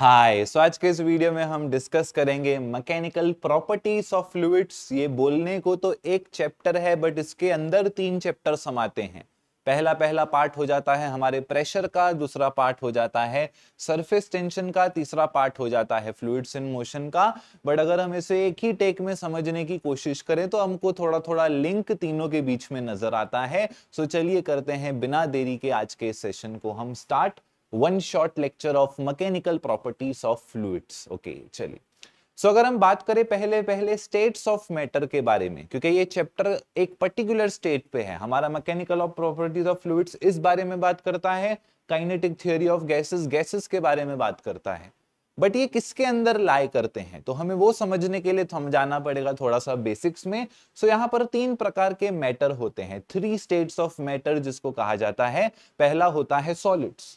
हाय सो आज के इस वीडियो में हम डिस्कस करेंगे मैकेनिकल प्रॉपर्टीज ऑफ फ्लूड्स ये बोलने को तो एक चैप्टर है बट इसके अंदर तीन चैप्टर समाते हैं पहला पहला पार्ट हो जाता है हमारे प्रेशर का दूसरा पार्ट हो जाता है सरफेस टेंशन का तीसरा पार्ट हो जाता है फ्लूइड्स इन मोशन का बट अगर हम इसे एक ही टेक में समझने की कोशिश करें तो हमको थोड़ा थोड़ा लिंक तीनों के बीच में नजर आता है सो चलिए करते हैं बिना देरी के आज के सेशन को हम start one short lecture of mechanical properties of fluids okay चलिए सो अगर हम बात करें पहले पहले स्टेट्स ऑफ मैटर के बारे में क्योंकि ये चैप्टर एक पर्टिकुलर स्टेट पे है हमारा mechanical of properties of fluids इस बारे में बात करता है kinetic theory of gases gases के बारे में बात करता है बट ये किसके अंदर लाए करते हैं तो हमें वो समझने के लिए हम जाना पड़ेगा थोड़ा सा बेसिक्स में सो so, यहाँ पर तीन प्रकार के मैटर होते हैं थ्री स्टेट्स ऑफ मैटर जिसको कहा जाता है पहला होता है सॉलिड्स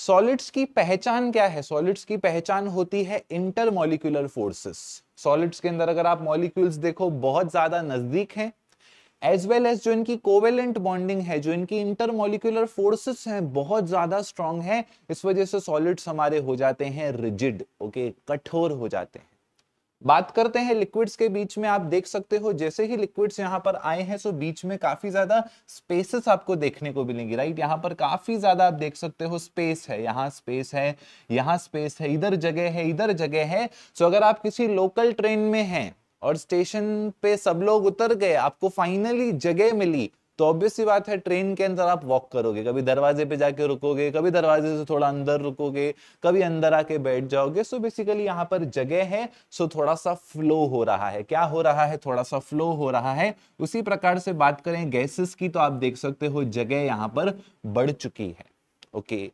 सॉलिड्स की पहचान क्या है सॉलिड्स की पहचान होती है इंटर मोलिकुलर फोर्सेस सॉलिड्स के अंदर अगर आप मॉलिक्यूल्स देखो बहुत ज्यादा नजदीक हैं एज वेल एज जो इनकी कोवेलेंट बॉन्डिंग है जो इनकी इंटर मोलिकुलर फोर्सेस हैं बहुत ज्यादा स्ट्रांग है इस वजह से सॉलिड्स हमारे हो जाते हैं रिजिड ओके कठोर हो जाते हैं बात करते हैं लिक्विड्स के बीच में आप देख सकते हो जैसे ही लिक्विड्स यहाँ पर आए हैं सो बीच में काफी ज्यादा स्पेसेस आपको देखने को मिलेंगी राइट यहाँ पर काफी ज्यादा आप देख सकते हो स्पेस है यहाँ स्पेस है यहाँ स्पेस है इधर जगह है इधर जगह है सो अगर आप किसी लोकल ट्रेन में है और स्टेशन पे सब लोग उतर गए आपको फाइनली जगह मिली तो ऑब्वियस सी बात है ट्रेन के अंदर आप वॉक करोगे कभी दरवाजे पे जाके रुकोगे कभी दरवाजे से थोड़ा अंदर रुकोगे कभी अंदर आके बैठ जाओगे सो बेसिकली यहाँ पर जगह है सो थोड़ा सा फ्लो हो रहा है क्या हो रहा है थोड़ा सा फ्लो हो रहा है उसी प्रकार से बात करें गैसेस की तो आप देख सकते हो जगह यहाँ पर बढ़ चुकी है ओके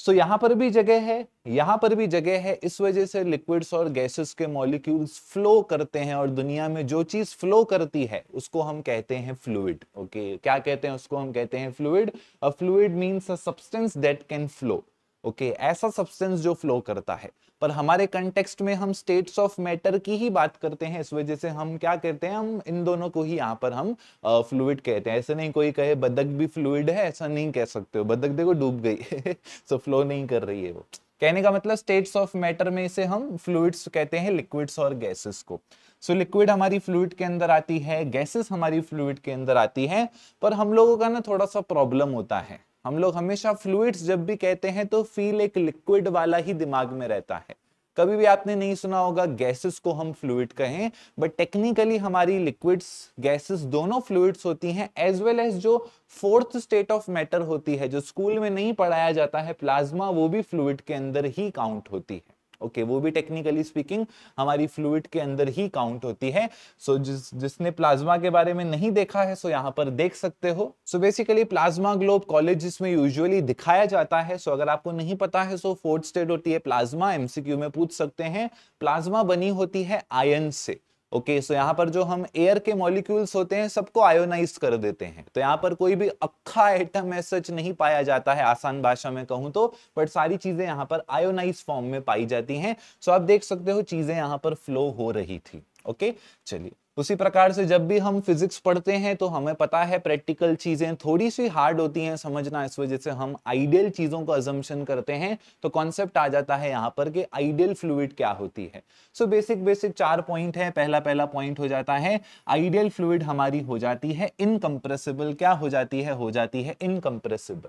सो so, यहां पर भी जगह है यहां पर भी जगह है इस वजह से लिक्विड्स और गैसेस के मॉलिक्यूल्स फ्लो करते हैं और दुनिया में जो चीज फ्लो करती है उसको हम कहते हैं फ्लूड ओके okay? क्या कहते हैं उसको हम कहते हैं fluid a fluid means a substance that can flow okay okay, ऐसा सब्सटेंस जो फ्लो करता है पर हमारे कंटेक्स्ट में हम स्टेट्स ऑफ मैटर की ही बात करते हैं इस वजह से हम क्या कहते हैं हम इन दोनों को ही यहाँ पर हम फ्लूड कहते हैं ऐसे नहीं कोई कहे बदक भी फ्लूड है ऐसा नहीं कह सकते हो बदक देखो डूब गई सो फ्लो नहीं कर रही है वो कहने का मतलब स्टेट्स ऑफ मैटर में से हम फ्लूड्स कहते हैं लिक्विड्स और गैसेस को सो so, लिक्विड हमारी फ्लूड के अंदर आती है गैसेस हमारी फ्लूड के अंदर आती है पर हम लोगों का ना थोड़ा सा प्रॉब्लम होता है हम लोग हमेशा फ्लूड्स जब भी कहते हैं तो फील एक लिक्विड वाला ही दिमाग में रहता है कभी भी आपने नहीं सुना होगा गैसेस को हम फ्लूड कहें बट टेक्निकली हमारी लिक्विड्स गैसेस दोनों फ्लूड्स होती हैं एज वेल एज जो फोर्थ स्टेट ऑफ मैटर होती है जो स्कूल में नहीं पढ़ाया जाता है प्लाज्मा वो भी फ्लूड के अंदर ही काउंट होती है ओके वो भी टेक्निकली स्पीकिंग हमारी फ्लूड के अंदर ही काउंट होती है सो so, जिस जिसने प्लाज्मा के बारे में नहीं देखा है सो so यहाँ पर देख सकते हो so basically plasma globe college में यूजुअली दिखाया जाता है सो so अगर आपको नहीं पता है सो फोर्थ स्टेट होती है प्लाज्मा एमसीक्यू में पूछ सकते हैं प्लाज्मा बनी होती है आयन से ओके सो यहाँ पर जो हम एयर के मॉलिक्यूल्स होते हैं सबको आयोनाइज कर देते हैं तो यहाँ पर कोई भी अक्खा एटम है सच नहीं पाया जाता है आसान भाषा में कहूं तो बट सारी चीजें यहाँ पर आयोनाइज फॉर्म में पाई जाती हैं सो आप देख सकते हो चीजें यहाँ पर फ्लो हो रही थी ओके चलिए उसी प्रकार से जब भी हम फिजिक्स पढ़ते हैं तो हमें पता है प्रैक्टिकल चीजें थोड़ी सी हार्ड होती हैं समझना इस वजह से हम आइडियल चीजों को अजम्पन करते हैं तो कॉन्सेप्ट आ जाता है यहाँ पर कि आइडियल फ्लूड क्या होती है सो बेसिक बेसिक चार पॉइंट है पहला पहला पॉइंट हो जाता है आइडियल फ्लूड हमारी हो जाती है इनकम्प्रेसिबल क्या हो जाती है हो जाती है इनकम्प्रेसिबल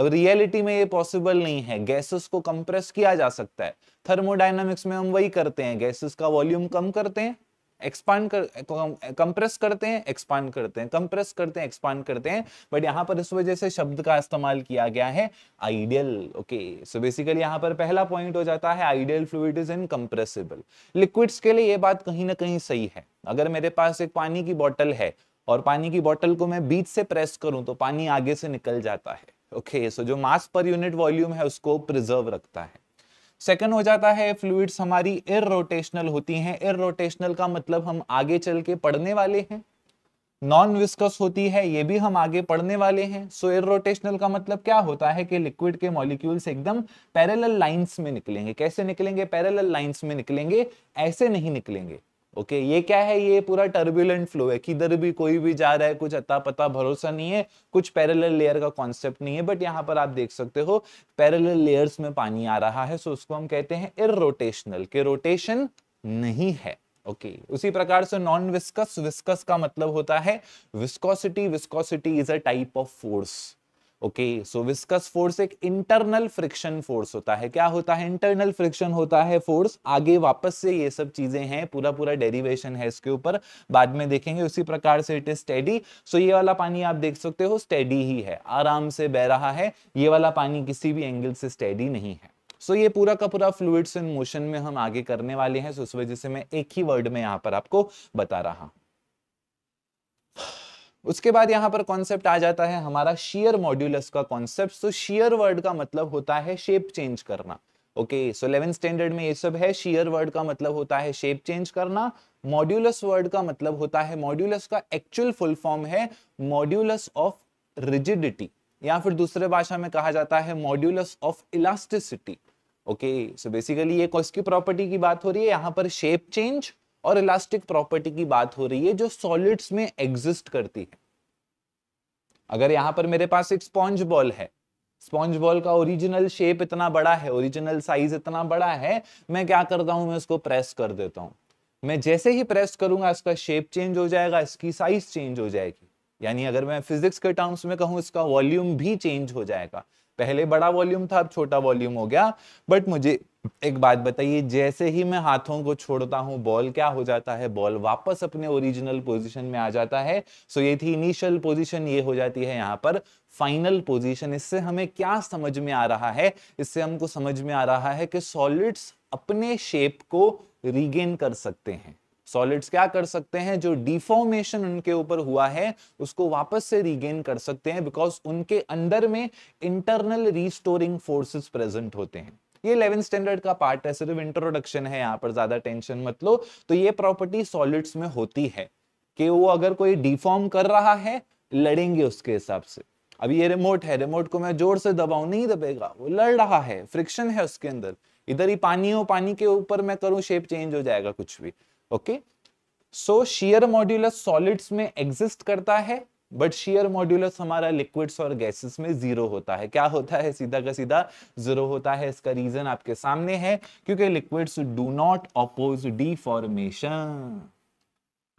अब रियलिटी में ये पॉसिबल नहीं है गैसेस को कंप्रेस किया जा सकता है थर्मोडाइनमिक्स में हम वही करते हैं गैसेस का वॉल्यूम कम करते हैं एक्सपांड कर कंप्रेस करते हैं एक्सपांड करते हैं कंप्रेस करते हैं एक्सपांड करते हैं बट यहाँ पर इस वजह से शब्द का इस्तेमाल किया गया है आइडियल ओके सो बेसिकली यहां पर पहला पॉइंट हो जाता है ideal fluid is incompressible liquids के लिए ये बात कहीं ना कहीं सही है अगर मेरे पास एक पानी की बॉटल है और पानी की बॉटल को मैं बीच से प्रेस करूं तो पानी आगे से निकल जाता है ओके okay, सो so जो मास पर यूनिट वॉल्यूम है उसको प्रिजर्व रखता है सेकंड हो जाता है फ्लूइड्स हमारी इरोटेशनल होती हैं इरोटेशनल का मतलब हम आगे चल के पढ़ने वाले हैं नॉन विस्कस होती है ये भी हम आगे पढ़ने वाले हैं सो so, इरोटेशनल का मतलब क्या होता है कि लिक्विड के मॉलिक्यूल्स एकदम पैरेलल लाइंस में निकलेंगे कैसे निकलेंगे पैरेलल लाइंस में निकलेंगे ऐसे नहीं निकलेंगे ओके ये क्या है ये पूरा टर्बुलेंट फ्लो है किधर भी कोई भी जा रहा है कुछ अता पता भरोसा नहीं है कुछ पैरेलल लेयर का कॉन्सेप्ट नहीं है बट यहाँ पर आप देख सकते हो पैरेलल लेयर्स में पानी आ रहा है सो उसको हम कहते हैं रोटेशनल के रोटेशन नहीं है ओके okay. उसी प्रकार से नॉन विस्कस विस्कस का मतलब होता है viscosity viscosity is a type of force okay so viscous force एक इंटरनल फ्रिक्शन फोर्स होता है क्या होता है इंटरनल फ्रिक्शन होता है फोर्स आगे वापस से ये सब चीजें हैं पूरा पूरा डेरिवेशन है इसके ऊपर बाद में देखेंगे उसी प्रकार से इट इज स्टेडी सो ये वाला पानी आप देख सकते हो स्टेडी ही है आराम से बह रहा है ये वाला पानी किसी भी एंगल से स्टेडी नहीं है सो so, ये पूरा का पूरा फ्लूड्स इन मोशन में हम आगे करने वाले हैं सो so, उस वजह से मैं एक ही वर्ड में यहाँ पर आपको बता रहा हूं उसके बाद यहाँ पर कॉन्सेप्ट आ जाता है हमारा शेयर मॉड्यूलस का कॉन्सेप्ट तो शेयर वर्ड का मतलब होता है शेप चेंज करना ओके सो इलेवन स्टैंडर्ड में ये सब है शेयर वर्ड का मतलब होता है शेप चेंज करना मॉड्यूलस वर्ड का मतलब होता है मॉड्यूलस का एक्चुअल फुल फॉर्म है मॉड्यूलस ऑफ रिजिडिटी या फिर दूसरे भाषा में कहा जाता है modulus of elasticity okay so basically ये कॉस्ट की प्रॉपर्टी की बात हो रही है यहाँ पर शेप चेंज और इलास्टिक प्रॉपर्टी की बात हो रही है जो सॉलिड्स में एग्जिस्ट करती है अगर यहां पर मेरे पास एक स्पॉन्ज बॉल है स्पॉन्ज बॉल का ओरिजिनल शेप इतना बड़ा है ओरिजिनल साइज इतना बड़ा है मैं क्या करता हूं मैं उसको प्रेस कर देता हूं मैं जैसे ही प्रेस करूंगा इसका शेप चेंज हो जाएगा इसकी साइज चेंज हो जाएगी यानी अगर मैं फिजिक्स के टर्म्स में कहूं इसका वॉल्यूम भी चेंज हो जाएगा पहले बड़ा वॉल्यूम था अब छोटा वॉल्यूम हो गया बट मुझे एक बात बताइए जैसे ही मैं हाथों को छोड़ता हूं बॉल क्या हो जाता है बॉल वापस अपने ओरिजिनल पोजीशन में आ जाता है सो ये थी इनिशियल पोजीशन ये हो जाती है यहाँ पर फाइनल पोजीशन इससे हमें क्या समझ में आ रहा है इससे हमको समझ में आ रहा है कि सॉलिड्स अपने शेप को रिगेन कर सकते हैं सॉलिड्स क्या कर सकते हैं जो डिफॉर्मेशन उनके ऊपर हुआ है उसको वापस से रिगेन कर सकते हैं बिकॉज उनके अंदर में इंटरनल रिस्टोरिंग फोर्सेस प्रेजेंट होते हैं ये इलेवन स्टैंडर्ड का पार्ट है सिर्फ इंट्रोडक्शन है यहाँ पर ज्यादा टेंशन मत लो तो ये प्रॉपर्टी सॉलिड्स में होती है कि वो अगर कोई डिफॉर्म कर रहा है लड़ेंगे उसके हिसाब से अब ये रिमोट है रिमोट को मैं जोर से दबाऊं नहीं दबेगा वो लड़ रहा है फ्रिक्शन है उसके अंदर इधर ही पानी हो पानी के ऊपर मैं करूं शेप चेंज हो जाएगा कुछ भी okay so shear modulus solids में एग्जिस्ट करता है बट शेयर मॉड्यूलस हमारा लिक्विड्स और गैसेस में जीरो होता है क्या होता है सीधा का सीधा जीरो होता है इसका रीजन आपके सामने है क्योंकि liquids do not oppose deformation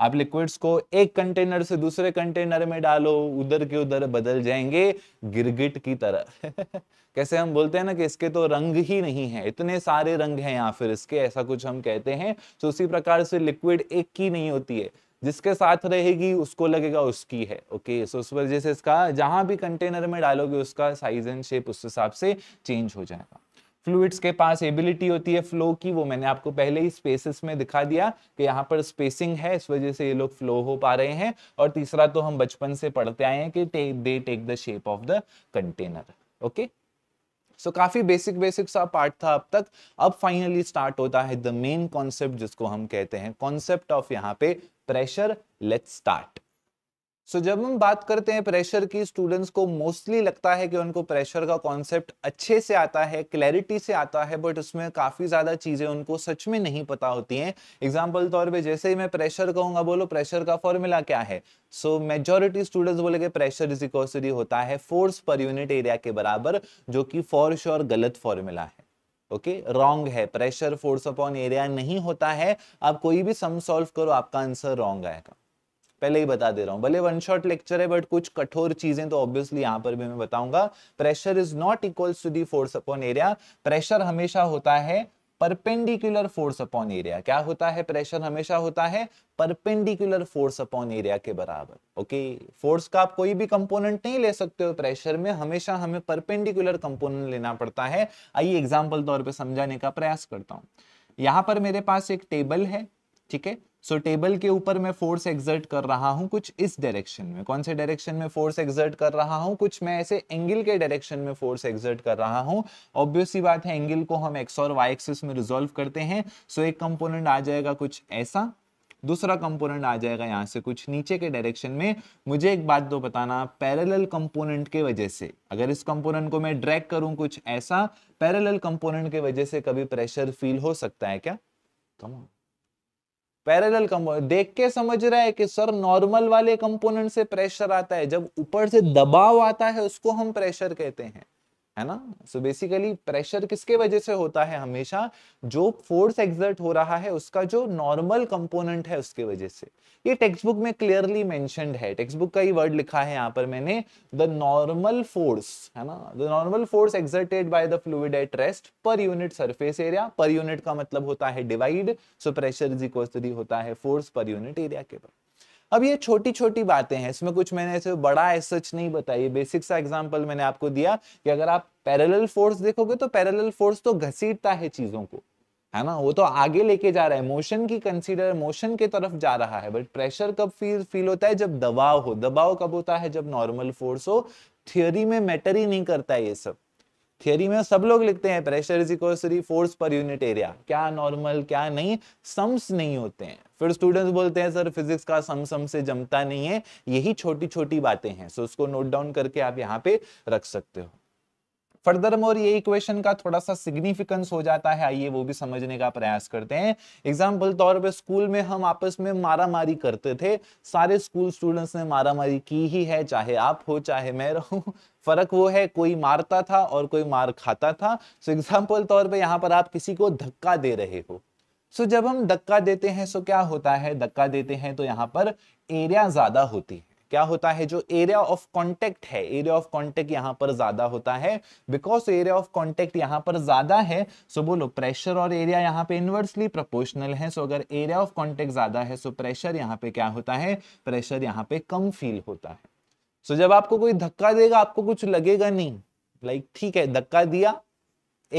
आप लिक्विड्स को एक कंटेनर से दूसरे कंटेनर में डालो उधर के उधर बदल जाएंगे गिरगिट की तरह कैसे हम बोलते हैं ना कि इसके तो रंग ही नहीं है इतने सारे रंग हैं या फिर इसके ऐसा कुछ हम कहते हैं तो उसी प्रकार से लिक्विड एक की नहीं होती है जिसके साथ रहेगी उसको लगेगा उसकी है ओके सो उस वजह से इसका जहां भी कंटेनर में डालोगे उसका साइज एंड शेप उस हिसाब से चेंज हो जाएगा फ्लूड्स के पास एबिलिटी होती है फ्लो की वो मैंने आपको पहले ही स्पेसिस में दिखा दिया कि यहाँ पर स्पेसिंग है इस वजह से ये लोग फ्लो हो पा रहे हैं और तीसरा तो हम बचपन से पढ़ते आए हैं कि they take the shape of the container okay so so, काफी बेसिक बेसिक सा पार्ट था अब तक अब फाइनली स्टार्ट होता है द मेन कॉन्सेप्ट जिसको हम कहते हैं कॉन्सेप्ट ऑफ यहाँ पे प्रेशर लेट्स स्टार्ट सो जब हम बात करते हैं प्रेशर की स्टूडेंट्स को मोस्टली लगता है कि उनको प्रेशर का कॉन्सेप्ट अच्छे से आता है क्लैरिटी से आता है बट उसमें काफ़ी ज़्यादा चीज़ें उनको सच में नहीं पता होती हैं एग्जाम्पल तौर पे जैसे ही मैं प्रेशर कहूंगा बोलो प्रेशर का फॉर्मूला क्या है सो मेजोरिटी स्टूडेंट्स बोलेगे प्रेशर इज इकोसरी होता है फोर्स पर यूनिट एरिया के बराबर जो कि फॉर श्योर गलत फॉर्मूला है ओके okay? रॉन्ग है प्रेशर फोर्स अपॉन एरिया नहीं होता है आप कोई भी सम सॉल्व करो आपका आंसर रॉन्ग आएगा पहले ही बता दे रहा हूं भले वन शॉट लेक्चर है बट कुछ कठोर चीजें तो ऑब्वियसली यहां पर भी मैं बताऊंगा pressure is not equals to the force upon area pressure हमेशा होता है परपेंडिकुलर फोर्स अपॉन एरिया क्या होता है प्रेशर हमेशा होता है परपेंडिकुलर फोर्स अपॉन एरिया के बराबर ओके फोर्स का आप कोई भी कंपोनेंट नहीं ले सकते हो प्रेशर में हमेशा हमें परपेंडिकुलर कंपोनेंट लेना पड़ता है आइए एग्जाम्पल तौर पर समझाने का प्रयास करता हूं यहां पर मेरे पास एक टेबल है ठीक है सो टेबल के ऊपर मैं फोर्स एग्जर्ट कर रहा हूं कुछ इस डायरेक्शन में कौन से डायरेक्शन में फोर्स एग्जर्ट कर रहा हूं कुछ मैं ऐसे एंगल के डायरेक्शन में फोर्स एग्जर्ट कर रहा हूं ऑब्वियसली बात है एंगल को हम एक्स और वाई एक्सिस में रिजोल्व करते हैं सो एक कंपोनेंट आ जाएगा कुछ ऐसा दूसरा कंपोनेंट आ जाएगा यहाँ से कुछ नीचे के डायरेक्शन में मुझे एक बात दो तो बताना पैरेलल कंपोनेंट के वजह से अगर इस कंपोनेंट को मैं ड्रैग करूं कुछ ऐसा पैरेलल कंपोनेंट के वजह से कभी प्रेशर फील हो सकता है क्या कमा पैरेलल कंपोनेंट देख के समझ रहा है कि सर नॉर्मल वाले कंपोनेंट से प्रेशर आता है जब ऊपर से दबाव आता है उसको हम प्रेशर कहते हैं है ना सो बेसिकली प्रेशर किसके वजह से होता है हमेशा जो फोर्स एग्जर्ट हो रहा है उसका जो नॉर्मल कंपोनेंट है उसके वजह से ये टेक्स्ट बुक में क्लियरली मेंशनड है टेक्स्ट बुक का ही वर्ड लिखा है यहाँ पर मैंने द नॉर्मल फोर्स है ना the normal force exerted by the fluid at rest per unit surface area per unit का मतलब होता है divide so pressure is equal होता है फोर्स पर यूनिट एरिया के बाद अब ये छोटी छोटी बातें हैं इसमें कुछ मैंने ऐसे बड़ा है सच नहीं बताया बेसिक सा एग्जाम्पल मैंने आपको दिया कि अगर आप पैरेलल फोर्स देखोगे तो पैरेलल फोर्स तो घसीटता है चीजों को है ना वो तो आगे लेके जा रहा है मोशन की कंसीडर मोशन के तरफ जा रहा है बट प्रेशर कब फील फील होता है जब दबाव हो दबाव कब होता है जब नॉर्मल फोर्स हो थियोरी में मैटर ही नहीं करता ये सब थियोरी में सब लोग लिखते हैं pressure is equal force per unit area क्या नॉर्मल क्या नहीं सम्स नहीं होते हैं फिर स्टूडेंट्स बोलते हैं सर फिजिक्स का सम सम से जमता नहीं है यही छोटी छोटी बातें हैं सो उसको नोट डाउन करके आप यहाँ पे रख सकते हो फर्दर मोर ये इक्वेशन का थोड़ा सा सिग्निफिकेंस हो जाता है आइए वो भी समझने का प्रयास करते हैं एग्जाम्पल तौर पर स्कूल में हम आपस में मारा मारी करते थे सारे स्कूल स्टूडेंट्स ने मारा मारी की ही है चाहे आप हो चाहे मैं रहूं फर्क वो है कोई मारता था और कोई मार खाता था सो एग्जाम्पल तौर पे यहाँ पर आप किसी को धक्का दे रहे हो सो जब हम धक्का देते हैं सो क्या होता है धक्का देते हैं तो यहाँ पर एरिया ज्यादा होती है क्या होता है जो area of contact area area of कॉन्टेक्ट यहाँ पर ज्यादा होता है बिकॉज एरिया ऑफ कॉन्टेक्ट यहाँ पर ज्यादा है सो बोलो प्रेशर और एरिया यहाँ पे इनवर्सली प्रोपोर्शनल है सो अगर एरिया ऑफ कॉन्टेक्ट ज्यादा है सो प्रेशर यहाँ पे क्या होता है प्रेशर यहाँ पे कम फील होता है सो so, जब आपको कोई धक्का देगा आपको कुछ लगेगा नहीं लाइक like, ठीक है धक्का दिया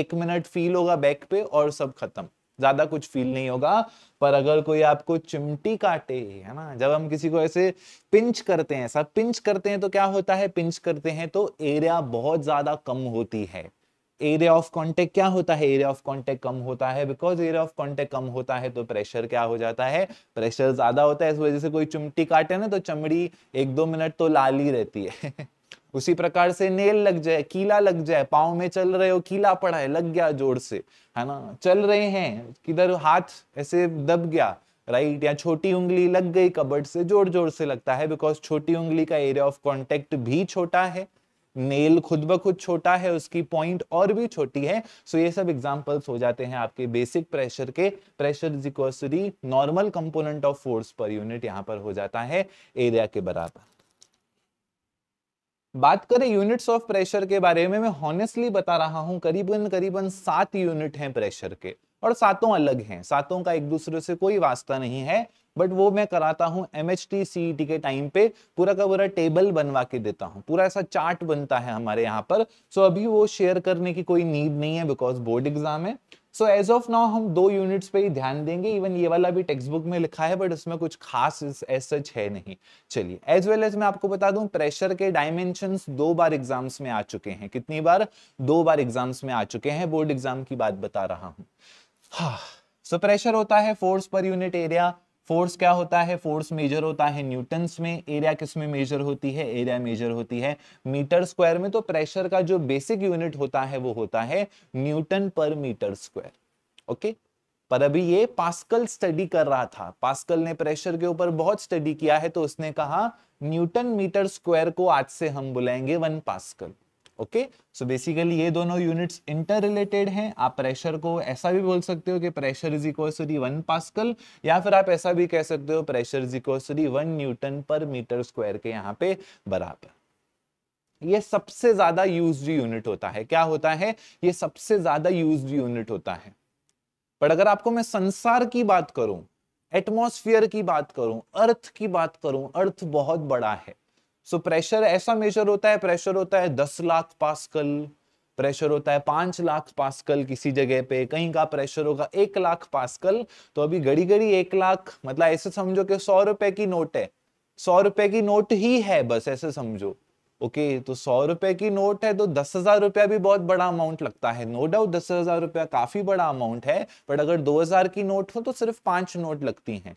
एक मिनट फील होगा बैक पे और सब खत्म ज्यादा कुछ फील नहीं होगा पर अगर कोई आपको चिमटी काटे है ना जब हम किसी को ऐसे पिंच करते हैं ऐसा पिंच करते हैं तो क्या होता है पिंच करते हैं तो एरिया बहुत ज्यादा कम होती है एरिया ऑफ कॉन्टेक्ट क्या होता है एरिया ऑफ कॉन्टेक्ट कम होता है बिकॉज एरिया ऑफ कॉन्टेक्ट कम होता है तो प्रेशर क्या हो जाता है प्रेशर ज्यादा होता है इस वजह से कोई चिमटी काटे ना तो चमड़ी एक दो मिनट तो लाल ही रहती है उसी प्रकार से नेल लग जाए कीला लग जाए पाँव में चल रहे हो कीला पड़ा है लग गया जोर से है ना चल रहे हैं किधर हाथ ऐसे दब गया राइट या छोटी उंगली लग गई कबर्ड से जोर जोर से लगता है बिकॉज छोटी उंगली का एरिया ऑफ कॉन्टेक्ट भी छोटा है नेल खुद ब खुद छोटा है उसकी पॉइंट और भी छोटी है सो so ये सब एग्जांपल्स हो जाते हैं आपके बेसिक प्रेशर के प्रेशर जिकोसरी normal component of force per unit यहाँ पर हो जाता है एरिया के बराबर बात करें यूनिट्स ऑफ प्रेशर के बारे में मैं हॉनेस्टली बता रहा हूं करीबन करीबन सात यूनिट हैं प्रेशर के और सातों अलग हैं सातों का एक दूसरे से कोई वास्ता नहीं है बट वो मैं कराता हूँ M H T C T के टाइम पे पूरा का पूरा टेबल बनवा के देता हूँ पूरा ऐसा चार्ट बनता है हमारे यहाँ पर सो अभी वो शेयर करने की कोई नीड नहीं है बिकॉज बोर्ड एग्जाम है सो एज ऑफ नाउ हम दो यूनिट्स पे ही ध्यान देंगे इवन ये वाला भी टेक्स्ट बुक में लिखा है बट उसमें कुछ खास एज सच है नहीं चलिए एज वेल एज मैं आपको बता दूं प्रेशर के डायमेंशन दो बार एग्जाम्स में आ चुके हैं कितनी बार दो बार एग्जाम्स में आ चुके हैं बोर्ड एग्जाम की बात बता रहा हूं हाँ सो so, प्रेशर होता है force per unit area force क्या होता है फोर्स मेजर होता है न्यूटन्स में एरिया किस में मेजर होती है एरिया मेजर होती है मीटर स्क्वायर में तो प्रेशर का जो बेसिक यूनिट होता है वो होता है newton per metre square okay पर अभी ये पास्कल स्टडी कर रहा था पास्कल ने प्रेशर के ऊपर बहुत स्टडी किया है तो उसने कहा न्यूटन मीटर स्क्वायर को आज से हम बुलाएंगे one pascal okay so basically ये दोनों यूनिट्स इंटर रिलेटेड हैं आप प्रेशर को ऐसा भी बोल सकते हो कि pressure is equal to the one pascal या फिर आप ऐसा भी कह सकते हो pressure is equal to the one newton per metre square के यहाँ पे बराबर ये सबसे ज्यादा यूज यूनिट होता है क्या होता है ये सबसे ज्यादा यूज यूनिट होता है पर अगर आपको मैं संसार की बात करूं एटमॉस्फेयर की बात करूं अर्थ की बात करूं अर्थ बहुत बड़ा है सो प्रेशर ऐसा मेजर होता है प्रेशर होता है दस लाख पास्कल प्रेशर होता है पांच लाख पास्कल किसी जगह पे कहीं का प्रेशर होगा एक लाख पास्कल तो अभी घड़ी घड़ी एक लाख मतलब ऐसे समझो कि सौ रुपए की नोट है सौ रुपए की नोट ही है बस ऐसे समझो ओके okay, तो सौ रुपए की नोट है तो दस हजार रुपया भी बहुत बड़ा अमाउंट लगता है नो डाउट दस हजार रुपया काफी बड़ा अमाउंट है बट अगर दो हजार की नोट हो तो सिर्फ पांच नोट लगती हैं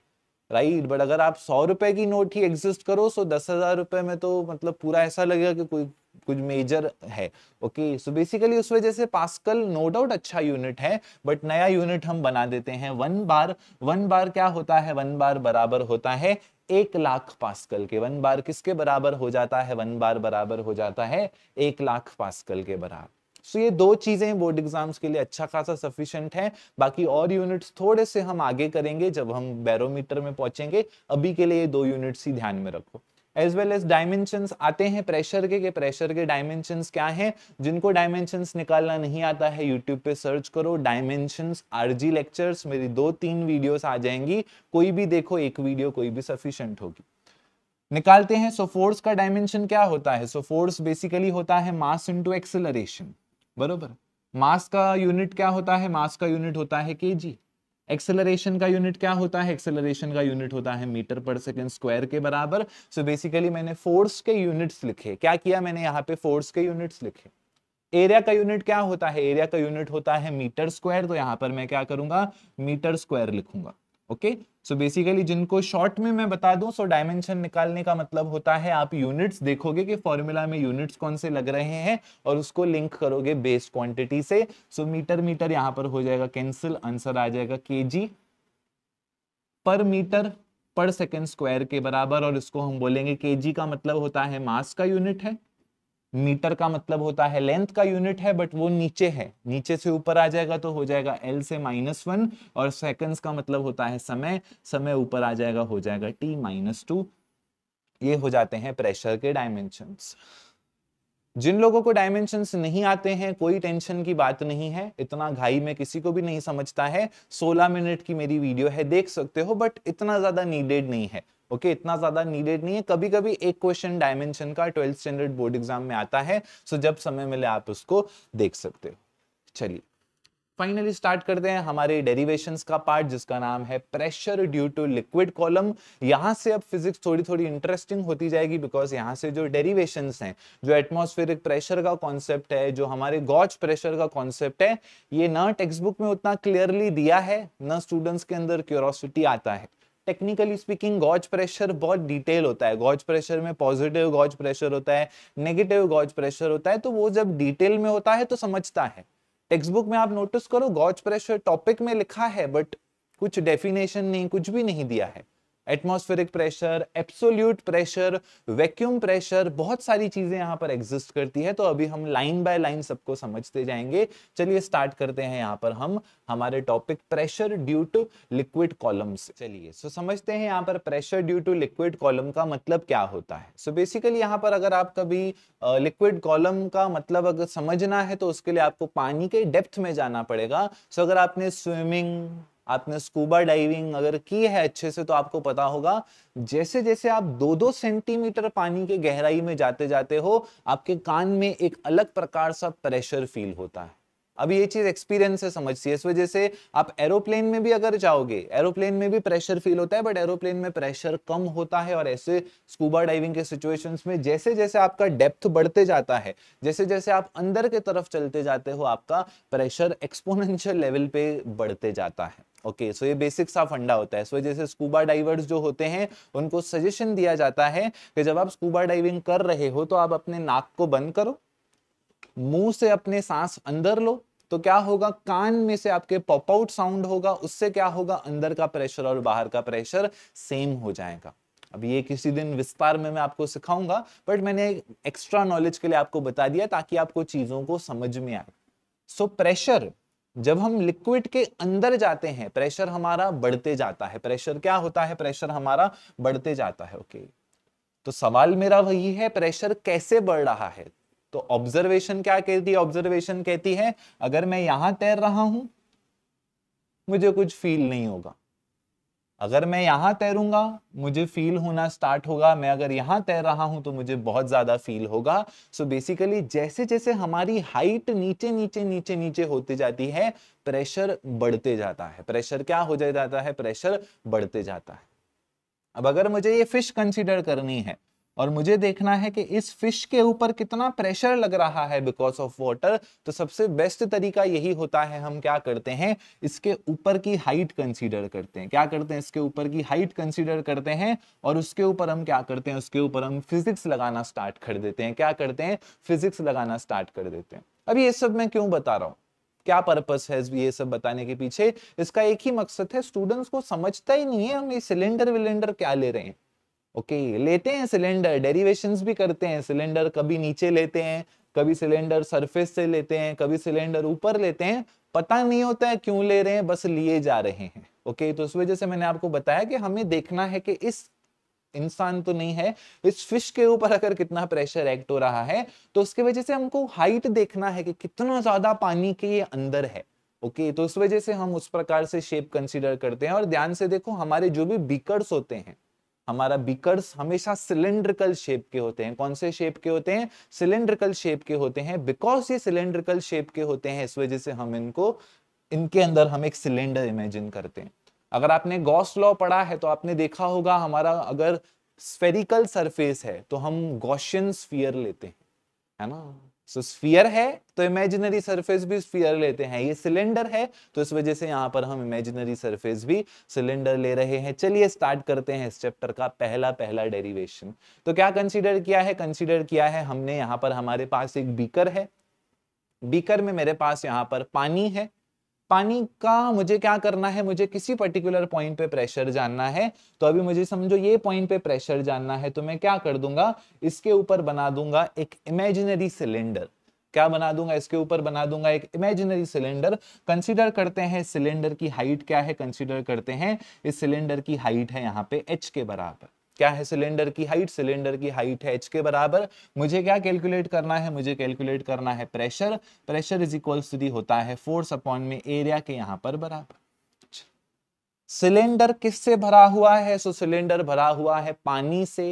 राइट बट अगर आप सौ रुपए की नोट ही एग्जिस्ट करो सो दस हजार रुपए में तो मतलब पूरा ऐसा लगेगा कि कोई कुछ मेजर है ओके सो बेसिकली उस वजह से पास्कल नो डाउट अच्छा यूनिट है बट नया यूनिट हम बना देते हैं वन बार वन बार क्या होता है वन बार बराबर होता है एक लाख पास्कल के वन बार किसके बराबर हो जाता है वन बार बराबर हो जाता है एक लाख पास्कल के बराबर सो ये दो चीजें बोर्ड एग्जाम्स के लिए अच्छा खासा सफिशियंट है बाकी और यूनिट्स थोड़े से हम आगे करेंगे जब हम बैरोमीटर में पहुंचेंगे अभी के लिए ये दो यूनिट्स ही ध्यान में रखो एज वेल एज डायमेंशन आते हैं प्रेशर के, के प्रेशर के डायमेंशन क्या हैं जिनको डायमेंशन निकालना नहीं आता है यूट्यूब पे सर्च करो डायमेंशन आरजी लेक्चर्स मेरी दो तीन वीडियोस आ जाएंगी कोई भी देखो एक वीडियो कोई भी सफिशियंट होगी निकालते हैं सो so फोर्स का डायमेंशन क्या होता है सो फोर्स बेसिकली होता है मास इंटू एक्सेलरेशन बरोबर मास का यूनिट क्या होता है मास का यूनिट होता है के जी एक्सेलरेशन का यूनिट क्या होता है एक्सेलरेशन का यूनिट होता है मीटर पर सेकंड स्क्वायर के बराबर सो so बेसिकली मैंने फोर्स के यूनिट्स लिखे क्या किया मैंने यहाँ पे फोर्स के यूनिट्स लिखे एरिया का यूनिट क्या होता है एरिया का यूनिट होता है मीटर स्क्वायर तो यहाँ पर मैं क्या करूंगा मीटर स्क्वायर लिखूंगा ओके सो बेसिकली जिनको शॉर्ट में मैं बता दूं सो so डायमेंशन निकालने का मतलब होता है आप यूनिट्स देखोगे कि फॉर्मूला में यूनिट्स कौन से लग रहे हैं और उसको लिंक करोगे बेस क्वांटिटी से सो मीटर मीटर यहां पर हो जाएगा कैंसिल आंसर आ जाएगा के पर मीटर पर सेकेंड स्क्वायर के बराबर और इसको हम बोलेंगे के का मतलब होता है मास का यूनिट है मीटर का मतलब होता है लेंथ का यूनिट है बट वो नीचे है नीचे से ऊपर आ जाएगा तो हो जाएगा एल से माइनस वन और सेकंड्स का मतलब होता है समय समय ऊपर आ जाएगा हो जाएगा टी माइनस टू ये हो जाते हैं प्रेशर के डायमेंशंस जिन लोगों को डायमेंशंस नहीं आते हैं कोई टेंशन की बात नहीं है इतना घाई में किसी को भी नहीं समझता है 16 मिनट की मेरी वीडियो है देख सकते हो बट इतना ज्यादा नीडेड नहीं है ओके okay, इतना ज्यादा नीडेड नहीं है कभी कभी एक क्वेश्चन डायमेंशन का ट्वेल्थ स्टैंडर्ड बोर्ड एग्जाम में आता है सो जब समय मिले आप उसको देख सकते हो चलिए फाइनली स्टार्ट करते हैं हमारे डेरिवेशन का पार्ट जिसका नाम है pressure due to liquid column यहां से अब फिजिक्स थोड़ी थोड़ी इंटरेस्टिंग होती जाएगी बिकॉज यहां से जो डेरिवेशन हैं जो एटमोस्फेरिक प्रेशर का कॉन्सेप्ट है जो हमारे गॉज प्रेशर का कॉन्सेप्ट है ये ना टेक्सट बुक में उतना क्लियरली दिया है ना स्टूडेंट्स के अंदर क्यूरोसिटी आता है टेक्निकली स्पीकिंग गॉज प्रेशर बहुत डिटेल होता है गॉज प्रेशर में पॉजिटिव गॉज प्रेशर होता है नेगेटिव गॉज प्रेशर होता है तो वो जब डिटेल में होता है तो समझता है टेक्स्ट बुक में आप नोटिस करो गॉज प्रेशर टॉपिक में लिखा है बट कुछ डेफिनेशन नहीं कुछ भी नहीं दिया है atmospheric pressure absolute pressure vacuum pressure बहुत सारी चीजें यहाँ पर एग्जिस्ट करती है तो अभी हम लाइन बाय लाइन सबको समझते जाएंगे चलिए स्टार्ट करते हैं यहाँ पर हम हमारे topic pressure due to liquid column से चलिए सो so समझते हैं यहाँ पर pressure due to liquid column का मतलब क्या होता है सो बेसिकली यहाँ पर अगर आप कभी लिक्विड uh, कॉलम का मतलब अगर समझना है तो उसके लिए आपको पानी के डेप्थ में जाना पड़ेगा सो so अगर आपने स्विमिंग आपने स्कूबा डाइविंग अगर की है अच्छे से तो आपको पता होगा जैसे जैसे आप दो दो सेंटीमीटर पानी के गहराई में जाते जाते हो आपके कान में एक अलग प्रकार सा प्रेशर फील होता है अब ये चीज एक्सपीरियंस से समझती है इस वजह से आप एरोप्लेन में भी अगर जाओगे एरोप्लेन में भी प्रेशर फील होता है बट एरोप्लेन में प्रेशर कम होता है और ऐसे स्कूबा डाइविंग के सिचुएशंस में जैसे जैसे आपका डेप्थ बढ़ते जाता है जैसे जैसे आप अंदर के तरफ चलते जाते हो आपका प्रेशर एक्सपोनेंशियल लेवल पे बढ़ते जाता है ओके okay, सो so ये बेसिक्स ऑफ फंडा होता है सो so जैसे स्कूबा डाइवर्स जो होते हैं उनको सजेशन दिया जाता है कि जब आप स्कूबा डाइविंग कर रहे हो तो आप अपने नाक को बंद करो मुंह से अपने सांस अंदर लो तो क्या होगा कान में से आपके पॉप आउट साउंड होगा उससे क्या होगा अंदर का प्रेशर और बाहर का प्रेशर सेम हो जाएगा अब ये किसी दिन विस्तार में मैं आपको सिखाऊंगा बट मैंने एक्स्ट्रा नॉलेज के लिए आपको बता दिया ताकि आपको चीजों को समझ में आए सो प्रेशर जब हम लिक्विड के अंदर जाते हैं प्रेशर हमारा बढ़ते जाता है प्रेशर क्या होता है प्रेशर हमारा बढ़ते जाता है ओके तो सवाल मेरा वही है प्रेशर कैसे बढ़ रहा है तो ऑब्जर्वेशन क्या कहती है ऑब्जर्वेशन कहती है अगर मैं यहां तैर रहा हूं मुझे कुछ फील नहीं होगा अगर मैं यहाँ तैरूंगा मुझे फील होना स्टार्ट होगा मैं अगर यहाँ तैर रहा हूं तो मुझे बहुत ज़्यादा फील होगा सो so बेसिकली जैसे जैसे हमारी हाइट नीचे नीचे नीचे नीचे होती जाती है प्रेशर बढ़ते जाता है प्रेशर क्या हो जाता है प्रेशर बढ़ते जाता है अब अगर मुझे ये फिश कंसिडर करनी है और मुझे देखना है कि इस फिश के ऊपर कितना प्रेशर लग रहा है बिकॉज ऑफ वाटर तो सबसे बेस्ट तरीका यही होता है हम क्या करते हैं इसके ऊपर की हाइट कंसीडर करते हैं क्या करते हैं इसके ऊपर की हाइट कंसीडर करते हैं और उसके ऊपर हम क्या करते हैं उसके ऊपर हम फिजिक्स लगाना स्टार्ट कर देते हैं क्या करते हैं फिजिक्स लगाना स्टार्ट कर देते हैं अब ये सब मैं क्यों बता रहा हूँ क्या पर्पस है ये सब बताने के पीछे इसका एक ही मकसद है स्टूडेंट्स को समझता ही नहीं है हम ये सिलेंडर विलेंडर क्या ले रहे हैं ओके okay, लेते हैं सिलेंडर डेरिवेशन भी करते हैं सिलेंडर कभी नीचे लेते हैं कभी सिलेंडर सरफेस से लेते हैं कभी सिलेंडर ऊपर लेते हैं पता नहीं होता है क्यों ले रहे हैं बस लिए जा रहे हैं ओके okay, तो उस वजह से मैंने आपको बताया कि हमें देखना है कि इस इंसान तो नहीं है इस फिश के ऊपर अगर कितना प्रेशर एक्ट हो रहा है तो उसकी वजह से हमको हाइट देखना है कि कितना ज्यादा पानी के ये अंदर है ओके okay, तो उस वजह से हम उस प्रकार से शेप कंसिडर करते हैं और ध्यान से देखो हमारे जो भी बीकर्स होते हैं हमारा बीकर्स हमेशा सिलेंड्रिकल शेप के होते हैं कौन से शेप के होते हैं सिलेंड्रिकल शेप के होते हैं बिकॉज ये सिलेंड्रिकल शेप के होते हैं इस वजह से हम इनको इनके अंदर हम एक सिलेंडर इमेजिन करते हैं अगर आपने गॉस लॉ पढ़ा है तो आपने देखा होगा हमारा अगर स्फेरिकल सरफेस है तो हम गॉशियन स्फीयर लेते हैं है ना सो so, स्फीयर है तो इमेजिनरी सरफेस भी स्फीयर लेते हैं ये सिलेंडर है तो इस वजह से यहाँ पर हम इमेजिनरी सरफेस भी सिलेंडर ले रहे हैं चलिए स्टार्ट करते हैं इस चैप्टर का पहला पहला डेरिवेशन तो क्या कंसीडर किया है कंसीडर किया है हमने यहाँ पर हमारे पास एक बीकर है बीकर में मेरे पास यहाँ पर पानी है पानी का मुझे क्या करना है मुझे किसी पर्टिकुलर पॉइंट पे प्रेशर जानना है तो अभी मुझे समझो ये पॉइंट पे प्रेशर जानना है तो मैं क्या कर दूंगा इसके ऊपर बना दूंगा एक इमेजिनरी सिलेंडर क्या बना दूंगा इसके ऊपर बना दूंगा एक इमेजिनरी सिलेंडर कंसीडर करते हैं सिलेंडर की हाइट क्या है कंसीडर करते हैं इस सिलेंडर की हाइट है यहाँ पे एच के बराबर क्या है सिलेंडर की हाइट सिलेंडर की हाइट है एच के बराबर मुझे क्या कैलकुलेट करना है मुझे कैलकुलेट करना है pressure pressure is equal to होता है फोर्स अपॉन में एरिया के यहां पर बराबर सिलेंडर किससे भरा हुआ है सो सिलेंडर भरा हुआ है पानी से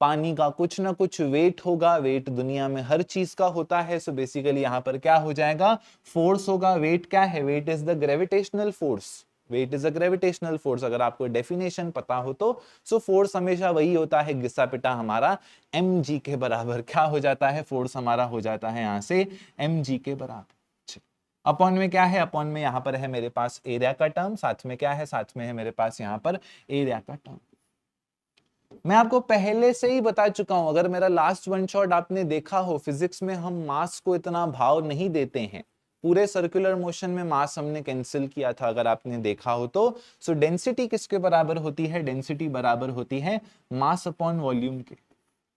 पानी का कुछ ना कुछ वेट होगा वेट दुनिया में हर चीज का होता है सो बेसिकली यहाँ पर क्या हो जाएगा फोर्स होगा वेट क्या है weight is the gravitational force weight is a gravitational force अगर आपको डेफिनेशन पता हो तो सो so फोर्स हमेशा वही होता है गिस्सा पिटा हमारा एम जी के बराबर क्या हो जाता है फोर्स हमारा हो जाता है यहाँ से एम जी के बराबर अपॉन में क्या है अपॉन में यहाँ पर है मेरे पास एरिया का टर्म साथ में क्या है साथ में है मेरे पास यहाँ पर एरिया का टर्म मैं आपको पहले से ही बता चुका हूं अगर मेरा लास्ट वन शॉट आपने देखा हो फिजिक्स में हम मास को इतना भाव नहीं देते हैं पूरे सर्कुलर मोशन में मास हमने कैंसिल किया था अगर आपने देखा हो तो सो डेंसिटी किसके बराबर होती है डेंसिटी बराबर होती है मास अपॉन वॉल्यूम के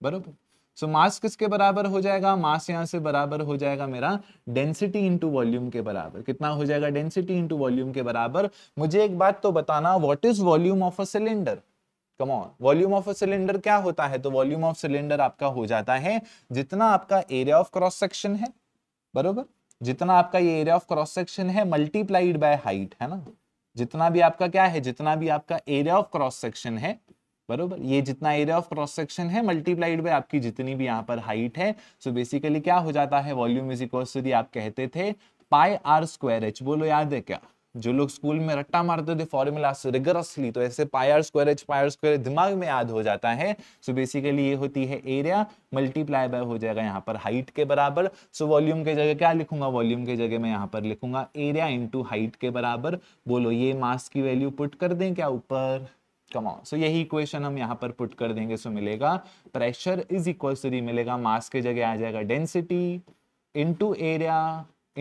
बरोबर सो मास किसके बराबर हो जाएगा मास यहाँ से बराबर हो जाएगा मेरा डेंसिटी इंटू वॉल्यूम के बराबर कितना हो जाएगा डेंसिटी इंटू वॉल्यूम के बराबर मुझे एक बात तो बताना what is volume of a cylinder come on volume of a cylinder क्या होता है तो वॉल्यूम ऑफ सिलेंडर आपका हो जाता है जितना आपका एरिया ऑफ क्रॉस सेक्शन है बरोबर जितना आपका ये एरिया ऑफ क्रॉस सेक्शन है मल्टीप्लाइड बाय हाइट है ना जितना भी आपका क्या है जितना भी आपका एरिया ऑफ क्रॉस सेक्शन है बरोबर ये जितना एरिया ऑफ क्रॉस सेक्शन है मल्टीप्लाइड बाय आपकी जितनी भी यहाँ पर हाइट है सो so बेसिकली क्या हो जाता है वॉल्यूम इज इक्वल्स टू आप कहते थे पाई आर स्क्वायर एच बोलो याद है क्या जो लोग स्कूल में रट्टा मारते थे फॉर्मूला रिगरसली तो ऐसे pi r square H pi r square दिमाग में याद हो जाता है सो so बेसिकली ये होती है एरिया मल्टीप्लाई बाय हो जाएगा यहाँ पर हाइट के बराबर सो so वॉल्यूम के जगह क्या लिखूंगा वॉल्यूम के जगह मैं यहाँ पर लिखूंगा एरिया इंटू हाइट के बराबर बोलो ये मास की वैल्यू पुट कर दें क्या ऊपर कमाओ सो so, यही इक्वेशन हम यहाँ पर पुट कर देंगे सो so, मिलेगा प्रेशर इज इक्वल टू मिलेगा मास के जगह आ जाएगा density into area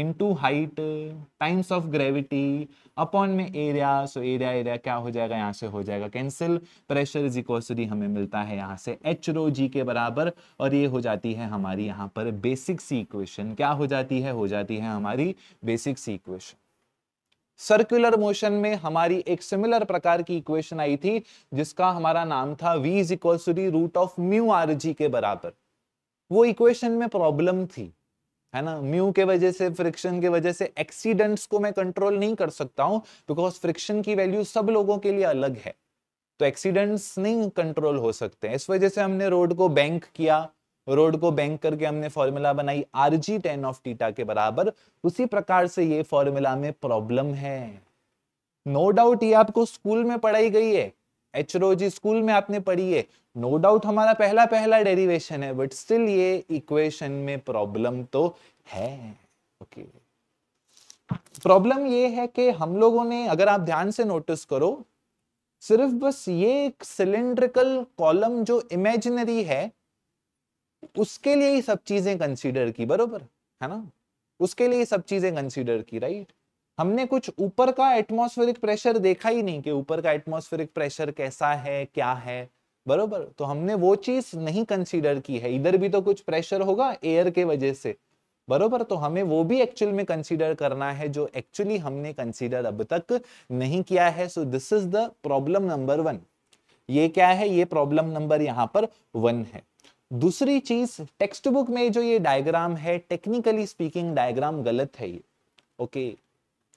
into height times of gravity upon में एरिया सो एरिया एरिया क्या हो जाएगा यहाँ से हो जाएगा कैंसिल प्रेशर इज हमें मिलता है यहाँ से एच रो जी के बराबर और ये हो जाती है हमारी यहाँ पर बेसिक सी इक्वेशन क्या हो जाती है हो जाती है हमारी बेसिक सी इक्वेशन सर्कुलर मोशन में हमारी एक सिमिलर प्रकार की इक्वेशन आई थी जिसका हमारा नाम था V is equal to root of mu R G के बराबर वो इक्वेशन में प्रॉब्लम थी है ना म्यू के वजह से फ्रिक्शन के वजह से एक्सीडेंट्स को मैं कंट्रोल नहीं कर सकता हूं बिकॉज फ्रिक्शन की वैल्यू सब लोगों के लिए अलग है तो एक्सीडेंट्स नहीं कंट्रोल हो सकते इस वजह से हमने रोड को बैंक किया रोड को बैंक करके हमने फॉर्मूला बनाई R G tan of theta के बराबर उसी प्रकार से ये फॉर्मूला में प्रॉब्लम है नो no डाउट ये आपको स्कूल में पढ़ाई गई है एच रोजी स्कूल में आपने पढ़ी है नो no डाउट हमारा पहला पहला डेरिवेशन है बट स्टिल ये इक्वेशन में प्रॉब्लम तो है ओके okay. प्रॉब्लम ये है कि हम लोगों ने अगर आप ध्यान से नोटिस करो सिर्फ बस ये एक सिलेंड्रिकल कॉलम जो इमेजिनरी है उसके लिए ही सब चीजें कंसीडर की बरोबर है ना उसके लिए ही सब चीजें कंसीडर की राइट हमने कुछ ऊपर का एटमॉस्फेरिक प्रेशर देखा ही नहीं कि ऊपर का एटमॉस्फेरिक प्रेशर कैसा है क्या है बरोबर तो हमने वो चीज नहीं कंसीडर की है इधर भी तो कुछ प्रेशर होगा एयर के वजह से बरोबर तो हमें वो भी एक्चुअल में कंसीडर करना है जो एक्चुअली हमने कंसीडर अब तक नहीं किया है so this is the problem number one ये क्या है ये प्रॉब्लम नंबर यहाँ पर वन है दूसरी चीज टेक्स्ट बुक में जो ये डायग्राम है टेक्निकली स्पीकिंग डायग्राम गलत है ये ओके okay,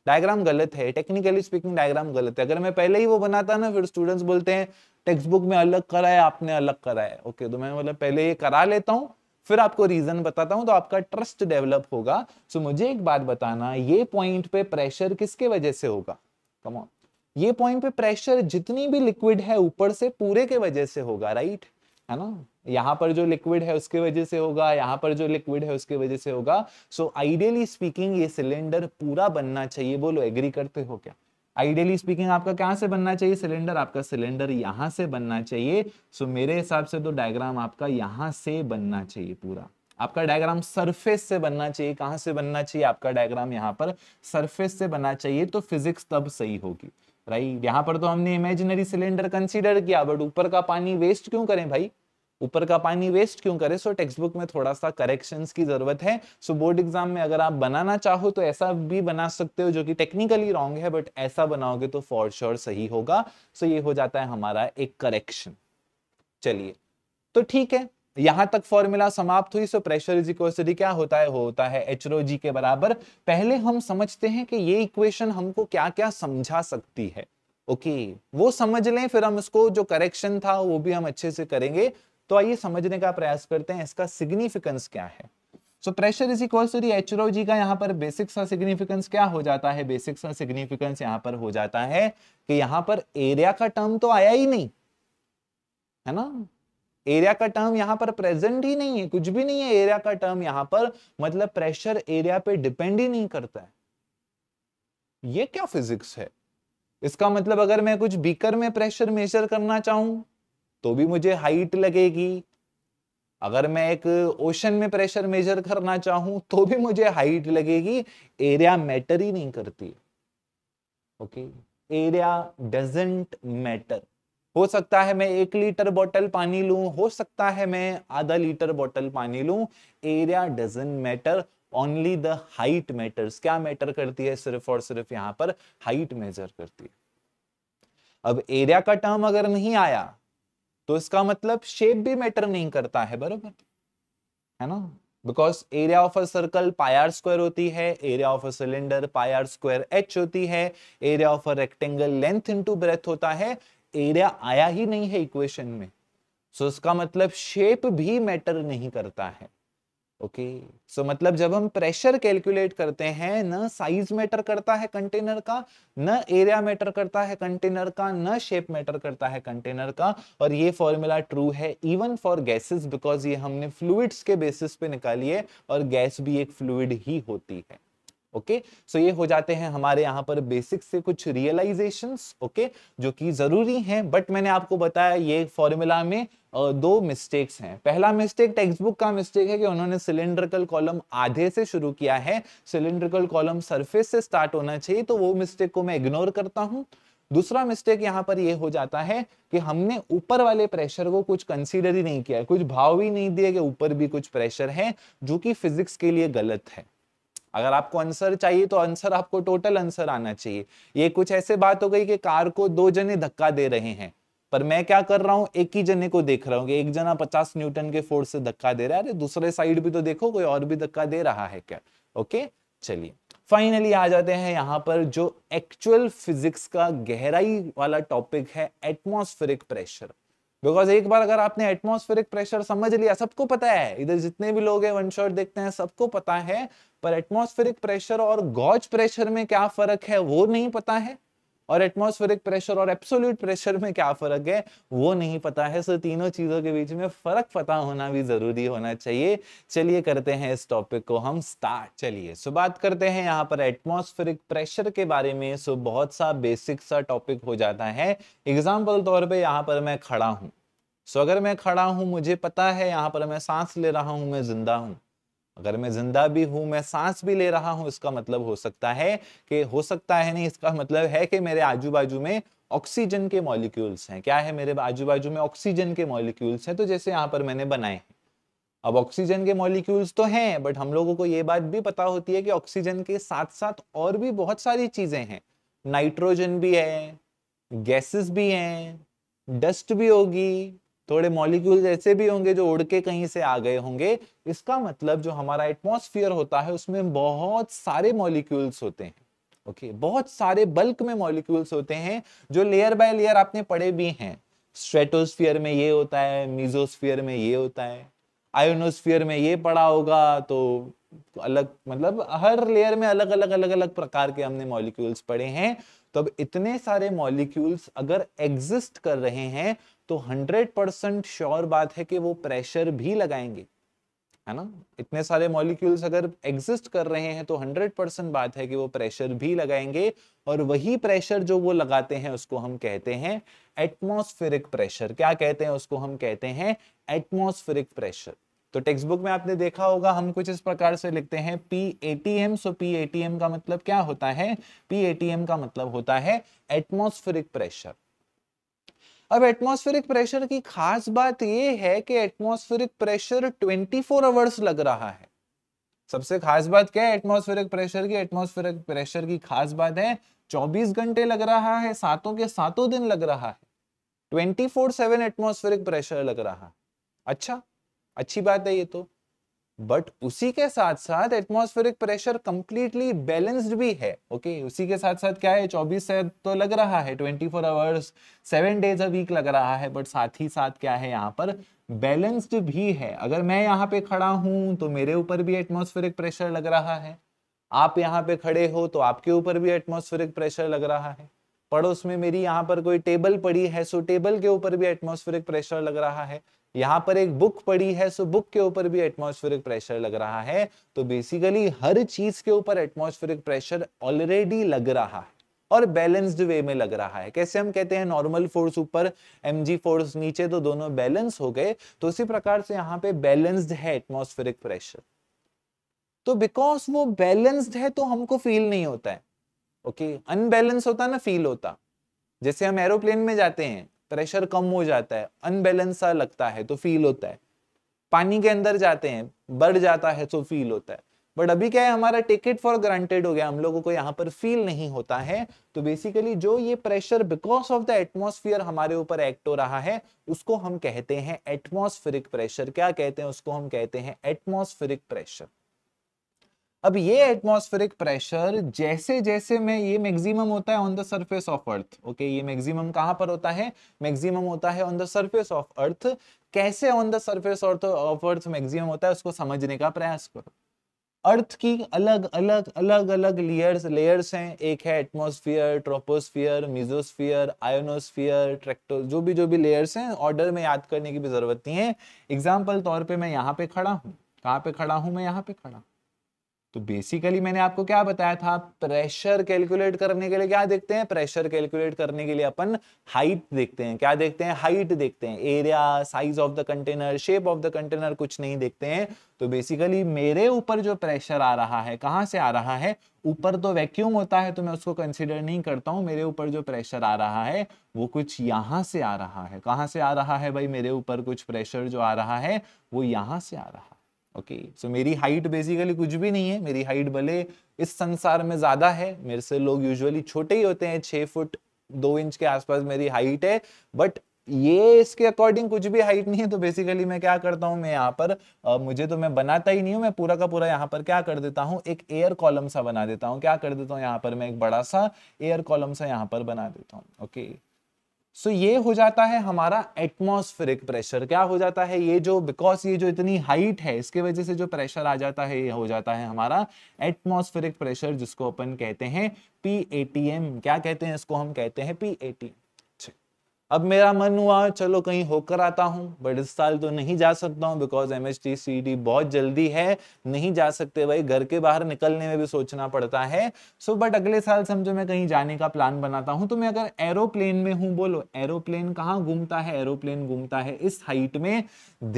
डायग्राम गलत है टेक्निकली स्पीकिंग डायग्राम गलत है अगर मैं पहले ही वो बनाता ना फिर स्टूडेंट्स बोलते हैं टेक्स्ट बुक में अलग करा है आपने अलग करा है ओके तो मैं मतलब पहले ये करा लेता हूँ फिर आपको रीजन बताता हूँ तो आपका ट्रस्ट डेवलप होगा सो मुझे एक बात बताना ये पॉइंट पे प्रेशर किसके वजह से होगा कमॉन ये पॉइंट पे प्रेशर जितनी भी लिक्विड है ऊपर से पूरे के वजह से होगा राइट है ना यहाँ पर जो लिक्विड है उसके वजह से होगा यहाँ पर जो लिक्विड है उसके वजह से होगा सो आइडियली स्पीकिंग ये सिलेंडर पूरा बनना चाहिए बोलो एग्री करते हो क्या आइडियली स्पीकिंग आपका कहाँ से बनना चाहिए सिलेंडर आपका सिलेंडर यहाँ से बनना चाहिए सो so, मेरे हिसाब से तो डायग्राम आपका यहाँ से बनना चाहिए पूरा आपका डायग्राम सरफेस से बनना चाहिए कहाँ से बनना चाहिए आपका डायग्राम यहाँ पर सरफेस से बनना चाहिए तो फिजिक्स तब सही होगी राइट यहाँ पर तो हमने इमेजिनरी सिलेंडर कंसीडर किया बट ऊपर का पानी वेस्ट क्यों करें भाई ऊपर का पानी वेस्ट क्यों करे सो टेक्स्ट बुक में थोड़ा सा करेक्शन की जरूरत है सो बोर्ड एग्जाम में अगर आप बनाना चाहो तो ऐसा भी बना सकते हो जो कि टेक्निकली रॉन्ग है बट ऐसा बनाओगे तो फॉर श्योर सही होगा सो so ये हो जाता है हमारा एक करेक्शन चलिए तो ठीक है यहां तक फॉर्मूला समाप्त हुई सो प्रेशर इज इक्वेसिटी क्या होता है होता है एच जी के बराबर पहले हम समझते हैं कि ये इक्वेशन हमको क्या क्या समझा सकती है ओके okay, वो समझ लें फिर हम इसको जो करेक्शन था वो भी हम अच्छे से करेंगे तो आइए समझने का प्रयास करते हैं इसका सिग्निफिकेंस क्या है so pressure is equal to G का यहाँ पर बेसिक सा सिग्निफिकेंस क्या हो जाता है बेसिक सा सिग्निफिकेंस यहाँ पर हो जाता है कि यहाँ पर एरिया का टर्म तो आया ही नहीं है ना एरिया का टर्म यहाँ पर प्रेजेंट ही नहीं है कुछ भी नहीं है एरिया का टर्म यहाँ पर मतलब प्रेशर एरिया पे डिपेंड ही नहीं करता है ये क्या फिजिक्स है इसका मतलब अगर मैं कुछ बीकर में प्रेशर मेजर करना चाहूं तो भी मुझे हाइट लगेगी अगर मैं एक ओशन में प्रेशर मेजर करना चाहूं तो भी मुझे हाइट लगेगी एरिया मैटर ही नहीं करती ओके एरिया डजेंट मैटर हो सकता है मैं एक लीटर बोतल पानी लू हो सकता है मैं आधा लीटर बोतल पानी लू area doesn't matter only the height matters क्या मैटर करती है सिर्फ और सिर्फ यहां पर हाइट मेजर करती है अब एरिया का टर्म अगर नहीं आया तो इसका मतलब शेप भी मैटर नहीं करता है बराबर है ना because area of a circle pi r square होती है area of a cylinder pi r square H होती है area of a rectangle length into breadth होता है एरिया आया ही नहीं है इक्वेशन में सो so, इसका मतलब शेप भी मैटर नहीं करता है ओके सो मतलब जब हम प्रेशर कैलकुलेट करते हैं न साइज मैटर करता है कंटेनर का न एरिया मैटर करता है कंटेनर का न शेप मैटर करता है कंटेनर का और ये फॉर्मूला ट्रू है इवन फॉर गैसेस बिकॉज ये हमने फ्लूइड्स के बेसिस पे निकाली है और गैस भी एक फ्लूइड ही होती है ओके सो ये हो जाते हैं हमारे यहाँ पर बेसिक से कुछ रियलाइजेशन ओके जो कि जरूरी हैं बट मैंने आपको बताया ये फॉर्मूला में दो मिस्टेक्स हैं पहला मिस्टेक टेक्स्ट बुक का मिस्टेक है कि उन्होंने सिलेंड्रिकल कॉलम आधे से शुरू किया है सिलेंड्रिकल कॉलम सरफेस से स्टार्ट होना चाहिए तो वो मिस्टेक को मैं इग्नोर करता हूँ दूसरा मिस्टेक यहाँ पर ये हो जाता है कि हमने ऊपर वाले प्रेशर को कुछ कंसीडर ही नहीं किया कुछ भाव ही नहीं दिया कि ऊपर भी कुछ प्रेशर है जो कि फिजिक्स के लिए गलत है अगर आपको आंसर चाहिए तो आंसर आपको टोटल आंसर आना चाहिए ये कुछ ऐसे बात हो गई कि कार को दो जने धक्का दे रहे हैं पर मैं क्या कर रहा हूँ एक ही जने को देख रहा हूँ एक जना पचास न्यूटन के फोर्स से धक्का दे रहा है अरे दूसरे साइड भी तो देखो कोई और भी धक्का दे रहा है क्या ओके चलिए फाइनली आ जाते हैं यहाँ पर जो एक्चुअल फिजिक्स का गहराई वाला टॉपिक है एटमोस्फेरिक प्रेशर बिकॉज एक बार अगर आपने एटमोस्फेरिक प्रेशर समझ लिया सबको पता है इधर जितने भी लोग हैं वन देखते हैं सबको पता है पर एटमोस्फेरिक प्रेशर और गॉज प्रेशर में क्या फर्क है वो नहीं पता है और एटमोस्फेरिक प्रेशर और एब्सोल्यूट प्रेशर में क्या फर्क है वो नहीं पता है सो तीनों चीजों के बीच में फर्क पता होना भी जरूरी होना चाहिए चलिए करते हैं इस टॉपिक को हम स्टार्ट चलिए सो बात करते हैं यहाँ पर एटमोस्फेरिक प्रेशर के बारे में सो बहुत सा बेसिक सा टॉपिक हो जाता है एग्जाम्पल तौर पर यहाँ पर मैं खड़ा हूँ सो अगर मैं खड़ा हूँ मुझे पता है यहाँ पर मैं सांस ले रहा हूँ मैं जिंदा हूँ अगर मैं जिंदा भी हूं मैं सांस भी ले रहा हूं इसका मतलब हो सकता है कि हो सकता है नहीं इसका मतलब है कि मेरे आजू बाजू में ऑक्सीजन के मॉलिक्यूल्स हैं क्या है मेरे आजू बाजू में ऑक्सीजन के मॉलिक्यूल्स हैं तो जैसे यहाँ पर मैंने बनाए हैं अब ऑक्सीजन के मॉलिक्यूल्स तो हैं बट हम लोगों को ये बात भी पता होती है कि ऑक्सीजन के साथ साथ और भी बहुत सारी चीजें हैं नाइट्रोजन भी है गैसेस भी हैं डस्ट भी होगी थोड़े मॉलिक्यूल ऐसे भी होंगे जो उड़ के कहीं से आ गए होंगे इसका मतलब जो हमारा एटमोस्फियर होता है उसमें बहुत सारे मॉलिक्यूल्स होते हैं ओके okay, बहुत सारे बल्क में मॉलिक्यूल्स होते हैं जो लेयर बाय लेयर आपने पढ़े भी हैं स्ट्रेटोस्फियर में ये होता है मीजोस्फियर में ये होता है आयोनोस्फियर में ये पड़ा होगा तो अलग मतलब हर लेयर में अलग अलग अलग अलग प्रकार के हमने मॉलिक्यूल्स पढ़े हैं तो अब इतने सारे मॉलिक्यूल्स अगर एग्जिस्ट कर रहे हैं तो 100 परसेंट श्योर बात है कि वो प्रेशर भी लगाएंगे है ना इतने सारे मॉलिक्यूल्स अगर एग्जिस्ट कर रहे हैं तो 100 परसेंट बात है कि वो प्रेशर भी लगाएंगे और वही प्रेशर जो वो लगाते हैं उसको हम कहते हैं एटमोस्फेरिक प्रेशर क्या कहते हैं उसको हम कहते हैं एटमोस्फेरिक प्रेशर तो टेक्स्ट बुक में आपने देखा होगा हम कुछ इस प्रकार से लिखते हैं P A T M so P ATM का मतलब क्या होता है पी ए टी एम का मतलब होता है एटमोस्फेरिक प्रेशर अब एटमॉस्फेरिक प्रेशर की खास बात यह है कि एटमॉस्फेरिक प्रेशर 24 फोर आवर्स लग रहा है सबसे खास बात क्या है एटमॉस्फेरिक प्रेशर की एटमॉस्फेरिक प्रेशर की खास बात है 24 घंटे लग रहा है सातों के सातों दिन लग रहा है ट्वेंटी फोर सेवन प्रेशर लग रहा है अच्छा अच्छी बात है ये तो बट उसी के साथ साथ एटमोस्फेरिक प्रेशर कंप्लीटली बैलेंस्ड भी है ओके okay? उसी के साथ साथ क्या है चौबीस से तो लग रहा है twenty four hours seven days a week लग रहा है बट साथ ही साथ क्या है यहाँ पर बैलेंस्ड भी है अगर मैं यहाँ पे खड़ा हूं तो मेरे ऊपर भी एटमोस्फेरिक प्रेशर लग रहा है आप यहाँ पे खड़े हो तो आपके ऊपर भी एटमोस्फेरिक प्रेशर लग रहा है पड़ोस में मेरी यहाँ पर कोई टेबल पड़ी है सो टेबल के ऊपर भी एटमोस्फेरिक प्रेशर लग रहा है यहाँ पर एक बुक पड़ी है सो बुक के ऊपर भी एटमोस्फेरिक प्रेशर लग रहा है तो बेसिकली हर चीज के ऊपर एटमोस्फेरिक प्रेशर ऑलरेडी लग रहा है और बैलेंस्ड वे में लग रहा है कैसे हम कहते हैं नॉर्मल फोर्स ऊपर एम फोर्स नीचे तो दोनों बैलेंस हो गए तो उसी प्रकार से यहाँ पे बैलेंस्ड है एटमोस्फेरिक प्रेशर तो बिकॉज वो बैलेंस्ड है तो हमको फील नहीं होता है ओके okay? अनबैलेंस होता ना फील होता जैसे हम एरोप्लेन में जाते हैं प्रेशर कम हो जाता है अनबैलेंस सा लगता है तो फील होता है पानी के अंदर जाते हैं बढ़ जाता है तो फील होता है बट अभी क्या है हमारा टिकट फॉर ग्रांटेड हो गया हम लोगों को यहाँ पर फील नहीं होता है तो बेसिकली जो ये pressure because of the atmosphere हमारे ऊपर एक्ट हो रहा है उसको हम कहते हैं एटमोस्फिर प्रेशर क्या कहते हैं उसको हम कहते हैं एटमोस्फिर प्रेशर अब ये एटमॉस्फेरिक प्रेशर जैसे जैसे में ये मैक्सिमम होता है on the surface of earth okay ये मैक्सिमम कहां पर होता है मैक्सिमम होता है on the surface of earth कैसे on the surface of earth maximum होता है उसको समझने का प्रयास करो अर्थ की अलग अलग अलग अलग लेयर्स लेयर्स हैं एक है एटमोसफियर ट्रोपोस्फियर मिजोस्फियर आयोनोस्फियर ट्रैक्टो जो भी जो भी लेयर्स हैं ऑर्डर में याद करने की भी जरूरत नहीं है एग्जाम्पल तौर पे मैं यहाँ पे खड़ा हूँ कहाँ पे खड़ा हूँ मैं यहाँ पे खड़ा हूँ तो बेसिकली मैंने आपको क्या बताया था प्रेशर कैलकुलेट करने के लिए क्या देखते हैं प्रेशर कैलकुलेट करने के लिए अपन हाइट देखते हैं क्या देखते हैं हाइट देखते हैं area size of the container shape of the container कुछ नहीं देखते हैं तो बेसिकली मेरे ऊपर जो प्रेशर आ रहा है कहाँ से आ रहा है ऊपर तो वैक्यूम होता है तो मैं उसको कंसिडर नहीं करता हूँ मेरे ऊपर जो प्रेशर आ रहा है वो कुछ यहाँ से आ रहा है कहाँ से आ रहा है भाई मेरे ऊपर कुछ प्रेशर जो आ रहा है वो यहाँ से आ रहा है ओके okay. सो so, मेरी हाइट बेसिकली कुछ भी नहीं है मेरी हाइट भले इस संसार में ज्यादा है मेरे से लोग यूजुअली छोटे ही होते हैं छह फुट दो इंच के आसपास मेरी हाइट है बट ये इसके अकॉर्डिंग कुछ भी हाइट नहीं है तो बेसिकली मैं क्या करता हूँ मैं यहाँ पर आ, मुझे तो मैं बनाता ही नहीं हूँ मैं पूरा का पूरा यहाँ पर क्या कर देता हूँ एक एयर कॉलम सा बना देता हूँ क्या कर देता हूँ यहाँ पर मैं एक बड़ा सा एयर कॉलम सा यहाँ पर बना देता हूँ ओके okay. सो ये हो जाता है हमारा एटमोस्फेरिक प्रेशर क्या हो जाता है ये जो बिकॉज ये जो इतनी हाइट है इसके वजह से जो प्रेशर आ जाता है ये हो जाता है हमारा एटमोस्फेरिक प्रेशर जिसको अपन कहते हैं पी क्या कहते हैं इसको हम कहते हैं पी अब मेरा मन हुआ चलो कहीं होकर आता हूँ बट इस साल तो नहीं जा सकता हूँ because M H T C D बहुत जल्दी है नहीं जा सकते भाई घर के बाहर निकलने में भी सोचना पड़ता है सो so, बट अगले साल समझो मैं कहीं जाने का प्लान बनाता हूँ तो मैं अगर एरोप्लेन में हूँ बोलो एरोप्लेन कहाँ घूमता है एरोप्लेन घूमता है इस हाइट में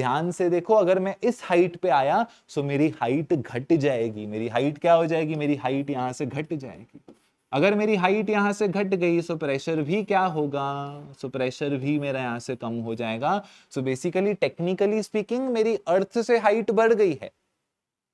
ध्यान से देखो अगर मैं इस हाइट पे आया सो मेरी हाइट घट जाएगी मेरी हाइट क्या हो जाएगी मेरी हाइट यहाँ से घट जाएगी अगर मेरी हाइट यहाँ से घट गई सो प्रेशर भी क्या होगा सो प्रेशर भी मेरा यहाँ से कम हो जाएगा सो बेसिकली टेक्निकली स्पीकिंग मेरी अर्थ से हाइट बढ़ गई है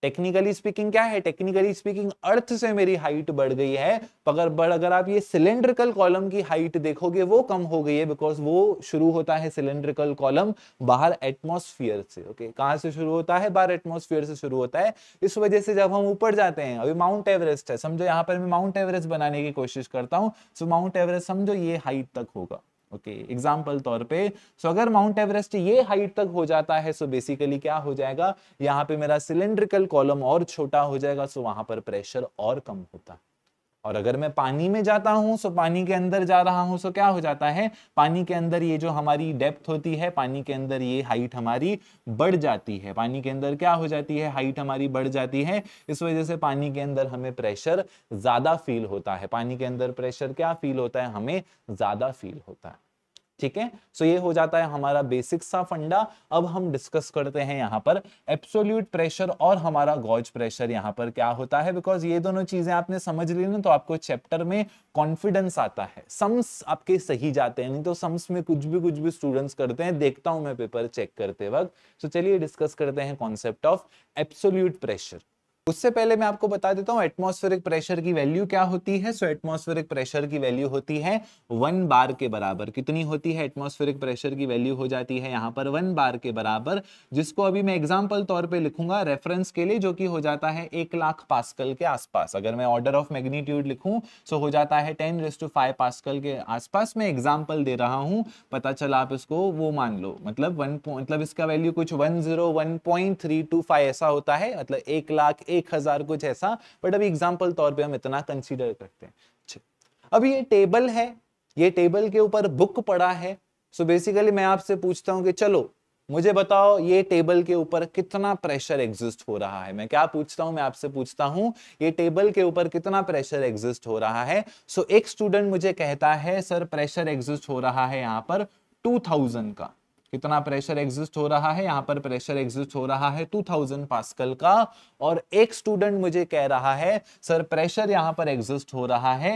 टेक्निकली स्पीकिंग क्या है टेक्निकली स्पीकिंग अर्थ से मेरी हाइट बढ़ गई है अगर अगर आप ये सिलेंड्रिकल कॉलम की हाइट देखोगे वो कम हो गई है बिकॉज वो शुरू होता है सिलेंड्रिकल कॉलम बाहर एटमोस्फियर से ओके okay? कहाँ से शुरू होता है बाहर एटमोस्फियर से शुरू होता है इस वजह से जब हम ऊपर जाते हैं अभी माउंट एवरेस्ट है समझो यहाँ पर मैं माउंट एवरेस्ट बनाने की कोशिश करता हूँ सो माउंट एवरेस्ट समझो ये हाइट तक होगा ओके okay, एग्जाम्पल तौर पे सो so अगर माउंट एवरेस्ट ये हाइट तक हो जाता है सो so बेसिकली क्या हो जाएगा यहाँ पे मेरा सिलेंड्रिकल कॉलम और छोटा हो जाएगा सो so वहां पर प्रेशर और कम होता है और अगर मैं पानी में जाता हूँ सो पानी के अंदर जा रहा हूँ सो क्या हो जाता है पानी के अंदर ये जो हमारी डेप्थ होती है पानी के अंदर ये हाइट हमारी बढ़ जाती है पानी के अंदर क्या हो जाती है हाइट हमारी बढ़ जाती है इस वजह से पानी के अंदर हमें प्रेशर ज़्यादा फील होता है पानी के अंदर प्रेशर क्या फील होता है हमें ज़्यादा फील होता है ठीक है सो ये हो जाता है हमारा बेसिक सा फंडा अब हम डिस्कस करते हैं यहाँ पर एप्सोल्यूट प्रेशर और हमारा गॉज प्रेशर यहाँ पर क्या होता है बिकॉज ये दोनों चीजें आपने समझ ली ना तो आपको चैप्टर में कॉन्फिडेंस आता है सम्स आपके सही जाते हैं नहीं तो सम्स में कुछ भी कुछ भी स्टूडेंट्स करते हैं देखता हूं मैं पेपर चेक करते वक्त सो चलिए डिस्कस करते हैं कॉन्सेप्ट ऑफ एप्सोल्यूट प्रेशर उससे पहले मैं आपको बता देता हूँ एटमॉस्फेरिक प्रेशर की वैल्यू क्या होती है सो एटमॉस्फेरिक प्रेशर की वैल्यू होती है वन बार के बराबर कितनी होती है एटमॉस्फेरिक प्रेशर की वैल्यू हो जाती है यहाँ पर वन बार के बराबर जिसको अभी मैं एग्जांपल तौर पे लिखूंगा रेफरेंस के लिए जो कि हो जाता है एक लाख पासकल के आसपास अगर मैं ऑर्डर ऑफ मैग्नीट्यूड लिखूँ सो हो जाता है ten raise to five pascal के आसपास मैं एग्जाम्पल दे रहा हूँ पता चला आप इसको वो मान लो मतलब वन मतलब इसका वैल्यू कुछ वन ऐसा होता है मतलब एक लाख एक हजार कुछ ऐसा बट अभी एग्जाम्पल तौर पे हम इतना कंसीडर करते हैं अच्छा, अब ये टेबल है ये टेबल के ऊपर बुक पड़ा है सो so बेसिकली मैं आपसे पूछता हूँ कि चलो मुझे बताओ ये टेबल के ऊपर कितना प्रेशर एग्जिस्ट हो रहा है मैं क्या पूछता हूं मैं आपसे पूछता हूं ये टेबल के ऊपर कितना प्रेशर एग्जिस्ट हो रहा है सो so, एक स्टूडेंट मुझे कहता है सर प्रेशर एग्जिस्ट हो रहा है यहाँ पर 2000 का कितना प्रेशर एग्जिस्ट हो रहा है यहाँ पर प्रेशर एग्जिस्ट हो रहा है 2000 पास्कल का और एक स्टूडेंट मुझे कह रहा है सर प्रेशर यहाँ पर एग्जिस्ट हो रहा है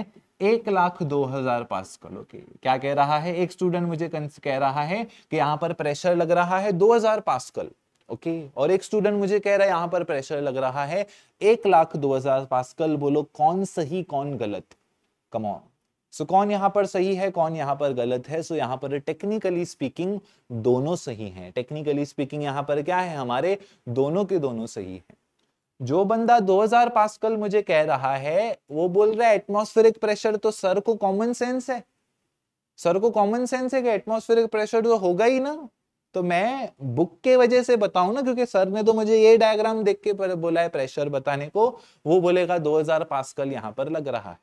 एक लाख दो हजार पास्कल ओके क्या कह रहा है एक स्टूडेंट मुझे कह रहा है कि यहाँ पर प्रेशर लग रहा है दो हजार पास्कल ओके okay. और एक स्टूडेंट मुझे कह रहा है यहाँ पर प्रेशर लग रहा है एक लाख दो हजार पास्कल बोलो कौन सही कौन गलत कमॉन सो so, कौन यहाँ पर सही है कौन यहाँ पर गलत है सो so, यहाँ पर टेक्निकली स्पीकिंग दोनों सही हैं टेक्निकली स्पीकिंग यहाँ पर क्या है हमारे दोनों के दोनों सही हैं जो बंदा 2000 पास्कल मुझे कह रहा है वो बोल रहा है एटमॉस्फेरिक प्रेशर तो सर को कॉमन सेंस है सर को कॉमन सेंस है कि एटमॉस्फेरिक प्रेशर तो होगा ही ना तो मैं बुक के वजह से बताऊं ना क्योंकि सर ने तो मुझे ये डायग्राम देख के बोला है प्रेशर बताने को वो बोलेगा 2000 पास्कल यहाँ पर लग रहा है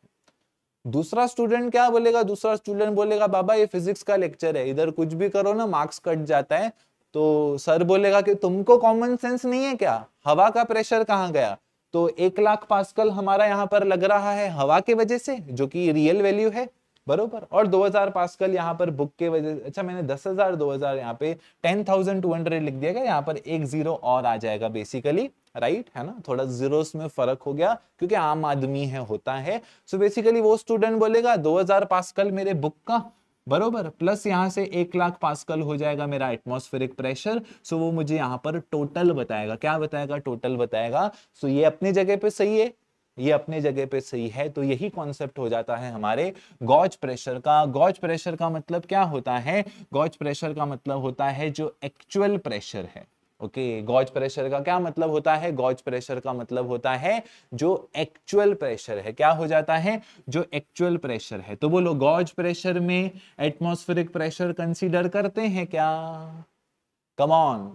दूसरा स्टूडेंट क्या बोलेगा दूसरा स्टूडेंट बोलेगा बाबा ये फिजिक्स का लेक्चर है इधर कुछ भी करो ना मार्क्स कट जाता है तो सर बोलेगा कि तुमको कॉमन सेंस नहीं है क्या हवा का प्रेशर कहाँ गया तो एक लाख पास्कल हमारा यहाँ पर लग रहा है हवा के वजह से जो कि रियल वैल्यू है बरोबर और 2000 पास्कल यहाँ पर बुक के वजह अच्छा मैंने 10000 2000 यहाँ पे हंड्रेड लिख दिया गया यहाँ पर एक जीरो और आ जाएगा बेसिकली राइट है ना थोड़ा जीरो में फर्क हो गया क्योंकि आम आदमी है होता है सो so बेसिकली वो स्टूडेंट बोलेगा 2000 पास्कल मेरे बुक का बरोबर प्लस यहाँ से एक लाख पास्कल हो जाएगा मेरा एटमॉस्फेरिक प्रेशर सो वो मुझे यहाँ पर टोटल बताएगा क्या बताएगा टोटल बताएगा सो ये अपनी जगह पे सही है ये अपने जगह पे सही है तो यही कॉन्सेप्ट हो जाता है हमारे गॉज प्रेशर का गॉज प्रेशर का मतलब क्या होता है गॉज प्रेशर का मतलब होता है जो एक्चुअल प्रेशर है ओके okay, गॉज प्रेशर का क्या मतलब होता है गॉज प्रेशर का मतलब होता है जो एक्चुअल प्रेशर है क्या हो जाता है जो एक्चुअल प्रेशर है तो बोलो गॉज प्रेशर में एटमॉस्फेरिक प्रेशर कंसीडर करते हैं क्या कम ऑन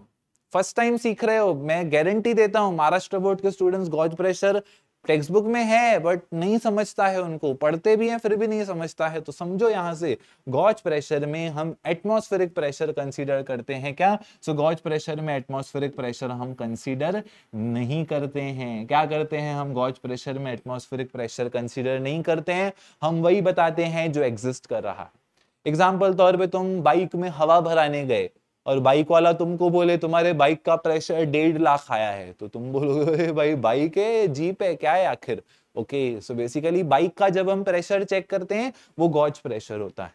फर्स्ट टाइम सीख रहे हो मैं गारंटी देता हूं महाराष्ट्र बोर्ड के students gauge pressure text book में है बट नहीं समझता है उनको पढ़ते भी हैं फिर भी नहीं समझता है तो समझो यहाँ से गॉज प्रेशर में हम एटमॉस्फेरिक प्रेशर कंसीडर करते हैं क्या सो गॉज प्रेशर में एटमॉस्फेरिक प्रेशर हम कंसीडर नहीं करते हैं क्या करते हैं हम गॉज प्रेशर में एटमॉस्फेरिक प्रेशर कंसीडर नहीं करते हैं हम वही बताते हैं जो एग्जिस्ट कर रहा है एग्जाम्पल तौर पर तुम बाइक में हवा भराने गए और बाइक वाला तुमको बोले तुम्हारे बाइक का प्रेशर डेढ़ लाख आया है तो तुम बोलोगे भाई बाइक है जीप है क्या है आखिर ओके सो बेसिकली बाइक का जब हम प्रेशर चेक करते हैं वो गॉज प्रेशर होता है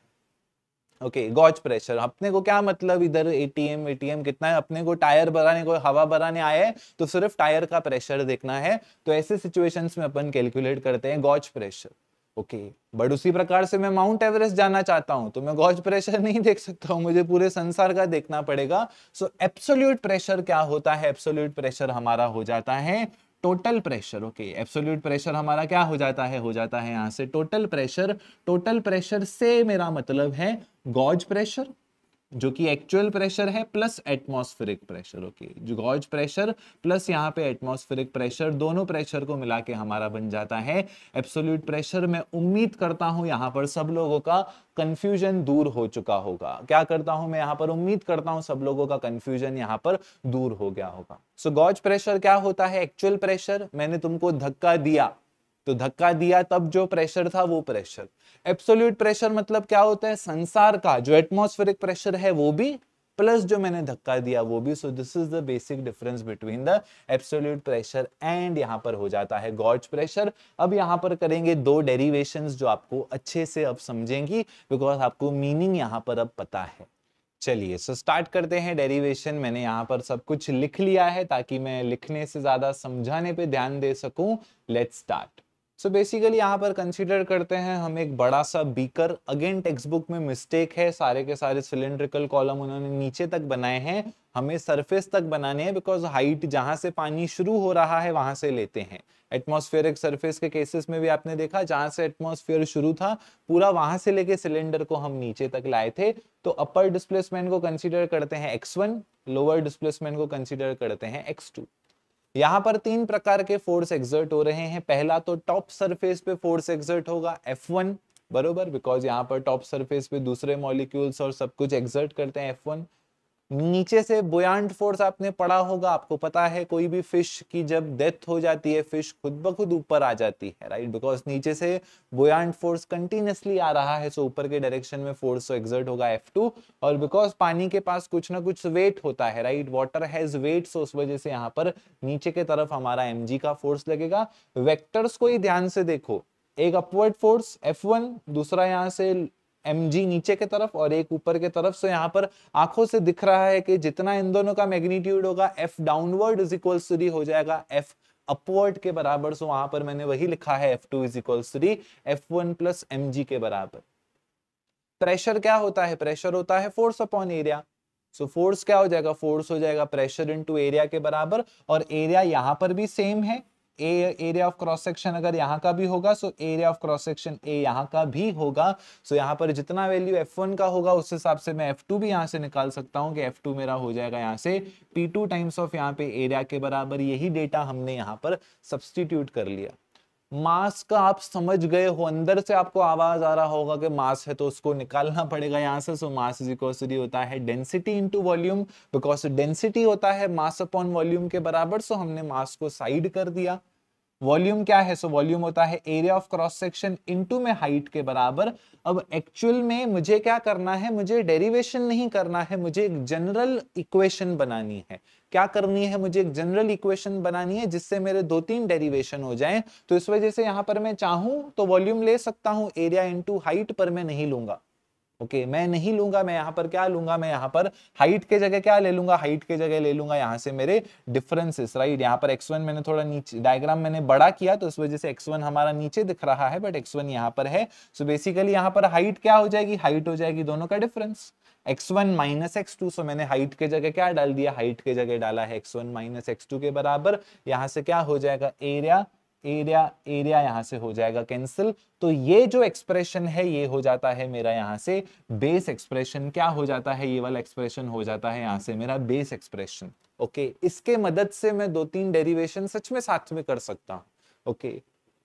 ओके गॉज प्रेशर अपने को क्या मतलब इधर एटीएम एटीएम कितना है अपने को टायर बनाने को हवा बनाने आए तो सिर्फ टायर का प्रेशर देखना है तो ऐसे सिचुएशंस में अपन कैलकुलेट करते हैं गॉज प्रेशर ओके बट उसी प्रकार से मैं माउंट एवरेस्ट जाना चाहता हूं तो मैं गॉज प्रेशर नहीं देख सकता हूं मुझे पूरे संसार का देखना पड़ेगा सो एब्सोल्यूट प्रेशर क्या होता है एब्सोल्यूट प्रेशर हमारा हो जाता है total pressure okay absolute pressure हमारा क्या हो जाता है हो जाता है यहां से टोटल प्रेशर टोटल प्रेशर से मेरा मतलब है गॉज प्रेशर जो कि एक्चुअल प्रेशर है plus atmospheric pressure okay gauge pressure plus यहाँ पे एटमॉस्फेरिक प्रेशर दोनों प्रेशर को मिला के हमारा बन जाता है एब्सोल्यूट प्रेशर मैं उम्मीद करता हूँ यहाँ पर सब लोगों का कंफ्यूजन दूर हो चुका होगा क्या करता हूँ मैं यहाँ पर उम्मीद करता हूँ सब लोगों का कंफ्यूजन यहाँ पर दूर हो गया होगा सो गॉज प्रेशर क्या होता है एक्चुअल प्रेशर मैंने तुमको धक्का दिया तो धक्का दिया तब जो प्रेशर था वो प्रेशर एब्सोल्यूट प्रेशर मतलब क्या होता है संसार का जो एटमोस्फेरिक प्रेशर है वो भी प्लस जो मैंने धक्का दिया वो भी so this is the basic difference between the absolute pressure and यहाँ पर हो जाता है गॉड्स प्रेशर अब यहाँ पर करेंगे दो डेरिवेशंस जो आपको अच्छे से अब समझेंगी बिकॉज आपको मीनिंग यहाँ पर अब पता है चलिए सो स्टार्ट करते हैं डेरिवेशन मैंने यहाँ पर सब कुछ लिख लिया है ताकि मैं लिखने से ज्यादा समझाने पर ध्यान दे सकू लेट स्टार्ट सो बेसिकली यहाँ पर कंसिडर करते हैं हम एक बड़ा सा बीकर अगेन टेक्स्ट बुक में मिस्टेक है सारे के सारे सिलेंड्रिकल कॉलम उन्होंने नीचे तक बनाए हैं हमें सरफेस तक बनाने हैं बिकॉज हाइट जहाँ से पानी शुरू हो रहा है वहां से लेते हैं एटमॉस्फेरिक सरफेस के केसेस में भी आपने देखा जहां से एटमॉस्फेयर शुरू था पूरा वहां से लेके सिलेंडर को हम नीचे तक लाए थे तो अपर डिस्प्लेसमेंट को कंसिडर करते हैं एक्स वन लोअर डिस्प्लेसमेंट को कंसिडर करते हैं एक्स टू यहां पर तीन प्रकार के फोर्स एक्सर्ट हो रहे हैं पहला तो टॉप सरफेस पे फोर्स एक्सर्ट होगा F1 बरोबर बिकॉज यहाँ पर टॉप सरफेस पे दूसरे मॉलिक्यूल्स और सब कुछ एक्सर्ट करते हैं F1 नीचे से बोयांट फोर्स आपने पढ़ा होगा आपको पता है कोई भी फिश की जब डेथ हो जाती है फिश खुद ब खुद ऊपर आ जाती है राइट बिकॉज नीचे से बोयांट फोर्स कंटिन्यूसली आ रहा है सो ऊपर के डायरेक्शन में फोर्स तो एग्जर्ट होगा एफ टू और बिकॉज पानी के पास कुछ ना कुछ वेट होता है right water has weight so उस वजह से यहाँ पर नीचे के तरफ हमारा एम का फोर्स लगेगा वेक्टर्स को ही ध्यान से देखो एक अपवर्ड फोर्स वन दूसरा यहाँ से एम जी नीचे के तरफ और एक ऊपर के तरफ सो यहाँ पर आंखों से दिख रहा है कि जितना इन दोनों का मैग्नीट्यूड होगा F downward is equal three हो जाएगा एफ अपवर्ड के बराबर सो वहां पर मैंने वही लिखा है F two is equal three F one plus M G के बराबर प्रेशर क्या होता है प्रेशर होता है force upon area so force क्या हो जाएगा फोर्स हो जाएगा प्रेशर इनटू एरिया के बराबर और एरिया यहां पर भी सेम है A area of cross section अगर यहाँ का भी होगा सो area of cross section A यहाँ का भी होगा सो यहाँ पर जितना वैल्यू एफ वन का होगा उस हिसाब से मैं एफ टू भी यहाँ से निकाल सकता हूँ कि एफ टू मेरा हो जाएगा यहाँ से पी टू टाइम्स ऑफ यहाँ पे एरिया के बराबर यही डेटा हमने यहाँ पर सब्सटीट्यूट कर लिया मास का आप समझ गए हो अंदर से आपको आवाज आ रहा होगा कि मास है तो उसको निकालना पड़ेगा यहां से so mass is equal to होता है density into volume because density होता है मास अपॉन वॉल्यूम के बराबर सो हमने मास को साइड कर दिया वॉल्यूम क्या है सो वॉल्यूम होता है area of cross section into में हाइट के बराबर अब एक्चुअल में मुझे क्या करना है मुझे डेरिवेशन नहीं करना है मुझे एक जनरल इक्वेशन बनानी है क्या करनी है मुझे एक जनरल इक्वेशन बनानी है जिससे मेरे दो तीन डेरिवेशन हो जाए तो इस वजह से यहां पर मैं चाहूं तो वॉल्यूम ले सकता हूं एरिया इनटू हाइट पर मैं नहीं लूंगा ओके okay, मैं नहीं लूंगा मैं यहाँ पर क्या लूंगा मैं यहाँ पर हाइट के जगह क्या ले लूंगा हाइट के जगह ले लूंगा यहाँ से मेरे डिफरेंसेस राइट यहाँ पर एक्स वन मैंने थोड़ा नीचे डायग्राम मैंने बड़ा किया तो इस वजह से एक्स वन हमारा नीचे दिख रहा है बट एक्स वन यहाँ पर है सो बेसिकली यहाँ पर हाइट क्या हो जाएगी हाइट हो जाएगी दोनों का difference x1 one minus X so मैंने हाइट के जगह क्या डाल दिया हाइट के जगह डाला है x1 वन माइनस एक्स के बराबर यहाँ से क्या हो जाएगा एरिया एरिया एरिया यहां से हो जाएगा कैंसिल तो ये जो एक्सप्रेशन है ये हो जाता है मेरा यहाँ से बेस एक्सप्रेशन क्या हो जाता है ये वाला एक्सप्रेशन हो जाता है यहां से मेरा बेस एक्सप्रेशन ओके इसके मदद से मैं दो तीन डेरिवेशन सच में साथ में कर सकता हूं ओके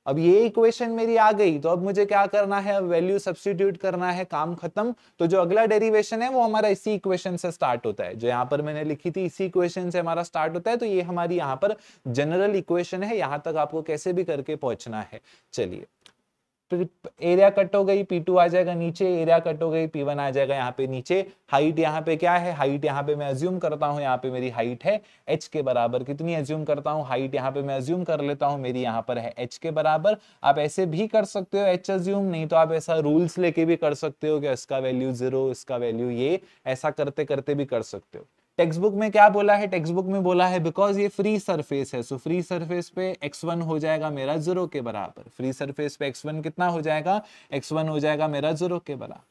अब ये इक्वेशन मेरी आ गई तो अब मुझे क्या करना है वैल्यू सब्सटीट्यूट करना है काम खत्म तो जो अगला डेरिवेशन है वो हमारा इसी इक्वेशन से स्टार्ट होता है जो यहाँ पर मैंने लिखी थी इसी इक्वेशन से हमारा स्टार्ट होता है तो ये हमारी यहाँ पर जनरल इक्वेशन है यहाँ तक आपको कैसे भी करके पहुंचना है चलिए फिर एरिया कट हो गई पी टू आ जाएगा नीचे एरिया कट हो गई पी वन आ जाएगा यहाँ पे नीचे हाइट यहाँ पे क्या है हाइट यहाँ पे मैं अज्यूम करता हूँ यहाँ पे मेरी हाइट है एच के बराबर कितनी अज्यूम करता हूँ हाइट यहाँ पे मैं अज्यूम कर लेता हूँ मेरी यहाँ पर है एच के बराबर आप ऐसे भी कर सकते हो एच अज्यूम नहीं तो आप ऐसा रूल्स लेके भी कर सकते हो कि इसका वैल्यू जीरो इसका वैल्यू ये ऐसा करते करते भी कर सकते हो टेक्स्ट बुक में क्या बोला है टेक्स्ट बुक में बोला है बिकॉज ये फ्री सरफेस है सो फ्री सरफेस पे एक्स वन हो जाएगा मेरा जीरो के बराबर फ्री सरफेस पे एक्स वन कितना हो जाएगा एक्स वन हो जाएगा मेरा जीरो के बराबर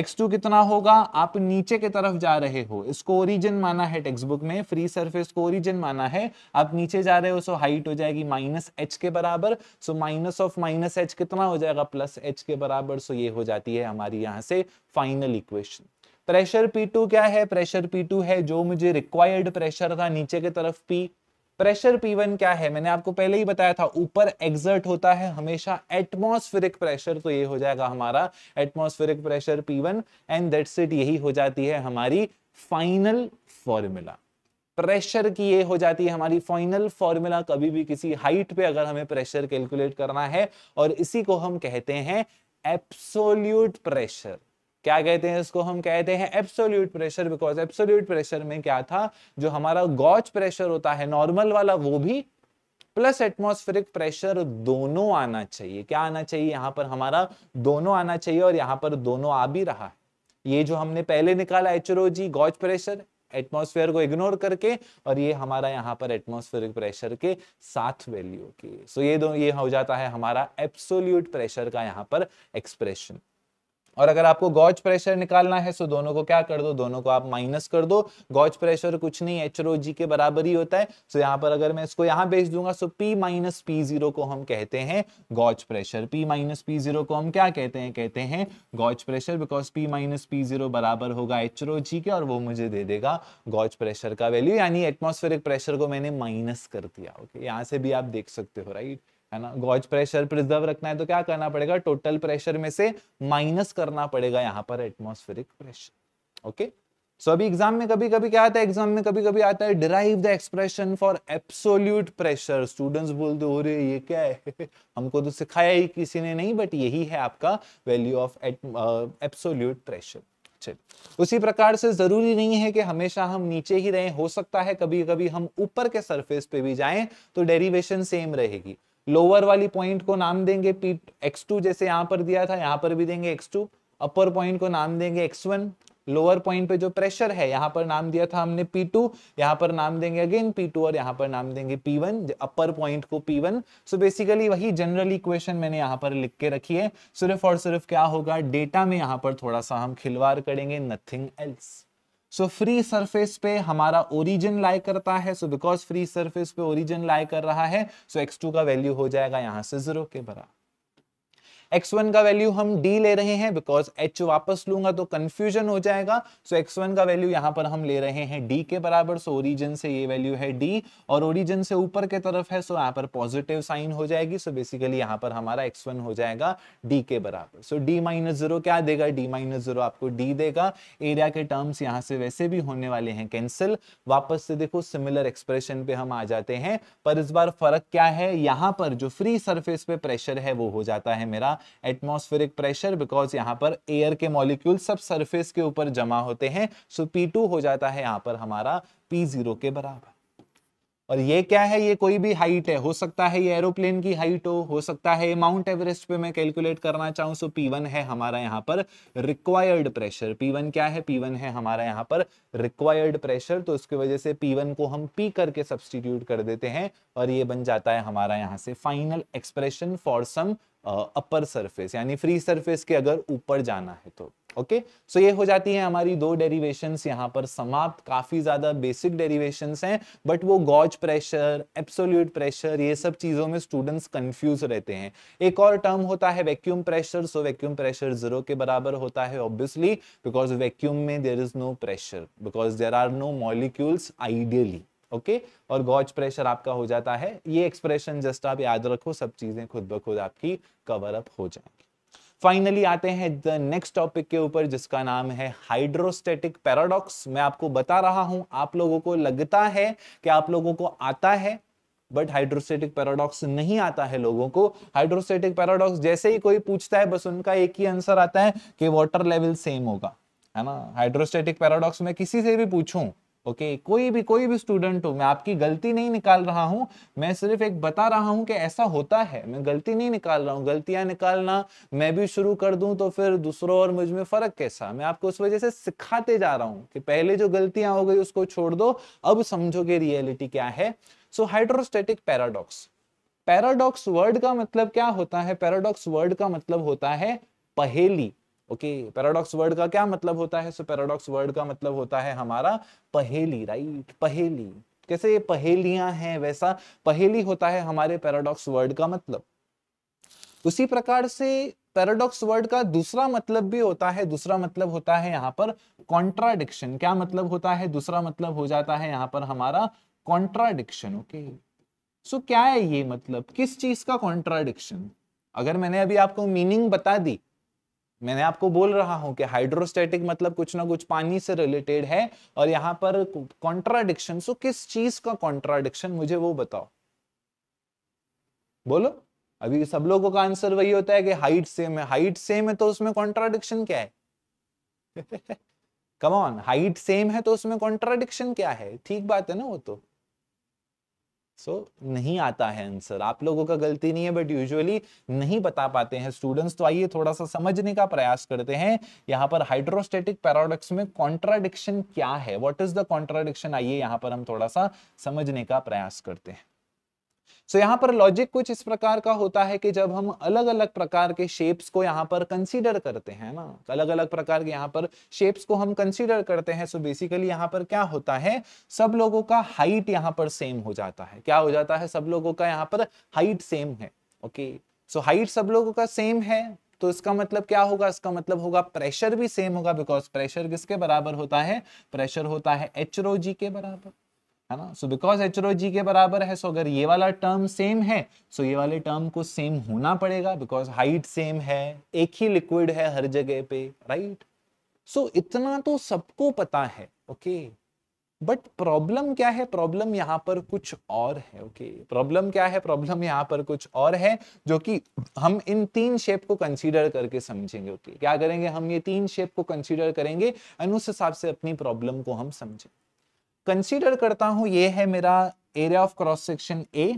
x2 कितना होगा आप नीचे की तरफ जा रहे हो इसको ओरिजिन माना है टेक्स्ट बुक में फ्री सरफेस को ओरिजिन माना है आप नीचे जा रहे हो सो हाइट हो जाएगी माइनस एच के बराबर so minus of minus H कितना हो जाएगा प्लस एच के बराबर सो ये हो जाती है हमारी यहाँ से फाइनल इक्वेशन प्रेशर P2 क्या है प्रेशर P2 है जो मुझे रिक्वायर्ड प्रेशर था नीचे की तरफ P प्रेशर P1 क्या है मैंने आपको पहले ही बताया था ऊपर एक्सर्ट होता है हमेशा एटमॉस्फेरिक प्रेशर तो ये हो जाएगा हमारा atmospheric pressure P1 and that's it यही हो जाती है हमारी फाइनल फॉर्मूला प्रेशर की ये हो जाती है हमारी फाइनल फॉर्मूला कभी भी किसी हाइट पे अगर हमें प्रेशर कैलकुलेट करना है और इसी को हम कहते हैं एप्सोल्यूट प्रेशर क्या कहते हैं इसको हम कहते हैं absolute pressure because absolute pressure में क्या था जो हमारा गॉच प्रेशर होता है नॉर्मल वाला वो भी प्लस एटमॉस्फेरिक प्रेशर दोनों आना चाहिए क्या आना चाहिए यहाँ पर हमारा दोनों आना चाहिए और यहाँ पर दोनों आ भी रहा है ये जो हमने पहले निकाला एचरोजी गॉज प्रेशर एटमॉस्फेयर को इग्नोर करके और ये हमारा यहाँ पर एटमॉस्फेरिक प्रेशर के साथ वैल्यू की सो ये दो ये हो जाता है हमारा एप्सोल्यूट प्रेशर का यहाँ पर एक्सप्रेशन और अगर आपको गॉज प्रेशर निकालना है तो दोनों को क्या कर दो दोनों को आप माइनस कर दो गॉज प्रेशर कुछ नहीं एच के बराबर ही होता है सो यहाँ पर अगर मैं इसको यहाँ बेच दूंगा so P minus P zero को हम कहते हैं gauge pressure P minus P zero को हम क्या कहते हैं कहते हैं gauge pressure because P minus P zero बराबर होगा एच के और वो मुझे दे देगा गॉज प्रेशर का वैल्यू यानी एटमोस्फेरिक प्रेशर को मैंने माइनस कर दिया ओके यहाँ से भी आप देख सकते हो राइट है ना गॉज प्रेशर प्रिजर्व रखना है तो क्या करना पड़ेगा टोटल प्रेशर में से माइनस करना पड़ेगा यहाँ पर एटमोस्फेरिक प्रेशर ओके सो अभी एग्जाम में कभी कभी क्या आता है एग्जाम में कभी कभी आता है derive the expression for absolute pressure students बोलते हो रे ये क्या है हमको तो सिखाया ही किसी ने नहीं बट यही है आपका वैल्यू ऑफ एब्सोल्यूट प्रेशर उसी प्रकार से जरूरी नहीं है कि हमेशा हम नीचे ही रहें हो सकता है कभी कभी हम ऊपर के सरफेस पे भी जाएं तो डेरिवेशन सेम रहेगी लोअर वाली पॉइंट को नाम देंगे पी एक्स टू जैसे यहाँ पर दिया था यहां पर भी देंगे एक्स टू अपर पॉइंट को नाम देंगे एक्स वन लोअर पॉइंट पे जो प्रेशर है यहां पर नाम दिया था हमने पी टू यहाँ पर नाम देंगे अगेन पी टू और यहाँ पर नाम देंगे पी वन अपर पॉइंट को पी वन सो बेसिकली वही जनरल इक्वेशन मैंने यहाँ पर लिख के रखी है सिर्फ और सिर्फ क्या होगा डेटा में यहाँ पर थोड़ा सा हम खिलवाड़ करेंगे nothing else so free surface पे हमारा ओरिजिन लाई करता है सो बिकॉज फ्री सरफेस पे ओरिजिन लाई कर रहा है सो so x2 का वैल्यू हो जाएगा यहां से जीरो के बराबर x1 का वैल्यू हम d ले रहे हैं बिकॉज h वापस लूंगा तो कंफ्यूजन हो जाएगा सो so x1 का वैल्यू यहाँ पर हम ले रहे हैं d के बराबर सो so ओरिजिन से ये वैल्यू है d और ओरिजिन से ऊपर के तरफ है सो so यहाँ पर पॉजिटिव साइन हो जाएगी सो so बेसिकली यहाँ पर हमारा x1 हो जाएगा d के बराबर so so d minus zero क्या देगा d माइनस जीरो आपको d देगा एरिया के टर्म्स यहाँ से वैसे भी होने वाले हैं कैंसिल वापस से देखो सिमिलर एक्सप्रेशन पे हम आ जाते हैं पर इस बार फर्क क्या है यहाँ पर जो फ्री सरफेस पे प्रेशर है वो हो जाता है मेरा एटमोस्फेरिक प्रेशर बिकॉज यहाँ पर एयर के मॉलिक्यूल सब सरफेस के ऊपर जमा होते हैं सो पी हो जाता है यहाँ पर हमारा पी जीरो के बराबर और ये क्या है ये कोई भी हाइट है हो सकता है ये एरोप्लेन की हाइट हो हो सकता है माउंट एवरेस्ट पे मैं कैलकुलेट करना चाहूं सो पी वन है हमारा यहाँ पर रिक्वायर्ड प्रेशर पी वन क्या है पी वन है हमारा यहाँ पर रिक्वायर्ड प्रेशर तो उसकी वजह से पी वन को हम पी करके सब्सटीट्यूट कर देते हैं और ये बन जाता है हमारा यहाँ से final expression for some upper surface यानी फ्री सरफेस के अगर ऊपर जाना है तो ओके okay? सो so ये हो जाती है हमारी दो डेरिवेशन यहाँ पर समाप्त काफी ज्यादा बेसिक डेरिवेशन हैं बट वो गॉज प्रेशर एब्सोल्यूट प्रेशर ये सब चीजों में स्टूडेंट्स कंफ्यूज रहते हैं एक और टर्म होता है vacuum pressure so vacuum pressure zero के बराबर होता है ऑब्वियसली बिकॉज वैक्यूम में there is no pressure because there are no molecules ideally okay और गॉज प्रेशर आपका हो जाता है ये एक्सप्रेशन जस्ट आप याद रखो सब चीजें खुद ब खुद आपकी कवर अप हो जाएंगी फाइनली आते हैं द नेक्स्ट टॉपिक के ऊपर जिसका नाम है हाइड्रोस्टेटिक पैराडॉक्स मैं आपको बता रहा हूं आप लोगों को लगता है कि आप लोगों को आता है बट हाइड्रोस्टेटिक पैराडॉक्स नहीं आता है लोगों को हाइड्रोस्टेटिक पैराडॉक्स जैसे ही कोई पूछता है बस उनका एक ही आंसर आता है कि वाटर लेवल सेम होगा है ना हाइड्रोस्टेटिक पैराडॉक्स में किसी से भी पूछूं ओके okay, कोई भी कोई भी स्टूडेंट हो मैं आपकी गलती नहीं निकाल रहा हूं मैं सिर्फ एक बता रहा हूं कि ऐसा होता है मैं गलती नहीं निकाल रहा हूँ गलतियां निकालना मैं भी शुरू कर दूं तो फिर दूसरों और मुझ में फर्क कैसा मैं आपको उस वजह से सिखाते जा रहा हूं कि पहले जो गलतियां हो गई उसको छोड़ दो अब समझो कि रियलिटी क्या है so hydrostatic paradox paradox word का मतलब क्या होता है पैराडॉक्स वर्ड का मतलब होता है पहेली ओके पैराडॉक्स वर्ड का क्या मतलब होता है सो पैराडॉक्स वर्ड का मतलब होता है हमारा पहेली राइट पहेली कैसे पहेलियां हैं वैसा पहेली होता है हमारे पैराडॉक्स वर्ड का मतलब उसी प्रकार से पैराडॉक्स वर्ड का दूसरा मतलब भी होता है दूसरा मतलब होता है यहाँ पर कॉन्ट्राडिक्शन क्या मतलब होता है दूसरा मतलब हो जाता है यहाँ पर हमारा कॉन्ट्राडिक्शन ओके सो क्या है ये मतलब किस चीज का कॉन्ट्राडिक्शन अगर मैंने अभी आपको मीनिंग बता दी मैंने आपको बोल रहा हूं कि हाइड्रोस्टेटिक मतलब कुछ ना कुछ पानी से रिलेटेड है और यहाँ पर कॉन्ट्राडिक्शन सो किस चीज का कॉन्ट्राडिक्शन मुझे वो बताओ बोलो अभी सब लोगों का आंसर वही होता है कि हाइट सेम है हाइट सेम है तो उसमें कॉन्ट्राडिक्शन क्या है कम ऑन हाइट सेम है तो उसमें कॉन्ट्राडिक्शन क्या है ठीक बात है ना वो तो सो so, नहीं आता है आंसर आप लोगों का गलती नहीं है बट यूजुअली नहीं बता पाते हैं स्टूडेंट्स तो आइए थोड़ा सा समझने का प्रयास करते हैं यहाँ पर हाइड्रोस्टेटिक पैराडॉक्स में कॉन्ट्राडिक्शन क्या है व्हाट इज द कॉन्ट्राडिक्शन आइए यहाँ पर हम थोड़ा सा समझने का प्रयास करते हैं सो so, यहाँ पर लॉजिक कुछ इस प्रकार का होता है कि जब हम अलग अलग प्रकार के शेप्स को यहाँ पर कंसीडर करते हैं ना तो अलग अलग प्रकार के यहाँ पर शेप्स को हम कंसीडर करते हैं सो बेसिकली यहाँ पर क्या होता है सब लोगों का हाइट यहाँ पर सेम हो जाता है क्या हो जाता है सब लोगों का यहाँ पर हाइट सेम है ओके सो हाइट सब लोगों का सेम है तो इसका मतलब क्या होगा इसका मतलब होगा प्रेशर भी सेम होगा बिकॉज प्रेशर किसके बराबर होता है प्रेशर होता है एच के बराबर है ना सो बिकॉज एच जी के बराबर है सो so अगर ये वाला टर्म सेम है सो so ये वाले टर्म को सेम होना पड़ेगा बिकॉज हाइट सेम है एक ही लिक्विड है हर जगह पे राइट right? सो so इतना तो सबको पता है ओके बट प्रॉब्लम क्या है प्रॉब्लम यहाँ पर कुछ और है ओके okay? प्रॉब्लम क्या है प्रॉब्लम यहाँ पर कुछ और है जो कि हम इन तीन शेप को कंसीडर करके समझेंगे ओके okay? क्या करेंगे हम ये तीन शेप को कंसीडर करेंगे एंड उस हिसाब से अपनी प्रॉब्लम को हम समझेंगे कंसीडर करता हूं ये है मेरा area of cross section A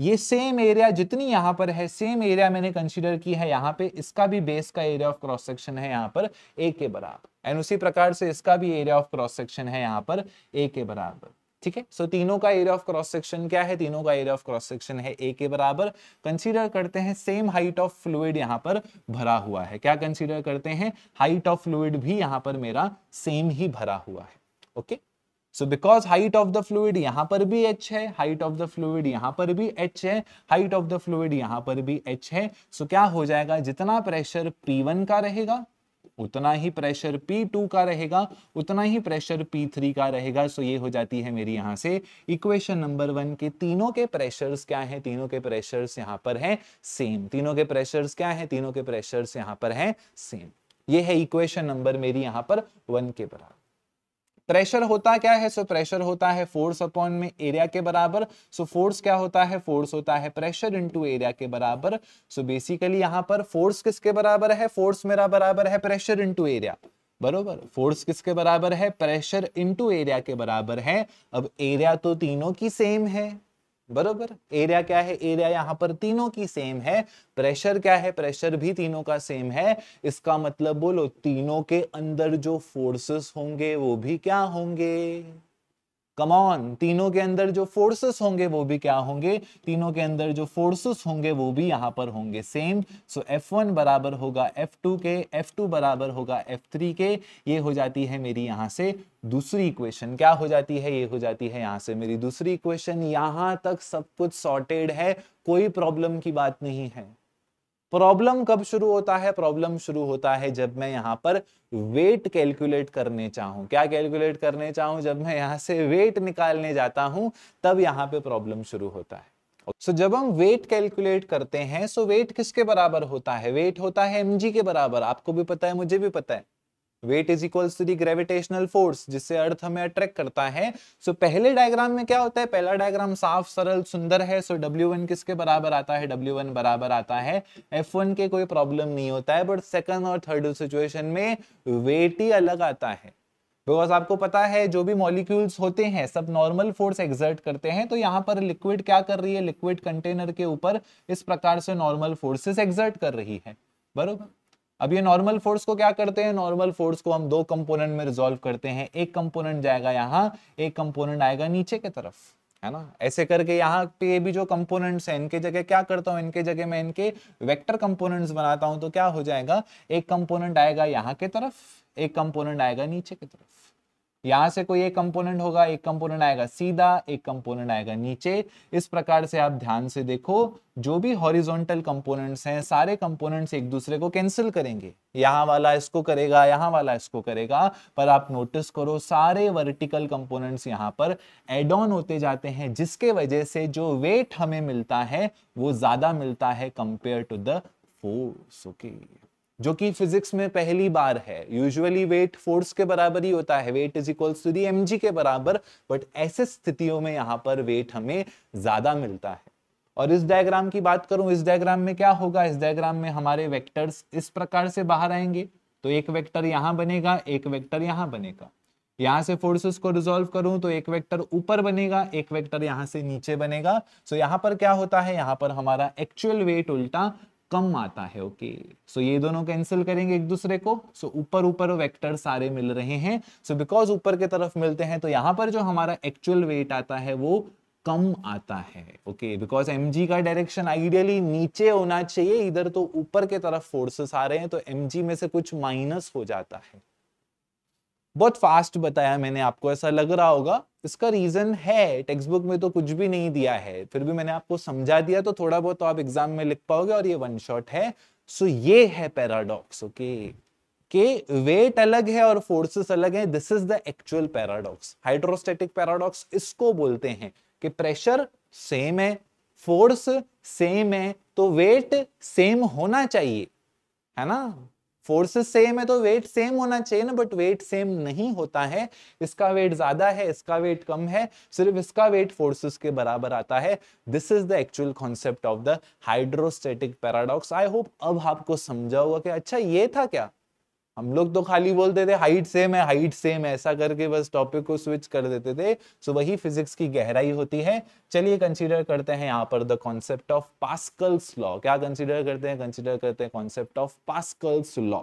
ये सेम एरिया जितनी यहां पर है सेम एरिया मैंने कंसीडर की है यहाँ पे इसका भी बेस का एरिया ऑफ क्रॉस सेक्शन है यहां पर ए के बराबर एंड उसी प्रकार से इसका भी एरिया ऑफ क्रॉस सेक्शन है यहां पर ए के बराबर ठीक है सो तीनों का एरिया ऑफ क्रॉस सेक्शन क्या है तीनों का एरिया ऑफ क्रॉस सेक्शन है ए के बराबर कंसीडर करते हैं सेम हाइट ऑफ फ्लूड यहाँ पर भरा हुआ है क्या कंसीडर करते हैं हाइट ऑफ फ्लूड भी यहाँ पर मेरा सेम ही भरा हुआ है okay okay? So because height of the fluid यहां पर भी एच है हाइट ऑफ द फ्लूड यहां पर भी एच है हाइट ऑफ द फ्लूड यहां पर भी एच है सो so, क्या हो जाएगा जितना प्रेशर पी वन का रहेगा उतना ही प्रेशर P2 का रहेगा उतना ही प्रेशर P3 का रहेगा सो ये हो जाती है मेरी यहाँ से इक्वेशन नंबर वन के तीनों के प्रेशर्स क्या है तीनों के प्रेशर्स यहाँ पर है सेम तीनों के प्रेशर्स क्या है तीनों के प्रेशर्स यहाँ पर है सेम ये है इक्वेशन नंबर मेरी यहाँ पर वन के बराबर प्रेशर होता क्या है सो प्रेशर होता है फोर्स अपॉन में एरिया के बराबर सो फोर्स क्या होता है फोर्स होता है प्रेशर इनटू एरिया के बराबर सो बेसिकली यहां पर फोर्स किसके बराबर है फोर्स मेरा बराबर है प्रेशर इनटू एरिया बरोबर फोर्स किसके बराबर है प्रेशर इनटू एरिया के बराबर है अब एरिया तो तीनों की सेम है बरोबर एरिया क्या है एरिया यहां पर तीनों की सेम है प्रेशर क्या है प्रेशर भी तीनों का सेम है इसका मतलब बोलो तीनों के अंदर जो फोर्सेस होंगे वो भी क्या होंगे कमॉन तीनों के अंदर जो फोर्सेस होंगे वो भी क्या होंगे तीनों के अंदर जो फोर्सेस होंगे वो भी यहाँ पर होंगे सेम सो एफ वन बराबर होगा एफ टू के एफ टू बराबर होगा एफ थ्री के ये हो जाती है मेरी यहाँ से दूसरी इक्वेशन क्या हो जाती है ये हो जाती है यहाँ से मेरी दूसरी इक्वेशन यहां तक सब कुछ सॉर्टेड है कोई प्रॉब्लम की बात नहीं है प्रॉब्लम कब शुरू होता है प्रॉब्लम शुरू होता है जब मैं यहां पर वेट कैलकुलेट करने चाहूं क्या कैलकुलेट करने चाहूं जब मैं यहां से वेट निकालने जाता हूं तब यहां पे प्रॉब्लम शुरू होता है सो so, जब हम वेट कैलकुलेट करते हैं सो वेट किसके बराबर होता है वेट होता है एम के बराबर आपको भी पता है मुझे भी पता है weight is equals to the gravitational force जिससे अर्थ हमें अट्रैक्ट करता है सो so, पहले डायग्राम में क्या होता है पहला डायग्राम साफ सरल सुंदर है सो so W1 किसके बराबर आता है W1 बराबर आता है F1 के कोई प्रॉब्लम नहीं होता है बट सेकंड और थर्ड सिचुएशन में वेट ही अलग आता है बिकॉज आपको पता है जो भी मॉलिक्यूल्स होते हैं सब नॉर्मल फोर्स एग्जर्ट करते हैं तो यहाँ पर लिक्विड क्या कर रही है लिक्विड कंटेनर के ऊपर इस प्रकार से नॉर्मल फोर्सेस एग्जर्ट कर रही है बरोबर अब ये नॉर्मल फोर्स को क्या करते हैं नॉर्मल फोर्स को हम दो कंपोनेंट में रिजोल्व करते हैं एक कंपोनेंट जाएगा यहाँ एक कंपोनेंट आएगा नीचे के तरफ है ना ऐसे करके यहाँ पे भी जो कंपोनेंट्स हैं इनके जगह क्या करता हूँ इनके जगह मैं इनके वेक्टर कंपोनेंट्स बनाता हूँ तो क्या हो जाएगा एक कंपोनेंट आएगा यहाँ के तरफ एक कंपोनेंट आएगा नीचे की तरफ यहां से कोई एक कंपोनेंट होगा एक कंपोनेंट आएगा सीधा एक कंपोनेंट आएगा नीचे इस प्रकार से आप ध्यान से देखो जो भी हॉरिजॉन्टल कंपोनेंट्स हैं सारे कंपोनेंट्स एक दूसरे को कैंसिल करेंगे यहां वाला इसको करेगा यहाँ वाला इसको करेगा पर आप नोटिस करो सारे वर्टिकल कंपोनेंट्स यहाँ पर एड ऑन होते जाते हैं जिसके वजह से जो वेट हमें मिलता है वो ज्यादा मिलता है compare to the force okay जो कि फिजिक्स में पहली बार है यूजुअली वेट फोर्स के बराबर ही होता है weight is equals to the MG के बराबर बट ऐसे स्थितियों में यहां पर वेट हमें ज्यादा मिलता है और इस डायग्राम की बात करूं इस डायग्राम में क्या होगा इस डायग्राम में हमारे वेक्टर्स इस प्रकार से बाहर आएंगे तो एक वेक्टर यहां बनेगा एक वेक्टर यहां बनेगा यहां से फोर्सेस को रिजोल्व करूं तो एक वेक्टर ऊपर बनेगा एक वेक्टर यहां से नीचे बनेगा सो यहां पर क्या होता है यहां पर हमारा एक्चुअल वेट उल्टा कम आता है ओके सो ये दोनों कैंसिल करेंगे एक दूसरे को सो ऊपर ऊपर वेक्टर सारे मिल रहे हैं सो बिकॉज ऊपर की तरफ मिलते हैं तो यहाँ पर जो हमारा एक्चुअल वेट आता है वो कम आता है ओके बिकॉज एम का डायरेक्शन आइडियली नीचे होना चाहिए इधर तो ऊपर के तरफ फोर्सेस आ रहे हैं तो एम में से कुछ माइनस हो जाता है बहुत फास्ट बताया मैंने आपको ऐसा लग रहा होगा इसका रीजन है टेक्स्ट बुक में तो कुछ भी नहीं दिया है फिर भी मैंने आपको समझा दिया तो थोड़ा बहुत तो आप एग्जाम में लिख पाओगे और ये वन शॉट है सो ये है पैराडॉक्स ओके के वेट अलग है और फोर्सेस अलग है this is the actual paradox hydrostatic paradox इसको बोलते हैं कि प्रेशर सेम है फोर्स सेम है तो वेट सेम होना चाहिए है ना फोर्सेस सेम है तो वेट सेम होना चाहिए ना बट वेट सेम नहीं होता है इसका वेट ज्यादा है इसका वेट कम है सिर्फ इसका वेट फोर्सेस के बराबर आता है this is the actual concept of the hydrostatic paradox I hope अब आपको समझा होगा कि अच्छा ये था क्या हम लोग तो खाली बोलते थे हाइट सेम है हाइट सेम है ऐसा करके बस टॉपिक को स्विच कर देते थे सो so, वही फिजिक्स की गहराई होती है चलिए कंसीडर करते हैं यहाँ पर the concept of Pascal's law क्या कंसीडर करते हैं कंसीडर करते हैं concept of Pascal's law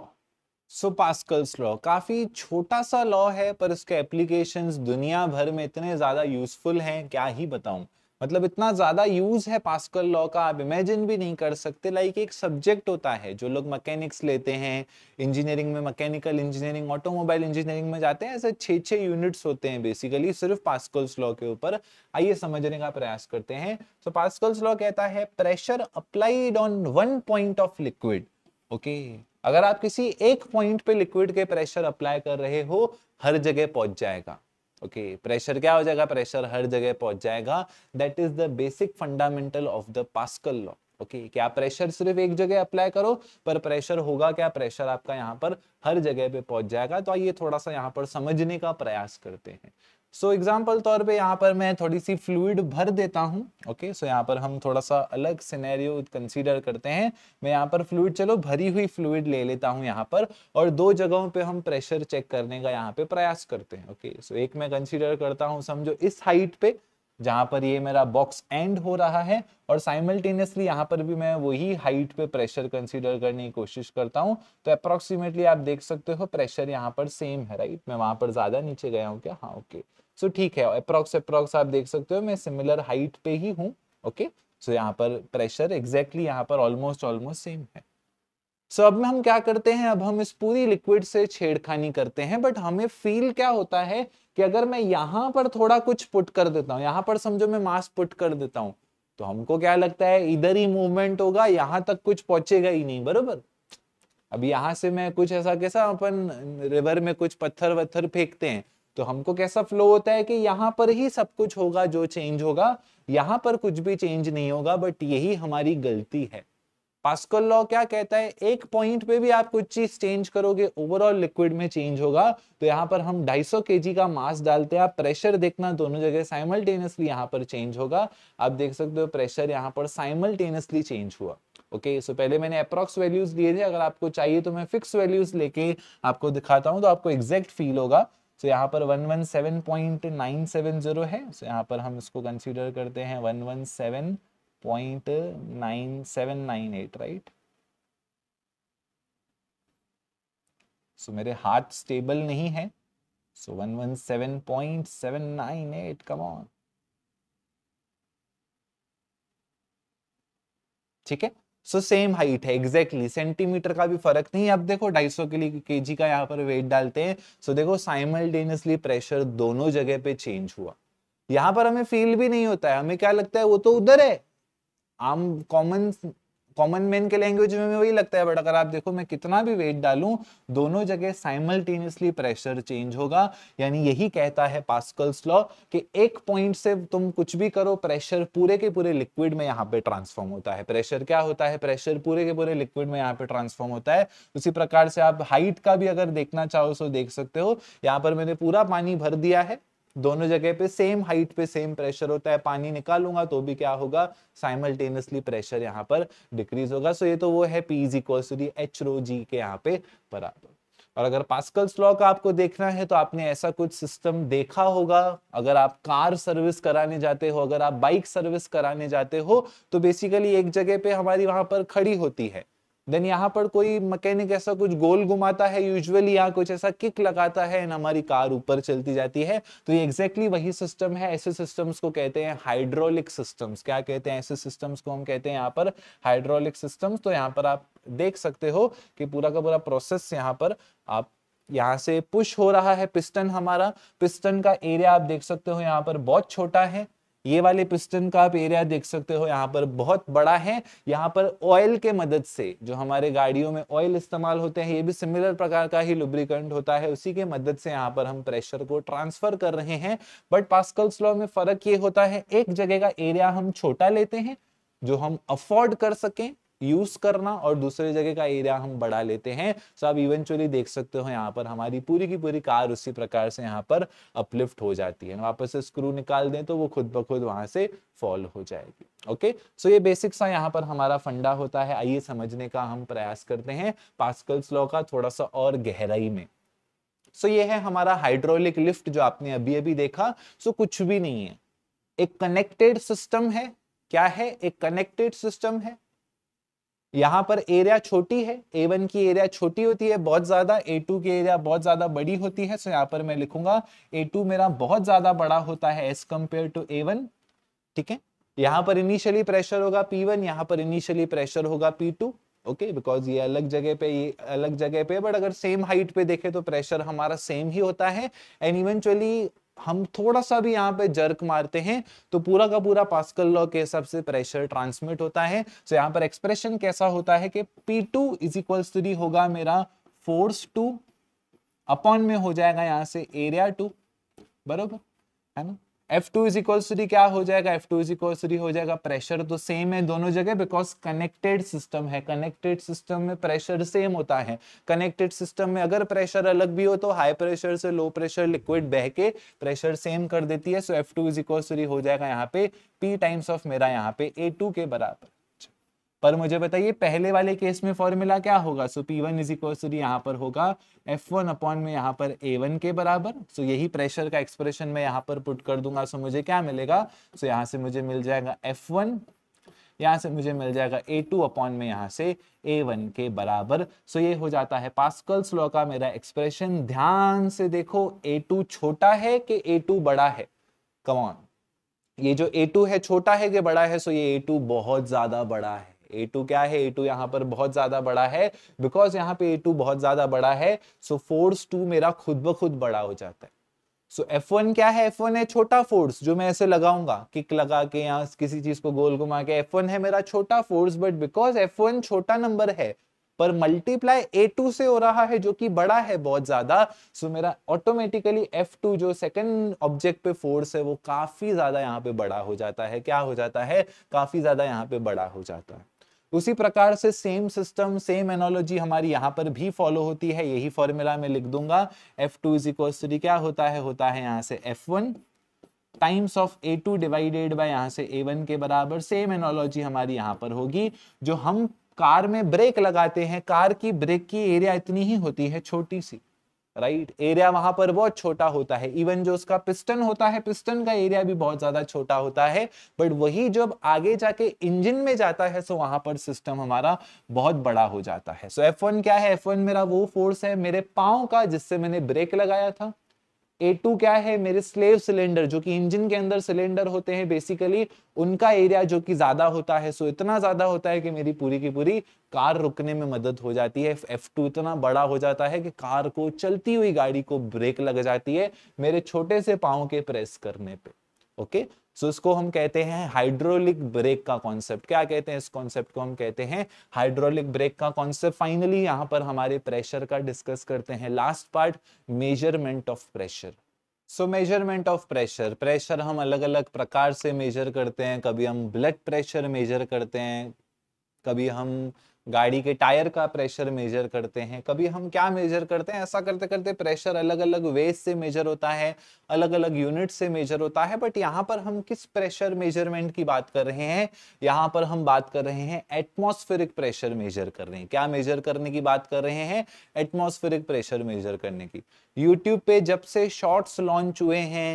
so Pascal's law काफी छोटा सा लॉ है पर उसके एप्लीकेशन दुनिया भर में इतने ज्यादा यूजफुल हैं क्या ही बताऊं मतलब इतना ज्यादा यूज है पास्कल लॉ का आप इमेजिन भी नहीं कर सकते लाइक एक सब्जेक्ट होता है जो लोग मैकेनिक्स लेते हैं इंजीनियरिंग में मैकेनिकल इंजीनियरिंग ऑटोमोबाइल इंजीनियरिंग में जाते हैं ऐसे छे छे यूनिट्स होते हैं बेसिकली सिर्फ पास्कल्स लॉ के ऊपर आइए समझने का प्रयास करते हैं तो पास्कल्स लॉ कहता है pressure applied on one point of liquid okay अगर आप किसी एक पॉइंट पे लिक्विड के प्रेशर अप्लाई कर रहे हो हर जगह पहुंच जाएगा ओके okay, प्रेशर क्या हो जाएगा प्रेशर हर जगह पहुंच जाएगा that is the basic fundamental of the Pascal law okay क्या प्रेशर सिर्फ एक जगह अप्लाई करो पर प्रेशर होगा क्या प्रेशर आपका यहाँ पर हर जगह पे पहुंच जाएगा तो आइए थोड़ा सा यहाँ पर समझने का प्रयास करते हैं सो एग्जाम्पल तौर पे यहाँ पर मैं थोड़ी सी फ्लूड भर देता हूँ ओके सो यहाँ पर हम थोड़ा सा अलग सिनेरियो कंसीडर करते हैं मैं यहाँ पर फ्लूड चलो भरी हुई फ्लूड ले लेता हूँ यहाँ पर और दो जगहों पे हम प्रेशर चेक करने का यहाँ पे प्रयास करते हैं ओके सो एक मैं कंसीडर करता हूँ समझो इस हाइट पे जहां पर ये मेरा बॉक्स एंड हो रहा है और साइमल्टेनियसली यहाँ पर भी मैं वही हाइट पे प्रेशर कंसीडर करने की कोशिश करता हूँ तो अप्रोक्सीमेटली आप देख सकते हो प्रेशर यहाँ पर सेम है राइट मैं वहां पर ज्यादा नीचे गया हूँ क्या हाँ ओके okay. सो ठीक है अप्रोक्स अप्रोक्स आप देख सकते हो मैं सिमिलर हाइट पे ही हूँ ओके सो यहाँ पर प्रेशर एग्जैक्टली यहाँ पर ऑलमोस्ट ऑलमोस्ट सेम है सो so, अब में हम क्या करते हैं अब हम इस पूरी लिक्विड से छेड़खानी करते हैं बट हमें फील क्या होता है कि अगर मैं यहाँ पर थोड़ा कुछ पुट कर देता हूँ यहाँ पर समझो मैं मास पुट कर देता हूँ तो हमको क्या लगता है इधर ही मूवमेंट होगा यहाँ तक कुछ पहुंचेगा ही नहीं बरोबर अब यहाँ से मैं कुछ ऐसा कैसा अपन रिवर में कुछ पत्थर वत्थर फेंकते हैं तो हमको कैसा फ्लो होता है कि यहाँ पर ही सब कुछ होगा जो चेंज होगा यहाँ पर कुछ भी चेंज नहीं होगा बट यही हमारी गलती है पास्कल लॉ क्या कहता है एक पॉइंट पे भी आप कुछ चीज चेंज करोगे ओवरऑल लिक्विड में चेंज होगा तो यहाँ पर हम 250 केजी का मास डालते हैं आप प्रेशर देखना दोनों जगह साइमल्टेनियसली यहाँ पर चेंज होगा आप देख सकते हो प्रेशर यहाँ पर साइमल्टेनियसली चेंज हुआ ओके okay, सो so पहले मैंने अप्रोक्स वैल्यूज दिए थे अगर आपको चाहिए तो मैं फिक्स वैल्यूज लेके आपको दिखाता हूँ तो आपको एग्जैक्ट फील होगा सो so, यहाँ पर 117.970 है सो so, यहाँ पर हम इसको कंसीडर करते हैं 117.9798 राइट सो मेरे हार्ट स्टेबल नहीं है so one one seven point seven nine eight come on ठीक है सो सेम हाइट है एग्जैक्टली सेंटीमीटर का भी फर्क नहीं अब देखो 250 के लिए के जी का यहाँ पर वेट डालते हैं सो so, देखो साइमल्टेनियसली प्रेशर दोनों जगह पे चेंज हुआ यहाँ पर हमें फील भी नहीं होता है हमें क्या लगता है वो तो उधर है आम कॉमन कॉमन मैन के लैंग्वेज में वही लगता है बट अगर आप देखो मैं कितना भी वेट डालूं दोनों जगह साइमल्टेनियसली प्रेशर चेंज होगा यानी यही कहता है पास्कल्स लॉ कि एक पॉइंट से तुम कुछ भी करो प्रेशर पूरे के पूरे लिक्विड में यहाँ पे ट्रांसफॉर्म होता है प्रेशर क्या होता है प्रेशर पूरे के पूरे लिक्विड में यहाँ पे ट्रांसफॉर्म होता है उसी प्रकार से आप हाइट का भी अगर देखना चाहो तो देख सकते हो यहाँ पर मैंने पूरा पानी भर दिया है दोनों जगह पे सेम हाइट पे सेम प्रेशर होता है पानी निकालूंगा तो भी क्या होगा साइमल्टेनियसली प्रेशर यहाँ पर डिक्रीज होगा सो ये तो वो है P is equal to H rho G के यहाँ पे बराबर और अगर पास्कल स्लॉ का आपको देखना है तो आपने ऐसा कुछ सिस्टम देखा होगा अगर आप कार सर्विस कराने जाते हो अगर आप बाइक सर्विस कराने जाते हो तो बेसिकली एक जगह पे हमारी वहां पर खड़ी होती है देन यहाँ पर कोई मैकेनिक ऐसा कुछ गोल घुमाता है यूजुअली यहाँ कुछ ऐसा किक लगाता है एंड हमारी कार ऊपर चलती जाती है तो ये एग्जैक्टली exactly वही सिस्टम है ऐसे सिस्टम्स को कहते हैं हाइड्रोलिक सिस्टम्स क्या कहते हैं ऐसे सिस्टम्स को हम कहते हैं यहाँ पर हाइड्रोलिक सिस्टम्स तो यहाँ पर आप देख सकते हो कि पूरा का पूरा प्रोसेस यहाँ पर आप यहाँ से पुश हो रहा है पिस्टन हमारा पिस्टन का एरिया आप देख सकते हो यहाँ पर बहुत छोटा है ये वाले पिस्टन का आप एरिया देख सकते हो यहाँ पर बहुत बड़ा है यहाँ पर ऑयल के मदद से जो हमारे गाड़ियों में ऑयल इस्तेमाल होते हैं ये भी सिमिलर प्रकार का ही लुब्रिकेंट होता है उसी के मदद से यहाँ पर हम प्रेशर को ट्रांसफर कर रहे हैं बट पास्कल लॉ में फर्क ये होता है एक जगह का एरिया हम छोटा लेते हैं जो हम अफोर्ड कर सकें यूज करना और दूसरे जगह का एरिया हम बढ़ा लेते हैं सो आप इवेंचुअली देख सकते हो यहाँ पर हमारी पूरी की पूरी कार उसी प्रकार से यहाँ पर अपलिफ्ट हो जाती है वापस से स्क्रू निकाल दें तो वो खुद ब खुद वहां से फॉल हो जाएगी ओके सो ये बेसिक सा यहाँ पर हमारा फंडा होता है आइए समझने का हम प्रयास करते हैं पास्कल्स लॉ का थोड़ा सा और गहराई में सो so, ये है हमारा हाइड्रोलिक लिफ्ट जो आपने अभी अभी देखा सो so, कुछ भी नहीं है एक कनेक्टेड सिस्टम है क्या है एक कनेक्टेड सिस्टम है यहाँ पर एरिया छोटी है ए वन की एरिया छोटी होती है बहुत ज्यादा ए टू की एरिया बहुत ज्यादा बड़ी होती है सो यहाँ पर मैं लिखूंगा ए टू मेरा बहुत ज्यादा बड़ा होता है as compare to A one ठीक है यहाँ पर इनिशियली प्रेशर होगा पी वन यहाँ पर इनिशियली प्रेशर होगा पी टू ओके बिकॉज ये अलग जगह पे ये अलग जगह पे बट अगर सेम हाइट पे देखें तो प्रेशर हमारा सेम ही होता है एंड इवेंचुअली हम थोड़ा सा भी यहाँ पे जर्क मारते हैं तो पूरा का पूरा पास्कल लॉ के हिसाब से प्रेशर ट्रांसमिट होता है सो यहाँ पर एक्सप्रेशन कैसा होता है कि P2 to is equal three होगा मेरा फोर्स टू अपॉन में हो जाएगा यहाँ से एरिया टू बरोबर है ना F two is equal three क्या हो जाएगा F two is equal three हो जाएगा प्रेशर तो सेम है दोनों जगह बिकॉज कनेक्टेड सिस्टम है कनेक्टेड सिस्टम में प्रेशर सेम होता है कनेक्टेड सिस्टम में अगर प्रेशर अलग भी हो तो हाई प्रेशर से लो प्रेशर लिक्विड बह के प्रेशर सेम कर देती है so F two is equal three हो जाएगा यहाँ पे पी टाइम्स ऑफ मेरा यहाँ पे ए टू के बराबर पर मुझे बताइए पहले वाले केस में फॉर्मूला क्या होगा so P one is equal to यहाँ पर होगा एफ वन अपॉन में यहाँ पर ए वन के बराबर सो यही प्रेशर का एक्सप्रेशन मैं यहाँ पर पुट कर दूंगा सो मुझे क्या मिलेगा सो यहाँ से मुझे मिल जाएगा एफ वन यहाँ से मुझे मिल जाएगा ए टू अपॉन में यहाँ से ए वन के बराबर सो ये हो जाता है पास्कल्स लॉ का मेरा एक्सप्रेशन ध्यान से देखो ए टू छोटा है कि ए टू बड़ा है कमॉन ये जो ए टू है छोटा है कि बड़ा है सो ये ए टू बहुत ज्यादा बड़ा है ए टू क्या है ए टू यहाँ पर बहुत ज्यादा बड़ा है बिकॉज यहाँ पे ए टू बहुत ज्यादा बड़ा है सो फोर्स टू मेरा खुद ब खुद बड़ा हो जाता है सो so F1 क्या है F1 है छोटा फोर्स जो मैं ऐसे लगाऊंगा किक लगा के या किसी चीज को गोल घुमा के F1 है मेरा छोटा फोर्स बट बिकॉज F1 छोटा नंबर है पर मल्टीप्लाई A2 से हो रहा है जो कि बड़ा है बहुत ज्यादा सो so मेरा ऑटोमेटिकली F2 जो सेकंड ऑब्जेक्ट पे फोर्स है वो काफी ज्यादा यहाँ पे बड़ा हो जाता है क्या हो जाता है काफी ज्यादा यहाँ पे बड़ा हो जाता है उसी प्रकार से सेम सिस्टम सेम एनोलॉजी हमारी यहाँ पर भी फॉलो होती है यही फॉर्मूला में लिख दूंगा F two is equal to क्या होता है होता है यहाँ से F one times of A two divided by यहाँ से ए वन के बराबर सेम एनोलॉजी हमारी यहाँ पर होगी जो हम कार में ब्रेक लगाते हैं कार की ब्रेक की एरिया इतनी ही होती है छोटी सी राइट एरिया वहां पर बहुत छोटा होता है इवन जो उसका पिस्टन होता है पिस्टन का एरिया भी बहुत ज्यादा छोटा होता है बट वही जब आगे जाके इंजन में जाता है सो वहां पर सिस्टम हमारा बहुत बड़ा हो जाता है सो so, F1 क्या है F1 मेरा वो फोर्स है मेरे पाओ का जिससे मैंने ब्रेक लगाया था A2 क्या है मेरे स्लेव सिलेंडर जो कि इंजन के अंदर सिलेंडर होते हैं बेसिकली उनका एरिया जो कि ज्यादा होता है सो इतना ज्यादा होता है कि मेरी पूरी की पूरी कार रुकने में मदद हो जाती है एफ टू इतना बड़ा हो जाता है कि कार को चलती हुई गाड़ी को ब्रेक लग जाती है मेरे छोटे से पाओ के प्रेस करने पे ओके सो so, इसको हम कहते हैं हाइड्रोलिक ब्रेक का कॉन्सेप्ट क्या कहते हैं इस कॉन्सेप्ट को हम कहते हैं हाइड्रोलिक ब्रेक का कॉन्सेप्ट फाइनली यहां पर हमारे प्रेशर का डिस्कस करते हैं last part measurement of pressure so measurement of pressure pressure हम अलग अलग प्रकार से मेजर करते हैं कभी हम ब्लड प्रेशर मेजर करते हैं कभी हम गाड़ी के टायर का प्रेशर मेजर करते हैं कभी हम क्या मेजर करते हैं ऐसा करते करते प्रेशर अलग अलग वेज से मेजर होता है अलग अलग यूनिट से मेजर होता है बट यहाँ पर हम किस प्रेशर मेजरमेंट की बात कर रहे हैं यहाँ पर हम बात कर रहे हैं एटमोस्फेरिक प्रेशर मेजर कर रहे हैं क्या मेजर करने की बात कर रहे हैं एटमोस्फेरिक प्रेशर मेजर करने की यूट्यूब पे जब से शॉर्ट्स लॉन्च हुए हैं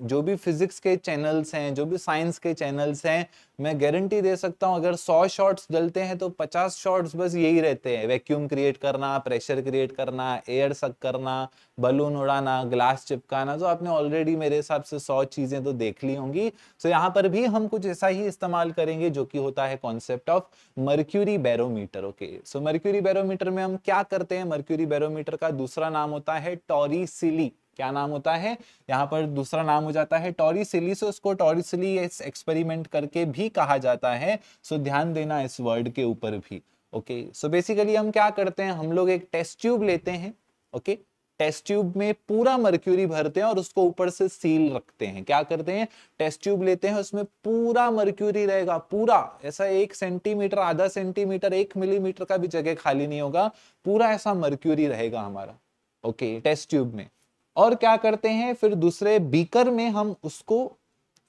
जो भी फिजिक्स के चैनल्स हैं जो भी साइंस के चैनल्स हैं मैं गारंटी दे सकता हूं अगर 100 शॉट्स डलते हैं तो 50 शॉट्स बस यही रहते हैं वैक्यूम क्रिएट करना प्रेशर क्रिएट करना एयर सक करना बलून उड़ाना ग्लास चिपकाना तो आपने ऑलरेडी मेरे हिसाब से 100 चीजें तो देख ली होंगी सो so, यहाँ पर भी हम कुछ ऐसा ही इस्तेमाल करेंगे जो कि होता है concept of mercury barometer okay so mercury barometer में हम क्या करते हैं मर्क्यूरी बैरोमीटर का दूसरा नाम होता है टॉरी सिली क्या नाम होता है यहाँ पर दूसरा नाम हो जाता है टॉरिसिली सो उसको टॉरिसिली एक्सपेरिमेंट करके भी कहा जाता है सो ध्यान देना इस वर्ड के ऊपर भी ओके सो बेसिकली हम क्या करते हैं हम लोग एक टेस्ट ट्यूब लेते हैं ओके okay? टेस्ट ट्यूब में पूरा मर्क्यूरी भरते हैं और उसको ऊपर से सील रखते हैं क्या करते हैं टेस्ट ट्यूब लेते हैं उसमें पूरा मर्क्यूरी रहेगा पूरा ऐसा एक सेंटीमीटर आधा सेंटीमीटर एक मिलीमीटर का भी जगह खाली नहीं होगा पूरा ऐसा मर्क्यूरी रहेगा हमारा ओके टेस्ट ट्यूब में और क्या करते हैं फिर दूसरे बीकर में हम उसको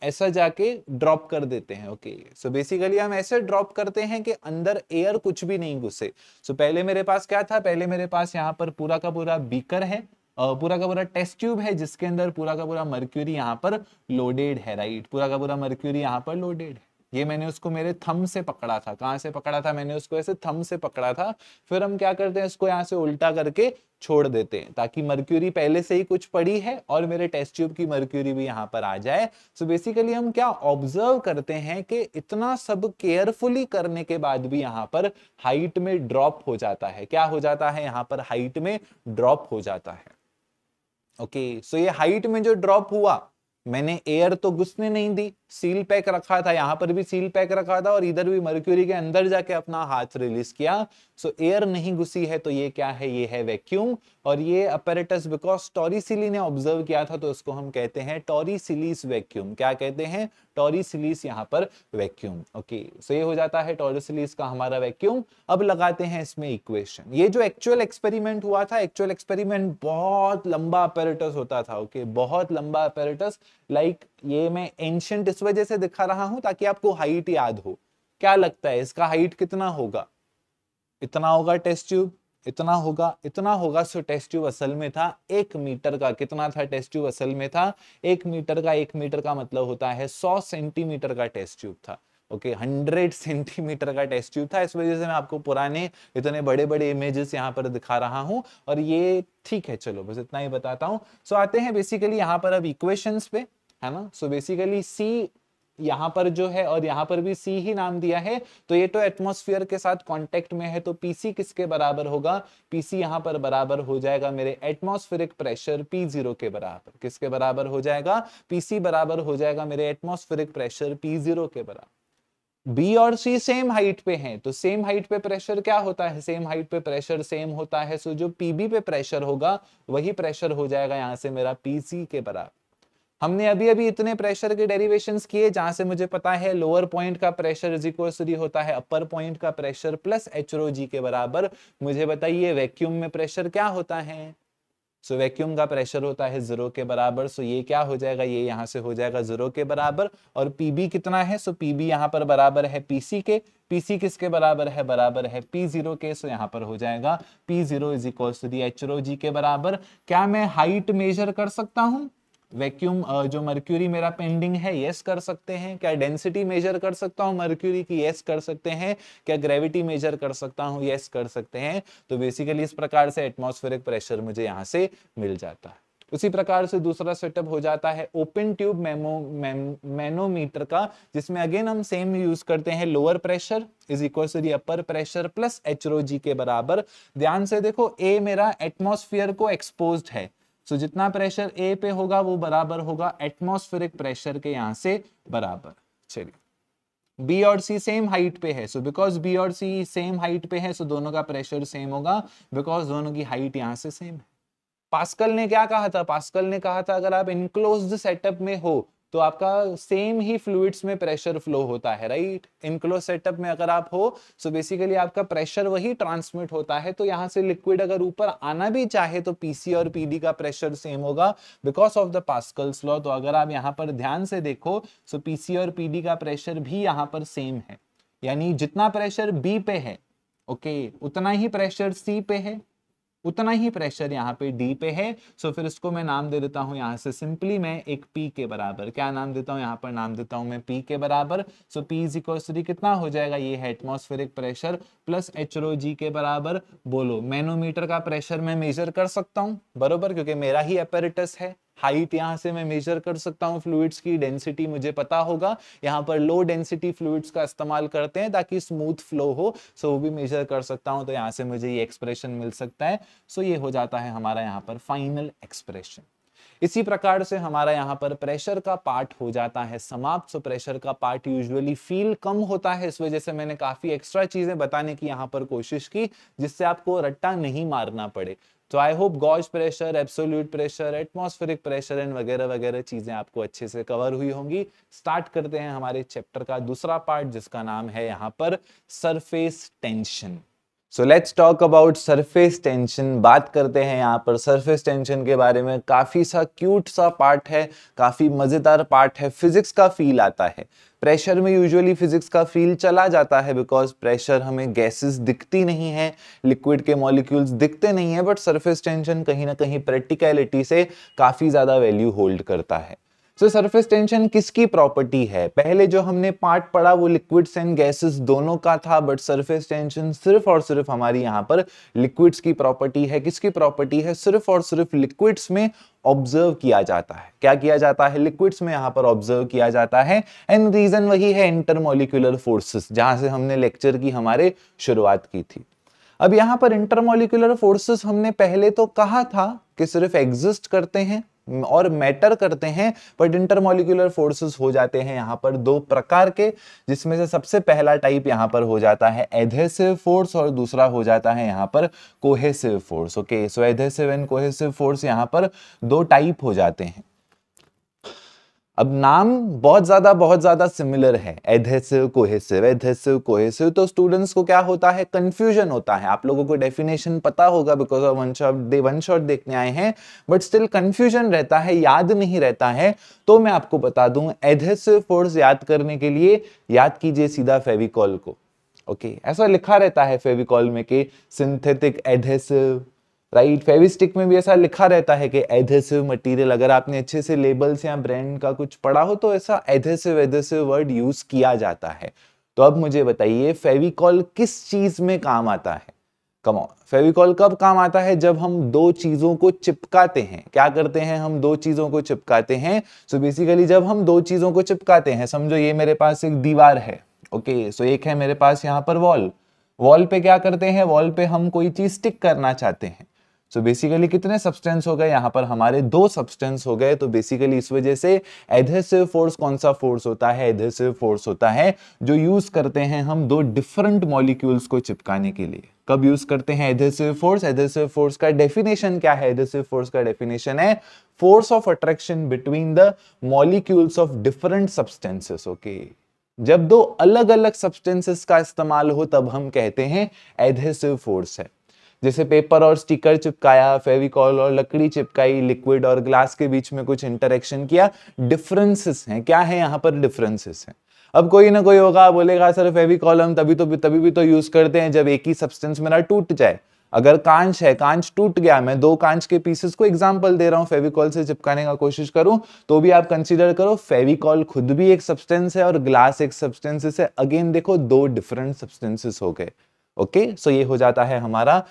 ऐसा जाके ड्रॉप कर देते हैं ओके सो बेसिकली हम ऐसे ड्रॉप करते हैं कि अंदर एयर कुछ भी नहीं घुसे सो so, पहले मेरे पास क्या था पहले मेरे पास यहाँ पर पूरा का पूरा बीकर है पूरा का पूरा टेस्ट ट्यूब है जिसके अंदर पूरा का पूरा मर्क्यूरी यहाँ पर लोडेड है राइट पूरा का पूरा मर्क्यूरी यहाँ पर लोडेड है ये मैंने उसको मेरे थम से पकड़ा था कहां से पकड़ा था मैंने उसको ऐसे थम से पकड़ा था फिर हम क्या करते हैं इसको यहाँ से उल्टा करके छोड़ देते हैं ताकि मर्क्यूरी पहले से ही कुछ पड़ी है और मेरे टेस्ट ट्यूब की मर्क्यूरी भी यहाँ पर आ जाए सो so बेसिकली हम क्या ऑब्जर्व करते हैं कि इतना सब केयरफुली करने के बाद भी यहाँ पर हाइट में ड्रॉप हो जाता है क्या हो जाता है यहाँ पर हाइट में ड्रॉप हो जाता है ओके okay, सो so ये हाइट में जो ड्रॉप हुआ मैंने एयर तो घुसने नहीं दी सील पैक रखा था यहाँ पर भी सील पैक रखा था और इधर भी मर्क्यूरी के अंदर जाके अपना हाथ रिलीज किया सो एयर नहीं घुसी है तो ये क्या है ये है वैक्यूम और ये अपेरेटस बिकॉज टॉरीसिली ने ऑब्जर्व किया था तो उसको हम कहते हैं टॉरीसिलीस वैक्यूम क्या कहते हैं टॉरीसिलीस यहाँ पर वैक्यूम ओके सो ये हो जाता है टॉरीसिलीस का हमारा वैक्यूम अब लगाते हैं इसमें इक्वेशन ये जो एक्चुअल एक्सपेरिमेंट हुआ था एक्चुअल एक्सपेरिमेंट बहुत लंबा अपेरेटस होता था ओके okay? बहुत लंबा अपेरेटस लाइक ये मैं एंशंट इस वजह से दिखा रहा हूं ताकि आपको हाइट याद हो क्या लगता है इसका हाइट कितना होगा इतना होगा टेस्ट ट्यूब इतना होगा इतना होगा सो टेस्ट ट्यूब असल में था एक मीटर का कितना था टेस्ट ट्यूब असल में था एक मीटर का एक मीटर का मतलब होता है सौ सेंटीमीटर का टेस्ट ट्यूब था ओके हंड्रेड सेंटीमीटर का टेस्ट ट्यूब था इस वजह से मैं आपको पुराने इतने बड़े बड़े इमेजेस यहाँ पर दिखा रहा हूँ और ये ठीक है चलो बस इतना ही बताता हूँ सो so, आते हैं बेसिकली यहाँ पर अब इक्वेशंस पे है ना सो बेसिकली सी यहाँ पर जो है और यहाँ पर भी सी ही नाम दिया है तो ये तो एटमोस्फियर के साथ कांटेक्ट में है तो पीसी किसके बराबर होगा पीसी यहाँ पर बराबर हो जाएगा मेरे एटमोस्फेरिक प्रेशर पी जीरो के बराबर किसके बराबर हो जाएगा पीसी बराबर हो जाएगा मेरे एटमोस्फिर प्रेशर पी जीरो के बराबर बी और सी सेम हाइट पे हैं तो सेम हाइट पे प्रेशर क्या होता है सेम हाइट पे प्रेशर सेम होता है सो जो पीबी पे प्रेशर होगा वही प्रेशर हो जाएगा यहाँ से मेरा पीसी के बराबर हमने अभी अभी इतने प्रेशर के डेरिवेशन किए जहां से मुझे पता है लोअर पॉइंट का प्रेशर जिकोसरी होता है अपर पॉइंट का प्रेशर प्लस एच के बराबर मुझे बताइए वैक्यूम में प्रेशर क्या होता है सो so, वैक्यूम का प्रेशर होता है जीरो के बराबर सो so, ये क्या हो जाएगा ये यहाँ से हो जाएगा जीरो के बराबर और पीबी कितना है सो so, पीबी यहाँ पर बराबर है पीसी के पीसी किसके बराबर है बराबर है पी जीरो के सो so, यहाँ पर हो जाएगा P zero is equal to the H के बराबर क्या मैं हाइट मेजर कर सकता हूँ वैक्यूम जो मर्क्यूरी मेरा पेंडिंग है यस कर सकते हैं क्या डेंसिटी मेजर कर सकता हूँ मर्क्यूरी की यस कर सकते हैं क्या ग्रेविटी मेजर कर सकता हूँ यस कर सकते हैं तो बेसिकली इस प्रकार से एटमॉस्फेरिक प्रेशर मुझे यहाँ से मिल जाता है उसी प्रकार से दूसरा सेटअप हो जाता है ओपन ट्यूब मेमो मैनोमीटर का जिसमें अगेन हम सेम यूज करते हैं lower pressure is equal to upper pressure plus H के बराबर ध्यान से देखो ए मेरा एटमोस्फियर को एक्सपोज है सो so, जितना प्रेशर ए पे होगा वो बराबर होगा एटमोस्फेरिक प्रेशर के यहां से बराबर चलिए बी और सी सेम हाइट पे है सो बिकॉज बी और सी सेम हाइट पे है सो so दोनों का प्रेशर सेम होगा बिकॉज दोनों की हाइट यहां से सेम है पास्कल ने क्या कहा था पास्कल ने कहा था अगर आप इनक्लोज सेटअप में हो तो आपका सेम ही फ्लूड्स में प्रेशर फ्लो होता है राइट इनक्लोज सेटअप में अगर आप हो सो बेसिकली आपका प्रेशर वही ट्रांसमिट होता है तो यहाँ से लिक्विड अगर ऊपर आना भी चाहे तो पीसी और पीडी का प्रेशर सेम होगा because of the Pascal's law तो अगर आप यहाँ पर ध्यान से देखो सो पीसी और पीडी का प्रेशर भी यहाँ पर सेम है यानी जितना प्रेशर बी पे है ओके okay, उतना ही प्रेशर सी पे है उतना ही प्रेशर यहाँ पे डी पे है सो फिर इसको मैं नाम दे देता हूँ यहाँ से सिंपली मैं एक पी के बराबर क्या नाम देता हूँ यहाँ पर नाम देता हूँ मैं पी के बराबर so P is equal to कितना हो जाएगा ये है atmospheric pressure plus H G के बराबर बोलो मैनोमीटर का प्रेशर मैं मेजर कर सकता हूँ बरोबर क्योंकि मेरा ही अपेरिटस है हाइट यहां से मैं मेजर कर सकता हूँ फ्लूइड्स की डेंसिटी मुझे पता होगा यहाँ पर लो डेंसिटी फ्लूइड्स का इस्तेमाल करते हैं ताकि स्मूथ फ्लो हो सो वो भी मेजर कर सकता हूँ तो यहाँ से मुझे ये एक्सप्रेशन मिल सकता है सो ये हो जाता है हमारा यहाँ पर फाइनल एक्सप्रेशन इसी प्रकार से हमारा यहाँ पर प्रेशर का पार्ट हो जाता है समाप्त सो प्रेशर का पार्ट यूजुअली फील कम होता है इस वजह से मैंने काफी एक्स्ट्रा चीजें बताने की यहाँ पर कोशिश की जिससे आपको रट्टा नहीं मारना पड़े तो I hope gauge pressure absolute pressure atmospheric pressure and वगैरह वगैरह चीज़ें आपको अच्छे से कवर हुई होंगी स्टार्ट करते हैं हमारे चैप्टर का दूसरा पार्ट जिसका नाम है यहाँ पर surface tension so let's talk about surface tension बात करते हैं यहाँ पर सरफेस टेंशन के बारे में काफ़ी सा क्यूट सा पार्ट है काफ़ी मज़ेदार पार्ट है फिजिक्स का फील आता है प्रेशर में यूजुअली फिजिक्स का फील चला जाता है बिकॉज प्रेशर हमें गैसेस दिखती नहीं है लिक्विड के मॉलिक्यूल्स दिखते नहीं है बट सरफेस टेंशन कहीं ना कहीं प्रैक्टिकलिटी से काफ़ी ज़्यादा वैल्यू होल्ड करता है सो सरफेस टेंशन किसकी प्रॉपर्टी है पहले जो हमने पार्ट पढ़ा वो लिक्विड्स एंड गैसेस दोनों का था बट सरफेस टेंशन सिर्फ और सिर्फ हमारी यहाँ पर लिक्विड्स की प्रॉपर्टी है किसकी प्रॉपर्टी है सिर्फ और सिर्फ लिक्विड्स में ऑब्जर्व किया जाता है क्या किया जाता है लिक्विड्स में यहाँ पर ऑब्जर्व किया जाता है एंड रीजन वही है इंटरमोलिकुलर फोर्सेस जहां से हमने लेक्चर की हमारे शुरुआत की थी अब यहाँ पर इंटरमोलिकुलर फोर्सेस हमने पहले तो कहा था कि सिर्फ एग्जिस्ट करते हैं हम्म, और मैटर करते हैं बट इंटरमोलिकुलर फोर्सेस हो जाते हैं यहाँ पर दो प्रकार के जिसमें से सबसे पहला टाइप यहाँ पर हो जाता है एधेसिव फोर्स और दूसरा हो जाता है यहाँ पर cohesive force okay so adhesive and cohesive force यहाँ पर दो टाइप हो जाते हैं अब नाम बहुत ज़्यादा बहुत ज़्यादा सिमिलर है एधेसिव कोहेसिव एधेसिव कोहेसिव तो स्टूडेंट्स को क्या होता है कंफ्यूजन होता है आप लोगों को डेफिनेशन पता होगा बिकॉज ऑफ वन शॉट दे वन शॉट देखने आए हैं बट स्टिल कंफ्यूजन रहता है याद नहीं रहता है तो मैं आपको बता दूं एधेसिव फोर्स याद करने के लिए याद कीजिए सीधा फेविकॉल को ओके okay, ऐसा लिखा रहता है फेविकॉल में कि सिंथेटिक एधेसिव राइट फेविस्टिक में भी ऐसा लिखा रहता है कि एधेसिव मटेरियल अगर आपने अच्छे से लेबल्स या ब्रांड का कुछ पढ़ा हो तो ऐसा एधेसिव एधेसिव वर्ड यूज किया जाता है तो अब मुझे बताइए फेविकॉल किस चीज में काम आता है कमॉन फेविकॉल कब काम आता है जब हम दो चीजों को चिपकाते हैं क्या करते हैं हम दो चीजों को चिपकाते हैं सो so बेसिकली जब हम दो चीजों को चिपकाते हैं समझो ये मेरे पास एक दीवार है ओके okay, सो so एक है मेरे पास यहाँ पर वॉल वॉल पे क्या करते हैं वॉल पे हम कोई चीज स्टिक करना चाहते हैं सो so बेसिकली कितने सब्सटेंस हो गए यहाँ पर हमारे दो सब्सटेंस हो गए तो बेसिकली इस वजह से एधेसिव फोर्स कौन सा फोर्स होता है एधेसिव फोर्स होता है जो यूज करते हैं हम दो डिफरेंट मॉलिक्यूल्स को चिपकाने के लिए कब यूज करते हैं एधेसिव फोर्स एधेसिव फोर्स का डेफिनेशन क्या है एधेसिव फोर्स का डेफिनेशन है force of attraction between the molecules of different substances okay जब दो अलग अलग सब्सटेंसेस का इस्तेमाल हो तब हम कहते हैं एधेसिव फोर्स है जैसे पेपर और स्टिकर चिपकाया फेविकॉल और लकड़ी चिपकाई लिक्विड और ग्लास के बीच में कुछ इंटरेक्शन किया डिफरेंसेस हैं क्या है यहाँ पर डिफरेंसेस हैं अब कोई ना कोई होगा बोलेगा सर फेविकॉल हम तभी तो तभी भी तो यूज करते हैं जब एक ही सब्सटेंस मेरा टूट जाए अगर कांच है कांच टूट गया मैं दो कांच के पीसेस को एग्जाम्पल दे रहा हूँ फेविकॉल से चिपकाने का कोशिश करूं तो भी आप कंसिडर करो फेविकॉल खुद भी एक सब्सटेंस है और ग्लास एक सब्सटेंसेस है अगेन देखो दो डिफरेंट सब्सटेंसेस हो गए ओके सो ये हो जाता है हमारा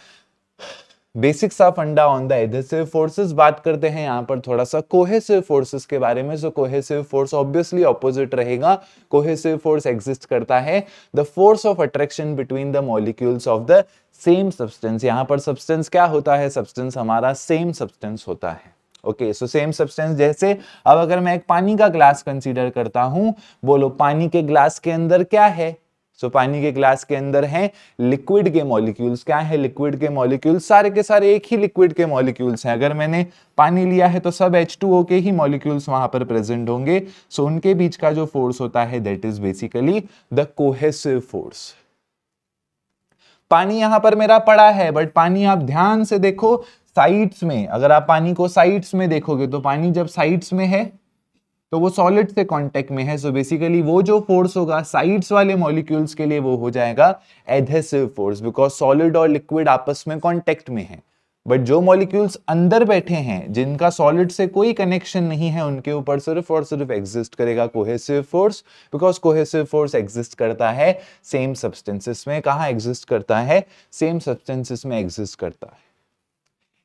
बेसिक सा फंडा ऑन द एधेसिव फोर्सेस बात करते हैं यहाँ पर थोड़ा सा कोहेसिव फोर्सेस के बारे में so cohesive force obviously opposite रहेगा कोहेसिव फोर्स एग्जिस्ट करता है the force of attraction between the molecules of the same substance यहाँ पर सब्सटेंस क्या होता है सब्सटेंस हमारा सेम सब्सटेंस होता है ओके सो सेम सब्सटेंस जैसे अब अगर मैं एक पानी का ग्लास कंसीडर करता हूं बोलो पानी के ग्लास के अंदर क्या है सो so, पानी के ग्लास के अंदर हैं लिक्विड के मॉलिक्यूल्स क्या है लिक्विड के मॉलिक्यूल्स सारे के सारे एक ही लिक्विड के मॉलिक्यूल्स हैं अगर मैंने पानी लिया है तो सब H2O के ही मॉलिक्यूल्स वहां पर प्रेजेंट होंगे सो so, उनके बीच का जो फोर्स होता है that is basically the cohesive force पानी यहां पर मेरा पड़ा है बट पानी आप ध्यान से देखो साइड्स में अगर आप पानी को साइड्स में देखोगे तो पानी जब साइड्स में है तो वो सॉलिड से कांटेक्ट में है सो so बेसिकली वो जो फोर्स होगा साइड्स वाले मॉलिक्यूल्स के लिए वो हो जाएगा एधेसिव फोर्स बिकॉज सॉलिड और लिक्विड आपस में कॉन्टेक्ट में है बट जो मॉलिक्यूल्स अंदर बैठे हैं जिनका सॉलिड से कोई कनेक्शन नहीं है उनके ऊपर सिर्फ और सिर्फ एग्जिस्ट करेगा cohesive force because cohesive force exist करता है सेम सब्सटेंसेस में कहा एग्जिस्ट करता है सेम सब्सटेंसेस में एग्जिस्ट करता है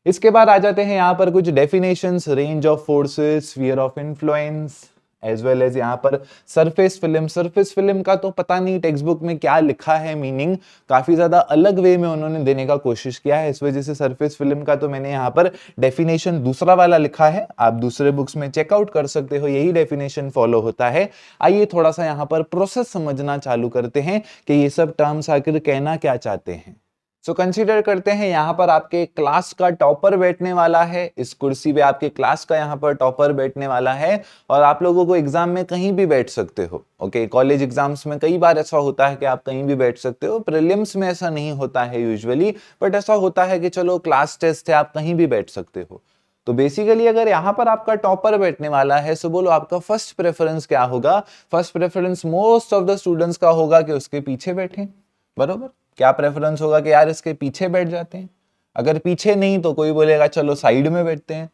इसके बाद आ जाते हैं यहाँ पर कुछ definition range of forces sphere of influence as well as यहाँ पर सरफेस फिल्म सरफेस फिल्म का तो पता नहीं टेक्स्ट बुक में क्या लिखा है मीनिंग काफी ज्यादा अलग वे में उन्होंने देने का कोशिश किया है इस वजह से सरफेस फिल्म का तो मैंने यहाँ पर डेफिनेशन दूसरा वाला लिखा है आप दूसरे बुक्स में चेकआउट कर सकते हो यही डेफिनेशन फॉलो होता है आइए थोड़ा सा यहाँ पर प्रोसेस समझना चालू करते हैं कि ये सब टर्म्स आखिर कहना क्या चाहते हैं सो so, कंसीडर करते हैं यहाँ पर आपके क्लास का टॉपर बैठने वाला है इस कुर्सी पे आपके क्लास का यहाँ पर टॉपर बैठने वाला है और आप लोगों को एग्जाम में कहीं भी बैठ सकते हो ओके कॉलेज एग्जाम्स में कई बार ऐसा होता है कि आप कहीं भी बैठ सकते हो प्रिलिम्स में ऐसा नहीं होता है यूजुअली बट ऐसा होता है कि चलो क्लास टेस्ट है आप कहीं भी बैठ सकते हो तो बेसिकली अगर यहाँ पर आपका टॉपर बैठने वाला है सो बोलो आपका फर्स्ट प्रेफरेंस क्या होगा first preference most of the students का होगा कि उसके पीछे बैठे बरोबर क्या प्रेफरेंस होगा कि यार इसके पीछे बैठ जाते हैं अगर पीछे नहीं तो कोई बोलेगा चलो साइड में बैठते हैं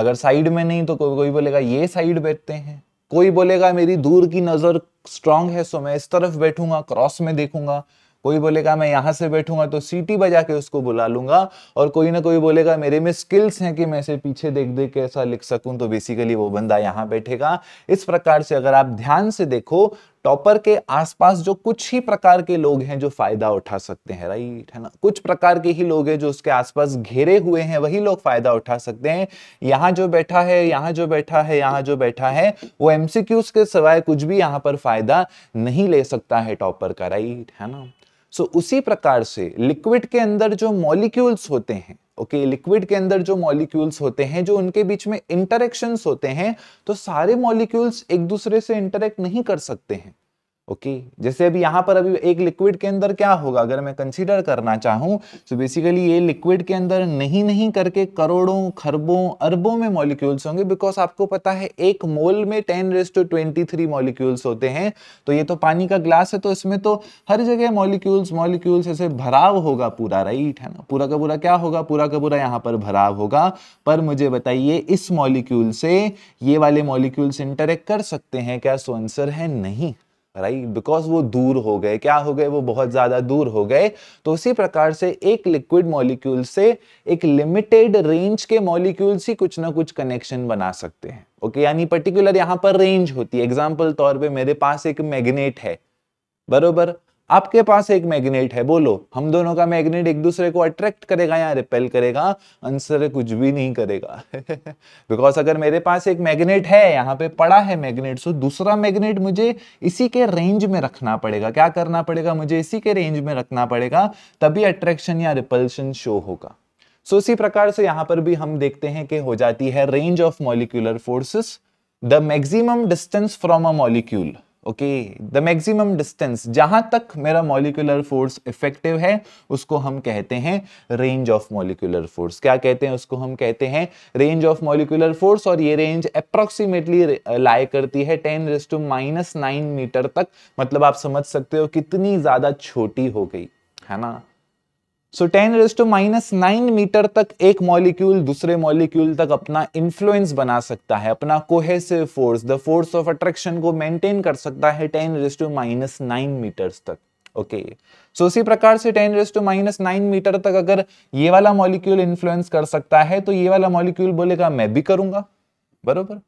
अगर साइड में नहीं तो कोई कोई बोलेगा ये साइड बैठते हैं कोई बोलेगा मेरी दूर की नज़र स्ट्रांग है सो मैं इस तरफ बैठूंगा क्रॉस में देखूंगा कोई बोलेगा मैं यहां से बैठूंगा तो सीटी बजा के उसको बुला लूंगा और कोई ना कोई बोलेगा मेरे में स्किल्स हैं कि मैं इसे पीछे देख देख के ऐसा लिख सकूं तो बेसिकली वो बंदा यहाँ बैठेगा इस प्रकार से अगर आप ध्यान से देखो टॉपर के आसपास जो कुछ ही प्रकार के लोग हैं जो फायदा उठा सकते हैं राइट है ना कुछ प्रकार के ही लोग हैं जो उसके आसपास घेरे हुए हैं वही लोग फायदा उठा सकते हैं यहाँ जो बैठा है यहाँ जो बैठा है यहाँ जो बैठा है वो एमसीक्यूज के सिवाय कुछ भी यहाँ पर फायदा नहीं ले सकता है टॉपर का राइट है ना सो so, उसी प्रकार से लिक्विड के अंदर जो मॉलिक्यूल्स होते हैं ओके okay, लिक्विड के अंदर जो मॉलिक्यूल्स होते हैं जो उनके बीच में इंटरेक्शंस होते हैं तो सारे मॉलिक्यूल्स एक दूसरे से इंटरेक्ट नहीं कर सकते हैं ओके okay. जैसे अभी यहाँ पर अभी एक लिक्विड के अंदर क्या होगा अगर मैं कंसीडर करना चाहूँ तो बेसिकली ये लिक्विड के अंदर नहीं नहीं करके करोड़ों खरबों अरबों में मॉलिक्यूल्स होंगे बिकॉज आपको पता है एक मोल में ten raise to twenty three molecules होते हैं तो ये तो पानी का ग्लास है तो इसमें तो हर जगह मॉलिक्यूल्स मॉलिक्यूल्स ऐसे भराव होगा पूरा राइट है ना पूरा का पूरा क्या होगा पूरा का पूरा यहाँ पर भराव होगा पर मुझे बताइए इस मॉलिक्यूल से ये वाले मॉलिक्यूल्स इंटरेक्ट कर सकते हैं क्या सो आंसर है नहीं राइट बिकॉज वो दूर हो गए क्या हो गए वो बहुत ज़्यादा दूर हो गए तो उसी प्रकार से एक लिक्विड मॉलिक्यूल से एक लिमिटेड रेंज के मॉलिक्यूल्स ही कुछ ना कुछ कनेक्शन बना सकते हैं ओके okay, यानी पर्टिकुलर यहां पर रेंज होती है एग्जाम्पल तौर पर मेरे पास एक मैग्नेट है बरोबर आपके पास एक मैग्नेट है बोलो हम दोनों का मैग्नेट एक दूसरे को अट्रैक्ट करेगा या रिपेल करेगा आंसर कुछ भी नहीं करेगा बिकॉज अगर मेरे पास एक मैग्नेट है यहाँ पे पड़ा है मैग्नेट सो दूसरा मैग्नेट मुझे इसी के रेंज में रखना पड़ेगा क्या करना पड़ेगा मुझे इसी के रेंज में रखना पड़ेगा तभी अट्रैक्शन या रिपल्शन शो होगा सो so, इसी प्रकार से यहाँ पर भी हम देखते हैं कि हो जाती है range of molecular forces the maximum distance from a molecule okay the maximum distance जहां तक मेरा मॉलिकुलर फोर्स इफेक्टिव है उसको हम कहते हैं रेंज ऑफ मॉलिकुलर फोर्स क्या कहते हैं उसको हम कहते हैं रेंज ऑफ मॉलिकुलर फोर्स और ये रेंज अप्रोक्सीमेटली लाई करती है ten raise to minus nine metre तक मतलब आप समझ सकते हो कितनी ज्यादा छोटी हो गई है ना so ten raise to minus nine metre तक एक मॉलिक्यूल दूसरे मॉलिक्यूल तक अपना इन्फ्लुएंस बना सकता है अपना cohesive force the force of attraction को मेंटेन कर सकता है ten raise to minus nine metre तक ओके सो इसी प्रकार से ten raise to minus nine metre तक अगर ये वाला मॉलिक्यूल इन्फ्लुएंस कर सकता है तो ये वाला मॉलिक्यूल बोलेगा मैं भी करूंगा बरोबर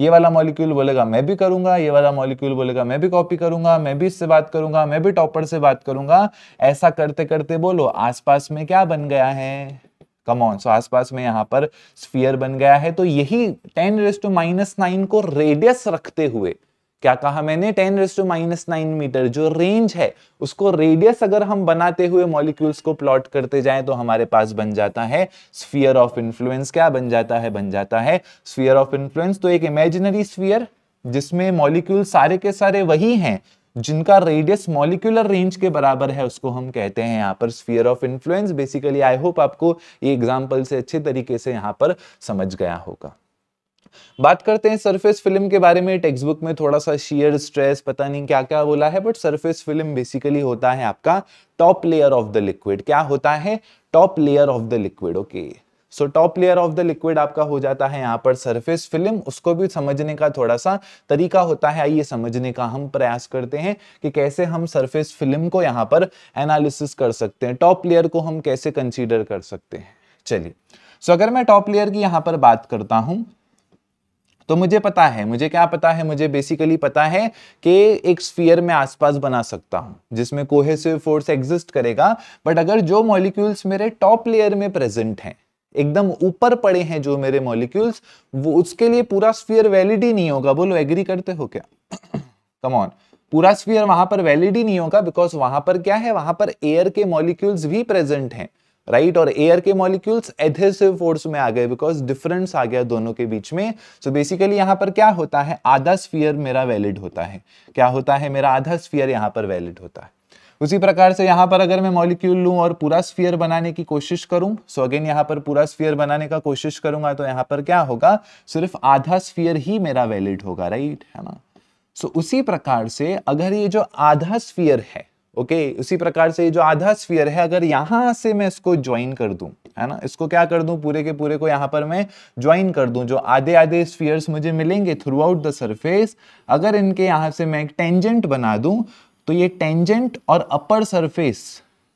ये वाला मॉलिक्यूल बोलेगा मैं भी करूंगा ये वाला मॉलिक्यूल बोलेगा मैं भी कॉपी करूंगा मैं भी इससे बात करूंगा मैं भी टॉपर से बात करूंगा ऐसा करते करते बोलो आसपास में क्या बन गया है कमॉन सो so, आसपास में यहाँ पर स्फीयर बन गया है तो यही टेन रेस्ट माइनस नाइन को रेडियस रखते हुए क्या कहा मैंने ten raise to minus nine metre जो रेंज है उसको रेडियस अगर हम बनाते हुए मॉलिक्यूल्स को प्लॉट करते जाएं तो हमारे पास बन जाता है स्फीयर ऑफ इन्फ्लुएंस क्या बन जाता है बन जाता है स्फीयर ऑफ इन्फ्लुएंस तो एक इमेजिनरी स्फीयर जिसमें मॉलिक्यूल सारे के सारे वही हैं जिनका रेडियस मॉलिक्यूलर रेंज के बराबर है उसको हम कहते हैं यहाँ पर sphere of influence basically I hope आपको ये एग्जाम्पल से अच्छे तरीके से यहाँ पर समझ गया होगा बात करते हैं सरफेस फिल्म के बारे में टेक्स्ट बुक में थोड़ा सा शेयर स्ट्रेस पता नहीं क्या क्या बोला है बट सरफेस फिल्म बेसिकली होता है आपका top layer of the liquid क्या होता है top layer of the liquid okay so top layer of the liquid आपका हो जाता है यहाँ पर सरफेस फिल्म उसको भी समझने का थोड़ा सा तरीका होता है आइए समझने का हम प्रयास करते हैं कि कैसे हम सरफेस फिल्म को यहाँ पर एनालिसिस कर सकते हैं टॉप लेयर को हम कैसे कंसीडर कर सकते हैं चलिए सो so, अगर मैं टॉप लेयर की यहाँ पर बात करता हूँ तो मुझे पता है मुझे क्या पता है मुझे बेसिकली पता है कि एक स्फीयर में आसपास बना सकता हूं जिसमें कोहेसिव फोर्स एग्जिस्ट करेगा बट अगर जो मॉलिक्यूल्स मेरे टॉप लेयर में प्रेजेंट हैं एकदम ऊपर पड़े हैं जो मेरे मॉलिक्यूल्स वो उसके लिए पूरा स्फीयर वैलिड ही नहीं होगा बोलो एग्री करते हो क्या कम ऑन पूरा स्फीयर वहां पर वैलिड ही नहीं होगा बिकॉज वहां पर क्या है वहां पर एयर के मॉलिक्यूल्स भी प्रेजेंट हैं राइट और एयर के मॉलिक्यूल्स एधेसिव फोर्स में आ गए बिकॉज डिफरेंस आ गया दोनों के बीच में सो बेसिकली यहां पर क्या होता है आधा स्फीयर मेरा वैलिड होता है क्या होता है मेरा आधा स्फीयर यहां पर वैलिड होता है उसी प्रकार से यहाँ पर अगर मैं मॉलिक्यूल लूं और पूरा स्फीयर बनाने की कोशिश करूं सो अगेन यहाँ पर पूरा स्फीयर बनाने का कोशिश करूंगा तो यहाँ पर क्या होगा सिर्फ आधा स्फीयर ही मेरा वैलिड होगा राइट है ना सो उसी प्रकार से अगर ये जो आधा स्फीयर है ओके okay, उसी प्रकार से जो आधा स्फीयर है अगर यहाँ से मैं इसको ज्वाइन कर दूं है ना इसको क्या कर दूं पूरे के पूरे को यहाँ पर मैं ज्वाइन कर दूं जो आधे आधे स्फीयर्स मुझे मिलेंगे थ्रू आउट द सरफेस अगर इनके यहाँ से मैं एक टेंजेंट बना दूं तो ये टेंजेंट और अपर सरफेस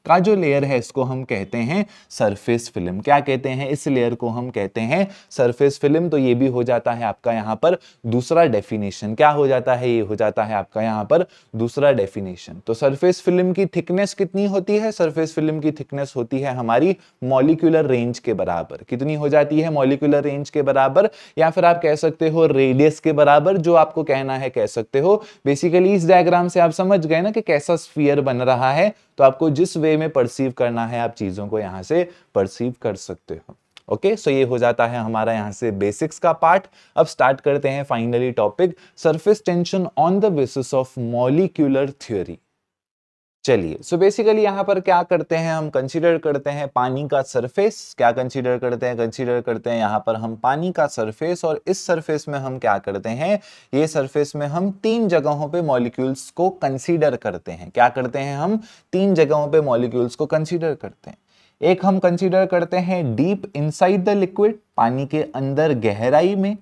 का जो लेयर है इसको हम कहते हैं सरफेस फिल्म क्या कहते हैं इस लेयर को हम कहते हैं सरफेस फिल्म तो ये भी हो जाता है आपका यहाँ पर दूसरा डेफिनेशन क्या हो जाता है ये हो जाता है आपका यहाँ पर दूसरा डेफिनेशन तो सरफेस फिल्म की थिकनेस कितनी होती है सरफेस फिल्म की थिकनेस होती है हमारी मॉलिकुलर रेंज के बराबर कितनी हो जाती है मॉलिकुलर रेंज के बराबर या फिर आप कह सकते हो रेडियस के बराबर जो आपको कहना है कह सकते हो बेसिकली इस डायग्राम से आप समझ गए ना कि कैसा स्फीयर बन रहा है तो आपको जिस वे में परसीव करना है आप चीज़ों को यहाँ से परसीव कर सकते हो ओके okay, सो so ये हो जाता है हमारा यहाँ से बेसिक्स का पार्ट अब स्टार्ट करते हैं finally topic surface tension on the basis of molecular theory चलिए सो बेसिकली यहाँ पर क्या करते हैं हम कंसीडर करते हैं पानी का सरफेस क्या कंसीडर करते हैं कंसीडर करते हैं यहाँ पर हम पानी का सरफेस और इस सरफेस में हम क्या करते हैं ये सरफेस में हम तीन जगहों पे मॉलिक्यूल्स को कंसीडर करते हैं क्या करते हैं हम तीन जगहों पे मॉलिक्यूल्स को कंसीडर करते हैं एक हम कंसीडर करते हैं डीप इनसाइड द लिक्विड पानी के अंदर गहराई में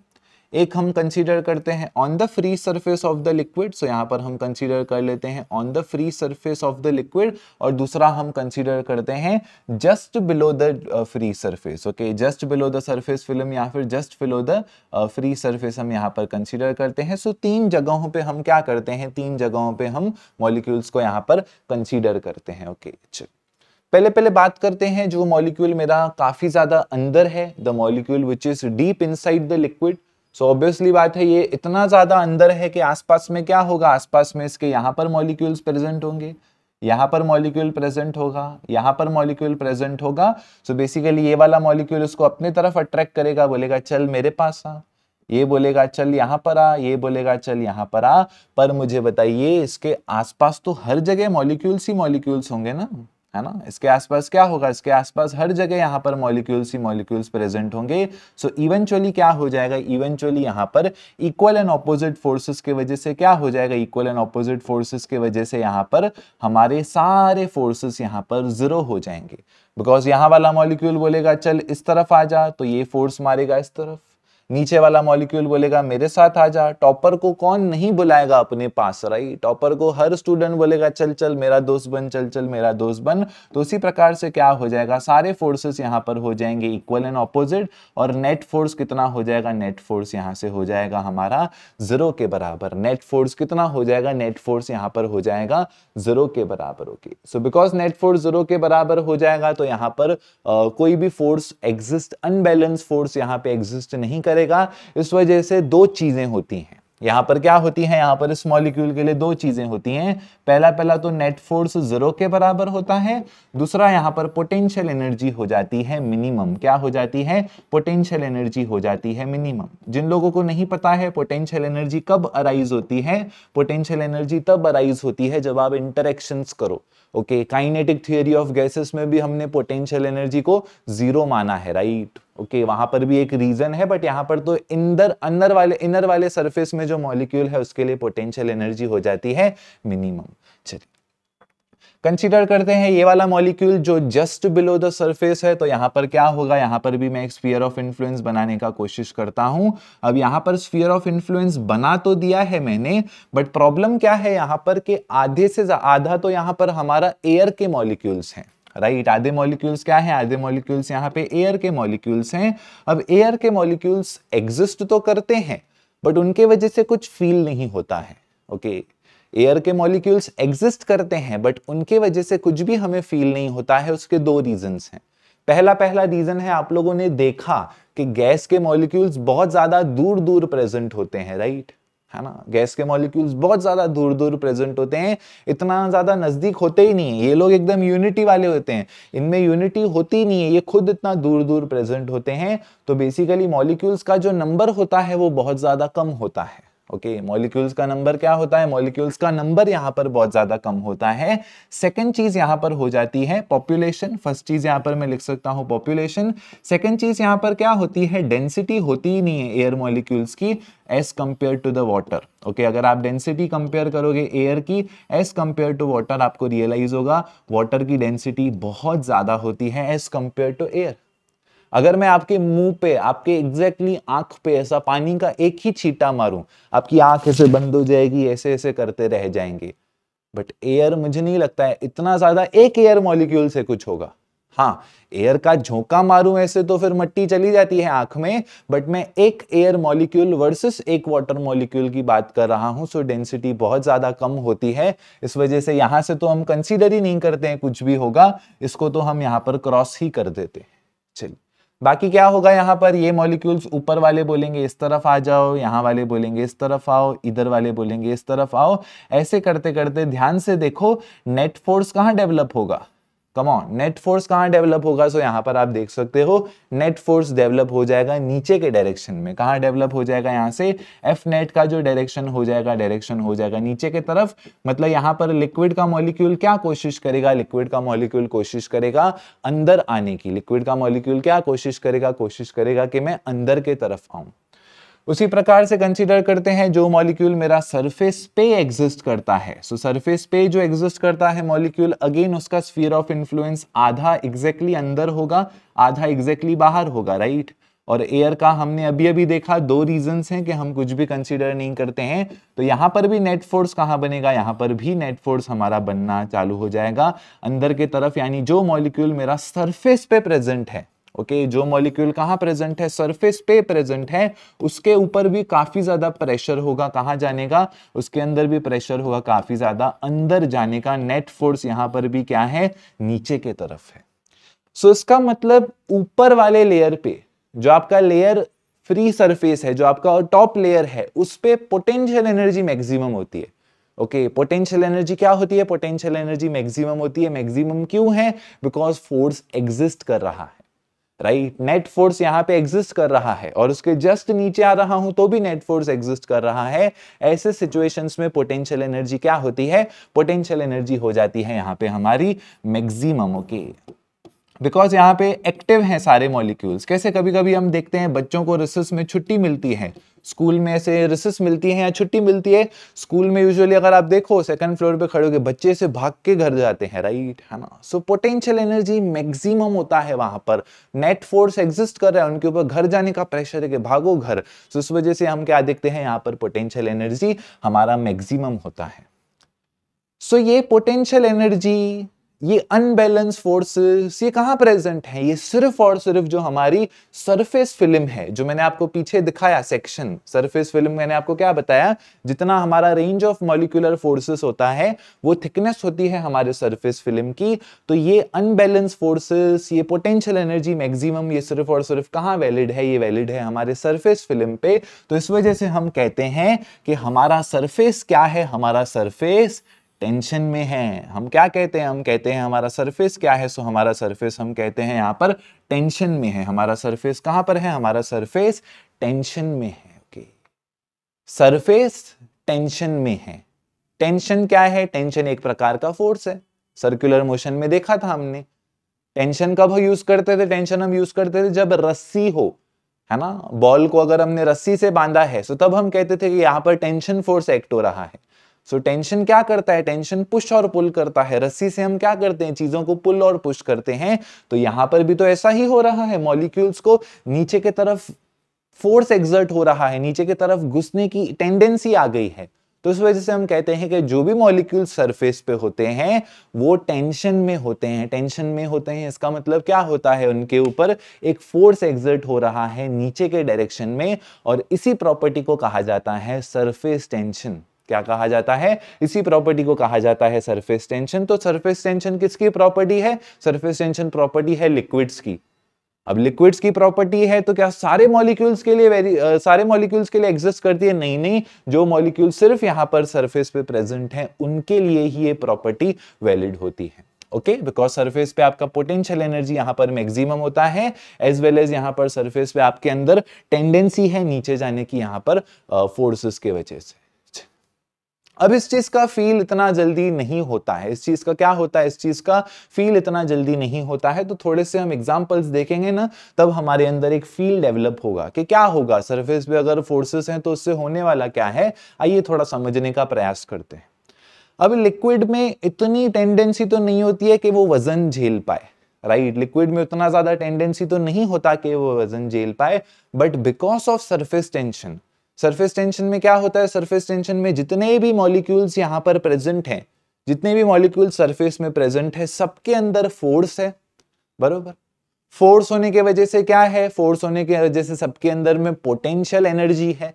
एक हम कंसीडर करते हैं on the free surface of the liquid so यहाँ पर हम कंसीडर कर लेते हैं on the free surface of the liquid और दूसरा हम कंसीडर करते हैं just below the free surface okay just below the surface film या फिर just below the free surface हम यहाँ पर कंसीडर करते हैं सो so, तीन जगहों पे हम क्या करते हैं तीन जगहों पे हम मॉलिक्यूल्स को यहाँ पर कंसीडर करते हैं ओके okay, पहले पहले बात करते हैं जो मॉलिक्यूल मेरा काफी ज्यादा अंदर है the molecule which is deep inside the liquid so obviously बात है ये इतना ज़्यादा अंदर है कि आसपास में क्या होगा आसपास में इसके यहाँ पर मॉलिक्यूल्स प्रेजेंट होंगे यहाँ पर मॉलिक्यूल प्रेजेंट होगा यहाँ पर मॉलिक्यूल प्रेजेंट होगा सो बेसिकली ये वाला मॉलिक्यूल उसको अपने तरफ अट्रैक्ट करेगा बोलेगा चल मेरे पास आ ये बोलेगा चल यहाँ पर आ ये बोलेगा चल यहाँ पर आ पर मुझे बताइए इसके आसपास तो हर जगह मॉलिक्यूल्स ही मॉलिक्यूल्स होंगे ना है ना इसके आसपास क्या होगा इसके आसपास हर जगह यहाँ पर मॉलिक्यूल्स ही मॉलिक्यूल्स प्रेजेंट होंगे सो so, इवेंचुअली क्या हो जाएगा इवेंचुअली यहाँ पर इक्वल एंड ऑपोजिट फोर्सेस के वजह से क्या हो जाएगा इक्वल एंड ऑपोजिट फोर्सेस के वजह से यहाँ पर हमारे सारे फोर्सेस यहाँ पर जीरो हो जाएंगे बिकॉज यहाँ वाला मॉलिक्यूल बोलेगा चल इस तरफ आ जा तो ये फोर्स मारेगा इस तरफ नीचे वाला मॉलिक्यूल बोलेगा मेरे साथ आ जा टॉपर को कौन नहीं बुलाएगा अपने पास राइट टॉपर को हर स्टूडेंट बोलेगा चल चल मेरा दोस्त बन चल चल मेरा दोस्त बन तो उसी प्रकार से क्या हो जाएगा सारे फोर्सेस यहाँ पर हो जाएंगे इक्वल एंड ऑपोजिट और नेट फोर्स कितना हो जाएगा नेट फोर्स यहाँ से हो जाएगा हमारा जीरो के बराबर नेट फोर्स कितना हो जाएगा नेट फोर्स यहाँ पर हो जाएगा जीरो के बराबर होगी so because net force zero के बराबर हो जाएगा तो यहां पर आ, कोई भी फोर्स एग्जिस्ट अनबैलेंस फोर्स यहाँ पे एग्जिस्ट नहीं करेगा इस वजह से दो चीजें होती हैं यहां पर क्या होती है यहां पर इस मॉलिक्यूल के लिए दो चीजें होती हैं पहला पहला तो नेट फोर्स जीरो के बराबर होता है दूसरा यहाँ पर पोटेंशियल एनर्जी हो जाती है मिनिमम क्या हो जाती है पोटेंशियल एनर्जी हो जाती है मिनिमम जिन लोगों को नहीं पता है पोटेंशियल एनर्जी कब अराइज होती है पोटेंशियल एनर्जी तब अराइज होती है जब आप इंटरेक्शन करो okay kinetic theory of gases में भी हमने पोटेंशियल एनर्जी को जीरो माना है राइट right? ओके okay, वहां पर भी एक रीजन है बट यहाँ पर तो इंदर अंदर वाले इनर वाले सरफेस में जो मॉलिक्यूल है उसके लिए पोटेंशियल एनर्जी हो जाती है मिनिमम चलिए कंसीडर करते हैं ये वाला मॉलिक्यूल जो जस्ट बिलो द सरफेस है तो यहाँ पर क्या होगा यहाँ पर भी मैं एक स्फीयर ऑफ इन्फ्लुएंस बनाने का कोशिश करता हूँ अब यहाँ पर स्फीयर ऑफ इन्फ्लुएंस बना तो दिया है मैंने बट प्रॉब्लम क्या है यहाँ पर कि आधे से आधा तो यहाँ पर हमारा एयर के मॉलिक्यूल्स हैं राइट आधे मॉलिक्यूल्स क्या है आधे मॉलिक्यूल्स यहाँ पे एयर के मॉलिक्यूल्स हैं अब एयर के मॉलिक्यूल्स एग्जिस्ट तो करते हैं बट उनके वजह से कुछ फील नहीं होता है ओके एयर के मॉलिक्यूल्स एग्जिस्ट करते हैं बट उनके वजह से कुछ भी हमें फील नहीं होता है उसके दो रीजंस हैं पहला पहला रीजन है आप लोगों ने देखा कि गैस के मॉलिक्यूल्स बहुत ज्यादा दूर दूर प्रेजेंट होते हैं राइट है ना गैस के मॉलिक्यूल्स बहुत ज़्यादा दूर दूर प्रेजेंट होते हैं इतना ज़्यादा नज़दीक होते ही नहीं है ये लोग एकदम यूनिटी वाले होते हैं इनमें यूनिटी होती नहीं है ये खुद इतना दूर दूर प्रेजेंट होते हैं तो बेसिकली मॉलिक्यूल्स का जो नंबर होता है वो बहुत ज़्यादा कम होता है ओके मॉलिक्यूल्स का नंबर क्या होता है मॉलिक्यूल्स का नंबर यहाँ पर बहुत ज्यादा कम होता है सेकेंड चीज यहाँ पर हो जाती है पॉपुलेशन फर्स्ट चीज यहाँ पर मैं लिख सकता हूँ पॉपुलेशन सेकेंड चीज यहाँ पर क्या होती है डेंसिटी होती ही नहीं है एयर मॉलिक्यूल्स की as compare to the water okay अगर आप डेंसिटी कंपेयर करोगे एयर की एज कंपेयर टू वाटर आपको रियलाइज होगा वाटर की डेंसिटी बहुत ज्यादा होती है एज कंपेयर टू एयर अगर मैं आपके मुंह पे आपके एग्जैक्टली आंख पे ऐसा पानी का एक ही छीटा मारूं आपकी आंख ऐसे बंद हो जाएगी ऐसे ऐसे करते रह जाएंगे बट एयर मुझे नहीं लगता है इतना ज्यादा एक एयर मॉलिक्यूल से कुछ होगा हाँ एयर का झोंका मारूं ऐसे तो फिर मट्टी चली जाती है आंख में बट मैं एक एयर मॉलिक्यूल वर्सेस एक वाटर मॉलिक्यूल की बात कर रहा हूं सो डेंसिटी बहुत ज्यादा कम होती है इस वजह से यहां से तो हम कंसीडर ही नहीं करते हैं कुछ भी होगा इसको तो हम यहां पर क्रॉस ही कर देते हैं चलिए बाकी क्या होगा यहाँ पर ये मॉलिक्यूल्स ऊपर वाले बोलेंगे इस तरफ आ जाओ यहाँ वाले बोलेंगे इस तरफ आओ इधर वाले बोलेंगे इस तरफ आओ ऐसे करते करते ध्यान से देखो नेट फोर्स कहाँ डेवलप होगा कम नेट फोर्स कहाँ डेवलप होगा सो यहाँ पर आप देख सकते हो नेट फोर्स डेवलप हो जाएगा नीचे के डायरेक्शन में कहाँ डेवलप हो जाएगा यहाँ से एफ नेट का जो डायरेक्शन हो जाएगा डायरेक्शन हो जाएगा नीचे के तरफ मतलब यहाँ पर लिक्विड का मॉलिक्यूल क्या कोशिश करेगा लिक्विड का मॉलिक्यूल कोशिश करेगा अंदर आने की लिक्विड का मॉलिक्यूल क्या कोशिश करेगा कोशिश करेगा कि मैं अंदर के तरफ आऊँ उसी प्रकार से कंसीडर करते हैं जो मॉलिक्यूल मेरा सरफेस पे एग्जिस्ट करता है सो सरफेस पे जो एग्जिस्ट करता है मॉलिक्यूल अगेन उसका स्फीयर ऑफ इन्फ्लुएंस आधा एग्जैक्टली exactly अंदर होगा आधा एग्जैक्टली exactly बाहर होगा राइट right? और एयर का हमने अभी अभी देखा दो रीजंस हैं कि हम कुछ भी कंसीडर नहीं करते हैं तो यहाँ पर भी नेट फोर्स कहाँ बनेगा यहाँ पर भी नेट फोर्स हमारा बनना चालू हो जाएगा अंदर के तरफ यानी जो मॉलिक्यूल मेरा सरफेस पे प्रेजेंट है ओके okay, जो मॉलिक्यूल कहाँ प्रेजेंट है सरफेस पे प्रेजेंट है उसके ऊपर भी काफी ज्यादा प्रेशर होगा कहाँ जाने का उसके अंदर भी प्रेशर होगा काफी ज्यादा अंदर जाने का नेट फोर्स यहाँ पर भी क्या है नीचे के तरफ है सो so, इसका मतलब ऊपर वाले लेयर पे जो आपका लेयर फ्री सरफेस है जो आपका टॉप लेयर है उस पर पोटेंशियल एनर्जी मैक्सिमम होती है ओके पोटेंशियल एनर्जी क्या होती है पोटेंशियल एनर्जी मैक्सिमम होती है मैक्सिमम क्यों है बिकॉज फोर्स एग्जिस्ट कर रहा है राइट नेट फोर्स यहाँ पे एग्जिस्ट कर रहा है और उसके जस्ट नीचे आ रहा हूं तो भी नेट फोर्स एग्जिस्ट कर रहा है ऐसे सिचुएशंस में पोटेंशियल एनर्जी क्या होती है पोटेंशियल एनर्जी हो जाती है यहां पे हमारी मैक्सिमम ओके बिकॉज यहाँ पे एक्टिव हैं सारे मॉलिक्यूल्स कैसे कभी कभी हम देखते हैं बच्चों को रिसर्स में छुट्टी मिलती है स्कूल में ऐसे रिसेस मिलती है या छुट्टी मिलती है स्कूल में यूजुअली अगर आप देखो सेकंड फ्लोर पे खड़े होकर बच्चे से भाग के घर जाते हैं राइट है ना सो पोटेंशियल एनर्जी मैक्सिमम होता है वहां पर नेट फोर्स एग्जिस्ट कर रहा है उनके ऊपर घर जाने का प्रेशर है कि भागो घर सो इस वजह से हम क्या देखते हैं यहाँ पर पोटेंशियल एनर्जी हमारा मैक्सिमम होता है सो so, ये पोटेंशियल एनर्जी ये अनबैलेंस फोर्सेस ये कहाँ प्रेजेंट है ये सिर्फ और सिर्फ जो हमारी सरफेस फिल्म है जो मैंने आपको पीछे दिखाया सेक्शन सरफेस फिल्म मैंने आपको क्या बताया जितना हमारा रेंज ऑफ मॉलिकुलर फोर्सेस होता है वो थिकनेस होती है हमारे सरफेस फिल्म की तो ये अनबैलेंस फोर्सेस ये पोटेंशियल एनर्जी मैक्सिमम ये सिर्फ और सिर्फ कहाँ वैलिड है ये वैलिड है हमारे सरफेस फिल्म पे तो इस वजह से हम कहते हैं कि हमारा सरफेस क्या है हमारा सरफेस टेंशन में है हम क्या कहते हैं हम कहते हैं हमारा सरफेस क्या है सो हमारा सरफेस हम कहते हैं यहाँ पर टेंशन में है हमारा सरफेस कहां पर है हमारा सरफेस टेंशन में है ओके सरफेस टेंशन में है टेंशन क्या है टेंशन एक प्रकार का फोर्स है सर्कुलर मोशन में देखा था हमने टेंशन कब यूज करते थे टेंशन हम यूज करते थे जब रस्सी हो है ना बॉल को अगर हमने रस्सी से बांधा है सो तब हम कहते थे कि यहाँ पर टेंशन फोर्स एक्ट हो रहा है सो so, टेंशन क्या करता है टेंशन पुश और पुल करता है रस्सी से हम क्या करते हैं चीजों को पुल और पुश करते हैं तो यहां पर भी तो ऐसा ही हो रहा है मॉलिक्यूल्स को नीचे की तरफ फोर्स एग्जर्ट हो रहा है नीचे की तरफ घुसने की टेंडेंसी आ गई है तो इस वजह से हम कहते हैं कि जो भी मॉलिक्यूल सरफेस पे होते हैं वो टेंशन में होते हैं टेंशन में होते हैं इसका मतलब क्या होता है उनके ऊपर एक फोर्स एग्जर्ट हो रहा है नीचे के डायरेक्शन में और इसी प्रॉपर्टी को कहा जाता है सरफेस टेंशन क्या कहा जाता है इसी प्रॉपर्टी को कहा जाता है सरफेस टेंशन तो सरफेस टेंशन किसकी प्रॉपर्टी है सरफेस टेंशन प्रॉपर्टी है लिक्विड्स की अब लिक्विड्स की प्रॉपर्टी है तो क्या सारे मॉलिक्यूल्स के लिए वेरी आ, सारे मॉलिक्यूल्स के लिए एग्जिस्ट करती है नहीं नहीं जो मॉलिक्यूल सिर्फ यहाँ पर सरफेस पे प्रेजेंट हैं उनके लिए ही ये प्रॉपर्टी वैलिड होती है ओके बिकॉज सरफेस पे आपका पोटेंशियल एनर्जी यहां पर मैक्सिमम होता है एज वेल एज यहां पर सरफेस पे आपके अंदर टेंडेंसी है नीचे जाने की यहां पर फोर्सेस के वजह से अब इस चीज का फील इतना जल्दी नहीं होता है इस चीज का क्या होता है इस चीज का फील इतना जल्दी नहीं होता है तो थोड़े से हम एग्जाम्पल्स देखेंगे ना तब हमारे अंदर एक फील डेवलप होगा कि क्या होगा सरफेस पे अगर फोर्सेस हैं तो उससे होने वाला क्या है आइए थोड़ा समझने का प्रयास करते हैं अब लिक्विड में इतनी टेंडेंसी तो नहीं होती है कि वो वजन झेल पाए राइट right? लिक्विड में उतना ज्यादा टेंडेंसी तो नहीं होता कि वो वजन झेल पाए but because of surface tension surface tension में क्या होता है सरफेस टेंशन में जितने भी मॉलिक्यूल्स यहाँ पर प्रेजेंट हैं जितने भी मॉलिक्यूल सरफेस में प्रेजेंट है सबके अंदर फोर्स है बरोबर फोर्स होने के वजह से क्या है फोर्स होने की वजह से सबके अंदर में पोटेंशियल एनर्जी है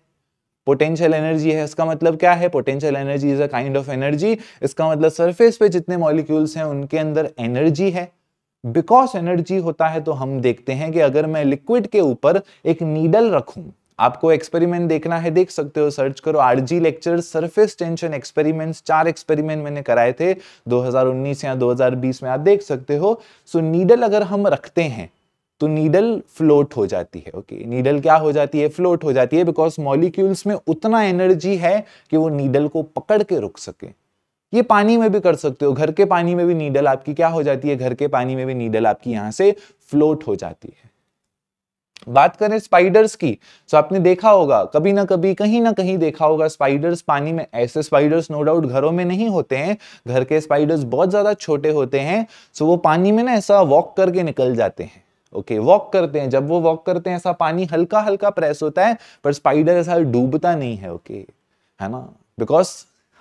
पोटेंशियल एनर्जी है इसका मतलब क्या है potential energy is a kind of energy इसका मतलब सरफेस पे जितने मॉलिक्यूल्स हैं उनके अंदर एनर्जी है बिकॉज एनर्जी होता है तो हम देखते हैं कि अगर मैं लिक्विड के ऊपर एक नीडल रखूं आपको एक्सपेरिमेंट देखना है देख सकते हो सर्च करो RG lecture surface tension experiments चार एक्सपेरिमेंट मैंने कराए थे 2019 या 2020 में आप देख सकते हो सो नीडल अगर हम रखते हैं तो नीडल फ्लोट हो जाती है ओके okay? नीडल क्या हो जाती है फ्लोट हो जाती है बिकॉज मॉलिक्यूल्स में उतना एनर्जी है कि वो नीडल को पकड़ के रुक सके ये पानी में भी कर सकते हो घर के पानी में भी नीडल आपकी क्या हो जाती है घर के पानी में भी नीडल आपकी यहाँ से फ्लोट हो जाती है बात करें स्पाइडर्स की तो आपने देखा होगा कभी ना कभी कहीं ना कहीं देखा होगा स्पाइडर्स पानी में ऐसे स्पाइडर्स नो डाउट घरों में नहीं होते हैं घर के स्पाइडर्स बहुत ज़्यादा छोटे होते हैं सो तो वो पानी में ना ऐसा वॉक करके निकल जाते हैं ओके okay, वॉक करते हैं जब वो वॉक करते हैं ऐसा पानी हल्का हल्का प्रेस होता है पर स्पाइडर ऐसा डूबता नहीं है ओके okay? है ना बिकॉज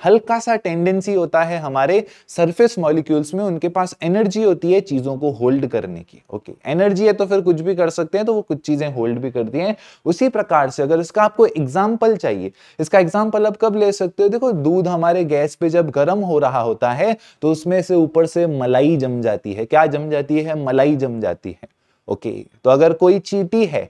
हल्का सा टेंडेंसी होता है हमारे सरफेस मॉलिक्यूल्स में उनके पास एनर्जी होती है चीजों को होल्ड करने की ओके okay. एनर्जी है तो फिर कुछ भी कर सकते हैं तो वो कुछ चीजें होल्ड भी करती हैं उसी प्रकार से अगर इसका आपको एग्जाम्पल चाहिए इसका एग्जाम्पल आप कब ले सकते हो देखो दूध हमारे गैस पे जब गर्म हो रहा होता है तो उसमें से ऊपर से मलाई जम जाती है क्या जम जाती है मलाई जम जाती है ओके okay. तो अगर कोई चीटी है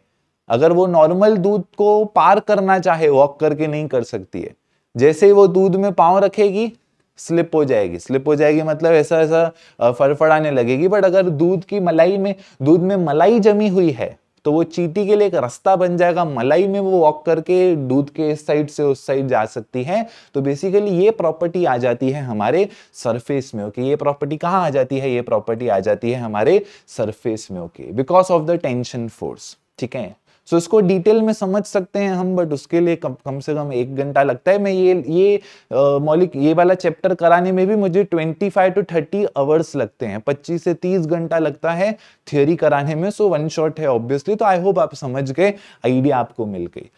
अगर वो नॉर्मल दूध को पार करना चाहे वॉक करके नहीं कर सकती है जैसे ही वो दूध में पाँव रखेगी स्लिप हो जाएगी स्लिप हो जाएगी मतलब ऐसा ऐसा फड़फड़ाने लगेगी बट अगर दूध की मलाई में दूध में मलाई जमी हुई है तो वो चीटी के लिए एक रास्ता बन जाएगा मलाई में वो वॉक करके दूध के इस साइड से उस साइड जा सकती है तो बेसिकली ये प्रॉपर्टी आ जाती है हमारे सरफेस में ओके ये प्रॉपर्टी कहाँ आ जाती है ये प्रॉपर्टी आ जाती है हमारे सरफेस में okay because of the tension force ठीक है सो so, इसको डिटेल में समझ सकते हैं हम बट उसके लिए कम, कम से कम एक घंटा लगता है मैं ये ये मौलिक ये वाला चैप्टर कराने में भी मुझे 25 टू थर्टी आवर्स लगते हैं 25 से 30 घंटा लगता है थियोरी कराने में सो वन शॉट है ऑब्वियसली तो आई होप आप समझ गए आइडिया आपको मिल गई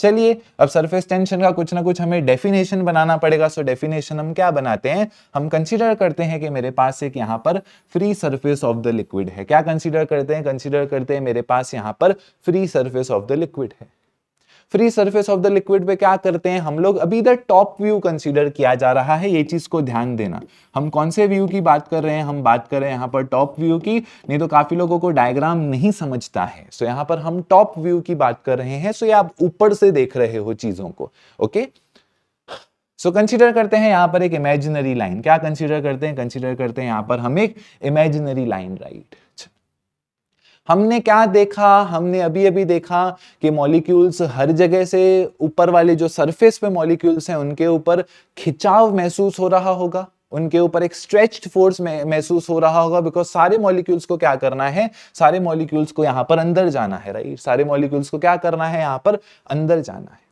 चलिए अब सरफेस टेंशन का कुछ ना कुछ हमें डेफिनेशन बनाना पड़ेगा सो डेफिनेशन हम क्या बनाते हैं हम कंसिडर करते हैं कि मेरे पास एक यहाँ पर free surface of the liquid है क्या कंसिडर करते हैं कंसिडर करते हैं मेरे पास यहाँ पर free surface of the liquid है free surface of the liquid पे क्या करते हैं हम लोग अभी इधर टॉप व्यू कंसीडर किया जा रहा है ये चीज को ध्यान देना हम कौन से व्यू की बात कर रहे हैं हम बात कर रहे हैं यहाँ पर टॉप व्यू की नहीं तो काफी लोगों को डायग्राम नहीं समझता है सो यहाँ पर हम टॉप व्यू की बात कर रहे हैं सो ये आप ऊपर से देख रहे हो चीजों को ओके सो so, कंसीडर करते हैं यहाँ पर एक इमेजिनरी लाइन क्या कंसीडर करते हैं कंसीडर करते हैं यहाँ पर हम एक इमेजिनरी लाइन राइट हमने क्या देखा हमने अभी अभी देखा कि मॉलिक्यूल्स हर जगह से ऊपर वाले जो सरफेस पे मॉलिक्यूल्स हैं उनके ऊपर खिंचाव महसूस हो रहा होगा उनके ऊपर एक स्ट्रेच्ड फोर्स महसूस हो रहा होगा बिकॉज सारे मॉलिक्यूल्स को क्या करना है सारे मॉलिक्यूल्स को यहाँ पर अंदर जाना है राइट सारे मॉलिक्यूल्स को क्या करना है यहाँ पर अंदर जाना है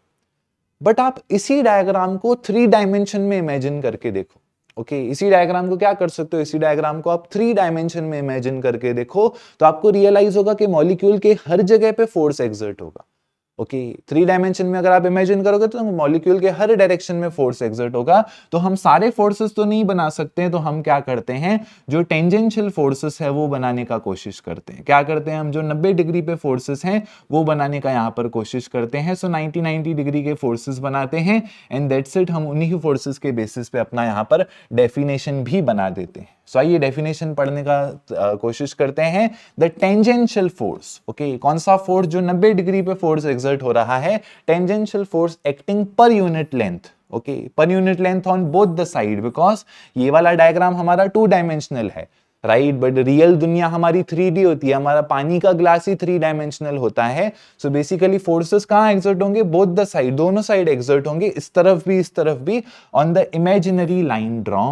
बट आप इसी डायग्राम को थ्री डायमेंशन में इमेजिन करके देखो ओके okay, इसी डायग्राम को क्या कर सकते हो इसी डायग्राम को आप थ्री डायमेंशन में इमेजिन करके देखो तो आपको रियलाइज होगा कि मॉलिक्यूल के हर जगह पे फोर्स एग्जर्ट होगा ओके थ्री डायमेंशन में अगर आप इमेजिन करोगे तो मॉलिक्यूल के हर डायरेक्शन में फोर्स एग्जर्ट होगा तो हम सारे फोर्सेस तो नहीं बना सकते हैं तो हम क्या करते हैं जो टेंजेंशियल फोर्सेस है वो बनाने का कोशिश करते हैं क्या करते हैं हम जो 90 डिग्री पे फोर्सेस हैं वो बनाने का यहाँ पर कोशिश करते हैं सो नाइनटी नाइनटी डिग्री के फोर्सेस बनाते हैं एंड देट इट हम उन्हीं फोर्सेज के बेसिस पे अपना यहाँ पर डेफिनेशन भी बना देते हैं सो आइए डेफिनेशन पढ़ने का कोशिश करते हैं द टेंजेंशियल फोर्स ओके कौन सा फोर्स जो 90 डिग्री पे फोर्स एग्जर्ट हो रहा है tangential force acting per unit length okay per unit length on both the side because ये वाला डायग्राम हमारा टू डायमेंशनल है राइट बट रियल दुनिया हमारी थ्री होती है हमारा पानी का ग्लास ही थ्री डायमेंशनल होता है सो बेसिकली फोर्सेस कहाँ एग्जर्ट होंगे बोथ द साइड दोनों साइड एग्जर्ट होंगे इस तरफ भी इस तरफ भी on the imaginary line draw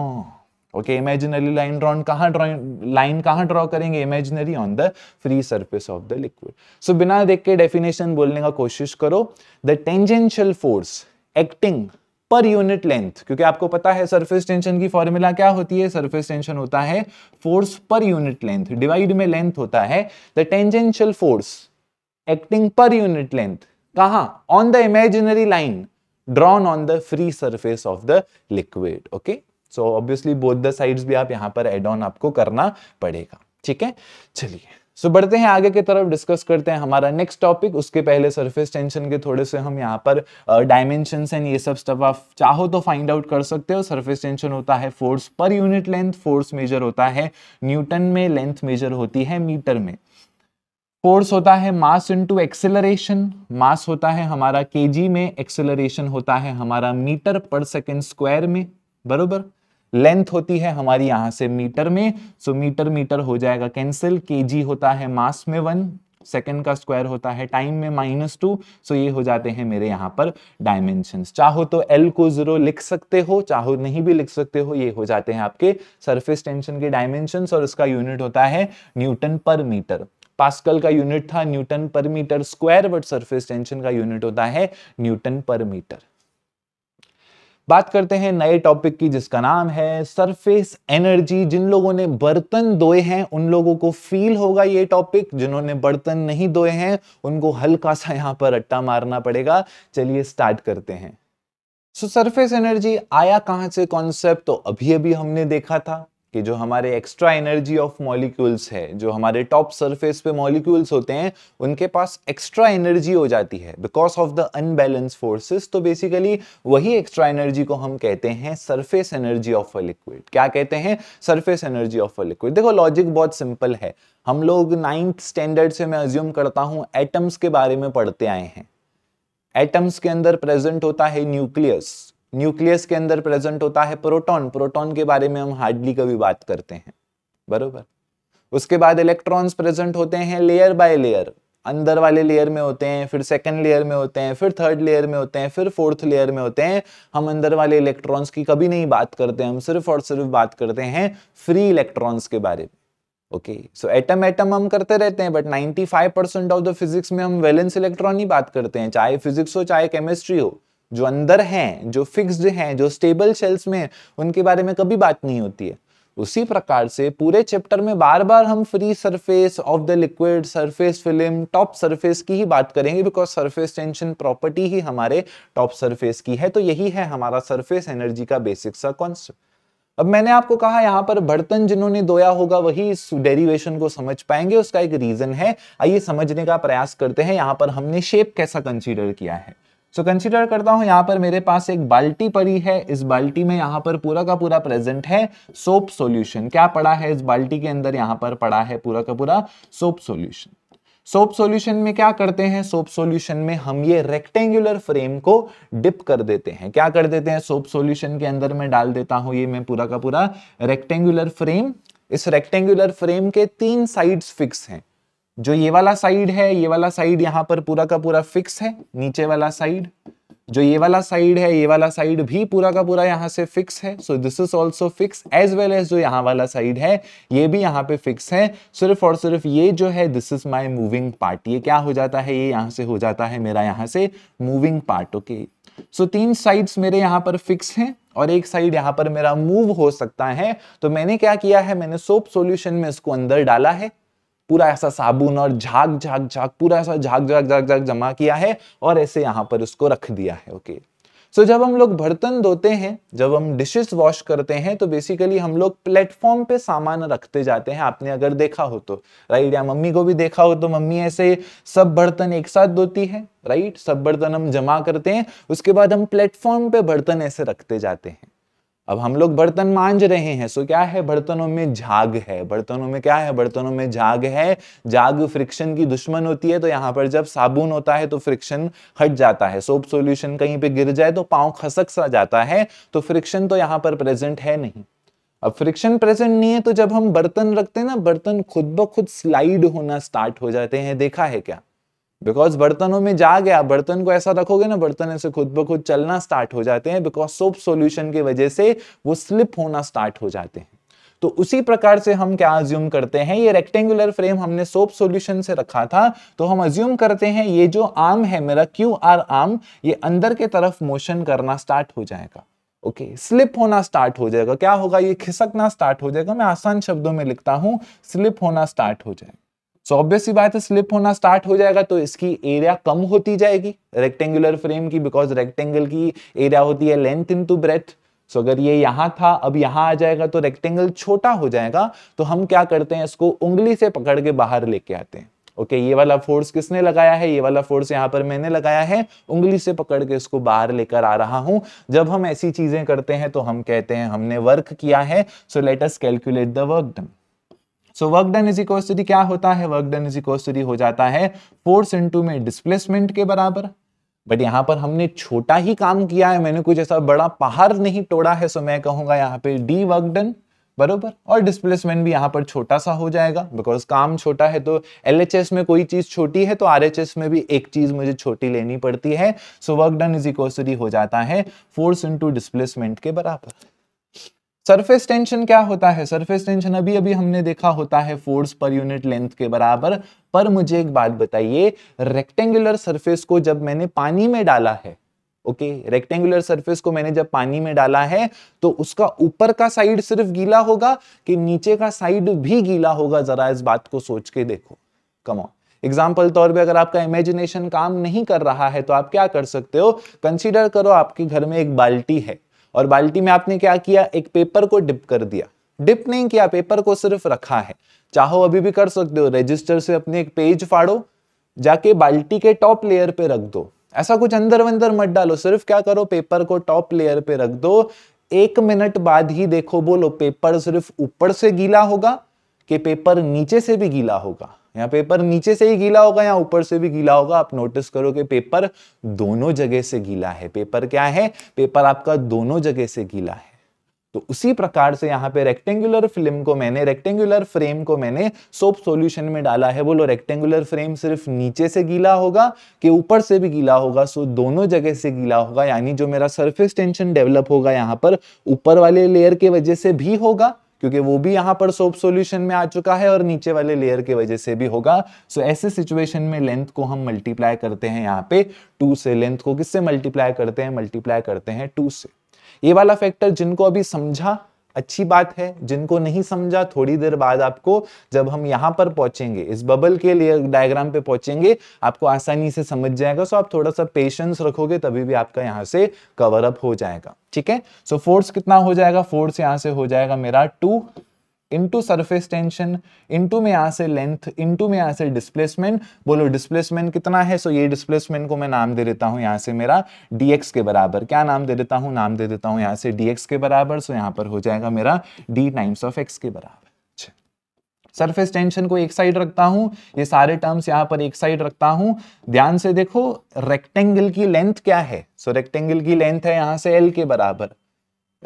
okay imaginary line drawn कहाँ ड्रॉइंग लाइन कहाँ ड्रॉ करेंगे imaginary on the free surface of the liquid so बिना देख के डेफिनेशन बोलने का कोशिश करो the tangential force acting per unit length क्योंकि आपको पता है सरफेस टेंशन की फॉर्मूला क्या होती है सरफेस टेंशन होता है force per unit length divide में लेंथ होता है the tangential force acting per unit length कहा on the imaginary line drawn on the free surface of the liquid okay so obviously both the sides भी आप यहाँ पर add on आपको करना पड़ेगा ठीक है चलिए सो so, बढ़ते हैं आगे की तरफ डिस्कस करते हैं हमारा नेक्स्ट टॉपिक उसके पहले सरफेस टेंशन के थोड़े से हम यहाँ पर डायमेंशन एंड ये सब स्टफ आप चाहो तो फाइंड आउट कर सकते हो सरफेस टेंशन होता है force per unit length force major होता है न्यूटन में लेंथ मेजर होती है मीटर में फोर्स होता है मास इंटू एक्सेलरेशन मास होता है हमारा के में एक्सेलरेशन होता है हमारा मीटर पर सेकेंड स्क्वायर में बरोबर लेंथ होती है हमारी यहां से मीटर में सो मीटर मीटर हो जाएगा कैंसिल के होता है मास में वन सेकेंड का स्क्वायर होता है टाइम में माइनस टू सो ये हो जाते हैं मेरे यहाँ पर डायमेंशन चाहो तो एल को जीरो लिख सकते हो चाहो नहीं भी लिख सकते हो ये हो जाते हैं आपके सरफेस टेंशन के डायमेंशन और इसका यूनिट होता है न्यूटन पर मीटर पास्कल का यूनिट था newton per metre square but surface tension का यूनिट होता है न्यूटन पर मीटर बात करते हैं नए टॉपिक की जिसका नाम है सरफेस एनर्जी जिन लोगों ने बर्तन धोए हैं उन लोगों को फील होगा ये टॉपिक जिन्होंने बर्तन नहीं धोए हैं उनको हल्का सा यहाँ पर अट्टा मारना पड़ेगा चलिए स्टार्ट करते हैं सो सरफेस एनर्जी आया कहाँ से कॉन्सेप्ट तो अभी अभी हमने देखा था कि जो हमारे एक्स्ट्रा एनर्जी ऑफ मॉलिक्यूल्स है जो हमारे टॉप सरफेस पे मॉलिक्यूल्स होते हैं उनके पास एक्स्ट्रा एनर्जी हो जाती है because of the unbalance forces तो बेसिकली वही एक्स्ट्रा एनर्जी को हम कहते हैं surface energy of a liquid क्या कहते हैं surface energy of a liquid देखो लॉजिक बहुत सिंपल है हम लोग नाइन्थ स्टैंडर्ड से मैं अज्यूम करता हूँ एटम्स के बारे में पढ़ते आए हैं एटम्स के अंदर प्रेजेंट होता है न्यूक्लियस न्यूक्लियस के अंदर प्रेजेंट होता है प्रोटॉन प्रोटॉन के बारे में हम हार्डली कभी बात करते हैं बरोबर उसके बाद इलेक्ट्रॉन्स प्रेजेंट होते हैं लेयर बाय लेयर अंदर वाले लेयर में होते हैं फिर सेकंड लेयर में होते हैं फिर थर्ड लेयर में होते हैं फिर फोर्थ लेयर में होते हैं हम अंदर वाले इलेक्ट्रॉन्स की कभी नहीं बात करते हम सिर्फ और सिर्फ बात करते हैं फ्री इलेक्ट्रॉन्स के बारे में ओके सो एटम एटम हम करते रहते हैं but 95 percent of the physics में हम वैलेंस इलेक्ट्रॉन ही बात करते हैं चाहे फिजिक्स हो चाहे केमिस्ट्री हो जो अंदर हैं जो फिक्स्ड हैं जो स्टेबल शेल्स में उनके बारे में कभी बात नहीं होती है उसी प्रकार से पूरे चैप्टर में बार बार हम free surface of the liquid surface film top surface की ही बात करेंगे बिकॉज सरफेस टेंशन प्रॉपर्टी ही हमारे टॉप सरफेस की है तो यही है हमारा सरफेस एनर्जी का बेसिक सा कॉन्सेप्ट अब मैंने आपको कहा यहाँ पर बर्तन जिन्होंने धोया होगा वही इस डेरिवेशन को समझ पाएंगे उसका एक रीजन है आइए समझने का प्रयास करते हैं यहाँ पर हमने शेप कैसा कंसीडर किया है सो so, कंसिडर करता हूं यहां पर मेरे पास एक बाल्टी पड़ी है इस बाल्टी में यहां पर पूरा का पूरा प्रेजेंट है सोप सॉल्यूशन क्या पड़ा है इस बाल्टी के अंदर यहां पर पड़ा है पूरा का पूरा सोप सॉल्यूशन सोप सॉल्यूशन में क्या करते हैं सोप सॉल्यूशन में हम ये रेक्टेंगुलर फ्रेम को डिप कर देते हैं क्या कर देते हैं सोप सॉल्यूशन के अंदर मैं डाल देता हूं ये मैं पूरा का पूरा रेक्टेंगुलर फ्रेम इस रेक्टेंगुलर फ्रेम के तीन साइड्स फिक्स हैं जो ये वाला साइड है ये वाला साइड यहाँ पर पूरा का पूरा फिक्स है नीचे वाला साइड जो ये वाला साइड है ये वाला साइड भी पूरा का पूरा यहाँ से फिक्स है so this is also fix as well as जो यहाँ वाला साइड है ये भी यहाँ पे फिक्स है सिर्फ और सिर्फ ये जो है this is my moving part ये क्या हो जाता है ये यहाँ से हो जाता है मेरा यहाँ से मूविंग पार्ट ओके सो तीन साइड्स मेरे यहाँ पर फिक्स हैं और एक साइड यहाँ पर मेरा मूव हो सकता है तो मैंने क्या किया है मैंने सोप सोल्यूशन में इसको अंदर डाला है पूरा ऐसा साबुन और झाग झाग झाग पूरा ऐसा झाग झाग झाग झाग जमा किया है और ऐसे यहाँ पर उसको रख दिया है ओके सो so, जब हम लोग बर्तन धोते हैं जब हम डिशेस वॉश करते हैं तो बेसिकली हम लोग प्लेटफॉर्म पे सामान रखते जाते हैं आपने अगर देखा हो तो राइट या मम्मी को भी देखा हो तो मम्मी ऐसे सब बर्तन एक साथ धोती है राइट सब बर्तन हम जमा करते हैं उसके बाद हम प्लेटफॉर्म पे बर्तन ऐसे रखते जाते हैं अब हम लोग बर्तन मांझ रहे हैं सो क्या है बर्तनों में झाग है बर्तनों में क्या है बर्तनों में झाग है झाग फ्रिक्शन की दुश्मन होती है तो यहाँ पर जब साबुन होता है तो फ्रिक्शन हट जाता है सोप सॉल्यूशन कहीं पे गिर जाए तो पाँव खसक सा जाता है तो फ्रिक्शन तो यहाँ पर प्रेजेंट है नहीं अब फ्रिक्शन प्रेजेंट नहीं है तो जब हम बर्तन रखते हैं ना बर्तन खुद ब खुद स्लाइड होना स्टार्ट हो जाते हैं देखा है क्या बिकॉज बर्तनों में जा गया बर्तन को ऐसा रखोगे ना बर्तन ऐसे खुद ब खुद चलना स्टार्ट हो जाते हैं बिकॉज सोप सोल्यूशन की वजह से वो स्लिप होना स्टार्ट हो जाते हैं तो उसी प्रकार से हम क्या अज्यूम करते हैं ये रेक्टेंगुलर फ्रेम हमने सोप सॉल्यूशन से रखा था तो हम अज्यूम करते हैं ये जो आर्म है मेरा क्यू आर आर्म ये अंदर के तरफ मोशन करना स्टार्ट हो जाएगा ओके okay, स्लिप होना स्टार्ट हो जाएगा क्या होगा ये खिसकना स्टार्ट हो जाएगा मैं आसान शब्दों में लिखता हूं स्लिप होना स्टार्ट हो जाएगा सो ऑब्वियस बात है स्लिप होना स्टार्ट हो जाएगा तो इसकी एरिया कम होती जाएगी रेक्टेंगुलर फ्रेम की बिकॉज रेक्टेंगल की एरिया होती है length into breadth so अगर ये यहां था अब यहां आ जाएगा तो रेक्टेंगल छोटा हो जाएगा तो हम क्या करते हैं इसको उंगली से पकड़ के बाहर लेके आते हैं ओके okay, ये वाला फोर्स किसने लगाया है ये वाला फोर्स यहाँ पर मैंने लगाया है उंगली से पकड़ के इसको बाहर लेकर आ रहा हूं जब हम ऐसी चीजें करते हैं तो हम कहते हैं हमने वर्क किया है so let us calculate the work done so work done is equal to the क्या होता है work done is equal to the हो जाता है फोर्स इनटू में डिस्प्लेसमेंट के बराबर बट यहां पर हमने छोटा ही काम किया है मैंने कुछ ऐसा बड़ा पहाड़ नहीं तोड़ा है सो मैं कहूंगा यहाँ पे डी वर्क डन बरोबर और डिस्प्लेसमेंट भी यहाँ पर छोटा सा हो जाएगा बिकॉज काम छोटा है तो एल में कोई चीज छोटी है तो आर में भी एक चीज मुझे छोटी लेनी पड़ती है so work done is equal हो जाता है फोर्स इंटू डिस्प्लेसमेंट के बराबर सरफेस टेंशन क्या होता है सरफेस टेंशन अभी अभी हमने देखा होता है फोर्स पर यूनिट लेंथ के बराबर पर मुझे एक बात बताइए रेक्टेंगुलर सरफेस को जब मैंने पानी में डाला है ओके रेक्टेंगुलर सरफेस को मैंने जब पानी में डाला है तो उसका ऊपर का साइड सिर्फ गीला होगा कि नीचे का साइड भी गीला होगा जरा इस बात को सोच के देखो कमॉन एग्जाम्पल तौर पे अगर आपका इमेजिनेशन काम नहीं कर रहा है तो आप क्या कर सकते हो कंसिडर करो आपके घर में एक बाल्टी है और बाल्टी में आपने क्या किया एक पेपर को डिप कर दिया डिप नहीं किया पेपर को सिर्फ रखा है चाहो अभी भी कर सकते हो रजिस्टर से अपने एक पेज फाड़ो जाके बाल्टी के टॉप लेयर पे रख दो ऐसा कुछ अंदर वंदर मत डालो सिर्फ क्या करो पेपर को टॉप लेयर पे रख दो एक मिनट बाद ही देखो बोलो पेपर सिर्फ ऊपर से गीला होगा कि पेपर नीचे से भी गीला होगा यहाँ पेपर नीचे से ही गीला होगा या ऊपर से भी गीला होगा आप नोटिस करो कि पेपर दोनों जगह से गीला है पेपर क्या है पेपर आपका दोनों जगह से गीला है तो उसी प्रकार से यहाँ पे रेक्टेंगुलर फिल्म को मैंने रेक्टेंगुलर फ्रेम को मैंने सोप सॉल्यूशन में डाला है बोलो रेक्टेंगुलर फ्रेम सिर्फ नीचे से गीला होगा कि ऊपर से भी गीला होगा सो दोनों जगह से गीला होगा यानी जो मेरा सरफेस टेंशन डेवलप होगा यहाँ पर ऊपर वाले लेयर के वजह से भी होगा क्योंकि वो भी यहाँ पर सोप सोल्यूशन में आ चुका है और नीचे वाले लेयर के वजह से भी होगा सो so, ऐसे सिचुएशन में लेंथ को हम मल्टीप्लाई करते हैं यहाँ पे टू से लेंथ को किससे मल्टीप्लाई करते हैं मल्टीप्लाई करते हैं टू से ये वाला फैक्टर जिनको अभी समझा अच्छी बात है जिनको नहीं समझा थोड़ी देर बाद आपको जब हम यहाँ पर पहुंचेंगे इस बबल के लिए डायग्राम पे पहुंचेंगे आपको आसानी से समझ जाएगा सो आप थोड़ा सा पेशेंस रखोगे तभी भी आपका यहाँ से कवर अप हो जाएगा ठीक है सो फोर्स कितना हो जाएगा फोर्स यहाँ से हो जाएगा मेरा two into surface tension into में यहाँ से लेंथ इनटू में यहाँ से डिस्प्लेसमेंट बोलो डिस्प्लेसमेंट कितना है सो ये डिस्प्लेसमेंट को मैं नाम दे देता हूँ यहाँ से मेरा dx के बराबर क्या नाम दे देता हूँ नाम दे देता हूँ यहाँ से dx के बराबर सो so, यहाँ पर हो जाएगा मेरा d टाइम्स ऑफ x के बराबर सरफेस अच्छा। टेंशन को एक साइड रखता हूं ये सारे टर्म्स यहां पर एक साइड रखता हूं ध्यान से देखो रेक्टेंगल की लेंथ क्या है सो so, रेक्टेंगल की लेंथ है यहां से एल के बराबर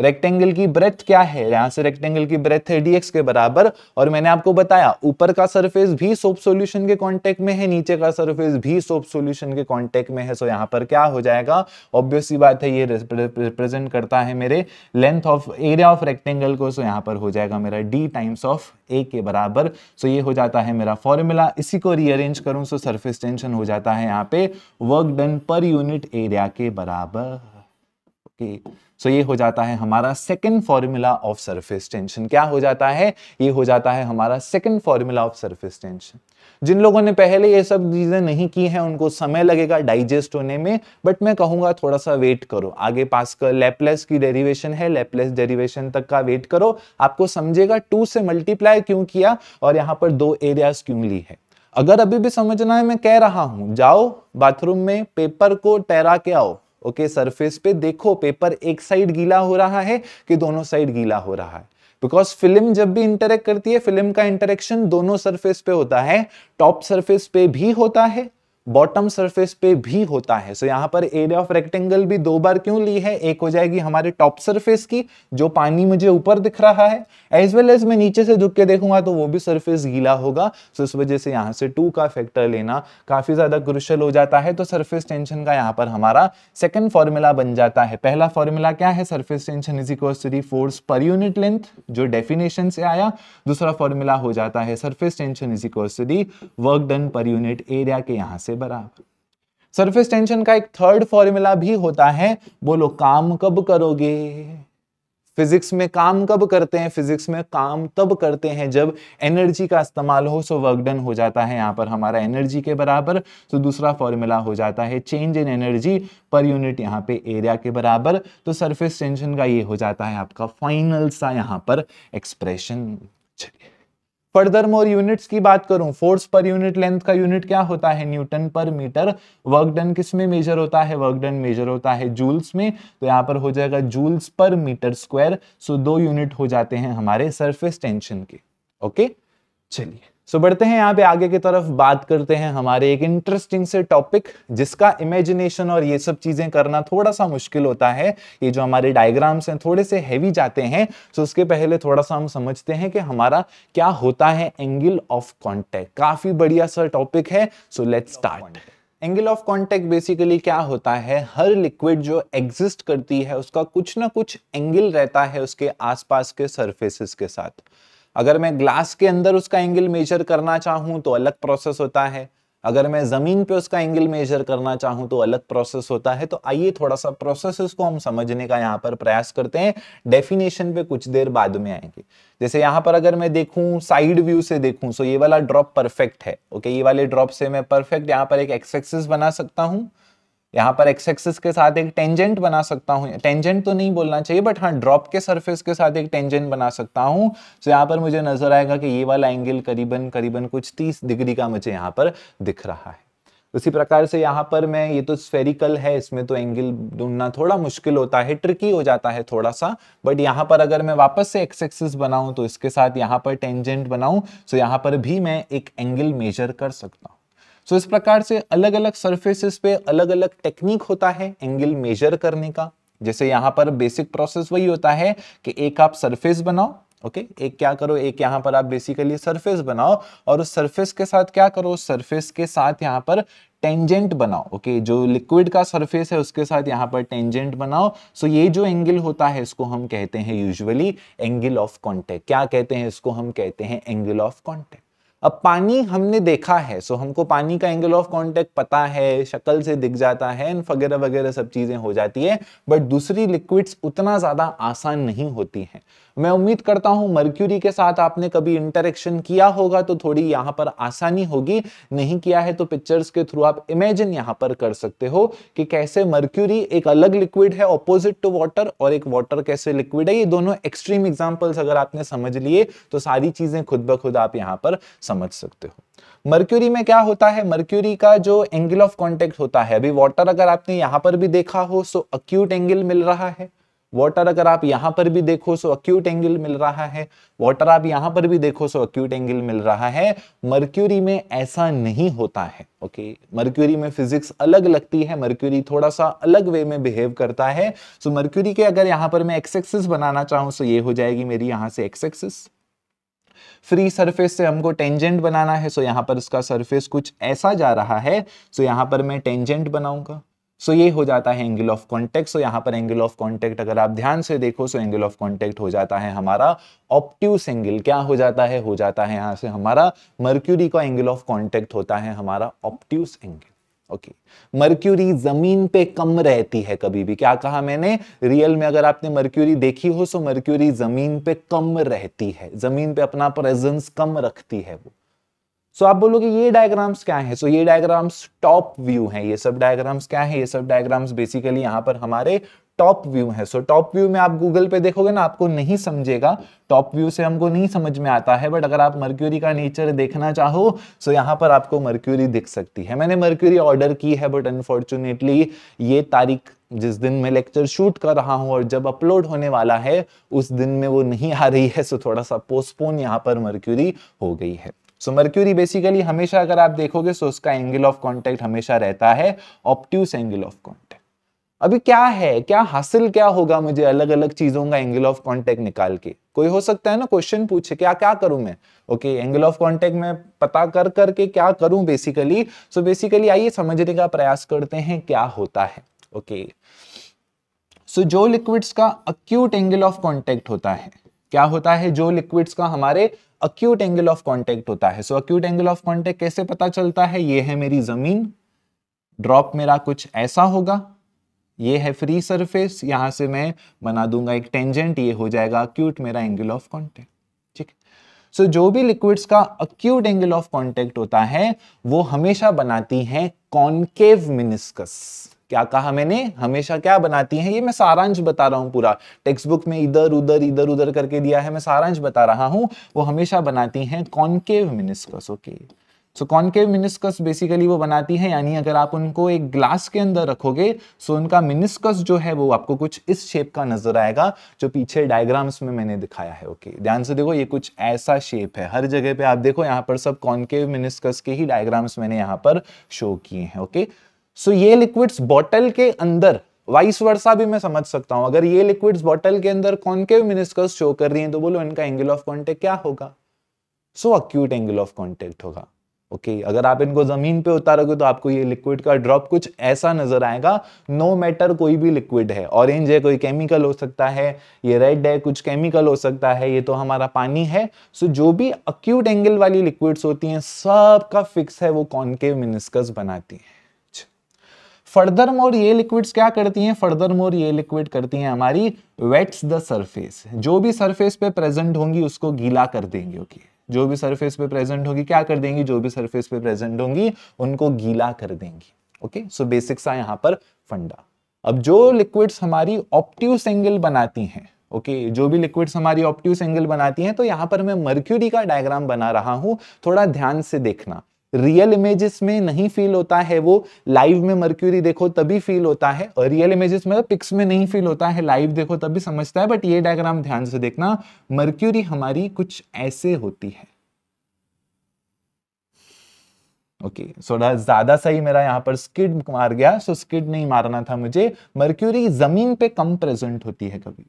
रेक्टेंगल की ब्रेथ क्या है यहां से रेक्टेंगल की ब्रेथ है डीएक्स के बराबर और मैंने आपको बताया ऊपर का सरफेस भी सोप सॉल्यूशन के कांटेक्ट में है नीचे का सरफेस भी सोप सॉल्यूशन के कांटेक्ट में है सो यहां पर क्या हो जाएगा ऑब्वियसली बात है ये रिप्रेजेंट करता है मेरे length of area of rectangle को सो यहां पर हो जाएगा मेरा डी टाइम्स ऑफ ए के बराबर सो ये हो जाता है मेरा फॉर्मूला इसी को रीअरेंज करूं सो सर्फेस टेंशन हो जाता है यहाँ पे work done per unit area के बराबर ओके okay. सो ये हो जाता है हमारा second formula of surface tension क्या हो जाता है ये हो जाता है हमारा second formula of surface tension जिन लोगों ने पहले ये सब चीज़ें नहीं की हैं उनको समय लगेगा डाइजेस्ट होने में बट मैं कहूंगा थोड़ा सा वेट करो आगे पास कर लेपलेस की डेरिवेशन है लेपलेस डेरिवेशन तक का वेट करो आपको समझेगा टू से मल्टीप्लाई क्यों किया और यहाँ पर दो एरियाज क्यों ली है अगर अभी भी समझना है मैं कह रहा हूं जाओ बाथरूम में पेपर को तैरा के आओ ओके okay, सरफेस पे देखो पेपर एक साइड गीला हो रहा है कि दोनों साइड गीला हो रहा है बिकॉज फिल्म जब भी इंटरेक्ट करती है फिल्म का इंटरेक्शन दोनों सरफेस पे होता है टॉप सरफेस पे भी होता है बॉटम सरफेस पे भी होता है सो so, यहाँ पर एरिया ऑफ रेक्टेंगल भी दो बार क्यों ली है एक हो जाएगी हमारे टॉप सरफेस की जो पानी मुझे ऊपर दिख रहा है एज वेल एज मैं नीचे से झुक के देखूंगा तो वो भी सरफेस गीला होगा सो so, इस वजह से यहाँ से टू का फैक्टर लेना काफी ज्यादा क्रुशल हो जाता है तो सरफेस टेंशन का यहाँ पर हमारा सेकेंड फॉर्मूला बन जाता है पहला फॉर्मूला क्या है surface tension is equal to the force per unit length जो डेफिनेशन से आया दूसरा फॉर्मूला हो जाता है surface tension is equal to the work done per unit area के यहाँ से बराबर सरफेस टेंशन का एक थर्ड फॉर्मूला भी होता है बोलो काम कब करोगे फिजिक्स में काम कब करते हैं फिजिक्स में काम तब करते हैं जब एनर्जी का इस्तेमाल हो सो वर्क डन हो जाता है यहाँ पर हमारा एनर्जी के बराबर तो दूसरा फॉर्मूला हो जाता है change in energy per unit यहाँ पे एरिया के बराबर तो सरफेस टेंशन का ये हो जाता है आपका फाइनल सा यहाँ पर एक्सप्रेशन फर्दर मोर यूनिट्स की बात करूं फोर्स पर यूनिट लेंथ का यूनिट क्या होता है newton per metre work done किस में मेजर होता है वर्क डन मेजर होता है जूल्स में तो यहाँ पर हो जाएगा joules per metre square so दो यूनिट हो जाते हैं हमारे सरफेस टेंशन के ओके चलिए सो बढ़ते हैं यहाँ पे आगे की तरफ बात करते हैं हमारे एक इंटरेस्टिंग से टॉपिक जिसका इमेजिनेशन और ये सब चीजें करना थोड़ा सा मुश्किल होता है ये जो हमारे डायग्राम्स हैं थोड़े से हैवी जाते हैं सो उसके पहले थोड़ा सा हम समझते हैं कि हमारा क्या होता है एंगल ऑफ कॉन्टेक्ट काफी बढ़िया सा टॉपिक है so let start angle of contact basically क्या होता है हर लिक्विड जो एग्जिस्ट करती है उसका कुछ ना कुछ एंगल रहता है उसके आसपास के सरफेसेस के साथ अगर मैं ग्लास के अंदर उसका एंगल मेजर करना चाहूँ तो अलग प्रोसेस होता है अगर मैं जमीन पे उसका एंगल मेजर करना चाहूं तो अलग प्रोसेस होता है तो आइए थोड़ा सा प्रोसेस को हम समझने का यहाँ पर प्रयास करते हैं डेफिनेशन पे कुछ देर बाद में आएंगे जैसे यहाँ पर अगर मैं देखूं साइड व्यू से देखूं सो ये वाला ड्रॉप परफेक्ट है ओके ये वाले ड्रॉप से मैं परफेक्ट यहाँ पर एक एक्सेक्सिस बना सकता हूँ यहाँ पर एक्स एक्सिस के साथ एक टेंजेंट बना सकता हूँ टेंजेंट तो नहीं बोलना चाहिए बट हाँ ड्रॉप के सरफेस के साथ एक टेंजेंट बना सकता हूँ तो यहाँ पर मुझे नजर आएगा कि ये वाला एंगल करीबन करीबन कुछ तीस डिग्री का मुझे यहाँ पर दिख रहा है उसी प्रकार से यहाँ पर मैं ये तो स्फेरिकल है इसमें तो एंगल ढूंढना थोड़ा मुश्किल होता है ट्रिकी हो जाता है थोड़ा सा बट यहाँ पर अगर मैं वापस से एक्स एक्सिस बनाऊं तो इसके साथ यहाँ पर टेंजेंट बनाऊं सो यहाँ पर भी मैं एक एंगल मेजर कर सकता हूँ सो इस प्रकार से अलग अलग सर्फेसिस पे अलग अलग टेक्निक होता है एंगल मेजर करने का जैसे यहाँ पर बेसिक प्रोसेस वही होता है कि एक आप सरफेस बनाओ ओके okay? एक क्या करो एक यहाँ पर आप बेसिकली सरफेस बनाओ और उस सरफेस के साथ क्या करो सरफेस के साथ यहाँ पर टेंजेंट बनाओ ओके okay? जो लिक्विड का सरफेस है उसके साथ यहाँ पर टेंजेंट बनाओ सो so ये जो एंगल होता है इसको हम कहते हैं यूजुअली एंगल ऑफ कॉन्टेक्ट क्या कहते हैं इसको हम कहते हैं एंगल ऑफ कॉन्टेक्ट अब पानी हमने देखा है सो हमको पानी का एंगल ऑफ कॉन्टेक्ट पता है शक्ल से दिख जाता है वगैरह वगैरह सब चीजें हो जाती है बट दूसरी लिक्विड्स उतना ज्यादा आसान नहीं होती हैं मैं उम्मीद करता हूं मर्क्यूरी के साथ आपने कभी इंटरेक्शन किया होगा तो थोड़ी यहाँ पर आसानी होगी नहीं किया है तो पिक्चर्स के थ्रू आप इमेजिन यहाँ पर कर सकते हो कि कैसे मर्क्यूरी एक अलग लिक्विड है ऑपोजिट टू वाटर और एक वाटर कैसे लिक्विड है ये दोनों एक्सट्रीम एग्जाम्पल्स अगर आपने समझ लिए तो सारी चीजें खुद ब खुद आप यहाँ पर समझ सकते हो मर्क्यूरी में क्या होता है मर्क्यूरी का जो एंगल ऑफ कॉन्टेक्ट होता है अभी वाटर अगर आपने यहां पर भी देखा हो सो अक्यूट एंगल मिल रहा है वाटर अगर आप यहां पर भी देखो सो अक्यूट एंगल मिल रहा है वाटर आप यहां पर भी देखो सो अक्यूट एंगल मिल रहा है मर्क्यूरी में ऐसा नहीं होता है ओके मर्क्यूरी में फिजिक्स अलग लगती है मर्क्यूरी थोड़ा सा अलग वे में बिहेव करता है सो मर्क्यूरी के अगर यहां पर मैं एक्सेक्सिस बनाना चाहूं सो ये हो जाएगी मेरी यहां से एक्सेक्सिस फ्री सरफेस से हमको टेंजेंट बनाना है सो यहाँ पर इसका सरफेस कुछ ऐसा जा रहा है सो यहाँ पर मैं टेंजेंट बनाऊंगा सो ये हो जाता है एंगल ऑफ कॉन्टेक्ट सो यहाँ पर एंगल ऑफ कॉन्टेक्ट अगर आप ध्यान से देखो सो एंगल ऑफ कॉन्टेक्ट हो जाता है हमारा ऑप्ट्यूस एंगल क्या हो जाता है हो जाता है यहाँ से हमारा मर्क्यूरी का एंगल ऑफ कॉन्टेक्ट होता है हमारा ऑप्ट्यूस एंगल ओके मर्क्यूरी जमीन पे कम रहती है कभी भी क्या कहा मैंने रियल में अगर आपने मर्क्यूरी देखी हो सो मर्क्यूरी जमीन पे कम रहती है जमीन पे अपना प्रेजेंस कम रखती है वो सो आप बोलोगे ये डायग्राम्स क्या है सो ये डायग्राम्स टॉप व्यू है ये सब डायग्राम्स क्या है ये सब डायग्राम्स बेसिकली यहां पर हमारे टॉप व्यू है सो टॉप व्यू में आप गूगल पे देखोगे ना आपको नहीं समझेगा टॉप व्यू से हमको नहीं समझ में आता है बट अगर आप मर्क्यूरी का नेचर देखना चाहो सो यहाँ पर आपको मर्क्यूरी दिख सकती है मैंने मर्क्यूरी ऑर्डर की है बट अनफॉर्चुनेटली ये तारीख जिस दिन मैं लेक्चर शूट कर रहा हूँ और जब अपलोड होने वाला है उस दिन में वो नहीं आ रही है सो थोड़ा सा पोस्टपोन यहाँ पर मर्क्यूरी हो गई है सो मर्क्यूरी बेसिकली हमेशा अगर आप देखोगे सो उसका एंगल ऑफ कॉन्टेक्ट हमेशा रहता है ऑप्ट्यूस एंगल ऑफ कॉन्टेक्ट अभी क्या है क्या हासिल क्या होगा मुझे अलग अलग चीजों का एंगल ऑफ कॉन्टेक्ट निकाल के कोई हो सकता है ना क्वेश्चन पूछे क्या क्या करूं मैं ओके एंगल ऑफ कॉन्टेक्ट में पता कर करके क्या करूं बेसिकली सो बेसिकली आइए समझने का प्रयास करते हैं क्या होता है ओके सो जो लिक्विड्स का अक्यूट एंगल ऑफ कॉन्टेक्ट होता है क्या होता है जो लिक्विड्स का हमारे अक्यूट एंगल ऑफ कॉन्टेक्ट होता है so acute angle of contact कैसे पता चलता है ये है मेरी जमीन ड्रॉप मेरा कुछ ऐसा होगा ये है फ्री सरफेस यहां से मैं बना दूंगा एक टेंजेंट ये हो जाएगा अक्यूट मेरा एंगल ऑफ कॉन्टेक्ट ठीक सो जो भी लिक्विड्स का अक्यूट एंगल ऑफ कॉन्टेक्ट होता है वो हमेशा बनाती है कॉन्केव मिनिस्कस क्या कहा मैंने हमेशा क्या बनाती हैं ये मैं सारांश बता रहा हूं पूरा टेक्स्ट बुक में इधर उधर इधर उधर करके दिया है मैं सारांश बता रहा हूँ वो हमेशा बनाती हैं concave meniscus okay okay. So concave meniscus basically वो बनाती है यानी अगर आप उनको एक ग्लास के अंदर रखोगे सो उनका मिनिस्कस जो है वो आपको कुछ इस शेप का नजर आएगा जो पीछे डायग्राम्स में मैंने दिखाया है ओके okay. ध्यान से देखो ये कुछ ऐसा शेप है हर जगह पे आप देखो यहाँ पर सब कॉनकेव मिनिस्कस के ही डायग्राम्स मैंने यहाँ पर शो किए हैं ओके सो ये लिक्विड्स बॉटल के अंदर वाइस वर्षा भी मैं समझ सकता हूं अगर ये लिक्विड्स बॉटल के अंदर कॉनकेव मिनिस्कस शो कर रही है तो बोलो इनका एंगल ऑफ कॉन्टेक्ट क्या होगा so acute angle of contact होगा ओके okay, अगर आप इनको जमीन पे उतारोगे तो आपको ये लिक्विड का ड्रॉप कुछ ऐसा नजर आएगा नो मैटर कोई भी लिक्विड है ऑरेंज है कोई केमिकल हो सकता है ये रेड है कुछ केमिकल हो सकता है ये तो हमारा पानी है सो so, जो भी अक्यूट एंगल वाली लिक्विड्स होती हैं सब का फिक्स है वो कॉन्केव मिनिस्कस बनाती है फर्दर मोर ये लिक्विड्स क्या करती हैं फर्दर मोर ये लिक्विड करती हैं हमारी वेट्स द सरफेस जो भी सरफेस पे प्रेजेंट होंगी उसको गीला कर देंगे ओके okay? जो भी सरफेस पे प्रेजेंट होगी क्या कर देंगी जो भी सरफेस पे प्रेजेंट होंगी उनको गीला कर देंगी ओके सो बेसिक सा यहाँ पर फंडा अब जो लिक्विड्स हमारी ऑप्टिव एंगल बनाती हैं ओके okay, जो भी लिक्विड्स हमारी ऑप्टिव एंगल बनाती हैं तो यहाँ पर मैं मर्क्यूरी का डायग्राम बना रहा हूँ थोड़ा ध्यान से देखना रियल इमेजेस में नहीं फील होता है वो लाइव में मर्क्यूरी देखो तभी फील होता है और रियल इमेजेस में पिक्स में नहीं फील होता है लाइव देखो तभी समझता है बट ये डायग्राम ध्यान से देखना मर्क्यूरी हमारी कुछ ऐसे होती है ओके सो थोड़ा ज्यादा सही मेरा यहाँ पर स्किड मार गया सो so स्किड नहीं मारना था मुझे मर्क्यूरी जमीन पे कम प्रेजेंट होती है कभी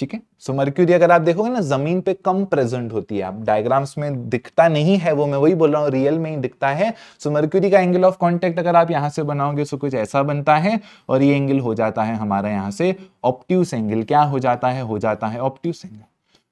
ठीक है सो मर्क्यूरी अगर आप देखोगे ना जमीन पे कम प्रेजेंट होती है आप डायग्राम्स में दिखता नहीं है वो मैं वही बोल रहा हूँ रियल में ही दिखता है सो मर्क्यूरी का एंगल ऑफ कॉन्टेक्ट अगर आप यहाँ से बनाओगे सो कुछ ऐसा बनता है और ये एंगल हो जाता है हमारा यहाँ से ऑप्ट्यूस एंगल क्या हो जाता है हो जाता है ऑप्ट्यूस एंगल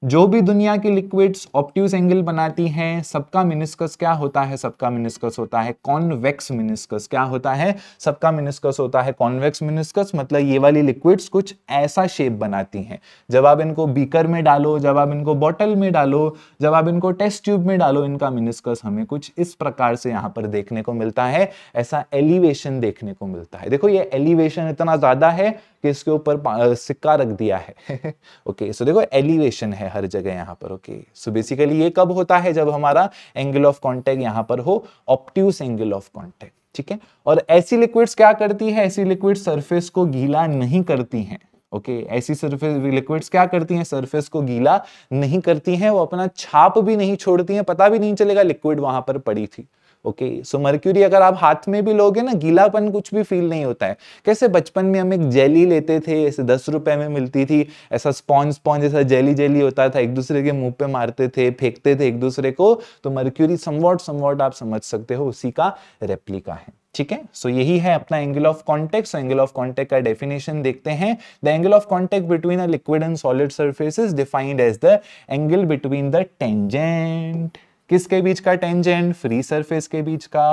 जो भी दुनिया की लिक्विड्स ऑप्टिव एंगल बनाती हैं सबका मिनिस्कस क्या होता है सबका मिनिस्कस होता है कॉन्वेक्स मिनिस्कस क्या होता है सबका मिनिस्कस होता है कॉन्वेक्स मिनिस्कस मतलब ये वाली लिक्विड्स कुछ ऐसा शेप बनाती हैं जब आप इनको बीकर में डालो जब आप इनको बॉटल में डालो जब आप इनको टेस्ट ट्यूब में डालो इनका मिनिस्कस हमें कुछ इस प्रकार से यहाँ पर देखने को मिलता है ऐसा एलिवेशन देखने को मिलता है देखो ये एलिवेशन इतना ज्यादा है कि इसके ऊपर सिक्का रख दिया है ओके सो देखो एलिवेशन है हर जगह यहाँ पर ओके सो बेसिकली ये कब होता है जब हमारा एंगल ऑफ कॉन्टेक्ट यहाँ पर हो ऑप्ट्यूस एंगल ऑफ कॉन्टेक्ट ठीक है और ऐसी लिक्विड्स क्या करती है ऐसी लिक्विड सरफेस को गीला नहीं करती हैं ओके okay, ऐसी सरफेस लिक्विड्स क्या करती हैं सरफेस को गीला नहीं करती हैं वो अपना छाप भी नहीं छोड़ती हैं पता भी नहीं चलेगा लिक्विड वहां पर पड़ी थी ओके सो मर्क्यूरी अगर आप हाथ में भी लोगे ना गीलापन कुछ भी फील नहीं होता है कैसे बचपन में हम एक जेली लेते थे ऐसे दस रुपए में मिलती थी ऐसा स्पॉन्ज स्पॉन्ज ऐसा जेली जेली होता था एक दूसरे के मुंह पे मारते थे फेंकते थे एक दूसरे को तो मर्क्यूरी समवॉट समवॉट आप समझ सकते हो उसी का रेप्लिका है ठीक है सो यही है अपना angle of contact so angle of contact का डेफिनेशन देखते हैं the angle of contact between a liquid and solid surface is defined as the angle between the tangent किसके बीच का टेंजेंट फ्री सरफेस के बीच का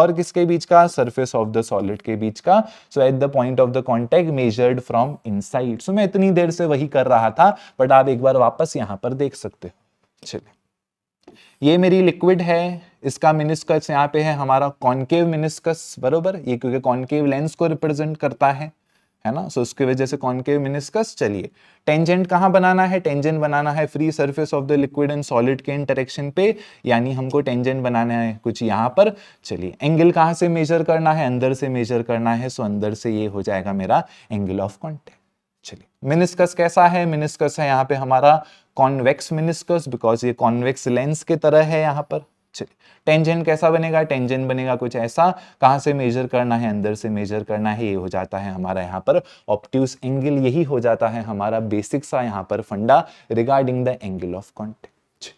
और किसके बीच का सरफेस ऑफ द सॉलिड के बीच का so at the point of the contact measured from side so मैं इतनी देर से वही कर रहा था बट आप एक बार वापस यहां पर देख सकते हो चलिए ये मेरी लिक्विड है इसका मिनिस्कस यहाँ पे है हमारा कॉन्केव मिनिस्कस बरोबर ये क्योंकि कॉन्केव लेंस को रिप्रेजेंट करता है है ना सो so, उसकी वजह से कॉन्केव मिनिस्कस चलिए टेंजेंट कहाँ बनाना है टेंजेंट बनाना है free surface of the liquid and solid के इंटरेक्शन पे यानी हमको टेंजेंट बनाना है कुछ यहाँ पर चलिए एंगल कहाँ से मेजर करना है अंदर से मेजर करना है सो so अंदर से ये हो जाएगा मेरा एंगल ऑफ कॉन्टेक्ट चलिए मिनिस्कस कैसा है मिनिस्कस है यहाँ पे हमारा कॉन्वेक्स मिनिस्कस बिकॉज ये कॉन्वेक्स लेंस के तरह है यहाँ पर टेंजेंट कैसा बनेगा टेंजेंट बनेगा कुछ ऐसा कहां से मेजर करना है अंदर से मेजर करना है ये हो जाता है हमारा यहां पर ऑप्टिवस एंगल यही हो जाता है हमारा बेसिक सा यहां पर funda regarding the angle of contact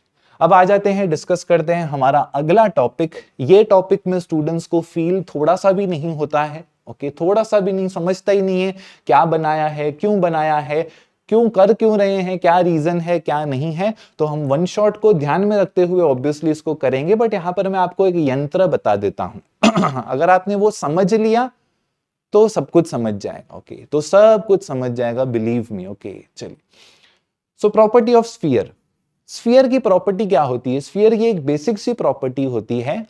अब आ जाते हैं डिस्कस करते हैं हमारा अगला टॉपिक ये टॉपिक में स्टूडेंट्स को फील थोड़ा सा भी नहीं होता है ओके थोड़ा सा भी नहीं समझता ही नहीं है क्या बनाया है क्यों बनाया है क्यों कर क्यों रहे हैं क्या रीजन है क्या नहीं है तो हम वन शॉट को ध्यान में रखते हुए ऑब्वियसली इसको करेंगे बट यहां पर मैं आपको एक यंत्र बता देता हूं अगर आपने वो समझ लिया तो सब कुछ समझ जाएगा ओके okay? तो सब कुछ समझ जाएगा बिलीव मी ओके चलिए so property of sphere sphere की प्रॉपर्टी क्या होती है स्फीयर की एक बेसिक सी प्रॉपर्टी होती है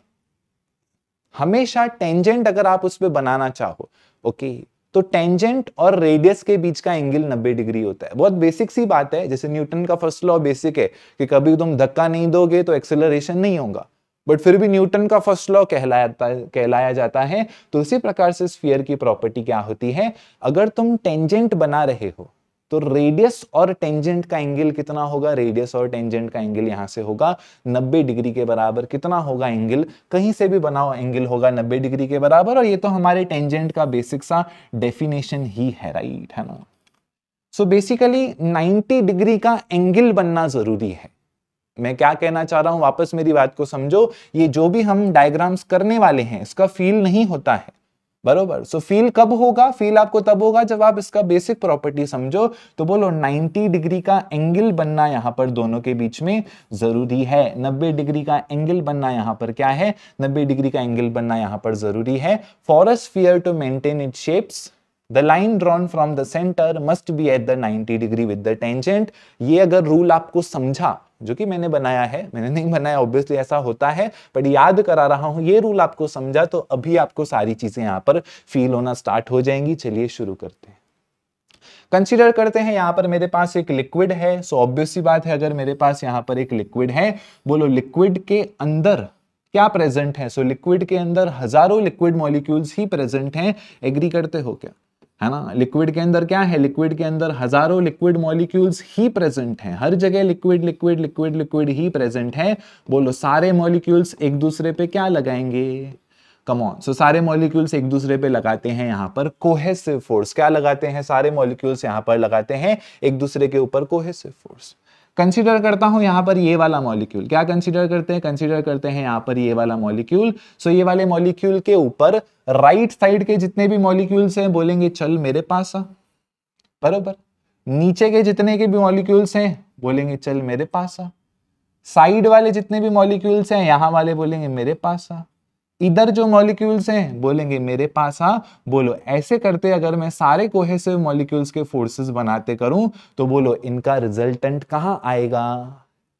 हमेशा टेंजेंट अगर आप उस पर बनाना चाहो ओके okay? तो टेंजेंट और रेडियस के बीच का एंगल 90 डिग्री होता है बहुत बेसिक सी बात है जैसे न्यूटन का फर्स्ट लॉ बेसिक है कि कभी तुम धक्का नहीं दोगे तो एक्सेलरेशन नहीं होगा बट फिर भी न्यूटन का फर्स्ट लॉ कहलाता कहलाया जाता है तो उसी प्रकार से स्फीयर की प्रॉपर्टी क्या होती है अगर तुम टेंजेंट बना रहे हो तो रेडियस और टेंजेंट का एंगल कितना होगा रेडियस और टेंजेंट का एंगल यहां से होगा 90 डिग्री के बराबर कितना होगा एंगल कहीं से भी बनाओ एंगल होगा 90 डिग्री के बराबर और ये तो हमारे टेंजेंट का बेसिक सा डेफिनेशन ही है राइट है ना सो बेसिकली 90 डिग्री का एंगल बनना जरूरी है मैं क्या कहना चाह रहा हूं वापस मेरी बात को समझो ये जो भी हम डायग्राम्स करने वाले हैं इसका फील नहीं होता है बरोबर सो फील कब होगा फील आपको तब होगा जब आप इसका बेसिक प्रॉपर्टी समझो तो बोलो 90 डिग्री का एंगल बनना यहाँ पर दोनों के बीच में जरूरी है 90 डिग्री का एंगल बनना यहां पर क्या है 90 डिग्री का एंगल बनना यहां पर जरूरी है for a sphere to maintain it shapes the line drawn from the centre must be at the ninety degree with the tangent ये अगर रूल आपको समझा जो कि मैंने बनाया है मैंने नहीं बनाया ऑब्वियसली ऐसा होता है बट याद करा रहा हूं ये रूल आपको समझा तो अभी आपको सारी चीजें यहां पर फील होना स्टार्ट हो जाएंगी चलिए शुरू करते हैं कंसीडर करते हैं यहां पर मेरे पास एक लिक्विड है सो ऑब्वियस सी बात है अगर मेरे पास यहां पर एक लिक्विड है बोलो लिक्विड के अंदर क्या प्रेजेंट है सो so, लिक्विड के अंदर हजारों लिक्विड मॉलिक्यूल्स ही प्रेजेंट हैं एग्री करते हो क्या है ना लिक्विड के अंदर क्या है लिक्विड के अंदर हजारों लिक्विड मॉलिक्यूल्स ही प्रेजेंट हैं हर जगह लिक्विड लिक्विड लिक्विड लिक्विड ही प्रेजेंट है बोलो सारे मॉलिक्यूल्स एक दूसरे पे क्या लगाएंगे कमॉन सो so, सारे मॉलिक्यूल्स एक दूसरे पे लगाते हैं यहाँ पर कोहेसिव फोर्स क्या लगाते हैं सारे मॉलिक्यूल्स यहाँ पर लगाते हैं एक दूसरे के ऊपर कोहेसिव फोर्स कंसिडर करता हूं यहां पर ये वाला मॉलिक्यूल क्या कंसिडर करते हैं कंसिडर करते हैं यहां पर ये वाला मॉलिक्यूल सो ये वाले मॉलिक्यूल के ऊपर राइट साइड के जितने भी मॉलिक्यूल्स हैं बोलेंगे चल मेरे पास आ बरोबर नीचे के जितने के भी मॉलिक्यूल्स हैं बोलेंगे चल मेरे पास आ साइड वाले जितने भी मॉलिक्यूल्स हैं यहां वाले बोलेंगे मेरे पास आ इधर जो मॉलिक्यूल्स हैं बोलेंगे मेरे पास आ बोलो ऐसे करते अगर मैं सारे कोहेसिव मॉलिक्यूल्स के फोर्सेस बनाते करूं तो बोलो इनका रिजल्टेंट कहां आएगा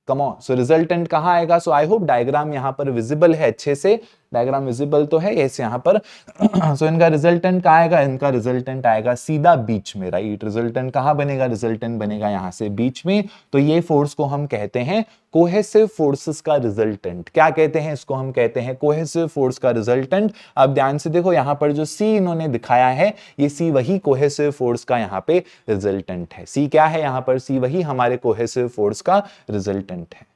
कमो सो रिजल्टेंट कहां आएगा सो आई होप डायग्राम यहां पर विजिबल है अच्छे से डायग्राम विजिबल तो है ऐसे यहाँ पर सो so, इनका रिजल्टेंट कहाँ आएगा इनका रिजल्टेंट आएगा सीधा बीच में राइट रिजल्टेंट कहाँ बनेगा रिजल्टेंट बनेगा यहाँ से बीच में तो ये फोर्स को हम कहते हैं कोहेसिव फोर्सेस का रिजल्टेंट क्या कहते हैं इसको हम कहते हैं कोहेसिव फोर्स का रिजल्टेंट अब ध्यान से देखो यहाँ पर जो सी इन्होंने दिखाया है ये सी वही कोहेसिव फोर्स का यहाँ पे रिजल्टेंट है सी क्या है यहाँ पर सी वही हमारे कोहेसिव फोर्स का रिजल्टेंट है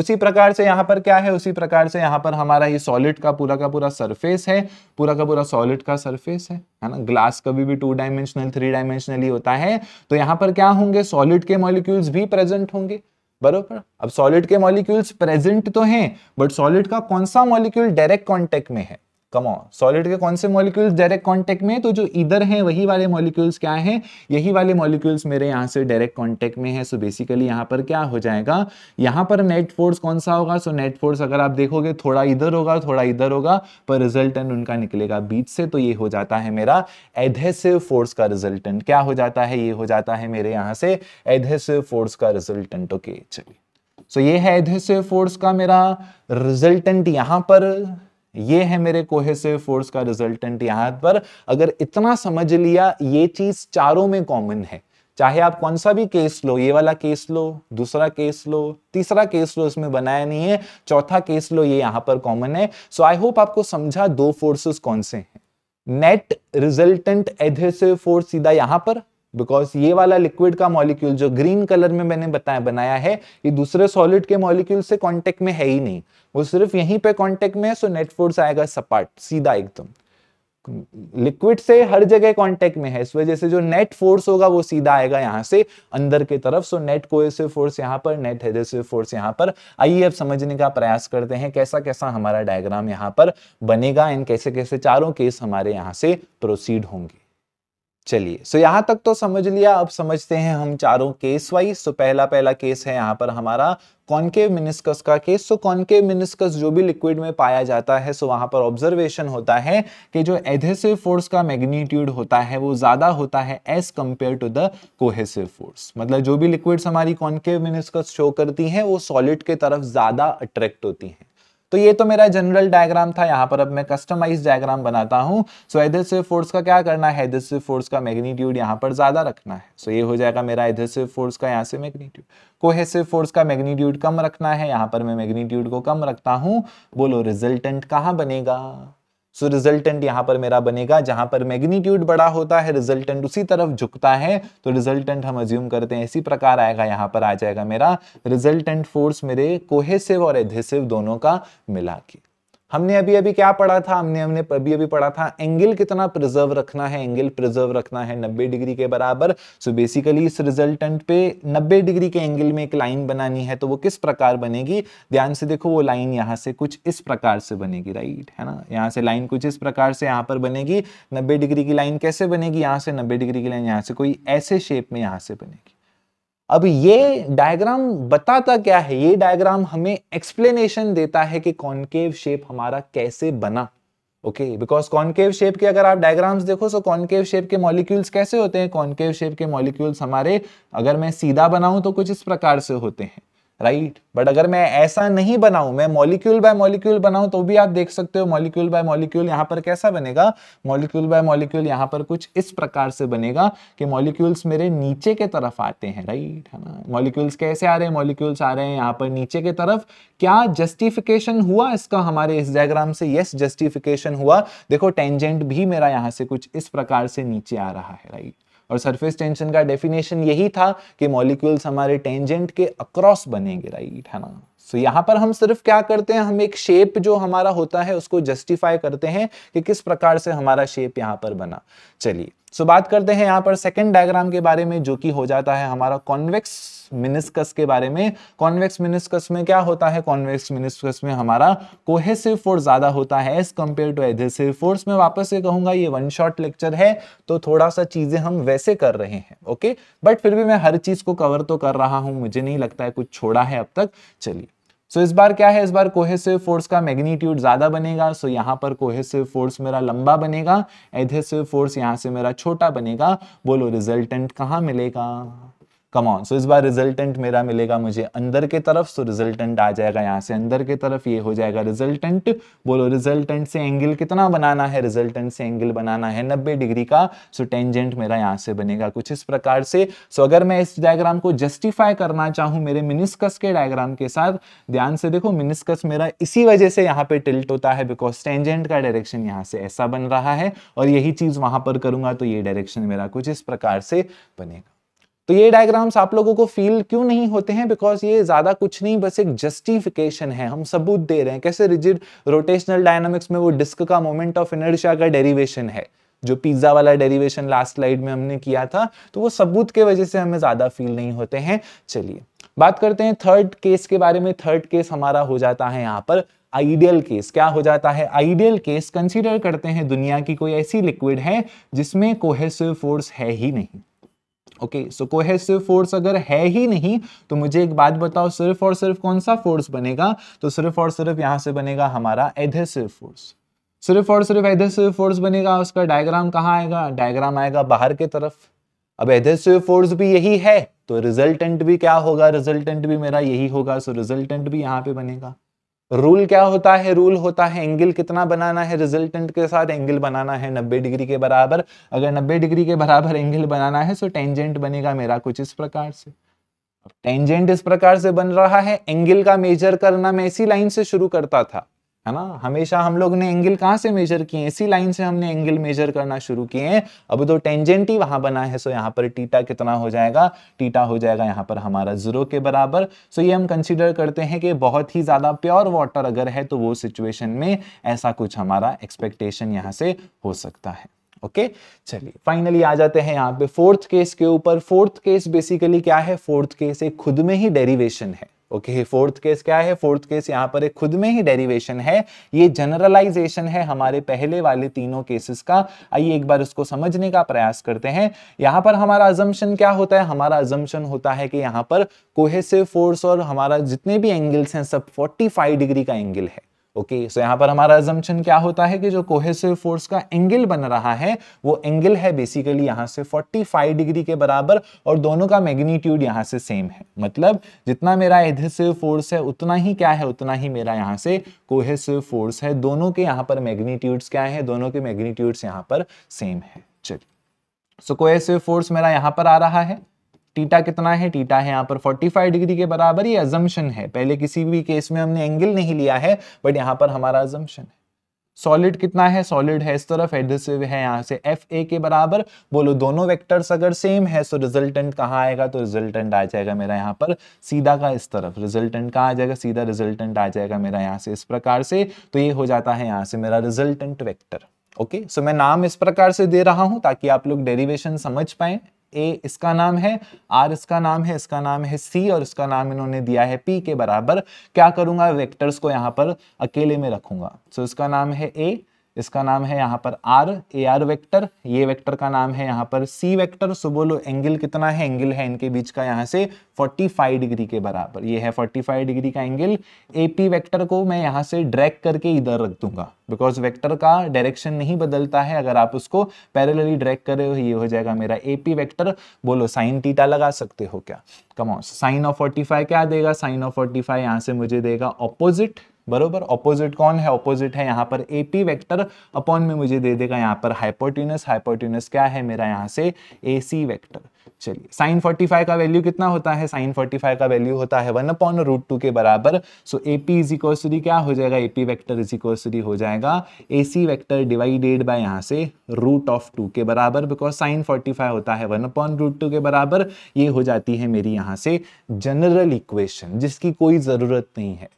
उसी प्रकार से यहाँ पर क्या है उसी प्रकार से यहाँ पर हमारा ये सॉलिड का पूरा का पूरा सरफेस है पूरा का पूरा सॉलिड का सरफेस है है ना ग्लास कभी भी टू डायमेंशनल थ्री डायमेंशनल ही होता है तो यहाँ पर क्या होंगे सॉलिड के मॉलिक्यूल्स भी प्रेजेंट होंगे बरोबर अब सॉलिड के मॉलिक्यूल्स प्रेजेंट तो हैं बट सॉलिड का कौन सा मॉलिक्यूल डायरेक्ट कॉन्टेक्ट में है कम ऑन सॉलिड के कौन से मॉलिक्यूल्स डायरेक्ट कांटेक्ट में तो जो इधर हैं वही वाले मॉलिक्यूल्स क्या हैं यही वाले मॉलिक्यूल्स मेरे यहाँ से डायरेक्ट कांटेक्ट में है सो बेसिकली यहाँ पर क्या हो जाएगा यहाँ पर नेट फोर्स कौन सा होगा सो नेट फोर्स अगर आप देखोगे थोड़ा इधर होगा थोड़ा इधर होगा पर रिजल्टेंट उनका निकलेगा बीच से तो ये हो जाता है मेरा एधेसिव फोर्स का रिजल्टेंट क्या हो जाता है ये हो जाता है मेरे यहाँ से एधेसिव फोर्स का रिजल्टेंट ओके चलिए सो ये है एधेसिव फोर्स का मेरा रिजल्टेंट यहाँ पर ये है मेरे कोहेसिव फोर्स का रिजल्टेंट यहां पर अगर इतना समझ लिया ये चीज चारों में कॉमन है चाहे आप कौन सा भी केस लो ये वाला केस लो दूसरा केस लो तीसरा केस लो इसमें बनाया नहीं है चौथा केस लो ये यहाँ पर कॉमन है सो आई होप आपको समझा दो फोर्सेस कौन से हैं नेट रिजल्टेंट एधेसिव फोर्स सीधा यहां पर बिकॉज ये वाला लिक्विड का मॉलिक्यूल जो ग्रीन कलर में मैंने बताया बनाया है ये दूसरे सॉलिड के मॉलिक्यूल से कॉन्टेक्ट में है ही नहीं वो सिर्फ यहीं पे कांटेक्ट में है सो नेट फोर्स आएगा सपाट सीधा एकदम लिक्विड से हर जगह कांटेक्ट में है इस वजह से जो नेट फोर्स होगा वो सीधा आएगा यहाँ से अंदर की तरफ सो नेट कोएसिव फोर्स यहां पर नेट हेडेसिव फोर्स यहाँ पर आइए अब समझने का प्रयास करते हैं कैसा कैसा हमारा डायग्राम यहाँ पर बनेगा एंड कैसे कैसे चारों केस हमारे यहाँ से प्रोसीड होंगे चलिए सो so, यहां तक तो समझ लिया अब समझते हैं हम चारों केस वाइज सो so, पहला पहला केस है यहाँ पर हमारा कॉनकेव मिनिस्कस का केस सो कॉनकेव मिनिस्कस जो भी लिक्विड में पाया जाता है सो so वहां पर ऑब्जर्वेशन होता है कि जो एधेसिव फोर्स का मैग्नीट्यूड होता है वो ज्यादा होता है as compare to the cohesive force मतलब जो भी लिक्विड्स हमारी कॉनकेव मिनिस्कस शो करती हैं वो सॉलिड के तरफ ज्यादा अट्रैक्ट होती हैं तो ये तो मेरा जनरल डायग्राम था यहाँ पर अब मैं कस्टमाइज डायग्राम बनाता हूँ सो एधेसिव फोर्स का क्या करना है एधेसिव फोर्स का मैग्नीट्यूड यहाँ पर ज्यादा रखना है सो so, ये हो जाएगा मेरा एधेसिव फोर्स का यहाँ से मैग्नीट्यूड कोहेसिव फोर्स का मैग्नीट्यूड कम रखना है यहाँ पर मैं मैग्नीट्यूड को कम रखता हूँ बोलो रिजल्टेंट कहाँ बनेगा सो रिजल्टेंट यहां पर मेरा बनेगा जहां पर मैग्नीट्यूड बड़ा होता है रिजल्टेंट उसी तरफ झुकता है तो रिजल्टेंट हम अज्यूम करते हैं इसी प्रकार आएगा यहां पर आ जाएगा मेरा रिजल्टेंट फोर्स मेरे कोहेसिव और एधेसिव दोनों का मिला के हमने अभी अभी क्या पढ़ा था हमने हमने अभी अभी पढ़ा था एंगल कितना प्रिजर्व रखना है एंगल प्रिजर्व रखना है 90 डिग्री के बराबर सो so बेसिकली इस रिजल्टेंट पे 90 डिग्री के एंगल में एक लाइन बनानी है तो वो किस प्रकार बनेगी ध्यान से देखो वो लाइन यहाँ से कुछ इस प्रकार से बनेगी राइट है ना यहाँ से लाइन कुछ इस प्रकार से यहाँ पर बनेगी नब्बे डिग्री की लाइन कैसे बनेगी यहाँ से नब्बे डिग्री की लाइन यहाँ से कोई ऐसे शेप में यहाँ से बनेगी अब ये डायग्राम बताता क्या है ये डायग्राम हमें एक्सप्लेनेशन देता है कि कॉन्केव शेप हमारा कैसे बना ओके बिकॉज कॉन्केव शेप के अगर आप डायग्राम्स देखो सो कॉन्केव शेप के मॉलिक्यूल्स कैसे होते हैं कॉन्केव शेप के मॉलिक्यूल्स हमारे अगर मैं सीधा बनाऊं तो कुछ इस प्रकार से होते हैं राइट right? बट अगर मैं ऐसा नहीं बनाऊं मैं मॉलिक्यूल बाय मॉलिक्यूल बनाऊं तो भी आप देख सकते हो मॉलिक्यूल बाय मॉलिक्यूल यहाँ पर कैसा बनेगा मॉलिक्यूल बाय मॉलिक्यूल यहाँ पर कुछ इस प्रकार से बनेगा कि मॉलिक्यूल्स मेरे नीचे के तरफ आते हैं राइट है ना मॉलिक्यूल्स कैसे आ रहे हैं मॉलिक्यूल्स आ रहे हैं यहाँ पर नीचे के तरफ क्या जस्टिफिकेशन हुआ इसका हमारे इस डायग्राम से यस जस्टिफिकेशन हुआ देखो टेंजेंट भी मेरा यहाँ से कुछ इस प्रकार से नीचे आ रहा है राइट और सरफेस टेंशन का डेफिनेशन यही था कि मॉलिक्यूल्स हमारे टेंजेंट के अक्रॉस बनेंगे राइट है ना सो so, यहाँ पर हम सिर्फ क्या करते हैं हम एक शेप जो हमारा होता है उसको जस्टिफाई करते हैं कि किस प्रकार से हमारा शेप यहाँ पर बना चलिए सो बात करते हैं यहाँ पर सेकेंड डायग्राम के बारे में जो कि हो जाता है हमारा कॉन्वेक्स मिनिस्कस के बारे में कॉन्वेक्स मिनिस्कस में क्या होता है कॉन्वेक्स मिनिस्कस में हमारा कोहेसिव फोर्स ज्यादा होता है as compare to adhesive force मैं वापस से कहूंगा ये वन शॉट लेक्चर है तो थोड़ा सा चीजें हम वैसे कर रहे हैं ओके बट फिर भी मैं हर चीज को कवर तो कर रहा हूं मुझे नहीं लगता है कुछ छोड़ा है अब तक चलिए सो so, इस बार क्या है इस बार कोहेसिव फोर्स का मैग्नीट्यूड ज्यादा बनेगा सो so, यहाँ पर कोहेसिव फोर्स मेरा लंबा बनेगा एधेसिव फोर्स यहाँ से मेरा छोटा बनेगा बोलो रिजल्टेंट कहाँ मिलेगा कम ऑन सो इस बार रिजल्टेंट मेरा मिलेगा मुझे अंदर के तरफ सो so रिजल्टेंट आ जाएगा यहाँ से अंदर के तरफ ये हो जाएगा रिजल्टेंट बोलो रिजल्टेंट से एंगल कितना बनाना है रिजल्टेंट से एंगल बनाना है 90 डिग्री का सो so टेंजेंट मेरा यहाँ से बनेगा कुछ इस प्रकार से सो so अगर मैं इस डायग्राम को जस्टिफाई करना चाहूँ मेरे मिनिस्कस के डायग्राम के साथ ध्यान से देखो मिनिस्कस मेरा इसी वजह से यहाँ पे टिल्ट होता है बिकॉज टेंजेंट का डायरेक्शन यहाँ से ऐसा बन रहा है और यही चीज वहां पर करूंगा तो ये डायरेक्शन मेरा कुछ इस प्रकार से बनेगा तो ये डायग्राम्स आप लोगों को फील क्यों नहीं होते हैं बिकॉज ये ज्यादा कुछ नहीं बस एक जस्टिफिकेशन है हम सबूत दे रहे हैं कैसे रिजिड रोटेशनल डायनामिक्स में वो डिस्क का मोमेंट ऑफ इनर्शिया का डेरिवेशन है जो पिज्जा वाला डेरिवेशन लास्ट स्लाइड में हमने किया था तो वो सबूत के वजह से हमें ज्यादा फील नहीं होते हैं चलिए बात करते हैं थर्ड केस के बारे में थर्ड केस हमारा हो जाता है यहाँ पर आइडियल केस क्या हो जाता है आइडियल केस कंसीडर करते हैं दुनिया की कोई ऐसी लिक्विड है जिसमें कोहेसिव फोर्स है ही नहीं ओके सो कोहेसिव फोर्स अगर है ही नहीं तो मुझे एक बात बताओ सिर्फ और सिर्फ कौन सा फोर्स बनेगा तो सिर्फ और सिर्फ यहां से बनेगा हमारा एधेसिव फोर्स सिर्फ और सिर्फ एधेसिव फोर्स बनेगा उसका डायग्राम कहाँ आएगा डायग्राम आएगा बाहर की तरफ अब एधेसिव फोर्स भी यही है तो रिजल्टेंट भी क्या होगा रिजल्टेंट भी मेरा यही होगा सो रिजल्टेंट भी यहाँ पे बनेगा रूल क्या होता है रूल होता है एंगल कितना बनाना है रिजल्टेंट के साथ एंगल बनाना है 90 डिग्री के बराबर अगर 90 डिग्री के बराबर एंगल बनाना है सो तो टेंजेंट बनेगा मेरा कुछ इस प्रकार से टेंजेंट इस प्रकार से बन रहा है एंगल का मेजर करना मैं इसी लाइन से शुरू करता था है ना हमेशा हम लोग ने एंगल कहाँ से मेजर किए इसी लाइन से हमने एंगल मेजर करना शुरू किए हैं अब तो टेंजेंट ही वहां बना है सो यहाँ पर टीटा कितना हो जाएगा टीटा हो जाएगा यहाँ पर हमारा जीरो के बराबर सो ये हम कंसिडर करते हैं कि बहुत ही ज्यादा प्योर वाटर अगर है तो वो सिचुएशन में ऐसा कुछ हमारा एक्सपेक्टेशन यहाँ से हो सकता है ओके okay? चलिए फाइनली आ जाते हैं यहाँ पे फोर्थ केस के ऊपर फोर्थ केस बेसिकली क्या है फोर्थ केस एक खुद में ही डेरिवेशन है ओके फोर्थ केस क्या है फोर्थ केस यहाँ पर एक खुद में ही डेरिवेशन है ये जनरलाइजेशन है हमारे पहले वाले तीनों केसेस का आइए एक बार उसको समझने का प्रयास करते हैं यहाँ पर हमारा अजम्पन क्या होता है हमारा अजम्पन होता है कि यहाँ पर कोहेसिव फोर्स और हमारा जितने भी एंगल्स हैं सब 45 डिग्री का एंगल है ओके okay, सो so यहाँ पर हमारा एजम्पन क्या होता है कि जो कोहेसिव फोर्स का एंगल बन रहा है वो एंगल है बेसिकली यहाँ से 45 डिग्री के बराबर और दोनों का मैग्नीट्यूड यहाँ से सेम है मतलब जितना मेरा एधेसिव फोर्स है उतना ही क्या है उतना ही मेरा यहाँ से कोहेसिव फोर्स है दोनों के यहाँ पर मैग्नीट्यूड्स क्या है दोनों के मैग्नीट्यूड्स यहाँ पर सेम है चलिए सो कोहेसिव फोर्स मेरा यहाँ पर आ रहा है टीटा कितना है टीटा है यहाँ पर 45 डिग्री के बराबर ये एजम्पन है पहले किसी भी केस में हमने एंगल नहीं लिया है बट यहाँ पर हमारा एजम्पन है सॉलिड कितना है सॉलिड है इस तरफ एडिसिव है यहाँ से एफ ए के बराबर बोलो दोनों वेक्टर्स अगर सेम है तो रिजल्टेंट कहाँ आएगा तो रिजल्टेंट आ जाएगा मेरा यहाँ पर सीधा का इस तरफ रिजल्टेंट कहाँ आ जाएगा सीधा रिजल्टेंट आ जाएगा मेरा यहाँ से इस प्रकार से तो ये हो जाता है यहाँ से मेरा रिजल्टेंट वेक्टर ओके सो मैं नाम इस प्रकार से दे रहा हूँ ताकि आप लोग डेरिवेशन समझ पाए ए इसका नाम है आर इसका नाम है इसका नाम है सी और इसका नाम इन्होंने दिया है पी के बराबर क्या करूंगा वेक्टर्स को यहां पर अकेले में रखूंगा सो so, इसका नाम है ए इसका नाम है यहाँ पर आर ए आर वेक्टर ये वेक्टर का नाम है यहाँ पर सी वेक्टर सो बोलो एंगल कितना है एंगल है इनके बीच का यहाँ से 45 डिग्री के बराबर ये है 45 डिग्री का एंगल पी वेक्टर को मैं यहाँ से ड्रैग करके इधर रख दूंगा बिकॉज वेक्टर का डायरेक्शन नहीं बदलता है अगर आप उसको पैरेलली ड्रैग करे हो ये हो जाएगा मेरा पी वेक्टर बोलो साइन टीटा लगा सकते हो क्या कमाओ साइन ऑफ फाइव क्या देगा साइन ऑफ फाइव यहाँ से मुझे देगा ऑपोजिट बरोबर ऑपोजिट कौन है ऑपोजिट है यहाँ पर ए पी वैक्टर अपॉन में मुझे दे देगा यहाँ पर हाइपोटिनस हाइपोटिनस क्या है मेरा यहाँ से ए सी वैक्टर चलिए साइन 45 का वैल्यू कितना होता है साइन 45 का वैल्यू होता है वन अपॉन रूट टू के बराबर so A P is equal क्या हो जाएगा A P vector is equal हो जाएगा A C vector divided by यहाँ से रूट ऑफ टू के बराबर बिकॉज साइन 45 होता है वन अपॉन रूट टू के बराबर ये हो जाती है मेरी यहाँ से जनरल इक्वेशन जिसकी कोई ज़रूरत नहीं है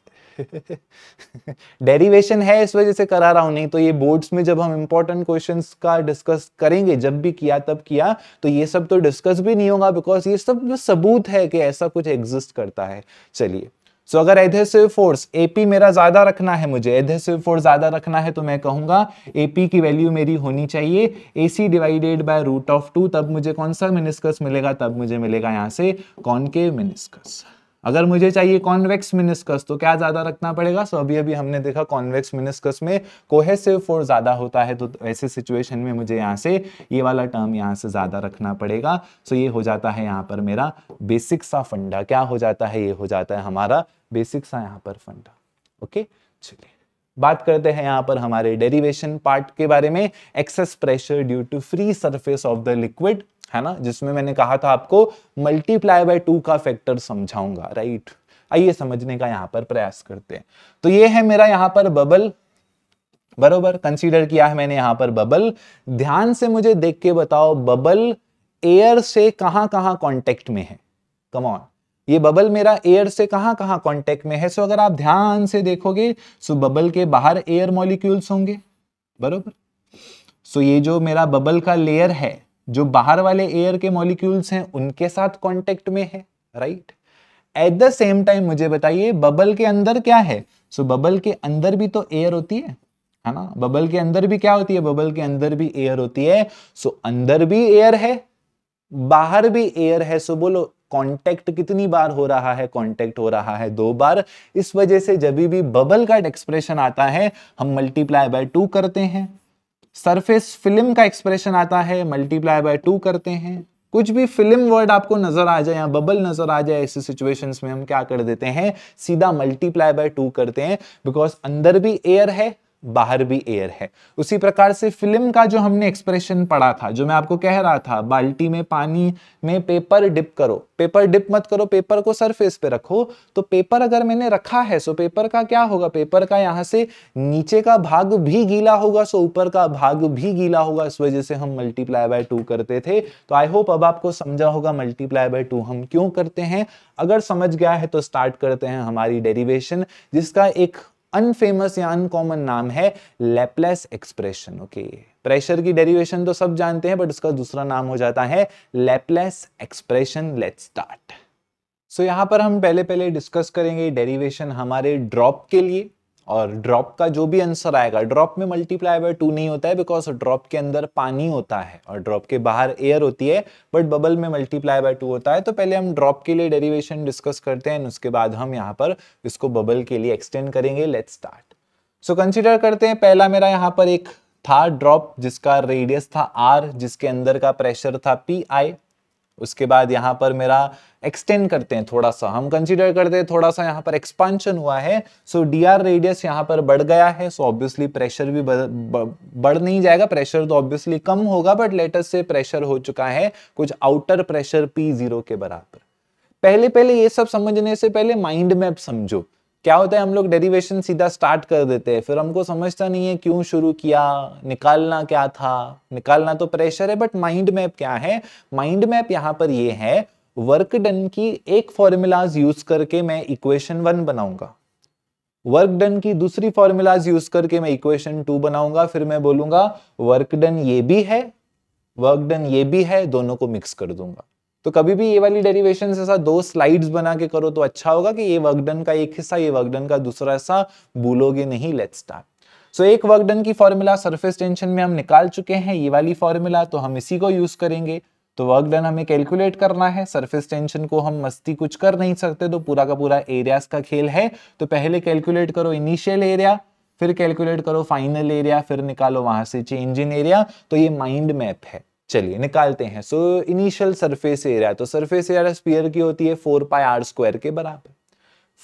डेरिवेशन है इस वजह से करा रहा हूं नहीं तो ये बोर्ड्स में जब हम इंपॉर्टेंट क्वेश्चन का डिस्कस करेंगे जब भी किया तब किया तो ये सब तो डिस्कस भी नहीं होगा बिकॉज ये सब जो सबूत है कि ऐसा कुछ एग्जिस्ट करता है चलिए सो so, अगर एधेसिव फोर्स एपी मेरा ज्यादा रखना है मुझे एधेसिव फोर्स ज्यादा रखना है तो मैं कहूंगा एपी की वैल्यू मेरी होनी चाहिए AC divided by root of two तब मुझे कौन सा मिनिस्कस मिलेगा तब मुझे मिलेगा यहाँ से के मिनिस्कस अगर मुझे चाहिए कॉन्वेक्स मिनिस्कस तो क्या ज्यादा रखना पड़ेगा सो अभी अभी हमने देखा कॉन्वेक्स मिनिस्कस में कोहेसिव फोर्स ज्यादा होता है तो ऐसे सिचुएशन में मुझे यहाँ से ये वाला टर्म यहाँ से ज्यादा रखना पड़ेगा सो ये हो जाता है यहाँ पर मेरा बेसिक सा फंडा क्या हो जाता है ये हो जाता है हमारा बेसिक सा यहाँ पर फंडा ओके चलिए बात करते हैं यहाँ पर हमारे डेरिवेशन पार्ट के बारे में excess pressure due to free surface of the liquid है ना जिसमें मैंने कहा था आपको मल्टीप्लाई बाय टू का फैक्टर समझाऊंगा राइट आइए समझने का यहाँ पर प्रयास करते हैं तो ये है मेरा यहाँ पर बबल बरोबर कंसीडर किया है मैंने यहाँ पर बबल ध्यान से मुझे देख के बताओ बबल एयर से कहाँ कहाँ कांटेक्ट में है कम ऑन ये बबल मेरा एयर से कहाँ कहाँ कांटेक्ट में है सो अगर आप ध्यान से देखोगे सो बबल के बाहर एयर मॉलिक्यूल्स होंगे बरोबर सो ये जो मेरा बबल का लेयर है जो बाहर वाले एयर के मॉलिक्यूल्स हैं उनके साथ कांटेक्ट में है right at the same time मुझे बताइए बबल के अंदर क्या है सो so, बबल के अंदर भी तो एयर होती है है ना बबल के अंदर भी क्या होती है बबल के अंदर भी एयर होती है सो so, अंदर भी एयर है बाहर भी एयर है सो so बोलो कांटेक्ट कितनी बार हो रहा है कांटेक्ट हो रहा है दो बार इस वजह से जब भी बबल का एक्सप्रेशन आता है हम मल्टीप्लाई बाय टू करते हैं सरफेस फिल्म का एक्सप्रेशन आता है मल्टीप्लाई बाय टू करते हैं कुछ भी फिल्म वर्ड आपको नजर आ जाए या बबल नजर आ जाए ऐसी सिचुएशंस में हम क्या कर देते हैं सीधा मल्टीप्लाई बाय टू करते हैं बिकॉज अंदर भी एयर है बाहर भी एयर है उसी प्रकार से फिल्म का जो हमने एक्सप्रेशन पढ़ा था जो मैं आपको कह रहा था बाल्टी में पानी में पेपर डिप करो पेपर डिप मत करो पेपर को सरफेस पे रखो तो पेपर अगर मैंने रखा है सो पेपर का क्या होगा पेपर का यहाँ से नीचे का भाग भी गीला होगा सो ऊपर का भाग भी गीला होगा इस वजह से हम मल्टीप्लाई बाय टू करते थे तो आई होप अब आपको समझा होगा मल्टीप्लाई बाय टू हम क्यों करते हैं अगर समझ गया है तो स्टार्ट करते हैं हमारी डेरिवेशन जिसका एक अनफेमस या अनकॉमन नाम है लेपलेस एक्सप्रेशन ओके प्रेशर की डेरिवेशन तो सब जानते हैं बट उसका दूसरा नाम हो जाता है Laplace expression let start so यहाँ पर हम पहले पहले डिस्कस करेंगे डेरिवेशन हमारे ड्रॉप के लिए और ड्रॉप का जो भी आंसर आएगा ड्रॉप में मल्टीप्लाई बाय टू नहीं होता है बिकॉज ड्रॉप के अंदर पानी होता है और ड्रॉप के बाहर एयर होती है बट बबल में मल्टीप्लाई बाय टू होता है तो पहले हम ड्रॉप के लिए डेरिवेशन डिस्कस करते हैं उसके बाद हम यहाँ पर इसको बबल के लिए एक्सटेंड करेंगे लेट स्टार्ट सो कंसिडर करते हैं पहला मेरा यहाँ पर एक था ड्रॉप जिसका रेडियस था आर जिसके अंदर का प्रेशर था पी आई उसके बाद यहाँ पर मेरा एक्सटेंड करते हैं थोड़ा सा हम कंसीडर करते हैं थोड़ा सा यहाँ पर एक्सपांशन हुआ है सो डी आर रेडियस यहाँ पर बढ़ गया है सो ऑब्वियसली प्रेशर भी बढ़ नहीं जाएगा प्रेशर तो ऑब्वियसली कम होगा बट लेटेस्ट से प्रेशर हो चुका है कुछ आउटर प्रेशर पी जीरो के बराबर पहले पहले ये सब समझने से पहले माइंड मैप समझो क्या होता है हम लोग डेरिवेशन सीधा स्टार्ट कर देते हैं फिर हमको समझता नहीं है क्यों शुरू किया निकालना क्या था निकालना तो प्रेशर है बट माइंड मैप क्या है माइंड मैप यहाँ पर ये है वर्क डन की एक फॉर्मूलाज यूज करके मैं इक्वेशन वन बनाऊंगा वर्क डन की दूसरी फॉर्मूलाज यूज करके मैं इक्वेशन टू बनाऊंगा फिर मैं बोलूंगा वर्क डन ये भी है वर्क डन ये भी है दोनों को मिक्स कर दूंगा तो कभी भी ये वाली डेरिवेशन ऐसा दो स्लाइड्स बना के करो तो अच्छा होगा कि ये वर्क डन का एक हिस्सा ये वर्कडन का दूसरा हिस्सा भूलोगे नहीं लेट्स स्टार्ट सो एक वर्कडन की फॉर्मूला सरफेस टेंशन में हम निकाल चुके हैं ये वाली फॉर्मूला तो हम इसी को यूज करेंगे तो वर्क डन हमें कैलकुलेट करना है सरफेस टेंशन को हम मस्ती कुछ कर नहीं सकते तो पूरा का पूरा एरियाज का खेल है तो पहले कैलकुलेट करो इनिशियल एरिया फिर कैलकुलेट करो फाइनल एरिया फिर निकालो वहां से चेंज इन एरिया तो ये माइंड मैप है चलिए निकालते हैं सो इनिशियल सरफेस एरिया तो सरफेस एरिया स्पीयर की होती है फोर पाई आर स्क्वायर के बराबर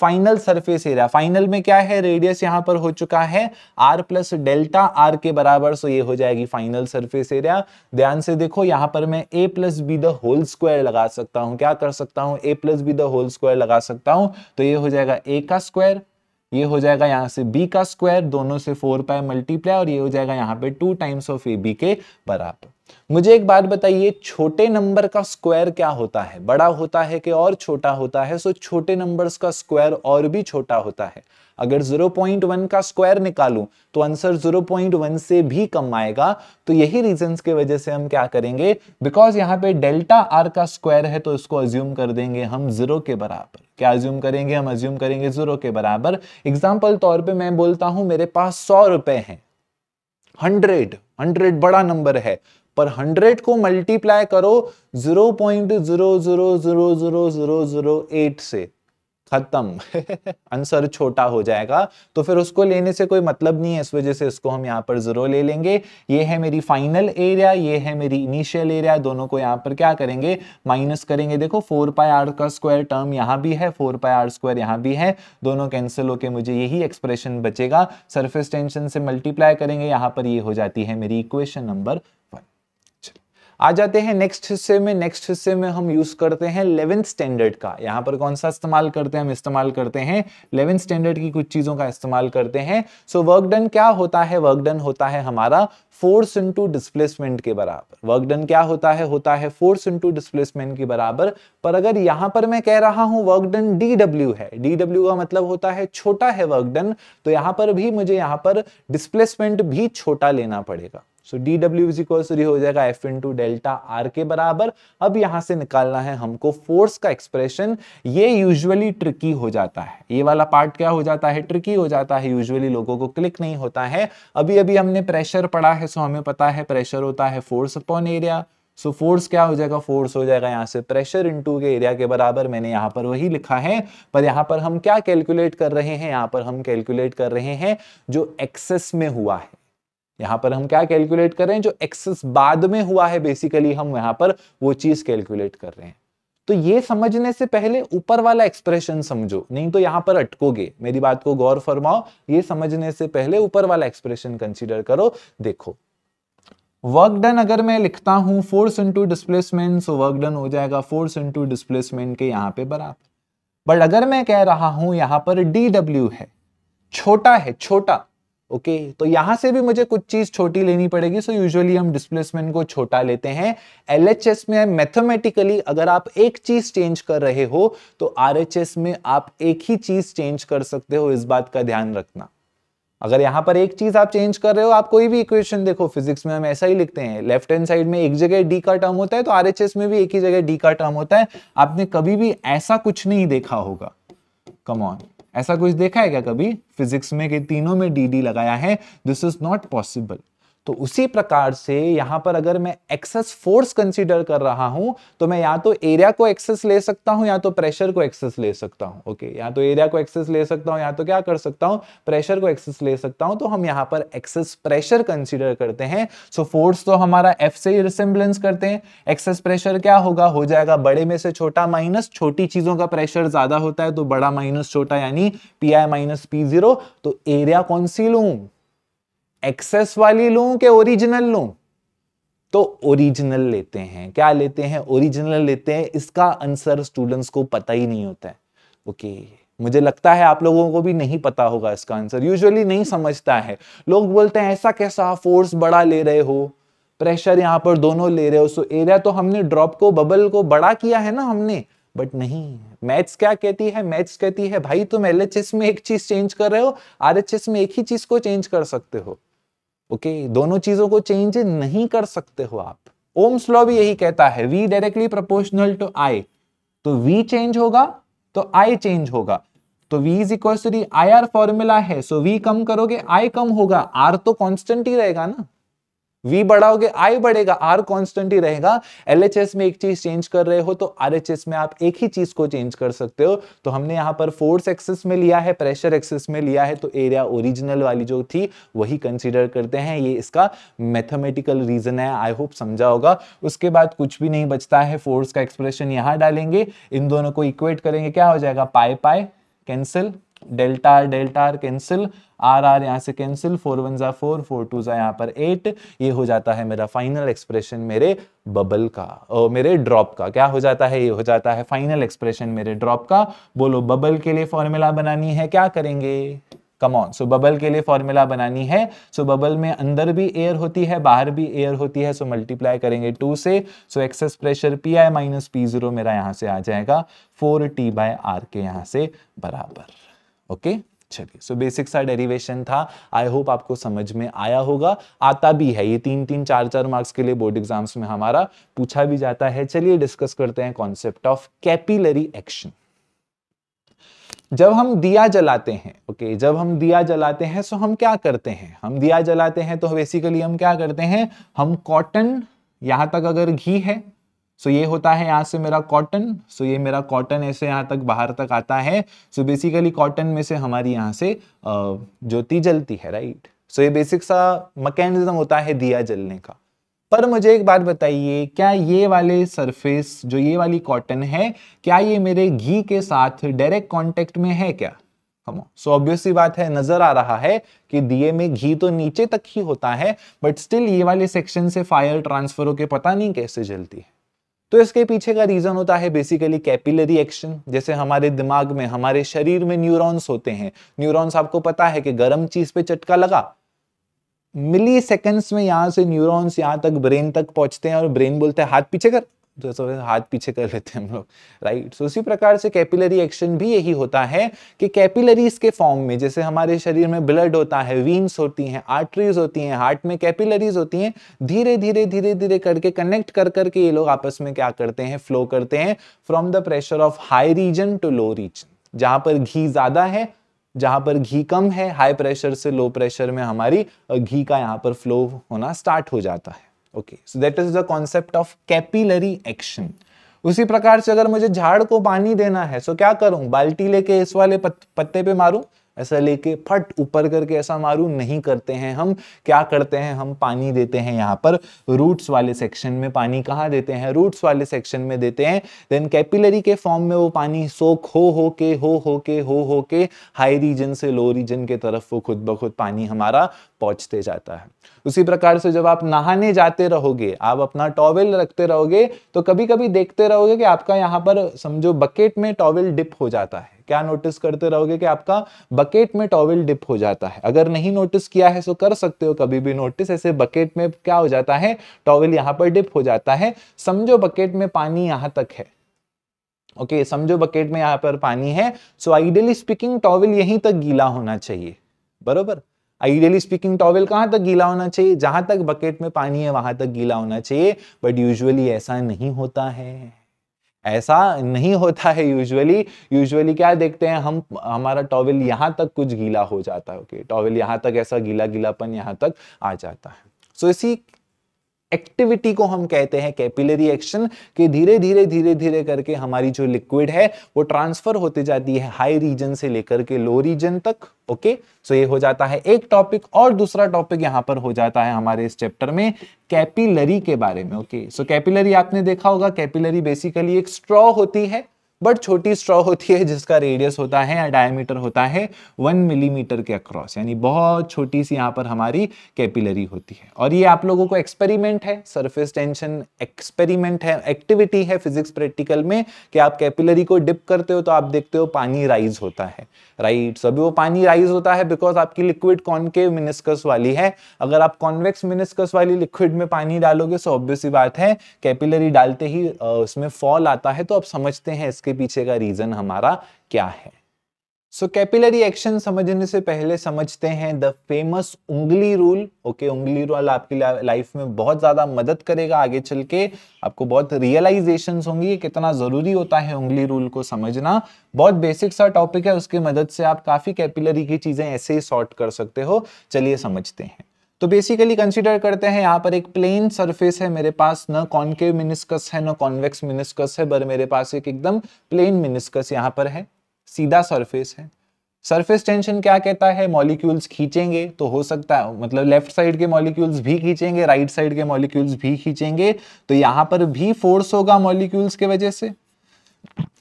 फाइनल सरफेस एरिया फाइनल में क्या है रेडियस यहाँ पर हो चुका है आर प्लस डेल्टा आर के बराबर सो ये हो जाएगी फाइनल सरफेस एरिया ध्यान से देखो यहाँ पर मैं A plus B the whole square लगा सकता हूं क्या कर सकता हूँ A plus B the whole square लगा सकता हूं तो ये हो जाएगा ए का स्क्वायर ये हो जाएगा यहाँ से बी का स्क्वायर दोनों से फोर पाए मल्टीप्लाई और ये हो जाएगा यहाँ पे two times of A B के बराबर मुझे एक बात बताइए छोटे नंबर का स्क्वायर क्या होता है बड़ा होता है कि और छोटा होता है सो छोटे नंबर्स का स्क्वायर और भी छोटा होता है अगर 0.1 का स्क्वायर निकालूं तो आंसर 0.1 से भी कम आएगा तो यही रीजंस के वजह से हम क्या करेंगे बिकॉज यहाँ पे डेल्टा आर का स्क्वायर है तो इसको अज्यूम कर देंगे हम जीरो के बराबर क्या अज्यूम करेंगे हम अज्यूम करेंगे जीरो के बराबर एग्जाम्पल तौर पर मैं बोलता हूं मेरे पास सौ रुपए हैं हंड्रेड हंड्रेड बड़ा नंबर है पर हंड्रेड को मल्टीप्लाई करो zero point zero zero zero zero zero zero eight से खत्म आंसर छोटा हो जाएगा तो फिर उसको लेने से कोई मतलब नहीं है इस वजह से इसको हम यहाँ पर जीरो ले लेंगे ये है मेरी फाइनल एरिया ये है मेरी इनिशियल एरिया दोनों को यहाँ पर क्या करेंगे माइनस करेंगे देखो फोर पाई आर का स्क्वायर टर्म यहाँ भी है फोर पाई आर स्क्वायर यहाँ भी है दोनों कैंसिल होकर मुझे यही एक्सप्रेशन बचेगा सर्फेस टेंशन से मल्टीप्लाई करेंगे यहाँ पर ये हो जाती है मेरी इक्वेशन नंबर वन आ जाते हैं नेक्स्ट हिस्से में नेक्स्ट हिस्से में हम यूज करते हैं लेवेंथ स्टैंडर्ड का यहाँ पर कौन सा इस्तेमाल करते हैं हम इस्तेमाल करते हैं लेवेंथ स्टैंडर्ड की कुछ चीजों का इस्तेमाल करते हैं सो वर्क डन क्या होता है वर्क डन होता है हमारा फोर्स इनटू डिस्प्लेसमेंट के बराबर वर्क डन क्या होता है होता है फोर्स इंटू डिस्प्लेसमेंट के बराबर पर अगर यहां पर मैं कह रहा हूं वर्क डन डी डब्ल्यू है डी डब्ल्यू का मतलब होता है छोटा है वर्क डन तो यहां पर भी मुझे यहां पर डिस्प्लेसमेंट भी छोटा लेना पड़ेगा so D W is equal to हो जाएगा एफ टू डेल्टा आर के बराबर अब यहां से निकालना है हमको फोर्स का एक्सप्रेशन ये यूजुअली ट्रिकी हो जाता है ये वाला पार्ट क्या हो जाता है ट्रिकी हो जाता है यूजुअली लोगों को क्लिक नहीं होता है अभी अभी हमने प्रेशर पढ़ा है सो हमें पता है प्रेशर होता है force upon area so so, force क्या हो जाएगा फोर्स हो जाएगा यहाँ से प्रेशर इनटू के एरिया के बराबर मैंने यहाँ पर वही लिखा है पर यहाँ पर हम क्या कैलकुलेट कर रहे हैं यहाँ पर हम कैलकुलेट कर रहे हैं जो एक्सेस में हुआ है यहां पर हम क्या कैलकुलेट कर रहे हैं जो एक्सेस बाद में हुआ है बेसिकली हम यहां पर वो चीज कैलकुलेट कर रहे हैं तो ये समझने से पहले ऊपर वाला एक्सप्रेशन समझो नहीं तो यहां पर अटकोगे मेरी बात को गौर फरमाओ ये समझने से पहले ऊपर वाला एक्सप्रेशन कंसिडर करो देखो वर्क डन अगर मैं लिखता हूं force into displacement so work done हो जाएगा फोर्स इंटू डिस्प्लेसमेंट के यहां पे बराबर बट अगर मैं कह रहा हूं यहां पर डी डब्ल्यू है छोटा है छोटा ओके okay, तो यहां से भी मुझे कुछ चीज छोटी लेनी पड़ेगी सो so यूजुअली हम डिस्प्लेसमेंट को छोटा लेते हैं एलएचएस में मैथमेटिकली अगर आप एक चीज चेंज कर रहे हो तो आरएचएस में आप एक ही चीज चेंज कर सकते हो इस बात का ध्यान रखना अगर यहाँ पर एक चीज आप चेंज कर रहे हो आप कोई भी इक्वेशन देखो फिजिक्स में हम ऐसा ही लिखते हैं लेफ्ट हैंड साइड में एक जगह डी का टर्म होता है तो आरएचएस में भी एक ही जगह डी का टर्म होता है आपने कभी भी ऐसा कुछ नहीं देखा होगा कमॉन ऐसा कुछ देखा है क्या कभी फिजिक्स में कि तीनों में डी डी लगाया है दिस इज नॉट पॉसिबल तो उसी प्रकार से यहां पर अगर मैं एक्सेस फोर्स कंसीडर कर रहा हूं तो मैं या तो एरिया को एक्सेस ले सकता हूं या तो प्रेशर को एक्सेस ले सकता हूं ओके या तो एरिया को एक्सेस ले सकता हूं या तो क्या कर सकता हूं प्रेशर को एक्सेस ले सकता हूं तो हम यहां पर एक्सेस प्रेशर कंसीडर करते हैं सो फोर्स तो हमारा एफ से ही रिसेम्बलेंस करते हैं एक्सेस प्रेशर क्या होगा हो जाएगा बड़े में से छोटा माइनस छोटी चीजों का प्रेशर ज्यादा होता है तो बड़ा माइनस छोटा यानी P I minus P zero तो एरिया कौन सी लू एक्सेस वाली लो के ओरिजिनल लो तो ओरिजिनल लेते हैं क्या लेते हैं ओरिजिनल लेते हैं इसका आंसर स्टूडेंट्स को पता ही नहीं होता है ओके मुझे लगता है आप लोगों को भी नहीं पता होगा इसका आंसर यूजुअली नहीं समझता है लोग बोलते हैं ऐसा कैसा फोर्स बड़ा ले रहे हो प्रेशर यहाँ पर दोनों ले रहे हो सो एरिया तो हमने ड्रॉप को बबल को बड़ा किया है ना हमने बट नहीं मैथ्स क्या कहती है मैथ्स कहती है भाई तुम एल में एक चीज चेंज कर रहे हो आर में एक ही चीज को चेंज कर सकते हो ओके okay, दोनों चीजों को चेंज नहीं कर सकते हो आप ओम्स लॉ भी यही कहता है V directly proportional to I तो वी चेंज होगा तो आई चेंज होगा तो v is equal to I R formula so so so v कम करोगे i कम होगा r तो कॉन्स्टेंट ही रहेगा ना V बढ़ाओगे आई बढ़ेगा आर कॉन्स्टेंट ही रहेगा एस में एक चीज चेंज कर रहे हो तो एस में आप एक ही चीज को चेंज कर सकते हो तो हमने यहाँ पर फोर्स एक्सेस में लिया है प्रेशर एक्सेस में लिया है तो एरिया ओरिजिनल वाली जो थी वही कंसिडर करते हैं ये इसका मैथमेटिकल रीजन है आई होप समझा होगा उसके बाद कुछ भी नहीं बचता है फोर्स का एक्सप्रेशन यहाँ डालेंगे इन दोनों को इक्वेट करेंगे क्या हो जाएगा pi pi cancel delta R delta R cancel R R यहाँ से कैंसिल फोर वन ज़ा फोर फोर टू ज़ा यहाँ पर एट ये हो जाता है मेरा फाइनल एक्सप्रेशन मेरे बबल का ओ, मेरे ड्रॉप का क्या हो जाता है ये हो जाता है फाइनल एक्सप्रेशन मेरे ड्रॉप का बोलो बबल के लिए फॉर्मूला बनानी है क्या करेंगे कम ऑन सो बबल के लिए फॉर्मूला बनानी है सो so, बबल में अंदर भी एयर होती है बाहर भी एयर होती है सो so, मल्टीप्लाई करेंगे टू से so excess pressure P I minus P zero मेरा यहाँ से आ जाएगा फोर टी बाय आर के यहाँ से बराबर ओके चलिए सो बेसिक सा डेरिवेशन था आई होप आपको समझ में आया होगा आता भी है ये तीन तीन चार चार मार्क्स के लिए बोर्ड एग्जाम्स में हमारा पूछा भी जाता है चलिए डिस्कस करते हैं कॉन्सेप्ट ऑफ कैपिलरी एक्शन जब हम दिया जलाते हैं ओके okay, जब हम दिया जलाते हैं सो हम क्या करते हैं हम दिया जलाते हैं तो बेसिकली हम क्या करते हैं हम कॉटन यहां तक अगर घी है सो so, ये होता है यहाँ से मेरा कॉटन सो so, ये मेरा कॉटन ऐसे यहाँ तक बाहर तक आता है सो बेसिकली कॉटन में से हमारी यहाँ से ज्योति जलती है राइट सो so, ये बेसिक सा मैकेनिज्म होता है दिया जलने का पर मुझे एक बात बताइए क्या ये वाले सरफेस जो ये वाली कॉटन है क्या ये मेरे घी के साथ डायरेक्ट कॉन्टेक्ट में है क्या कमो सो ऑब्वियसली बात है नजर आ रहा है कि दिए में घी तो नीचे तक ही होता है बट स्टिल ये वाले सेक्शन से फायर ट्रांसफर होकर पता नहीं कैसे जलती है तो इसके पीछे का रीजन होता है बेसिकली कैपिलरी एक्शन जैसे हमारे दिमाग में हमारे शरीर में न्यूरॉन्स होते हैं न्यूरॉन्स आपको पता है कि गर्म चीज पे चटका लगा मिली सेकेंड्स में यहां से न्यूरॉन्स यहां तक ब्रेन तक पहुंचते हैं और ब्रेन बोलते हैं हाथ पीछे कर तो हाथ पीछे कर लेते हैं हम लोग राइट सो इसी प्रकार से कैपिलरी एक्शन भी यही होता है कि कैपिलरीज के फॉर्म में जैसे हमारे शरीर में ब्लड होता है वीन्स होती हैं आर्टरीज होती हैं हार्ट में कैपिलरीज होती हैं धीरे धीरे धीरे धीरे करके कनेक्ट कर करके ये लोग आपस में क्या करते हैं फ्लो करते हैं from the pressure of high region to low region जहां पर घी ज्यादा है जहां पर घी कम है हाई प्रेशर से लो प्रेशर में हमारी घी का यहाँ पर फ्लो होना स्टार्ट हो जाता है okay so that is the concept of capillary action उसी प्रकार से अगर मुझे झाड़ को पानी देना है सो so क्या करूं बाल्टी लेके इस वाले पत, पत्ते पे मारूं ऐसा लेके फट ऊपर करके ऐसा मारू नहीं करते हैं हम क्या करते हैं हम पानी देते हैं यहाँ पर रूट्स वाले सेक्शन में पानी कहाँ देते हैं रूट्स वाले सेक्शन में देते हैं देन कैपिलरी के फॉर्म में वो पानी सोख हो हो के हो हो के हो हो के हाई रीजन से लो रीजन के तरफ वो खुद ब खुद पानी हमारा पहुंचते जाता है उसी प्रकार से जब आप नहाने जाते रहोगे आप अपना टॉवेल रखते रहोगे तो कभी कभी देखते रहोगे कि आपका यहाँ पर समझो बकेट में टॉवेल डिप हो जाता है क्या नोटिस करते रहोगे कि आपका बकेट में टॉवल डिप हो जाता है अगर नहीं नोटिस किया है तो कर सकते हो कभी भी नोटिस ऐसे बकेट में क्या हो जाता है टॉवल यहाँ पर डिप हो जाता है समझो बकेट में पानी यहां तक है ओके okay, समझो बकेट में यहां पर पानी है सो आइडियली स्पीकिंग टॉवल यहीं तक गीला होना चाहिए बरोबर आइडियली स्पीकिंग टॉवल कहां तक गीला होना चाहिए जहां तक बकेट में पानी है वहां तक गीला होना चाहिए बट यूजुअली ऐसा नहीं होता है ऐसा नहीं होता है यूजुअली यूजुअली क्या देखते हैं हम हमारा टॉवल यहाँ तक कुछ गीला हो जाता है ओके okay? टॉवल यहाँ तक ऐसा गीला गीलापन यहाँ तक आ जाता है सो so, इसी एक्टिविटी को हम कहते हैं कैपिलरी एक्शन कि धीरे धीरे धीरे धीरे करके हमारी जो लिक्विड है वो ट्रांसफर होती जाती है हाई रीजन से लेकर के लो रीजन तक ओके सो ये हो जाता है एक टॉपिक और दूसरा टॉपिक यहां पर हो जाता है हमारे इस चैप्टर में कैपिलरी के बारे में ओके सो कैपिलरी आपने देखा होगा कैपिलरी बेसिकली एक स्ट्रॉ होती है बट छोटी स्ट्रॉ होती है जिसका रेडियस होता है या डायमीटर होता है वन मिलीमीटर के अक्रॉस यानी बहुत छोटी सी यहाँ पर हमारी कैपिलरी होती है और ये आप लोगों को एक्सपेरिमेंट है सरफेस टेंशन एक्सपेरिमेंट है एक्टिविटी है फिजिक्स प्रैक्टिकल में कि आप कैपिलरी को डिप करते हो तो आप देखते हो पानी राइज होता है राइट right? सभी so, वो पानी राइज होता है बिकॉज आपकी लिक्विड कॉनकेव मिनिस्कस वाली है अगर आप कॉन्वेक्स मिनिस्कस वाली लिक्विड में पानी डालोगे सो ऑब्वियसली बात है कैपिलरी डालते ही उसमें फॉल आता है तो आप समझते हैं इसके इसके पीछे का रीजन हमारा क्या है सो कैपिलरी एक्शन समझने से पहले समझते हैं द फेमस उंगली रूल ओके उंगली रूल आपकी लाइफ में बहुत ज्यादा मदद करेगा आगे चल के आपको बहुत रियलाइजेशन होंगी कितना जरूरी होता है उंगली रूल को समझना बहुत बेसिक सा टॉपिक है उसकी मदद से आप काफी कैपिलरी की चीजें ऐसे ही सॉर्ट कर सकते हो चलिए समझते हैं तो बेसिकली कंसिडर करते हैं यहाँ पर एक प्लेन सरफेस है मेरे पास न कॉन्केव मिनिस्कस है न कॉन्वेक्स मिनिस्कस है पर मेरे पास एक एकदम प्लेन मिनिस्कस यहाँ पर है सीधा सरफेस है सरफेस टेंशन क्या कहता है मॉलिक्यूल्स खींचेंगे तो हो सकता है मतलब लेफ्ट साइड के मॉलिक्यूल्स भी खींचेंगे राइट साइड के मॉलिक्यूल्स भी खींचेंगे तो यहाँ पर भी फोर्स होगा मॉलिक्यूल्स के वजह से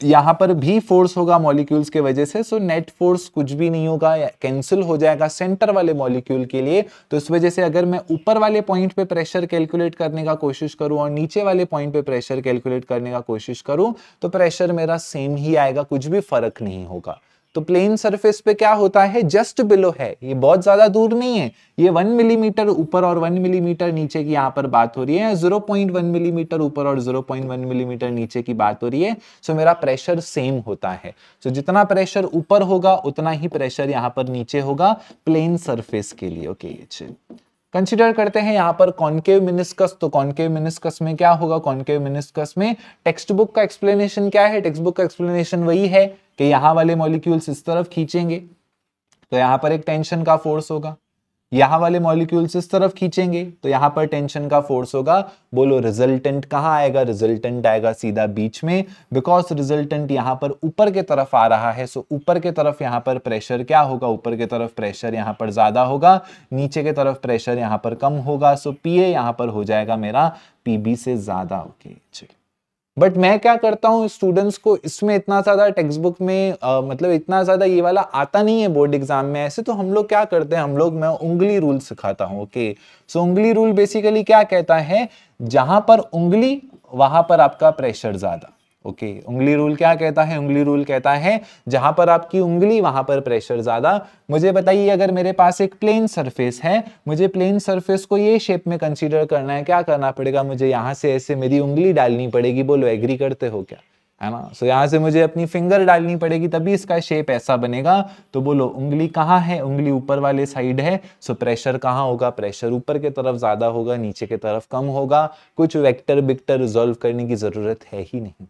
यहां पर भी फोर्स होगा मॉलिक्यूल्स के वजह से सो नेट फोर्स कुछ भी नहीं होगा कैंसिल हो जाएगा सेंटर वाले मॉलिक्यूल के लिए तो इस वजह से अगर मैं ऊपर वाले पॉइंट पे प्रेशर कैलकुलेट करने का कोशिश करूं और नीचे वाले पॉइंट पे प्रेशर कैलकुलेट करने का कोशिश करूं तो प्रेशर मेरा सेम ही आएगा कुछ भी फर्क नहीं होगा तो प्लेन सरफेस पे क्या होता है जस्ट बिलो है ये बहुत ज्यादा दूर नहीं है ये वन मिलीमीटर ऊपर और वन मिलीमीटर नीचे की यहाँ पर बात हो रही है जीरो पॉइंट वन मिलीमीटर ऊपर और जीरो पॉइंट वन मिलीमीटर नीचे की बात हो रही है सो मेरा प्रेशर सेम होता है सो जितना प्रेशर ऊपर होगा उतना ही प्रेशर यहाँ पर नीचे होगा प्लेन सरफेस के लिए ओके okay, कंसिडर करते हैं यहाँ पर कॉन्केव मिनिस्कस तो कॉन्केव मिनिस्कस में क्या होगा कॉन्केव मिनिस्कस में टेक्स्ट बुक का एक्सप्लेनेशन क्या है टेक्स्ट बुक का एक्सप्लेनेशन वही है कि यहाँ वाले मॉलिक्यूल्स इस तरफ खींचेंगे तो यहाँ पर एक टेंशन का फोर्स होगा यहां वाले मॉलिक्यूल्स इस तरफ खींचेंगे तो यहां पर टेंशन का फोर्स होगा बोलो रिजल्टेंट कहाँ आएगा रिजल्टेंट आएगा सीधा बीच में बिकॉज रिजल्टेंट यहां पर ऊपर के तरफ आ रहा है सो ऊपर के तरफ यहां पर प्रेशर क्या होगा ऊपर के तरफ प्रेशर यहां पर ज्यादा होगा नीचे के तरफ प्रेशर यहां पर कम होगा सो पी ए यहां पर हो जाएगा मेरा पीबी से ज्यादा ओके okay, चलिए बट मैं क्या करता हूँ स्टूडेंट्स को इसमें इतना ज़्यादा टेक्स्ट बुक में आ, मतलब इतना ज़्यादा ये वाला आता नहीं है बोर्ड एग्जाम में ऐसे तो हम लोग क्या करते हैं हम लोग मैं उंगली रूल सिखाता हूँ ओके सो उंगली रूल बेसिकली क्या कहता है जहाँ पर उंगली वहाँ पर आपका प्रेशर ज़्यादा ओके okay, उंगली रूल क्या कहता है उंगली रूल कहता है जहां पर आपकी उंगली वहां पर प्रेशर ज्यादा मुझे बताइए अगर मेरे पास एक प्लेन सरफेस है मुझे प्लेन सरफेस को ये शेप में कंसीडर करना है क्या करना पड़ेगा मुझे यहां से ऐसे मेरी उंगली डालनी पड़ेगी बोलो एग्री करते हो क्या है ना सो so, यहाँ से मुझे अपनी फिंगर डालनी पड़ेगी तभी इसका शेप ऐसा बनेगा तो बोलो उंगली कहाँ है उंगली ऊपर वाले साइड है सो प्रेशर कहाँ होगा प्रेशर ऊपर की तरफ ज़्यादा होगा नीचे की तरफ कम होगा कुछ वैक्टर बिक्टर रिजोल्व करने की ज़रूरत है ही नहीं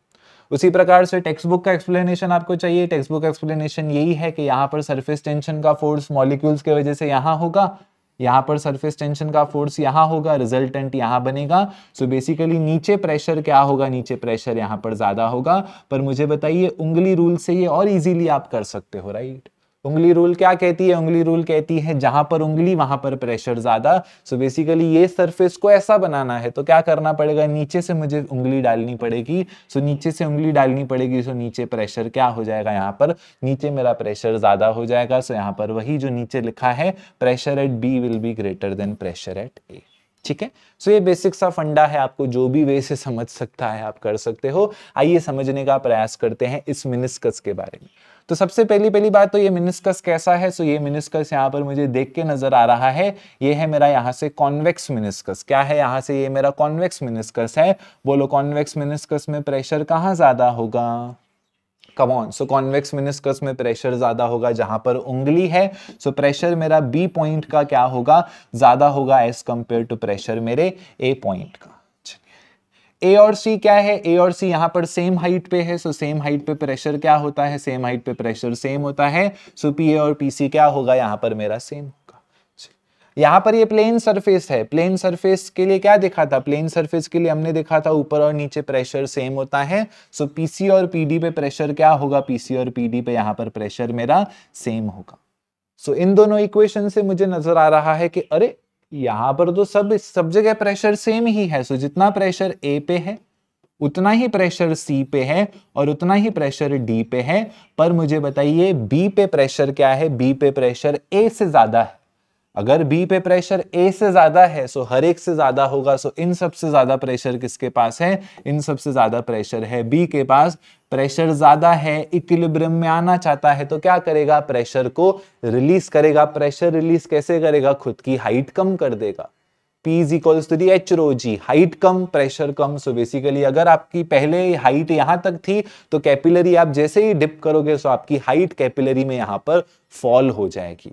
उसी प्रकार से टेक्स्ट बुक का एक्सप्लेनेशन आपको चाहिए टेक्स्ट बुक एक्सप्लेनेशन यही है कि यहाँ पर सर्फेस टेंशन का फोर्स मॉलिक्यूल्स की वजह से यहाँ होगा यहाँ पर सरफेस टेंशन का फोर्स यहाँ होगा रिजल्टेंट यहाँ बनेगा सो so बेसिकली नीचे प्रेशर क्या होगा नीचे प्रेशर यहाँ पर ज़्यादा होगा पर मुझे बताइए उंगली रूल से ये और इजीली आप कर सकते हो राइट उंगली रूल क्या कहती है उंगली रूल कहती है जहां पर उंगली वहां पर प्रेशर ज्यादा सो बेसिकली ये सरफेस को ऐसा बनाना है तो क्या करना पड़ेगा नीचे से मुझे उंगली डालनी पड़ेगी सो so नीचे से उंगली डालनी पड़ेगी सो so नीचे प्रेशर क्या हो जाएगा यहाँ पर नीचे मेरा प्रेशर ज्यादा हो जाएगा सो so यहाँ पर वही जो नीचे लिखा है pressure at B will be greater than pressure at A ठीक है सो ये बेसिक सा फंडा है आपको जो भी वे से समझ सकता है आप कर सकते हो आइए समझने का प्रयास करते हैं इस मिनिस्कस के बारे में तो सबसे पहली पहली बात तो ये मिनिस्कस कैसा है सो ये मिनिस्कस यहाँ पर मुझे देख के नजर आ रहा है ये है मेरा यहाँ से कॉन्वेक्स मिनिस्कस क्या है यहाँ से ये मेरा कॉन्वेक्स मिनिस्कस है बोलो कॉन्वेक्स मिनिस्कस में प्रेशर कहाँ ज्यादा होगा कम सो कॉन्वेक्स मिनिस्कस में प्रेशर ज्यादा होगा जहां पर उंगली है सो so प्रेशर मेरा बी पॉइंट का क्या होगा ज्यादा होगा एज कंपेयर टू प्रेशर मेरे ए पॉइंट का ए और सी क्या है ए और सी यहां पर सेम हाइट पे है सो सेम हाइट पे प्रेशर क्या होता है सेम हाइट पे प्रेशर सेम होता है सो पी ए और पी सी क्या होगा यहां पर मेरा सेम होगा यहाँ पर ये प्लेन सरफेस है प्लेन सरफेस के लिए क्या देखा था प्लेन सरफेस के लिए हमने देखा था ऊपर और नीचे प्रेशर सेम होता है सो so पीसी और पीडी पे प्रेशर क्या होगा पीसी और पीडी पे यहाँ पर प्रेशर मेरा सेम होगा सो so इन दोनों इक्वेशन से मुझे नजर आ रहा है कि अरे यहाँ पर तो सब सब जगह प्रेशर सेम ही है सो जितना प्रेशर ए पे है उतना ही प्रेशर सी पे है और उतना ही प्रेशर डी पे है पर मुझे बताइए बी पे प्रेशर क्या है बी पे प्रेशर ए से ज्यादा है अगर बी पे प्रेशर ए से ज्यादा है सो हर एक से ज्यादा होगा सो इन सबसे ज्यादा प्रेशर किसके पास है इन सबसे ज्यादा प्रेशर है बी के पास प्रेशर ज्यादा है इक्विलिब्रियम में आना चाहता है तो क्या करेगा प्रेशर को रिलीज करेगा प्रेशर रिलीज कैसे करेगा खुद की हाइट कम कर देगा P is equals to the H rho G height कम प्रेशर कम सो बेसिकली अगर आपकी पहले हाइट यहां तक थी तो कैपिलरी आप जैसे ही डिप करोगे सो आपकी हाइट कैपिलरी में यहां पर फॉल हो जाएगी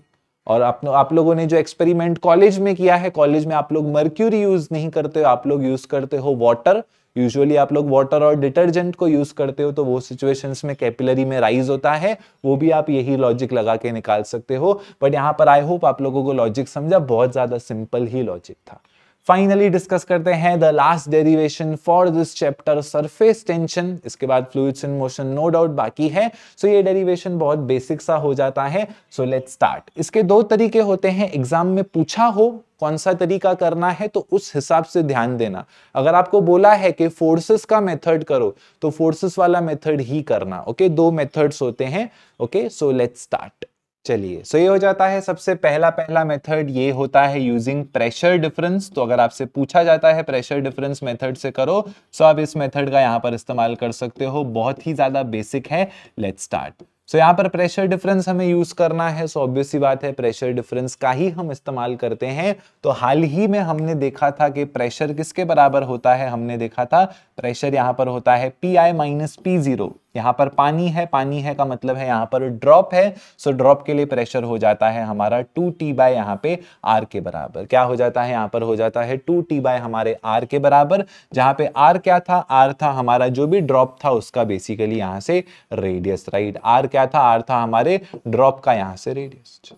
और आप आप लोगों ने जो एक्सपेरिमेंट कॉलेज में किया है कॉलेज में आप लोग मर्क्यूरी यूज नहीं करते हो आप लोग यूज करते हो वाटर यूजुअली आप लोग वाटर और डिटर्जेंट को यूज करते हो तो वो सिचुएशंस में कैपिलरी में राइज होता है वो भी आप यही लॉजिक लगा के निकाल सकते हो बट यहाँ पर आई होप आप लोगों को लॉजिक समझा बहुत ज्यादा सिंपल ही लॉजिक था फाइनली डिस्कस करते हैं the last derivation for this chapter surface tension इसके बाद fluids in motion no doubt बाकी है सो so ये डेरिवेशन बहुत बेसिक सा हो जाता है सो लेट स्टार्ट इसके दो तरीके होते हैं एग्जाम में पूछा हो कौन सा तरीका करना है तो उस हिसाब से ध्यान देना अगर आपको बोला है कि फोर्सेस का मेथड करो तो फोर्सेस वाला मेथड ही करना ओके okay? दो मेथड्स होते हैं ओके सो लेट स्टार्ट चलिए सो so ये हो जाता है सबसे पहला पहला मेथड ये होता है यूजिंग प्रेशर डिफरेंस तो अगर आपसे पूछा जाता है प्रेशर डिफरेंस मेथड से करो सो so आप इस मेथड का यहाँ पर इस्तेमाल कर सकते हो बहुत ही ज्यादा बेसिक है लेट स्टार्ट सो यहाँ पर प्रेशर डिफरेंस हमें यूज करना है सो ऑब्वियस सी बात है प्रेशर डिफरेंस का ही हम इस्तेमाल करते हैं तो हाल ही में हमने देखा था कि प्रेशर किसके बराबर होता है हमने देखा था प्रेशर यहाँ पर होता है P I minus P zero यहाँ पर पानी है पानी है का मतलब है यहाँ पर ड्रॉप है सो ड्रॉप के लिए प्रेशर हो जाता है हमारा टू टी बाय यहाँ पे आर के बराबर क्या हो जाता है यहाँ पर हो जाता है टू टी बाय हमारे आर के बराबर जहाँ पे आर क्या था आर था हमारा जो भी ड्रॉप था उसका बेसिकली यहाँ से रेडियस राइट आर क्या था आर था हमारे ड्रॉप का यहाँ से radius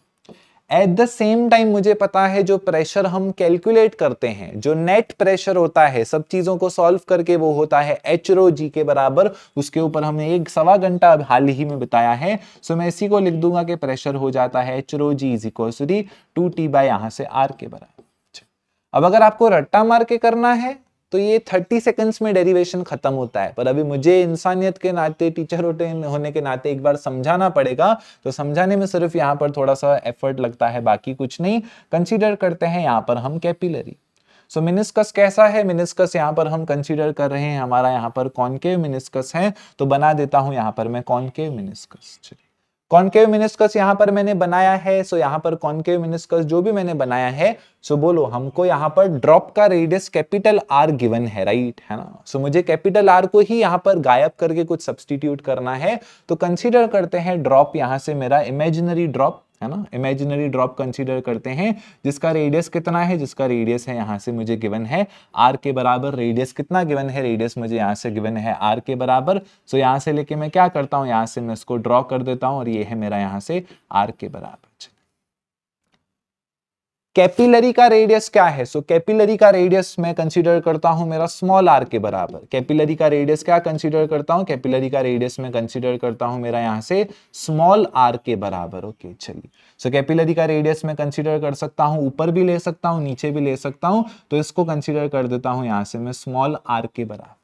at the same time मुझे पता है जो प्रेशर हम कैलकुलेट करते हैं जो नेट प्रेशर होता है सब चीजों को सॉल्व करके वो होता है एच रो जी के बराबर उसके ऊपर हमने एक सवा घंटा हाल ही में बताया है सो मैं इसी को लिख दूंगा कि प्रेशर हो जाता है H rho G is equal to T by यहां से आर के बराबर अच्छा। अब अगर आपको रट्टा मार के करना है तो ये थर्टी सेकेंड्स में डेरिवेशन खत्म होता है पर अभी मुझे इंसानियत के नाते टीचर होते होने के नाते एक बार समझाना पड़ेगा तो समझाने में सिर्फ यहाँ पर थोड़ा सा एफर्ट लगता है बाकी कुछ नहीं कंसिडर करते हैं यहाँ पर हम कैपिलरी सो so, मिनिस्कस कैसा है मिनिस्कस यहाँ पर हम कंसीडर कर रहे हैं हमारा यहाँ पर कॉनकेव मिनिस्कस है तो बना देता हूँ यहाँ पर मैं कॉनकेव मिनिस्कस चलिए कॉन्केव मिनिस्कस यहां पर मैंने बनाया है सो यहां पर कॉन्केव मिनिस्कस जो भी मैंने बनाया है सो बोलो हमको यहां पर ड्रॉप का रेडियस कैपिटल आर गिवन है राइट है ना सो मुझे कैपिटल आर को ही यहां पर गायब करके कुछ सब्सटीट्यूट करना है तो कंसिडर करते हैं ड्रॉप यहां से मेरा इमेजिनरी ड्रॉप है ना इमेजिनरी ड्रॉप कंसीडर करते हैं जिसका रेडियस कितना है जिसका रेडियस है यहाँ से मुझे गिवन है आर के बराबर रेडियस कितना गिवन है रेडियस मुझे यहाँ से गिवन है आर के बराबर सो यहाँ से लेके मैं क्या करता हूँ यहाँ से मैं इसको ड्रॉ कर देता हूँ और ये है मेरा यहाँ से आर के बराबर कैपिलरी का रेडियस क्या है सो so, कैपिलरी का रेडियस मैं कंसीडर करता हूं मेरा स्मॉल आर के बराबर कैपिलरी का रेडियस क्या कंसीडर करता हूं कैपिलरी का रेडियस मैं कंसीडर करता हूं मेरा यहां से स्मॉल आर के बराबर ओके okay, चलिए सो so, कैपिलरी का रेडियस मैं कंसीडर कर सकता हूं ऊपर भी ले सकता हूं नीचे भी ले सकता हूं तो इसको कंसिडर कर देता हूं यहां से मैं स्मॉल आर के बराबर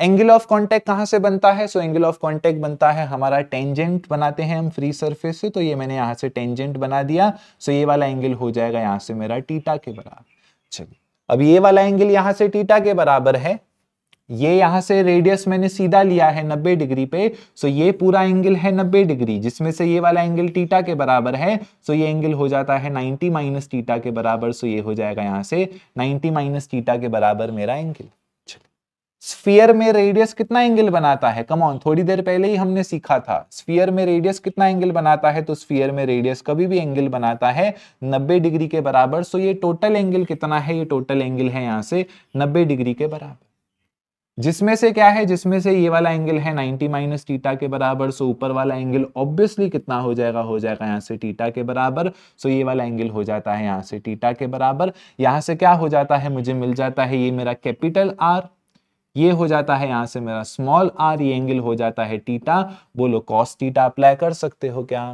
एंगल ऑफ कॉन्टेक्ट कहाँ से बनता है सो एंगल ऑफ कॉन्टेक्ट बनता है हमारा टेंजेंट बनाते हैं हम फ्री सरफेस से तो ये मैंने यहाँ से टेंजेंट बना दिया सो ये वाला एंगल हो जाएगा यहाँ से मेरा टीटा के बराबर चलिए अब ये वाला एंगल यहाँ से टीटा के बराबर है ये यहाँ से रेडियस मैंने सीधा लिया है 90 डिग्री पे सो ये पूरा एंगल है 90 डिग्री जिसमें से ये वाला एंगल टीटा के बराबर है सो ये एंगल हो जाता है 90 माइनस टीटा के बराबर सो ये हो जाएगा यहाँ से 90 माइनस टीटा के बराबर मेरा एंगल स्फीयर में रेडियस कितना एंगल बनाता है कमॉन थोड़ी देर पहले ही हमने सीखा था स्फीयर में रेडियस कितना एंगल बनाता है तो स्फीयर में रेडियस कभी भी एंगल बनाता है 90 डिग्री के बराबर सो ये टोटल एंगल कितना है ये टोटल एंगल है यहाँ से 90 डिग्री के बराबर जिसमें से क्या है जिसमें से ये वाला एंगल है नाइनटी माइनस टीटा के बराबर सो ऊपर वाला एंगल ऑब्वियसली कितना हो जाएगा हो जाएगा यहाँ से टीटा के बराबर सो ये वाला एंगल हो जाता है यहाँ से टीटा के बराबर यहाँ से क्या हो जाता है मुझे मिल जाता है ये मेरा कैपिटल आर ये हो जाता है यहां से मेरा स्मॉल आर ये एंगल हो जाता है टीटा बोलो कॉस टीटा अप्लाई कर सकते हो क्या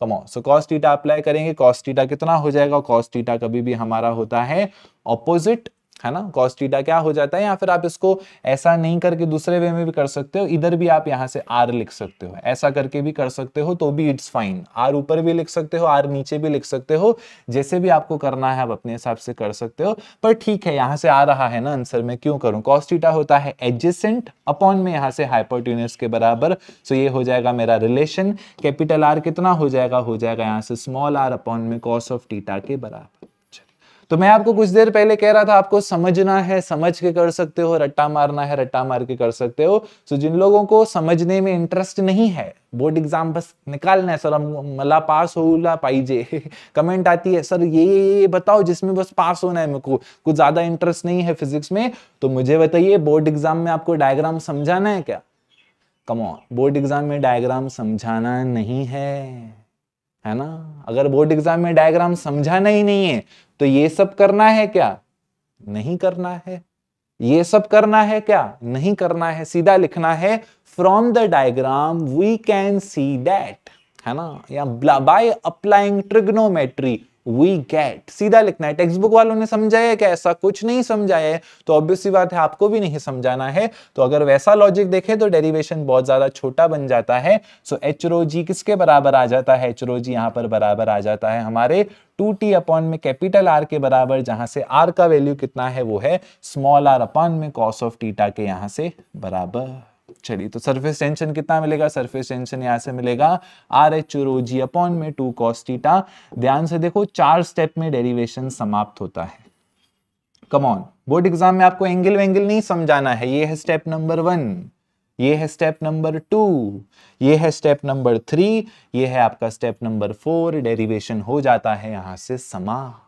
कमो सो कॉस टीटा अप्लाई करेंगे कॉस टीटा कितना हो जाएगा कॉस टीटा कभी भी हमारा होता है ऑपोजिट है ना कॉस टीटा क्या हो जाता है या फिर आप इसको ऐसा नहीं करके दूसरे वे में भी कर सकते हो इधर भी आप यहाँ से आर लिख सकते हो ऐसा करके भी कर सकते हो तो भी इट्स फाइन आर ऊपर भी लिख सकते हो आर नीचे भी लिख सकते हो जैसे भी आपको करना है आप अपने हिसाब से कर सकते हो पर ठीक है यहाँ से आ रहा है ना आंसर में क्यों करूँ कॉस टीटा होता है एडजेसेंट अपॉन में यहाँ से हाइपोटिनस के बराबर सो ये हो जाएगा मेरा रिलेशन कैपिटल आर कितना हो जाएगा हो जाएगा यहाँ से स्मॉल आर अपॉन में कॉस ऑफ टीटा के बराबर तो मैं आपको कुछ देर पहले कह रहा था आपको समझना है समझ के कर सकते हो रट्टा मारना है रट्टा मार के कर सकते हो सो जिन लोगों को समझने में इंटरेस्ट नहीं है बोर्ड एग्जाम बस निकालना है सर मला पास होला पाइजे कमेंट आती है सर ये बताओ जिसमें बस पास होना है मेरे कुछ ज्यादा इंटरेस्ट नहीं है फिजिक्स में तो मुझे बताइए बोर्ड एग्जाम में आपको डायग्राम समझाना है क्या कम ऑन बोर्ड एग्जाम में डायग्राम समझाना नहीं है है ना अगर बोर्ड एग्जाम में डायग्राम समझाना ही नहीं है तो ये सब करना है क्या नहीं करना है ये सब करना है क्या नहीं करना है सीधा लिखना है from the diagram we can see that है ना या by applying trigonometry we get सीधा लिखना है टेक्स्ट बुक वालों ने समझाया कि ऐसा कुछ नहीं समझाया है तो ऑब्वियस सी बात है आपको भी नहीं समझाना है तो अगर वैसा लॉजिक देखें तो डेरिवेशन बहुत ज्यादा छोटा बन जाता है सो एच रो जी किसके बराबर आ जाता है एच रो जी यहाँ पर बराबर आ जाता है हमारे 2t टी अपॉन में कैपिटल आर के बराबर जहां से आर का वैल्यू कितना है वो है स्मॉल आर अपॉन में कॉस ऑफ टीटा के यहां से बराबर चलिए तो सरफेस टेंशन कितना मिलेगा सरफेस टेंशन यहाँ से मिलेगा R H rho G upon में टू कॉस्टीटा ध्यान से देखो चार स्टेप में डेरिवेशन समाप्त होता है कमॉन बोर्ड एग्जाम में आपको एंगल वेंगल नहीं समझाना है ये है स्टेप नंबर वन ये है स्टेप नंबर टू ये है स्टेप नंबर थ्री ये है आपका स्टेप नंबर फोर डेरिवेशन हो जाता है यहां से समाप्त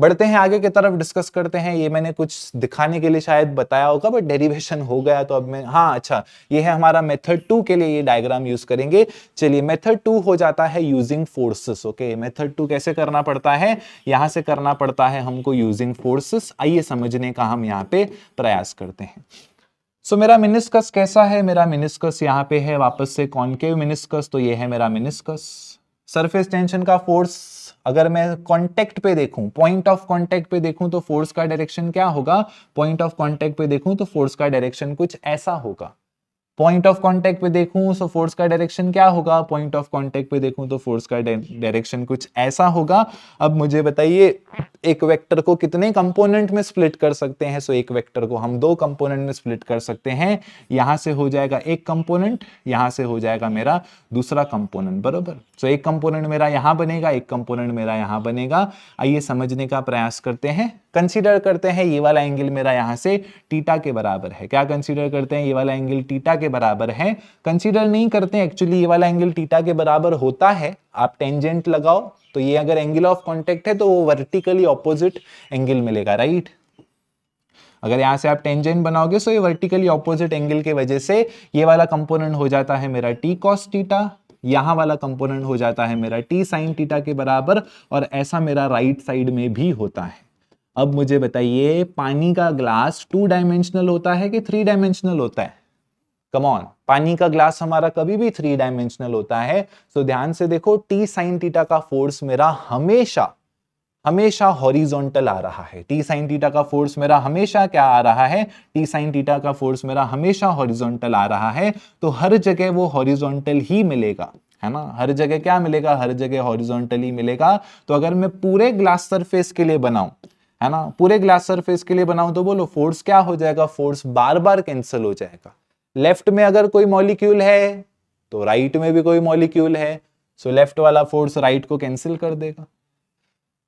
बढ़ते हैं आगे की तरफ डिस्कस करते हैं ये मैंने कुछ दिखाने के लिए शायद बताया होगा बट डेरिवेशन हो गया तो अब मैं हाँ अच्छा ये है हमारा मेथड टू के लिए ये डायग्राम यूज करेंगे चलिए मेथड टू हो जाता है using forces okay method two कैसे करना पड़ता है यहां से करना पड़ता है हमको यूजिंग फोर्सेस आइए समझने का हम यहाँ पे प्रयास करते हैं सो so, मेरा मिनिस्कस कैसा है मेरा मिनिस्कस यहाँ पे है वापस से कॉनकेव मिनिस्कस तो ये है मेरा मिनिस्कस सरफेस टेंशन का फोर्स अगर मैं कॉन्टेक्ट पे देखूं पॉइंट ऑफ कॉन्टेक्ट पे देखूं तो फोर्स का डायरेक्शन क्या होगा पॉइंट ऑफ कॉन्टेक्ट पे देखूं तो फोर्स का डायरेक्शन कुछ ऐसा होगा पॉइंट ऑफ कॉन्टेक्ट पे देखूं सो फोर्स का डायरेक्शन क्या होगा पॉइंट ऑफ कॉन्टेक्ट पे देखूं तो फोर्स का डायरेक्शन तो कुछ ऐसा होगा अब मुझे बताइए एक वेक्टर को कितने कंपोनेंट में स्प्लिट कर सकते हैं सो एक वेक्टर को हम दो कंपोनेंट में स्प्लिट कर सकते हैं यहां से हो जाएगा एक कंपोनेंट यहां से हो जाएगा मेरा दूसरा कंपोनेंट बरोबर सो एक कंपोनेंट मेरा यहां बनेगा एक कंपोनेंट मेरा यहां बनेगा आइए समझने का प्रयास करते हैं कंसिडर करते हैं ये वाला एंगल मेरा यहाँ से टीटा के बराबर है क्या कंसिडर करते हैं ये वाला एंगल टीटा के बराबर है कंसिडर नहीं करते एक्चुअली ये वाला एंगल टीटा के बराबर होता है आप टेंजेंट लगाओ तो ये अगर एंगल ऑफ कॉन्टेक्ट है तो वो वर्टिकली ऑपोजिट एंगल मिलेगा राइट अगर यहां से आप टेंजेंट बनाओगे तो ये वर्टिकली ऑपोजिट एंगल के वजह से ये वाला कंपोनेंट हो जाता है मेरा टी कॉस टीटा यहां वाला कंपोनेंट हो जाता है मेरा टी साइन टीटा के बराबर और ऐसा मेरा राइट right साइड में भी होता है अब मुझे बताइए पानी का ग्लास टू डायमेंशनल होता है कि थ्री डायमेंशनल होता है कम ऑन पानी का ग्लास हमारा कभी भी थ्री डायमेंशनल होता है सो so ध्यान से देखो टी साइन टीटा का फोर्स मेरा हमेशा हमेशा हॉरिजॉन्टल आ रहा है टी साइन टीटा का फोर्स मेरा हमेशा क्या आ रहा है टी साइन टीटा का फोर्स मेरा हमेशा हॉरिजॉन्टल आ रहा है तो हर जगह वो हॉरिजॉन्टल ही मिलेगा है ना हर जगह क्या मिलेगा हर जगह ही मिलेगा तो अगर मैं पूरे ग्लास सरफेस के लिए बनाऊं है ना पूरे ग्लास सरफेस के लिए बनाऊं तो बोलो फोर्स क्या हो जाएगा फोर्स बार बार कैंसिल हो जाएगा लेफ्ट में अगर कोई मॉलिक्यूल है तो राइट right में भी कोई मॉलिक्यूल है सो so लेफ्ट वाला फोर्स राइट right को कैंसिल कर देगा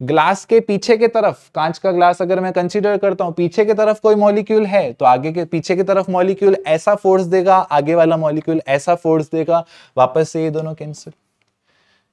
ग्लास के पीछे के तरफ कांच का ग्लास अगर मैं कंसीडर करता हूं पीछे की तरफ कोई मॉलिक्यूल है तो आगे के पीछे की तरफ मॉलिक्यूल ऐसा फोर्स देगा आगे वाला मॉलिक्यूल ऐसा फोर्स देगा वापस से ये दोनों कैंसिल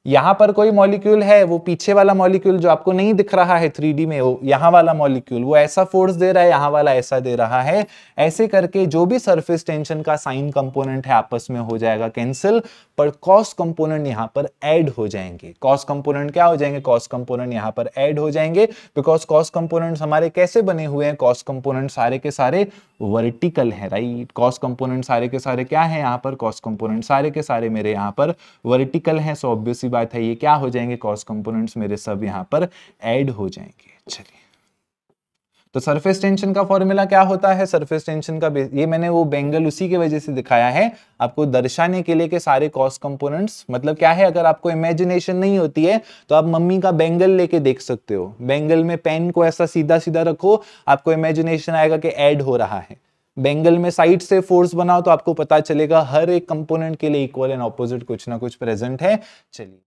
यहाँ पर कोई मॉलिक्यूल है वो पीछे वाला मॉलिक्यूल जो आपको नहीं दिख रहा है थ्री में वो यहाँ वाला मॉलिक्यूल वो ऐसा फोर्स दे रहा है यहाँ वाला ऐसा दे रहा है ऐसे करके जो भी सरफेस टेंशन का साइन कंपोनेंट है आपस में हो जाएगा कैंसिल पर कॉस कंपोनेंट यहाँ पर ऐड हो जाएंगे कॉस कंपोनेंट क्या हो जाएंगे कॉस कंपोनेंट यहाँ पर ऐड हो जाएंगे बिकॉज कॉस कंपोनेंट हमारे कैसे बने हुए हैं कॉस कंपोनेंट सारे के सारे वर्टिकल है राइट कॉस कंपोनेंट सारे के सारे क्या है यहाँ पर कॉस कंपोनेंट सारे के सारे मेरे यहाँ पर वर्टिकल है सो ऑब्वियसली बात है ये क्या हो जाएंगे कॉस्ट कंपोनेंट्स मेरे सब यहाँ पर ऐड हो जाएंगे चलिए तो सरफेस टेंशन का फॉर्मूला क्या होता है सरफेस टेंशन का ये मैंने वो बेंगल उसी की वजह से दिखाया है आपको दर्शाने के लिए के सारे कॉस्ट कंपोनेंट्स मतलब क्या है अगर आपको इमेजिनेशन नहीं होती है तो आप मम्मी का बेंगल लेके देख सकते हो बेंगल में पेन को ऐसा सीधा सीधा रखो आपको इमेजिनेशन आएगा कि एड हो रहा है बेंगल में साइड से फोर्स बनाओ तो आपको पता चलेगा हर एक कंपोनेंट के लिए इक्वल एंड ऑपोजिट कुछ ना कुछ प्रेजेंट है चलिए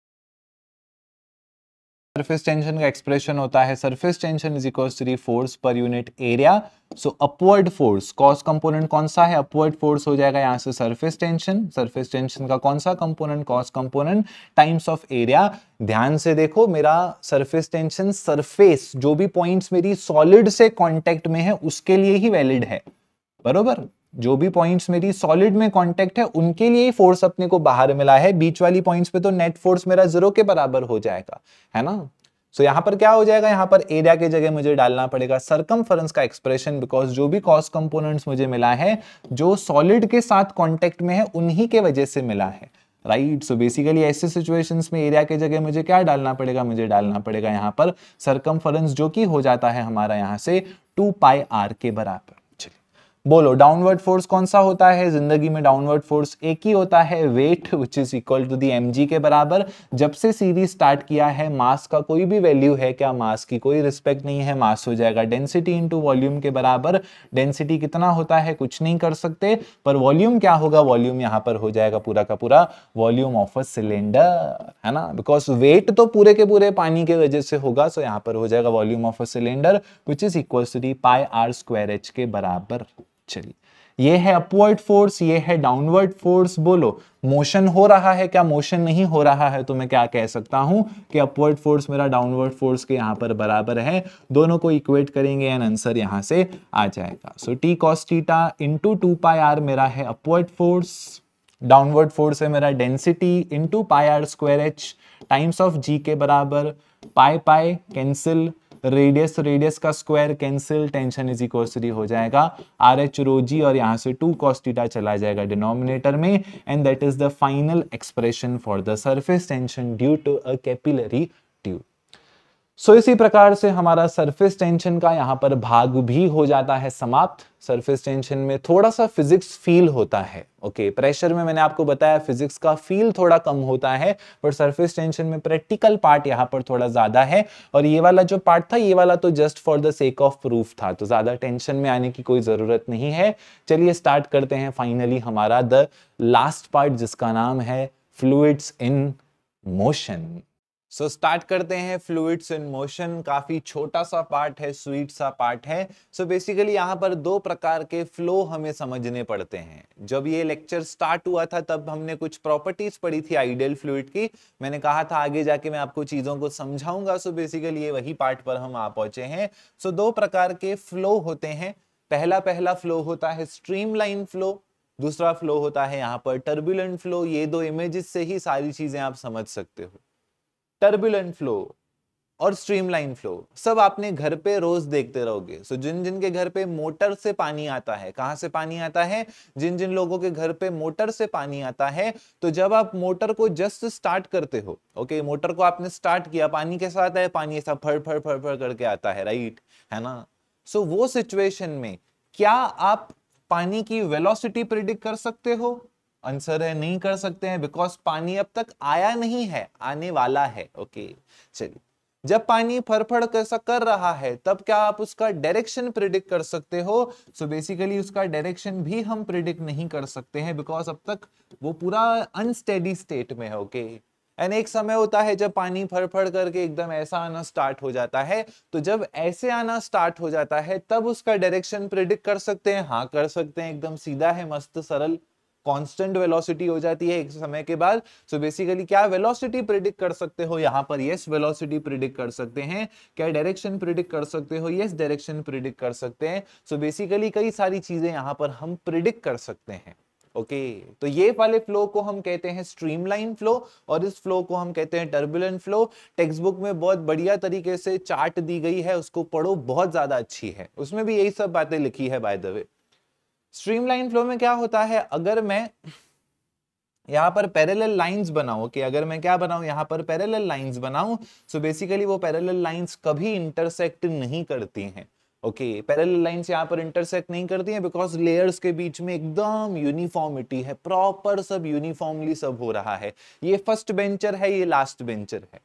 सरफेस टेंशन का एक्सप्रेशन होता है surface tension is equal to force per unit area so upward force cos component कौन सा है अपवर्ड फोर्स हो जाएगा यहां से सरफेस टेंशन सरफेस टेंशन का कौन सा component cos component times of area ध्यान से देखो मेरा सरफेस टेंशन सरफेस जो भी पॉइंट्स मेरी सॉलिड से कांटेक्ट में है उसके लिए ही वैलिड है बरोबर जो भी पॉइंट्स मेरी सॉलिड में कांटेक्ट है उनके लिए ही फोर्स अपने को बाहर मिला है बीच वाली पॉइंट्स पे तो नेट फोर्स मेरा जीरो के बराबर हो जाएगा है ना सो so, यहाँ पर क्या हो जाएगा यहाँ पर एरिया के जगह मुझे डालना पड़ेगा सरकम का एक्सप्रेशन बिकॉज जो भी कॉस्ट कंपोनेंट्स मुझे मिला है जो सॉलिड के साथ कॉन्टेक्ट में है उन्हीं के वजह से मिला है राइट सो बेसिकली ऐसे सिचुएशंस में एरिया के जगह मुझे क्या डालना पड़ेगा मुझे डालना पड़ेगा यहाँ पर सरकम जो कि हो जाता है हमारा यहाँ से टू पाई आर के बराबर बोलो डाउनवर्ड फोर्स कौन सा होता है जिंदगी में डाउनवर्ड फोर्स एक ही होता है weight which is equal to the M के बराबर जब से सीरीज स्टार्ट किया है मास का कोई भी वैल्यू है क्या मास की कोई रिस्पेक्ट नहीं है मास हो जाएगा डेंसिटी इनटू वॉल्यूम के बराबर डेंसिटी कितना होता है कुछ नहीं कर सकते पर वॉल्यूम क्या होगा वॉल्यूम यहाँ पर हो जाएगा पूरा का पूरा वॉल्यूम ऑफ अ सिलेंडर है ना बिकॉज वेट तो पूरे के पूरे पानी के वजह से होगा सो यहाँ पर हो जाएगा volume of a cylinder which is equal to the pi R square H के बराबर चलिए ये है अपवर्ड फोर्स ये है डाउनवर्ड फोर्स बोलो मोशन हो रहा है क्या मोशन नहीं हो रहा है तो मैं क्या कह सकता हूं कि अपवर्ड फोर्स मेरा डाउनवर्ड फोर्स के यहाँ पर बराबर है दोनों को इक्वेट करेंगे एंड आंसर यहां से आ जाएगा so T cos theta into two pi R मेरा है अपवर्ड फोर्स डाउनवर्ड फोर्स है मेरा density into pi R square H times of G के बराबर pi pi cancel radius radius का square cancel tension is equal to हो जाएगा R H रोजी और यहाँ से टू कॉस्टिटा चला जाएगा डिनोमिनेटर में and that is the final expression for the surface tension due to a capillary so so, इसी प्रकार से हमारा सरफेस टेंशन का यहाँ पर भाग भी हो जाता है समाप्त सरफेस टेंशन में थोड़ा सा फिजिक्स फील होता है ओके okay, प्रेशर में मैंने आपको बताया फिजिक्स का फील थोड़ा कम होता है पर सरफेस टेंशन में प्रैक्टिकल पार्ट यहाँ पर थोड़ा ज्यादा है और ये वाला जो पार्ट था ये वाला तो just for the sake of proof था तो ज्यादा टेंशन में आने की कोई जरूरत नहीं है चलिए स्टार्ट करते हैं फाइनली हमारा द लास्ट पार्ट जिसका नाम है fluids in motion so so, start करते हैं फ्लूड्स इन मोशन काफी छोटा सा पार्ट है स्वीट सा पार्ट है सो बेसिकली यहाँ पर दो प्रकार के फ्लो हमें समझने पड़ते हैं जब ये लेक्चर स्टार्ट हुआ था तब हमने कुछ प्रॉपर्टीज पढ़ी थी आइडियल फ्लूड की मैंने कहा था आगे जाके मैं आपको चीजों को समझाऊंगा सो so, बेसिकली ये वही पार्ट पर हम आ पहुंचे हैं सो so, दो प्रकार के फ्लो होते हैं पहला पहला फ्लो होता है स्ट्रीम फ्लो दूसरा फ्लो होता है यहाँ पर टर्बुलेंट फ्लो ये दो इमेजेस से ही सारी चीजें आप समझ सकते हो टर्बुलेंट फ्लो और स्ट्रीमलाइन फ्लो सब आपने घर पे रोज देखते रहोगे सो so, जिन जिन के घर पे मोटर से पानी आता है कहां से पानी आता है जिन जिन लोगों के घर पे मोटर से पानी आता है तो जब आप मोटर को जस्ट स्टार्ट करते हो ओके okay, मोटर को आपने स्टार्ट किया पानी कैसा आता है पानी ऐसा फड़ फड़ फड़ फड़ करके आता है राइट है ना सो so, वो सिचुएशन में क्या आप पानी की वेलोसिटी प्रिडिक्ट कर सकते हो आंसर है नहीं कर सकते हैं बिकॉज पानी अब तक आया नहीं है आने वाला है ओके चलिए जब पानी फड़फड़ कैसा कर रहा है तब क्या आप उसका डायरेक्शन प्रिडिक्ट कर सकते हो सो so बेसिकली उसका डायरेक्शन भी हम प्रिडिक्ट नहीं कर सकते हैं बिकॉज अब तक वो पूरा अनस्टेडी स्टेट में है ओके okay? एंड एक समय होता है जब पानी फड़फड़ करके एकदम ऐसा आना स्टार्ट हो जाता है तो जब ऐसे आना स्टार्ट हो जाता है तब उसका डायरेक्शन प्रिडिक्ट कर सकते हैं हाँ कर सकते हैं एकदम सीधा है मस्त सरल कांस्टेंट वेलोसिटी हो जाती है एक समय के बाद सो बेसिकली क्या वेलोसिटी प्रिडिक्ट कर सकते हो यहाँ पर यस वेलोसिटी प्रिडिक्ट कर सकते हैं क्या डायरेक्शन प्रिडिक्ट कर सकते हो यस डायरेक्शन प्रिडिक्ट कर सकते हैं सो so बेसिकली कई सारी चीजें यहाँ पर हम प्रिडिक्ट कर सकते हैं ओके okay, तो ये वाले फ्लो को हम कहते हैं स्ट्रीमलाइन फ्लो और इस फ्लो को हम कहते हैं टर्बुलेंट फ्लो टेक्स्ट बुक में बहुत बढ़िया तरीके से चार्ट दी गई है उसको पढ़ो बहुत ज्यादा अच्छी है उसमें भी यही सब बातें लिखी है by the way streamline flow में क्या होता है अगर मैं यहाँ पर पैरेलल लाइंस बनाऊं ओके अगर मैं क्या बनाऊं यहाँ पर पैरेलल लाइंस बनाऊं सो बेसिकली वो पैरेलल लाइंस कभी इंटरसेक्ट नहीं करती हैं ओके पैरेलल लाइंस यहाँ पर इंटरसेक्ट नहीं करती हैं बिकॉज लेयर्स के बीच में एकदम यूनिफॉर्मिटी है प्रॉपर सब यूनिफॉर्मली सब हो रहा है ये फर्स्ट बेंचर है ये लास्ट बेंचर है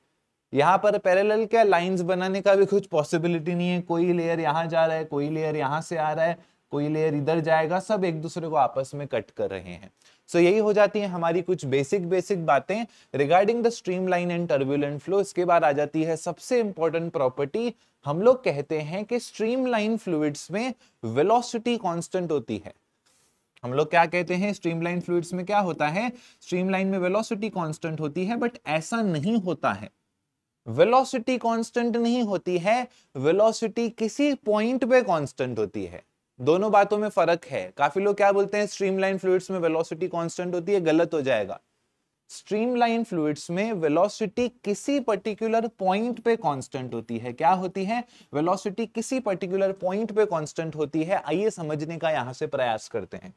यहाँ पर पैरेलल क्या लाइंस बनाने का भी कुछ पॉसिबिलिटी नहीं है कोई लेयर यहाँ जा रहा है कोई लेयर यहाँ से आ रहा है कोई लेयर इधर जाएगा सब एक दूसरे को आपस में कट कर रहे हैं सो so, यही हो जाती है हमारी कुछ बेसिक बेसिक बातें regarding the stream line and turbulent flow इसके बाद आ जाती है सबसे इंपॉर्टेंट प्रॉपर्टी हम लोग कहते हैं कि स्ट्रीम लाइन फ्लूड्स में वेलोसिटी कॉन्स्टेंट होती है हम लोग क्या कहते हैं स्ट्रीमलाइन फ्लूड्स में क्या होता है स्ट्रीमलाइन में वेलोसिटी कांस्टेंट होती है बट ऐसा नहीं होता है वेलोसिटी कांस्टेंट नहीं होती है वेलोसिटी किसी पॉइंट पे कांस्टेंट होती है दोनों बातों में फर्क है काफी लोग क्या बोलते हैं स्ट्रीमलाइन फ्लूड्स में वेलोसिटी कांस्टेंट होती है गलत हो जाएगा स्ट्रीमलाइन फ्लूड्स में वेलोसिटी किसी पर्टिकुलर पॉइंट पे कांस्टेंट होती है क्या होती है वेलोसिटी किसी पर्टिकुलर पॉइंट पे कांस्टेंट होती है आइए समझने का यहां से प्रयास करते हैं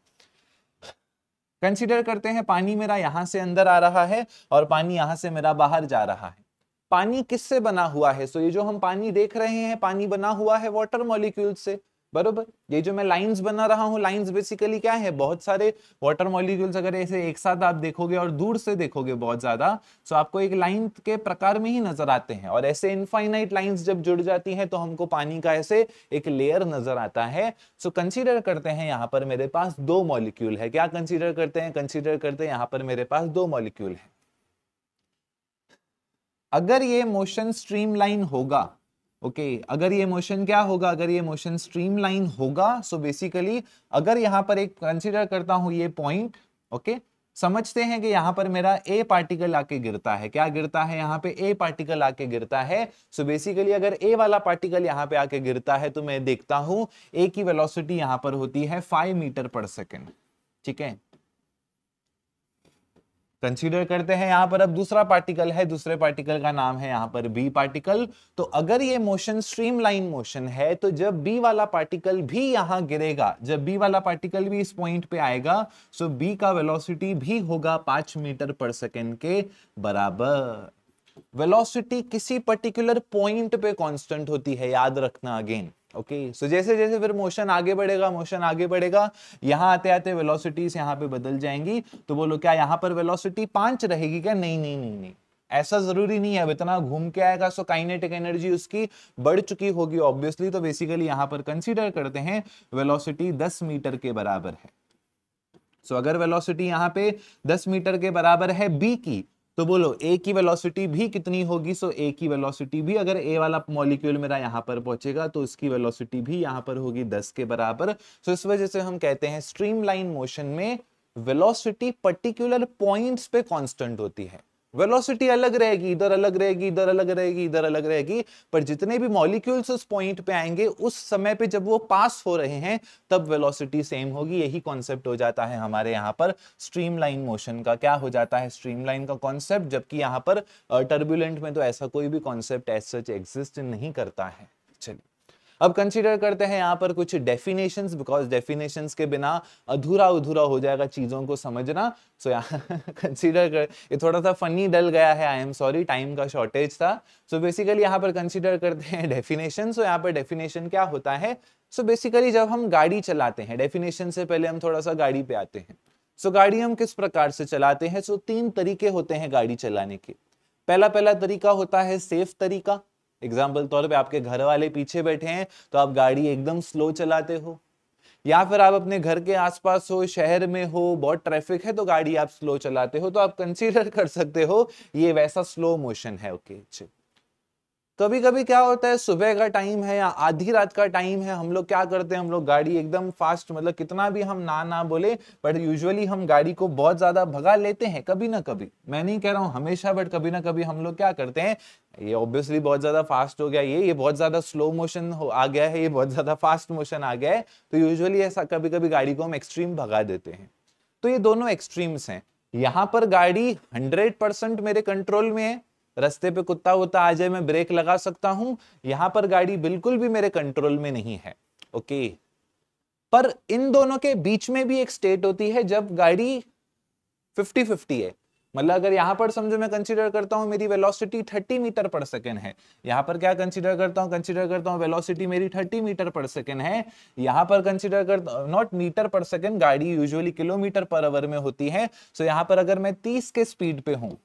कंसिडर करते हैं पानी मेरा यहां से अंदर आ रहा है और पानी यहां से मेरा बाहर जा रहा है पानी किससे बना हुआ है सो so, ये जो हम पानी देख रहे हैं पानी बना हुआ है वाटर मॉलिक्यूल से बरोबर ये जो मैं लाइंस बना रहा हूँ लाइंस बेसिकली क्या है बहुत सारे वाटर मॉलिक्यूल्स अगर ऐसे एक साथ आप देखोगे और दूर से देखोगे बहुत ज्यादा तो आपको एक लाइन के प्रकार में ही नजर आते हैं और ऐसे इनफाइनाइट लाइंस जब जुड़ जाती है तो हमको पानी का ऐसे एक लेयर नजर आता है सो so, करते हैं यहाँ पर मेरे पास दो मॉलिक्यूल है क्या कंसिडर करते हैं कंसिडर करते हैं यहाँ पर मेरे पास दो मॉलिक्यूल है अगर ये मोशन स्ट्रीम लाइन होगा ओके okay, अगर ये मोशन क्या होगा अगर ये मोशन स्ट्रीम लाइन होगा सो बेसिकली अगर यहाँ पर एक कंसिडर करता हूं ये पॉइंट ओके okay, समझते हैं कि यहाँ पर मेरा ए पार्टिकल आके गिरता है क्या गिरता है यहाँ पे ए पार्टिकल आके गिरता है सो so बेसिकली अगर ए वाला पार्टिकल यहाँ पे आके गिरता है तो मैं देखता हूं ए की वेलोसिटी यहाँ पर होती है फाइव मीटर पर सेकेंड ठीक है कंसीडर करते हैं यहां पर अब दूसरा पार्टिकल है दूसरे पार्टिकल का नाम है यहां पर बी पार्टिकल तो अगर ये मोशन स्ट्रीमलाइन मोशन है तो जब बी वाला पार्टिकल भी यहां गिरेगा जब बी वाला पार्टिकल भी इस पॉइंट पे आएगा सो बी का वेलोसिटी भी होगा पांच मीटर पर सेकेंड के बराबर वेलोसिटी किसी पर्टिकुलर पॉइंट पे कॉन्स्टेंट होती है याद रखना again okay okay. So so, जैसे जैसे फिर मोशन आगे बढ़ेगा मोशन आगे बढ़ेगा यहाँ आते आते वेलोसिटीज यहाँ पे बदल जाएंगी तो बोलो क्या यहाँ पर वेलोसिटी पांच रहेगी क्या नहीं नहीं नहीं नहीं ऐसा जरूरी नहीं है इतना घूम के आएगा सो काइनेटिक एनर्जी उसकी बढ़ चुकी होगी ऑब्वियसली तो बेसिकली यहाँ पर कंसिडर करते हैं वेलोसिटी दस मीटर के बराबर है सो so, अगर वेलोसिटी यहाँ पे दस मीटर के बराबर है बी की तो बोलो ए की वेलोसिटी भी कितनी होगी सो ए की वेलोसिटी भी अगर ए वाला मॉलिक्यूल मेरा यहाँ पर पहुंचेगा तो इसकी वेलोसिटी भी यहाँ पर होगी दस के बराबर सो इस वजह से हम कहते हैं स्ट्रीमलाइन मोशन में वेलोसिटी पर्टिकुलर पॉइंट्स पे कांस्टेंट होती है वेलोसिटी अलग रहेगी इधर अलग रहेगी इधर अलग रहेगी इधर अलग रहेगी पर जितने भी मॉलिक्यूल्स उस पॉइंट पे आएंगे उस समय पे जब वो पास हो रहे हैं तब वेलोसिटी सेम होगी यही कॉन्सेप्ट हो जाता है हमारे यहाँ पर स्ट्रीमलाइन मोशन का क्या हो जाता है स्ट्रीमलाइन का कॉन्सेप्ट जबकि यहाँ पर टर्बुलेंट में तो ऐसा कोई भी कॉन्सेप्ट एज सच एग्जिस्ट नहीं करता है चलिए अब कंसीडर करते हैं यहाँ पर कुछ डेफिनेशंस बिकॉज डेफिनेशंस के बिना अधूरा अधूरा हो जाएगा चीज़ों को समझना सो यहाँ कंसिडर कर ये थोड़ा सा फनी डल गया है आई एम सॉरी टाइम का शॉर्टेज था सो बेसिकली यहाँ पर कंसिडर करते हैं डेफिनेशन सो यहाँ पर डेफिनेशन क्या होता है सो so, बेसिकली जब हम गाड़ी चलाते हैं डेफिनेशन से पहले हम थोड़ा सा गाड़ी पे आते हैं सो so, गाड़ी हम किस प्रकार से चलाते हैं सो so, तीन तरीके होते हैं गाड़ी चलाने के पहला पहला तरीका होता है सेफ तरीका एग्जाम्पल तौर पे आपके घर वाले पीछे बैठे हैं तो आप गाड़ी एकदम स्लो चलाते हो या फिर आप अपने घर के आसपास हो शहर में हो बहुत ट्रैफिक है तो गाड़ी आप स्लो चलाते हो तो आप कंसीडर कर सकते हो ये वैसा स्लो मोशन है ओके okay, तो कभी कभी क्या होता है सुबह का टाइम है या आधी रात का टाइम है हम लोग क्या करते हैं हम लोग गाड़ी एकदम फास्ट मतलब कितना भी हम ना ना बोले बट यूजुअली हम गाड़ी को बहुत ज्यादा भगा लेते हैं कभी ना कभी मैं नहीं कह रहा हूँ हमेशा बट कभी ना कभी हम लोग क्या करते हैं ये ऑब्वियसली बहुत ज्यादा फास्ट हो गया ये ये बहुत ज्यादा स्लो मोशन आ गया है ये बहुत ज्यादा फास्ट मोशन आ गया है तो यूजअली ऐसा कभी कभी गाड़ी को हम एक्सट्रीम भगा देते हैं तो ये दोनों एक्सट्रीम्स हैं यहाँ पर गाड़ी हंड्रेड परसेंट मेरे कंट्रोल में है रास्ते पे कुत्ता वुत्ता आ जाए मैं ब्रेक लगा सकता हूं यहां पर गाड़ी बिल्कुल भी मेरे कंट्रोल में नहीं है ओके पर इन दोनों के बीच में भी एक स्टेट होती है जब गाड़ी 50 50 है मतलब अगर यहाँ पर समझो मैं कंसीडर करता हूँ मेरी वेलोसिटी 30 मीटर पर सेकेंड है यहां पर क्या कंसीडर करता हूँ कंसीडर करता हूँ वेलोसिटी मेरी 30 मीटर पर सेकेंड है यहाँ पर कंसीडर करता हूँ नॉट मीटर पर सेकेंड गाड़ी यूजुअली किलोमीटर पर आवर में होती है सो so यहाँ पर अगर मैं 30 के स्पीड पे हूँ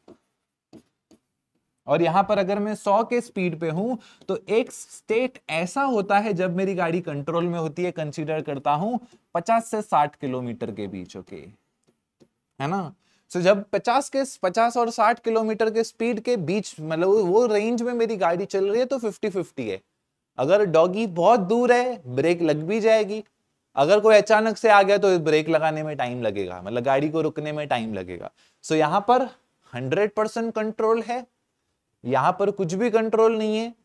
और यहाँ पर अगर मैं 100 के स्पीड पे हूं तो एक स्टेट ऐसा होता है जब मेरी गाड़ी कंट्रोल में होती है कंसीडर करता हूँ 50 से 60 किलोमीटर के बीच ओके okay? है ना सो so, जब 50 के 50 और 60 किलोमीटर के स्पीड के बीच मतलब वो रेंज में मेरी गाड़ी चल रही है तो 50 50 है अगर डॉगी बहुत दूर है ब्रेक लग भी जाएगी अगर कोई अचानक से आ गया तो ब्रेक लगाने में टाइम लगेगा मतलब गाड़ी को रुकने में टाइम लगेगा सो so, यहाँ पर 100 परसेंट कंट्रोल है यहां पर कुछ भी कंट्रोल नहीं है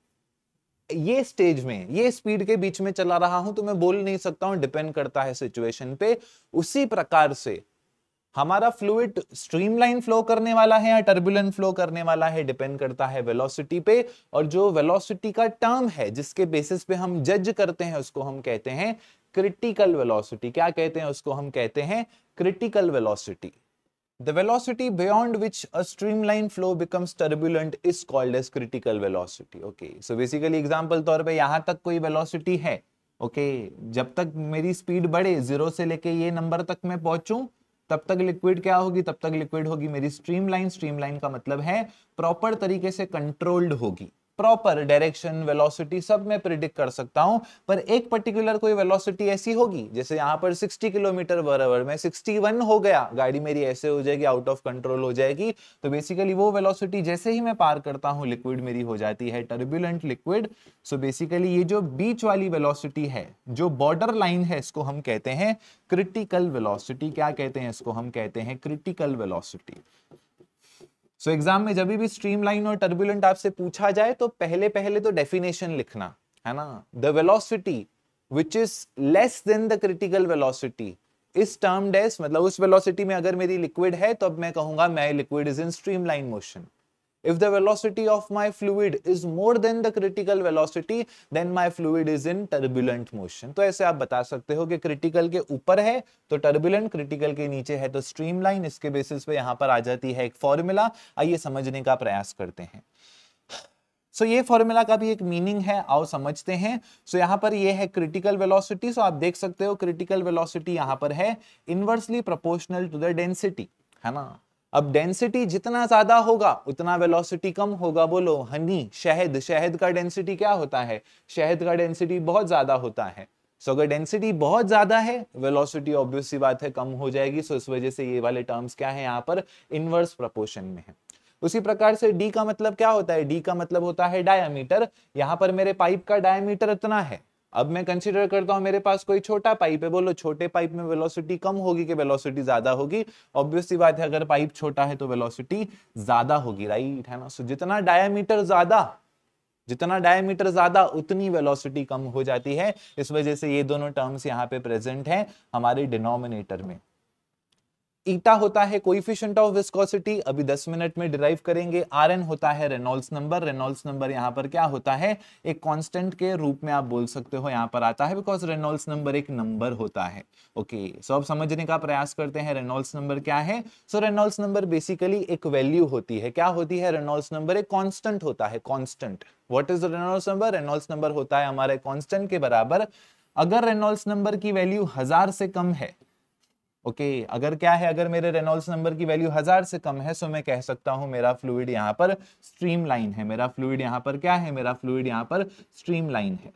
ये स्टेज में ये स्पीड के बीच में चला रहा हूं तो मैं बोल नहीं सकता हूं डिपेंड करता है सिचुएशन पे उसी प्रकार से हमारा फ्लूड स्ट्रीमलाइन फ्लो करने वाला है या टर्बुलेंट फ्लो करने वाला है डिपेंड करता है वेलोसिटी पे और जो वेलोसिटी का टर्म है जिसके बेसिस पे हम जज करते हैं उसको हम कहते हैं क्रिटिकल वेलोसिटी क्या कहते हैं उसको हम कहते हैं critical velocity The velocity beyond which a streamline flow becomes turbulent is called as critical velocity. Okay, so basically example तौर pe yahan tak koi velocity hai Okay, jab tak meri speed bade zero se leke ye number tak main pahunchu तब तक liquid क्या होगी तब तक liquid होगी मेरी streamline streamline का मतलब है प्रॉपर तरीके से कंट्रोल्ड होगी प्रॉपर डायरेक्शन वेलोसिटी सब मैं प्रिडिक्ट कर सकता हूं पर एक पर्टिकुलर कोई वेलोसिटी ऐसी होगी जैसे यहां पर 60 किलोमीटर वर अवर में 61 हो गया गाड़ी मेरी ऐसे हो जाएगी आउट ऑफ कंट्रोल हो जाएगी तो बेसिकली वो वेलोसिटी जैसे ही मैं पार करता हूं लिक्विड मेरी हो जाती है टर्बुलेंट लिक्विड सो बेसिकली ये जो बीच वाली वेलोसिटी है जो बॉर्डर लाइन है इसको हम कहते हैं क्रिटिकल वेलोसिटी क्या कहते हैं इसको हम कहते हैं क्रिटिकल वेलोसिटी सो एग्जाम में जब भी स्ट्रीमलाइन और टर्बुलेंट आपसे पूछा जाए तो पहले पहले तो डेफिनेशन लिखना है ना the velocity which is less than the critical velocity is termed as मतलब उस वेलोसिटी में अगर मेरी लिक्विड है तो अब मैं कहूंगा my liquid is in streamline motion If the velocity of my fluid is more than the critical velocity, then my fluid is in turbulent motion. तो ऐसे आप बता सकते हो कि critical के ऊपर है तो turbulent, critical के नीचे है तो streamline. इसके basis पे यहाँ पर आ जाती है एक formula. आइए समझने का प्रयास करते हैं. सो so, ये फॉर्मूला का भी एक मीनिंग है आओ समझते हैं सो so, यहाँ पर ये है क्रिटिकल वेलोसिटी सो आप देख सकते हो क्रिटिकल वेलोसिटी यहाँ पर है inversely proportional to the density है ना अब डेंसिटी जितना ज्यादा होगा उतना वेलोसिटी कम होगा बोलो हनी शहद शहद का डेंसिटी क्या होता है शहद का डेंसिटी बहुत ज्यादा होता है सो अगर डेंसिटी बहुत ज्यादा है वेलोसिटी ऑब्वियस सी बात है कम हो जाएगी सो इस वजह से ये वाले टर्म्स क्या है यहाँ पर इनवर्स प्रपोर्शन में है उसी प्रकार से डी का मतलब क्या होता है डी का मतलब होता है डायामीटर यहाँ पर मेरे पाइप का डायामीटर इतना है अब मैं कंसिडर करता हूं मेरे पास कोई छोटा पाइप है बोलो छोटे पाइप में वेलोसिटी कम होगी कि वेलोसिटी ज्यादा होगी ऑब्वियसली बात है अगर पाइप छोटा है तो वेलोसिटी ज्यादा होगी राइट है ना सो जितना डायमीटर ज्यादा जितना डायमीटर ज्यादा उतनी वेलोसिटी कम हो जाती है इस वजह से ये दोनों टर्म्स यहाँ पे प्रेजेंट हैं हमारे डिनोमिनेटर में ईटा होता है कोइफिशियंट ऑफ विस्कोसिटी अभी 10 मिनट में डिराइव करेंगे आर एन होता है रेनॉल्ड्स नंबर रेनॉल्ड्स नंबर यहां पर क्या होता है एक कांस्टेंट के रूप में आप बोल सकते हो यहां पर आता है बिकॉज रेनॉल्ड्स नंबर एक नंबर होता है ओके okay, सो so अब समझने का प्रयास करते हैं रेनॉल्ड्स नंबर क्या है सो रेनॉल्ड्स नंबर बेसिकली एक वैल्यू होती है क्या होती है रेनॉल्ड्स नंबर एक कॉन्स्टेंट होता है constant what is Reynolds number Reynolds number होता है हमारे कॉन्स्टेंट के बराबर अगर रेनॉल्ड्स नंबर की वैल्यू हजार से कम है ओके okay, अगर क्या है अगर मेरे रेनोल्स नंबर की वैल्यू हजार से कम है सो मैं कह सकता हूं मेरा फ्लूड यहां पर स्ट्रीम लाइन है मेरा फ्लूड यहां पर क्या है मेरा फ्लूड यहां पर स्ट्रीम लाइन है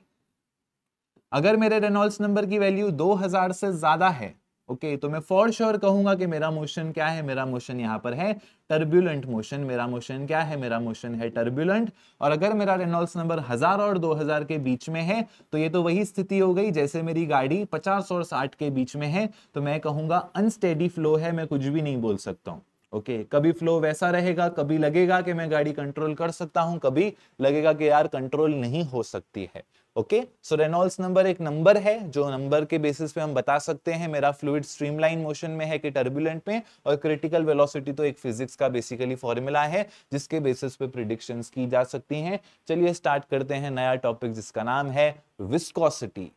अगर मेरे रेनोल्स नंबर की वैल्यू 2000 से ज्यादा है ओके okay, तो मैं फॉर श्योर sure कहूंगा कि मेरा मोशन क्या है मेरा मोशन यहाँ पर है टर्बुलेंट मोशन मेरा मोशन क्या है मेरा मोशन है टर्बुलेंट और अगर मेरा रेनॉल्स नंबर हजार और दो हजार के बीच में है तो ये तो वही स्थिति हो गई जैसे मेरी गाड़ी पचास और साठ के बीच में है तो मैं कहूंगा अनस्टेडी फ्लो है मैं कुछ भी नहीं बोल सकता हूँ ओके okay, कभी फ्लो वैसा रहेगा कभी लगेगा कि मैं गाड़ी कंट्रोल कर सकता हूं कभी लगेगा कि यार कंट्रोल नहीं हो सकती है ओके सो रेनॉल्स नंबर एक नंबर है जो नंबर के बेसिस पे हम बता सकते हैं मेरा फ्लूड स्ट्रीमलाइन मोशन में है कि टर्बुलेंट में और क्रिटिकल वेलोसिटी तो एक फिजिक्स का बेसिकली फॉर्मूला है जिसके बेसिस पे प्रिडिक्शन की जा सकती हैं चलिए स्टार्ट करते हैं नया टॉपिक जिसका नाम है विस्कोसिटी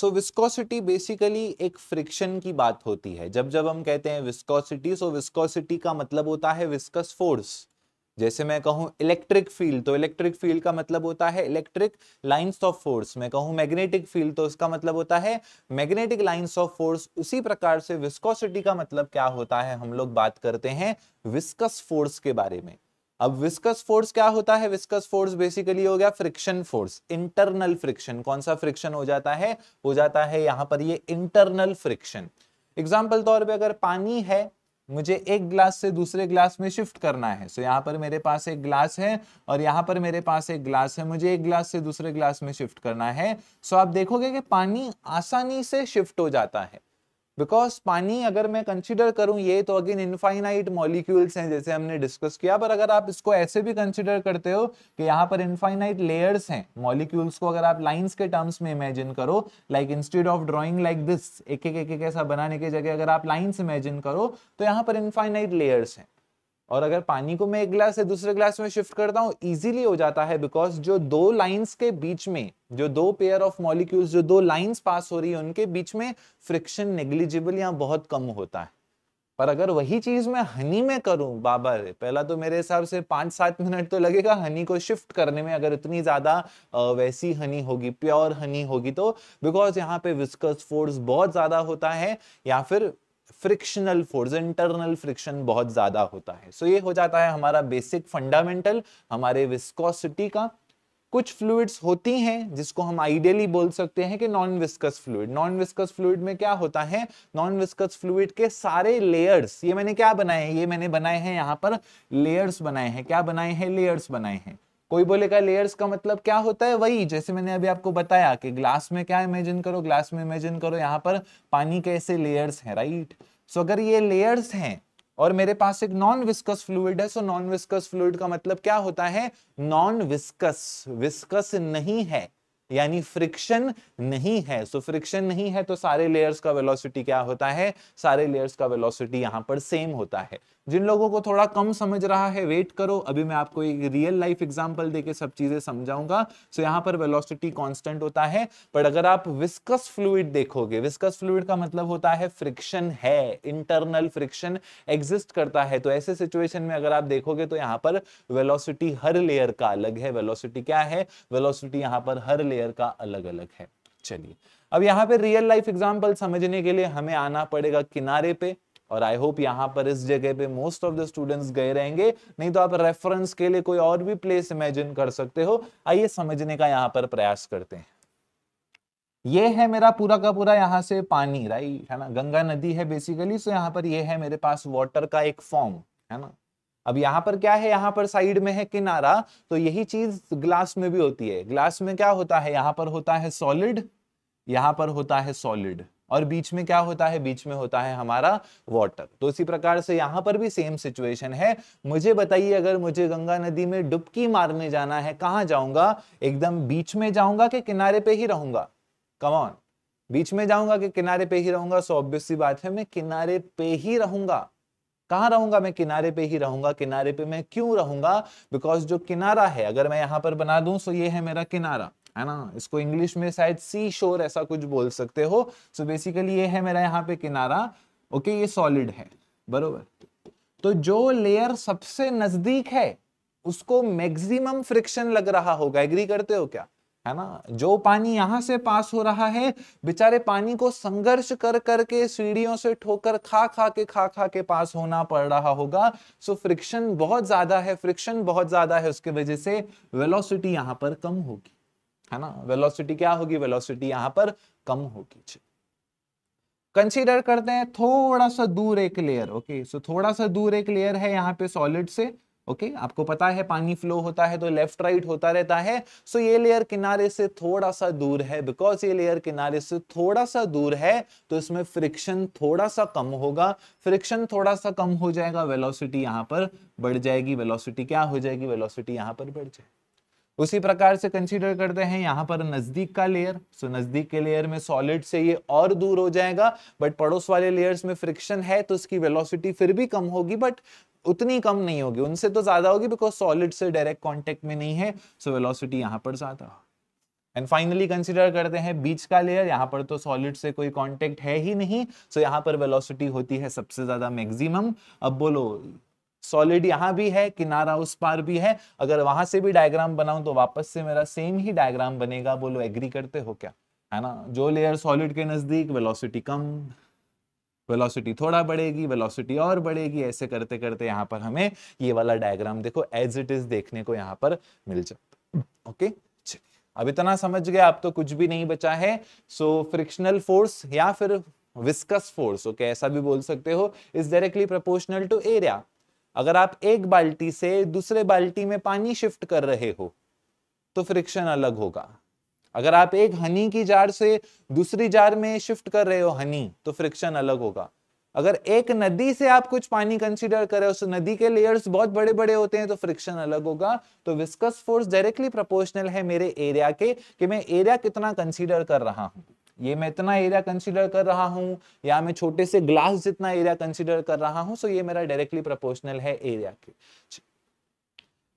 सो विस्कोसिटी बेसिकली एक फ्रिक्शन की बात होती है जब जब हम कहते हैं विस्कोसिटी सो विस्कोसिटी का मतलब होता है विस्कस फोर्स जैसे मैं कहूं इलेक्ट्रिक फील्ड तो इलेक्ट्रिक फील्ड का मतलब होता है इलेक्ट्रिक लाइंस ऑफ फोर्स मैं कहूं मैग्नेटिक फील्ड तो उसका मतलब होता है मैग्नेटिक लाइंस ऑफ फोर्स उसी प्रकार से विस्कोसिटी का मतलब क्या होता है हम लोग बात करते हैं विस्कस फोर्स के बारे में अब विस्कस फोर्स क्या होता है विस्कस फोर्स बेसिकली हो गया फ्रिक्शन फोर्स इंटरनल फ्रिक्शन कौन सा फ्रिक्शन हो जाता है हो जाता है यहाँ पर ये इंटरनल फ्रिक्शन एग्जाम्पल तौर पे अगर पानी है मुझे एक ग्लास से दूसरे ग्लास में शिफ्ट करना है सो so, यहाँ पर मेरे पास एक ग्लास है और यहाँ पर मेरे पास एक ग्लास है मुझे एक ग्लास से दूसरे ग्लास में शिफ्ट करना है सो so, आप देखोगे कि पानी आसानी से शिफ्ट हो जाता है बिकॉज पानी अगर मैं कंसिडर करूं ये तो अगेन इनफाइनाइट मॉलिक्यूल्स हैं जैसे हमने डिस्कस किया पर अगर आप इसको ऐसे भी कंसिडर करते हो कि यहाँ पर इनफाइनाइट लेयर्स हैं मॉलिक्यूल्स को अगर आप लाइंस के टर्म्स में इमेजिन करो like instead of drawing like this एक एक एक ऐसा बनाने की जगह अगर आप लाइन्स इमेजिन करो तो यहाँ पर इनफाइनाइट लेयर्स हैं और अगर पानी को मैं एक गिलास से दूसरे गिलास में शिफ्ट करता हूँ इजीली हो जाता है बिकॉज जो दो लाइंस के बीच में जो दो पेयर ऑफ मॉलिक्यूल्स जो दो लाइंस पास हो रही है उनके बीच में फ्रिक्शन नेग्लिजिबल या बहुत कम होता है पर अगर वही चीज मैं हनी में करूं बाबा रे पहला तो मेरे हिसाब से पांच सात मिनट तो लगेगा हनी को शिफ्ट करने में अगर इतनी ज्यादा वैसी हनी होगी प्योर हनी होगी तो बिकॉज यहाँ पे विस्कस फोर्स बहुत ज्यादा होता है या फिर फ्रिक्शनल फोर्स इंटरनल फ्रिक्शन बहुत ज्यादा होता है सो so ये हो जाता है हमारा बेसिक फंडामेंटल हमारे विस्कोसिटी का कुछ फ्लूड्स होती हैं जिसको हम आइडियली बोल सकते हैं कि non viscous fluid non viscous fluid में क्या होता है नॉन विस्कस फ्लूड के सारे लेयर्स ये मैंने क्या बनाए हैं ये मैंने बनाए हैं यहाँ पर लेयर्स बनाए हैं क्या बनाए हैं लेयर्स बनाए हैं कोई बोलेगा लेयर्स का मतलब क्या होता है वही जैसे मैंने अभी आपको बताया कि ग्लास में क्या इमेजिन करो ग्लास में इमेजिन करो यहाँ पर पानी के ऐसे लेयर्स हैं राइट सो अगर ये लेयर्स हैं और मेरे पास एक नॉन विस्कस फ्लूड है सो नॉन विस्कस फ्लूड का मतलब क्या होता है नॉन विस्कस विस्कस नहीं है यानी फ्रिक्शन नहीं है सो so, फ्रिक्शन नहीं है तो सारे लेयर्स का वेलोसिटी क्या होता है सारे लेयर्स का वेलोसिटी यहाँ पर सेम होता है जिन लोगों को थोड़ा कम समझ रहा है वेट करो अभी मैं आपको एक रियल लाइफ एग्जांपल देके सब चीजें समझाऊंगा सो so, यहाँ पर वेलोसिटी कांस्टेंट होता है बट अगर आप विस्कस फ्लूड देखोगे विस्कस फ्लूड का मतलब होता है फ्रिक्शन है इंटरनल फ्रिक्शन एग्जिस्ट करता है तो ऐसे सिचुएशन में अगर आप देखोगे तो यहाँ पर वेलोसिटी हर लेयर का अलग है वेलोसिटी क्या है वेलोसिटी यहाँ पर हर लेयर लेयर का अलग अलग है चलिए अब यहाँ पे रियल लाइफ एग्जाम्पल समझने के लिए हमें आना पड़ेगा किनारे पे और आई होप यहाँ पर इस जगह पे मोस्ट ऑफ द स्टूडेंट्स गए रहेंगे नहीं तो आप रेफरेंस के लिए कोई और भी प्लेस इमेजिन कर सकते हो आइए समझने का यहाँ पर प्रयास करते हैं ये है मेरा पूरा का पूरा यहाँ से पानी राइट है ना गंगा नदी है बेसिकली सो यहाँ पर ये है मेरे पास वॉटर का एक फॉर्म है ना अब यहाँ पर क्या है यहाँ पर साइड में है किनारा तो यही चीज ग्लास में भी होती है ग्लास में क्या होता है यहाँ पर होता है सॉलिड यहाँ पर होता है सॉलिड और बीच में क्या होता है बीच में होता है हमारा वाटर तो इसी प्रकार से यहाँ पर भी सेम सिचुएशन है मुझे बताइए अगर मुझे गंगा नदी में डुबकी मारने जाना है कहाँ जाऊंगा एकदम बीच में जाऊंगा कि किनारे पे ही रहूंगा कमॉन बीच में जाऊंगा कि किनारे पे ही रहूंगा सो ऑब्वियसली बात है मैं किनारे पे ही रहूंगा कहाँ रहूंगा मैं किनारे पे ही रहूंगा किनारे पे मैं क्यों रहूंगा बिकॉज जो किनारा है अगर मैं यहाँ पर बना दूं सो ये है मेरा किनारा है ना इसको इंग्लिश में शायद सी शोर ऐसा कुछ बोल सकते हो सो so बेसिकली ये है मेरा यहाँ पे किनारा ओके okay, ये सॉलिड है बरोबर तो जो लेयर सबसे नजदीक है उसको मैक्सिमम फ्रिक्शन लग रहा होगा एग्री करते हो क्या है ना जो पानी यहां से पास हो रहा है बेचारे पानी को संघर्ष कर करके सीढ़ियों से ठोकर खा खा के खा खा के पास होना पड़ रहा होगा सो फ्रिक्शन बहुत ज्यादा है फ्रिक्शन बहुत ज्यादा है उसके वजह से वेलोसिटी यहां पर कम होगी है ना वेलोसिटी क्या होगी वेलोसिटी यहां पर कम होगी कंसीडर करते हैं थोड़ा सा दूर एक लेयर ओके सो थोड़ा सा दूर एक लेयर है यहाँ पे सॉलिड से ओके okay? आपको पता है पानी फ्लो होता है तो लेफ्ट राइट होता रहता है सो so ये लेयर किनारे से थोड़ा सा दूर है बिकॉज ये लेयर किनारे से थोड़ा सा दूर है तो इसमें फ्रिक्शन थोड़ा सा कम होगा फ्रिक्शन थोड़ा सा कम हो जाएगा वेलोसिटी यहाँ पर बढ़ जाएगी वेलोसिटी क्या हो जाएगी वेलोसिटी यहाँ पर बढ़ जाएगी उसी प्रकार से कंसीडर करते हैं यहाँ पर नजदीक का लेयर सो so, नजदीक के लेयर में सॉलिड से ये और दूर हो जाएगा बट पड़ोस वाले लेयर्स में फ्रिक्शन है तो उसकी वेलोसिटी फिर भी कम होगी बट उतनी कम नहीं होगी उनसे तो ज्यादा होगी बिकॉज सॉलिड से डायरेक्ट कॉन्टेक्ट में नहीं है सो वेलोसिटी यहाँ पर ज्यादा एंड फाइनली कंसिडर करते हैं बीच का लेयर यहाँ पर तो सॉलिड से कोई कॉन्टेक्ट है ही नहीं सो so यहाँ पर वेलोसिटी होती है सबसे ज्यादा मैक्सिमम अब बोलो सॉलिड यहां भी है किनारा उस पार भी है अगर वहां से भी डायग्राम बनाऊं तो वापस से मेरा सेम ही डायग्राम बनेगा बोलो एग्री करते हो क्या है ना जो लेयर सॉलिड के नजदीक वेलोसिटी कम वेलोसिटी थोड़ा बढ़ेगी वेलोसिटी और बढ़ेगी ऐसे करते करते यहां पर हमें ये वाला डायग्राम देखो एज इट इज देखने को यहाँ पर मिल जाता ओके अब इतना समझ गया आप तो कुछ भी नहीं बचा है सो फ्रिक्शनल फोर्स या फिर विस्कस फोर्स ओके ऐसा भी बोल सकते हो is directly proportional to area अगर आप एक बाल्टी से दूसरे बाल्टी में पानी शिफ्ट कर रहे हो तो फ्रिक्शन अलग होगा अगर आप एक हनी की जार से दूसरी जार में शिफ्ट कर रहे हो हनी तो फ्रिक्शन अलग होगा अगर एक नदी से आप कुछ पानी कंसीडर हो उस नदी के लेयर्स बहुत बड़े बड़े होते हैं तो फ्रिक्शन अलग होगा तो विस्कस फोर्स डायरेक्टली प्रोपोर्शनल है मेरे एरिया के कि मैं एरिया कितना कंसीडर कर रहा हूं ये मैं इतना एरिया कंसिडर कर रहा हूँ या मैं छोटे से ग्लास जितना एरिया कंसिडर कर रहा हूँ सो ये मेरा डायरेक्टली प्रपोर्शनल है एरिया के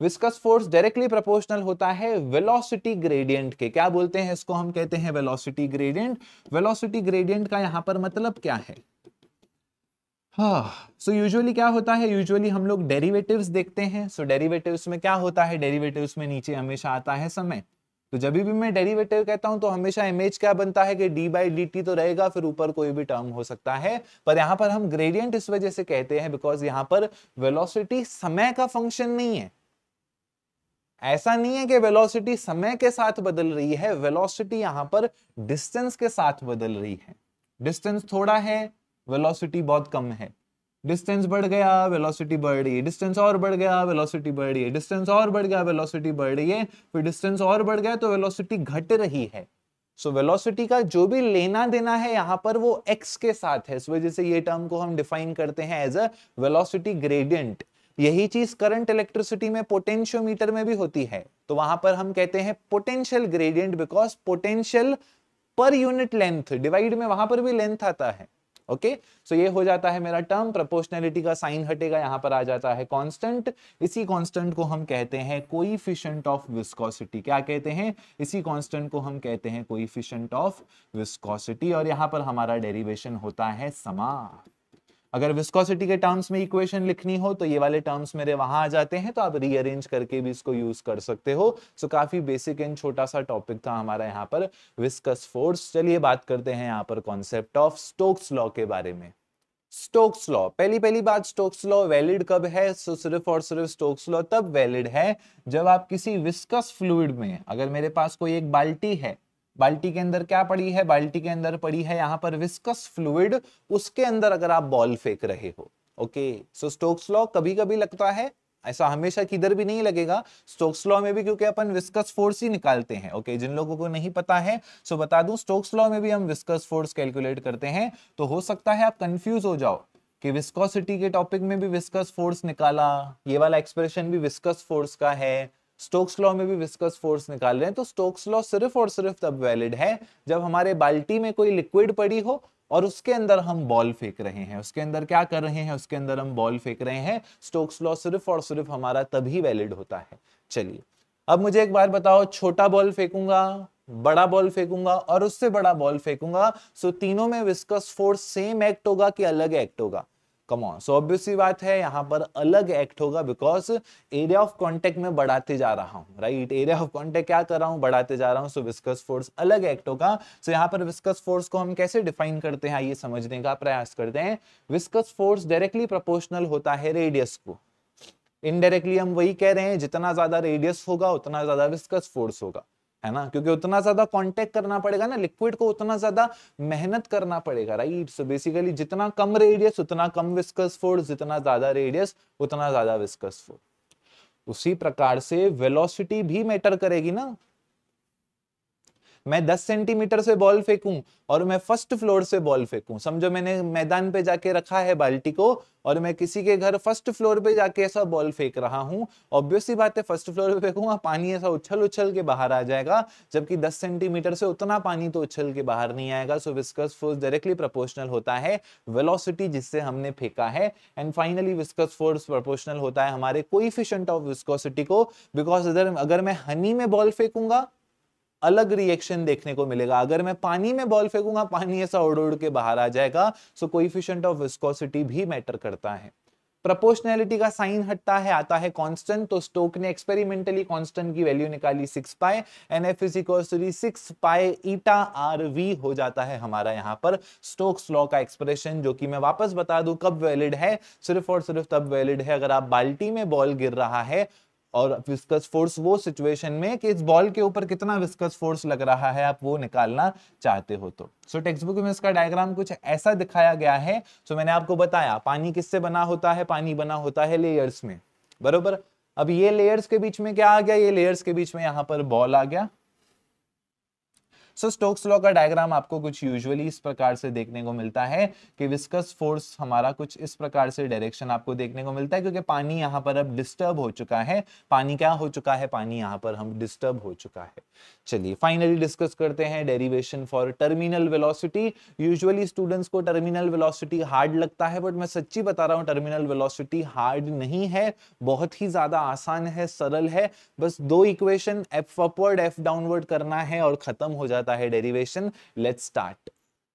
विस्कस फोर्स डायरेक्टली प्रोपोर्शनल होता है वेलोसिटी ग्रेडियंट के क्या बोलते हैं इसको हम कहते हैं वेलोसिटी ग्रेडियंट वेलोसिटी ग्रेडियंट का यहाँ पर मतलब क्या है हाँ सो यूजुअली क्या होता है यूजुअली हम लोग डेरिवेटिव्स देखते हैं सो so, डेरिवेटिव्स में क्या होता है डेरिवेटिव्स में नीचे हमेशा आता है समय तो जब भी मैं डेरिवेटिव कहता हूं तो हमेशा इमेज क्या बनता है कि डी बाई डी टी तो रहेगा फिर ऊपर कोई भी टर्म हो सकता है पर यहां पर हम ग्रेडियंट इस वजह से कहते हैं बिकॉज यहां पर वेलोसिटी समय का फंक्शन नहीं है ऐसा नहीं है कि वेलोसिटी समय के साथ बदल रही है वेलोसिटी यहां पर डिस्टेंस के साथ बदल रही है डिस्टेंस थोड़ा है वेलोसिटी बहुत कम है डिस्टेंस बढ़ गया वेलोसिटी बढ़ रही है डिस्टेंस और बढ़ गया वेलोसिटी बढ़ रही है डिस्टेंस और बढ़ गया वेलोसिटी बढ़ रही है फिर डिस्टेंस और बढ़ गया तो वेलोसिटी घट रही है सो so, वेलोसिटी का जो भी लेना देना है यहाँ पर वो एक्स के साथ है इस वजह से ये टर्म को हम डिफाइन करते हैं एज अ वेलोसिटी ग्रेडियंट यही चीज करंट इलेक्ट्रिसिटी में पोटेंशियोमीटर में भी होती है तो वहां पर हम कहते हैं potential gradient because potential per unit length divide में वहां पर भी लेंथ आता है ओके सो ये हो जाता है मेरा टर्म प्रपोर्शनैलिटी का साइन हटेगा यहां पर आ जाता है कांस्टेंट इसी कांस्टेंट को हम कहते हैं कोइफिशिएंट ऑफ विस्कोसिटी क्या कहते हैं इसी कांस्टेंट को हम कहते हैं कोइफिशिएंट ऑफ विस्कोसिटी और यहां पर हमारा डेरिवेशन होता है समा अगर विस्कोसिटी के टर्म्स में इक्वेशन लिखनी हो तो ये वाले टर्म्स मेरे वहां आ जाते हैं तो आप रीअरेंज करके भी इसको यूज कर सकते हो सो so, काफी बेसिक एंड छोटा सा टॉपिक था हमारा यहाँ पर विस्कस फोर्स चलिए बात करते हैं यहाँ पर कॉन्सेप्ट ऑफ स्टोक्स लॉ के बारे में स्टोक्स लॉ पहली पहली बात स्टोक्स लॉ वैलिड कब है सो सिर्फ और सिर्फ स्टोक्स लॉ तब वैलिड है जब आप किसी विस्कस फ्लूड में अगर मेरे पास कोई एक बाल्टी है बाल्टी के अंदर क्या पड़ी है बाल्टी के अंदर पड़ी है यहाँ पर विस्कस फ्लूड उसके अंदर अगर आप बॉल फेंक रहे हो ओके सो स्टोक्स लॉ कभी कभी लगता है ऐसा हमेशा किधर भी नहीं लगेगा स्टोक्स लॉ में भी क्योंकि अपन विस्कस फोर्स ही निकालते हैं ओके जिन लोगों को नहीं पता है सो बता दूं स्टोक्स लॉ में भी हम विस्कस फोर्स कैलकुलेट करते हैं तो हो सकता है आप कंफ्यूज हो जाओ कि विस्कोसिटी के टॉपिक में भी विस्कस फोर्स निकाला ये वाला एक्सप्रेशन भी विस्कस फोर्स का है स्टोक्स लॉ में भी विस्कस फोर्स निकाल रहे हैं तो स्टोक्स लॉ सिर्फ और सिर्फ तब वैलिड है जब हमारे बाल्टी में कोई लिक्विड पड़ी हो और उसके अंदर हम बॉल फेंक रहे हैं उसके अंदर क्या कर रहे हैं उसके अंदर हम बॉल फेंक रहे हैं स्टोक्स लॉ सिर्फ और सिर्फ हमारा तभी वैलिड होता है चलिए अब मुझे एक बार बताओ छोटा बॉल फेंकूंगा बड़ा बॉल फेंकूंगा और उससे बड़ा बॉल फेंकूंगा सो तीनों में विस्कस फोर्स सेम एक्ट होगा कि अलग एक्ट होगा कमॉन सो ऑब्वियस सी बात है यहाँ पर अलग एक्ट होगा बिकॉज एरिया ऑफ कॉन्टेक्ट में बढ़ाते जा रहा हूँ राइट एरिया ऑफ कॉन्टेक्ट क्या कर रहा हूँ बढ़ाते जा रहा हूँ सो विस्कस फोर्स अलग एक्ट होगा सो so, यहाँ पर विस्कस फोर्स को हम कैसे डिफाइन करते हैं ये समझने का प्रयास करते हैं विस्कस फोर्स डायरेक्टली प्रोपोर्शनल होता है रेडियस को इनडायरेक्टली हम वही कह रहे हैं जितना ज्यादा रेडियस होगा उतना ज्यादा विस्कस फोर्स होगा है ना क्योंकि उतना ज्यादा कांटेक्ट करना पड़ेगा ना लिक्विड को उतना ज्यादा मेहनत करना पड़ेगा राइट सो बेसिकली जितना कम रेडियस उतना कम विस्कस फोर्स जितना ज्यादा रेडियस उतना ज्यादा विस्कस फोर्स उसी प्रकार से वेलोसिटी भी मैटर करेगी ना मैं 10 सेंटीमीटर से बॉल फेंकूं और मैं फर्स्ट फ्लोर से बॉल फेंकूं समझो मैंने मैदान पे जाके रखा है बाल्टी को और मैं किसी के घर फर्स्ट फ्लोर पे जाके ऐसा बॉल फेंक रहा हूँ ऑब्वियसली बात है फर्स्ट फ्लोर पे फेंकूंगा पानी ऐसा उछल उछल के बाहर आ जाएगा जबकि दस सेंटीमीटर से उतना पानी तो उछल के बाहर नहीं आएगा so viscous force directly proportional होता है वेलोसिटी जिससे हमने फेंका है and finally viscous force proportional होता है हमारे कोई ऑफ विस्कोसिटी को बिकॉज अगर मैं हनी में बॉल फेंकूंगा अलग रिएक्शन देखने को मिलेगा अगर मैं पानी में बॉल फेंकूंगा पानी ऐसा उड़ उड़ के बाहर आ जाएगा सो कोइफिशियंट ऑफ विस्कोसिटी भी मैटर करता है प्रपोर्शनैलिटी का साइन हटता है आता है कांस्टेंट तो स्टोक ने एक्सपेरिमेंटली कांस्टेंट की वैल्यू निकाली सिक्स पाए एन एफ इजिकॉसरी six pi eta are we हो जाता है हमारा यहाँ पर स्टोक्स लॉ का एक्सप्रेशन जो कि मैं वापस बता दूं कब वैलिड है सिर्फ और सिर्फ तब वैलिड है अगर आप बाल्टी में बॉल गिर रहा है और विस्कस फोर्स वो सिचुएशन में कि इस बॉल के ऊपर कितना विस्कस फोर्स लग रहा है आप वो निकालना चाहते हो तो सो टेक्स्ट बुक में इसका डायग्राम कुछ ऐसा दिखाया गया है सो so, मैंने आपको बताया पानी किससे बना होता है पानी बना होता है लेयर्स में बरोबर अब ये लेयर्स के बीच में क्या आ गया ये लेयर्स के बीच में यहाँ पर बॉल आ गया सो स्टोक्स लॉ का डायग्राम आपको कुछ यूजुअली इस प्रकार से देखने को मिलता है कि विस्कस फोर्स हमारा कुछ इस प्रकार से डायरेक्शन आपको देखने को मिलता है क्योंकि पानी यहाँ पर अब डिस्टर्ब हो चुका है पानी क्या हो चुका है पानी यहाँ पर हम डिस्टर्ब हो चुका है चलिए फाइनली डिस्कस करते हैं derivation for terminal velocity usually students को टर्मिनल वेलोसिटी हार्ड लगता है बट मैं सच्ची बता रहा हूँ टर्मिनल वेलोसिटी हार्ड नहीं है बहुत ही ज्यादा आसान है सरल है बस दो equation F upward F downward करना है और खत्म हो जाता होता है derivation let start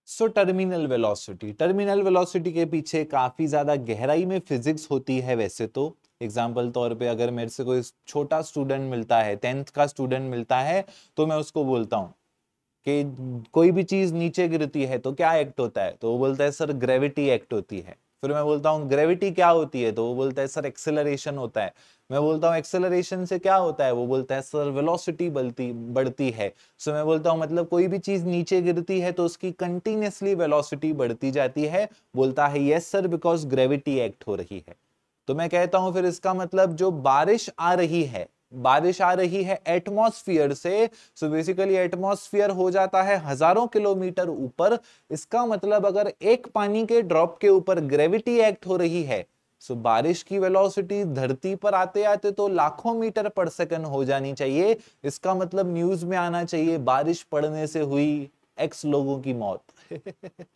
so terminal velocity terminal velocity के पीछे काफ़ी ज़्यादा गहराई में फिजिक्स होती है वैसे तो एग्जाम्पल तौर पे अगर मेरे से कोई छोटा स्टूडेंट मिलता है टेंथ का स्टूडेंट मिलता है तो मैं उसको बोलता हूँ कि कोई भी चीज़ नीचे गिरती है तो क्या एक्ट होता है तो वो बोलता है सर ग्रेविटी एक्ट होती है फिर मैं बोलता हूँ ग्रेविटी क्या होती है तो वो बोलता है सर एक्सेलरेशन होता है मैं बोलता हूँ एक्सेलरेशन से क्या होता है वो बोलता है सर वेलोसिटी बढ़ती बढ़ती है सो मैं बोलता हूँ मतलब कोई भी चीज नीचे गिरती है तो उसकी कंटिन्यूसली वेलोसिटी बढ़ती जाती है बोलता है yes sir because gravity act हो रही है तो मैं कहता हूँ फिर इसका मतलब जो बारिश आ रही है बारिश आ रही है एटमॉस्फेयर से सो बेसिकली एटमॉस्फेयर हो जाता है हजारों किलोमीटर ऊपर इसका मतलब अगर एक पानी के ड्रॉप के ऊपर ग्रेविटी एक्ट हो रही है सो so, बारिश की वेलोसिटी धरती पर आते आते तो लाखों मीटर पर सेकंड हो जानी चाहिए इसका मतलब न्यूज में आना चाहिए बारिश पड़ने से हुई एक्स लोगों की मौत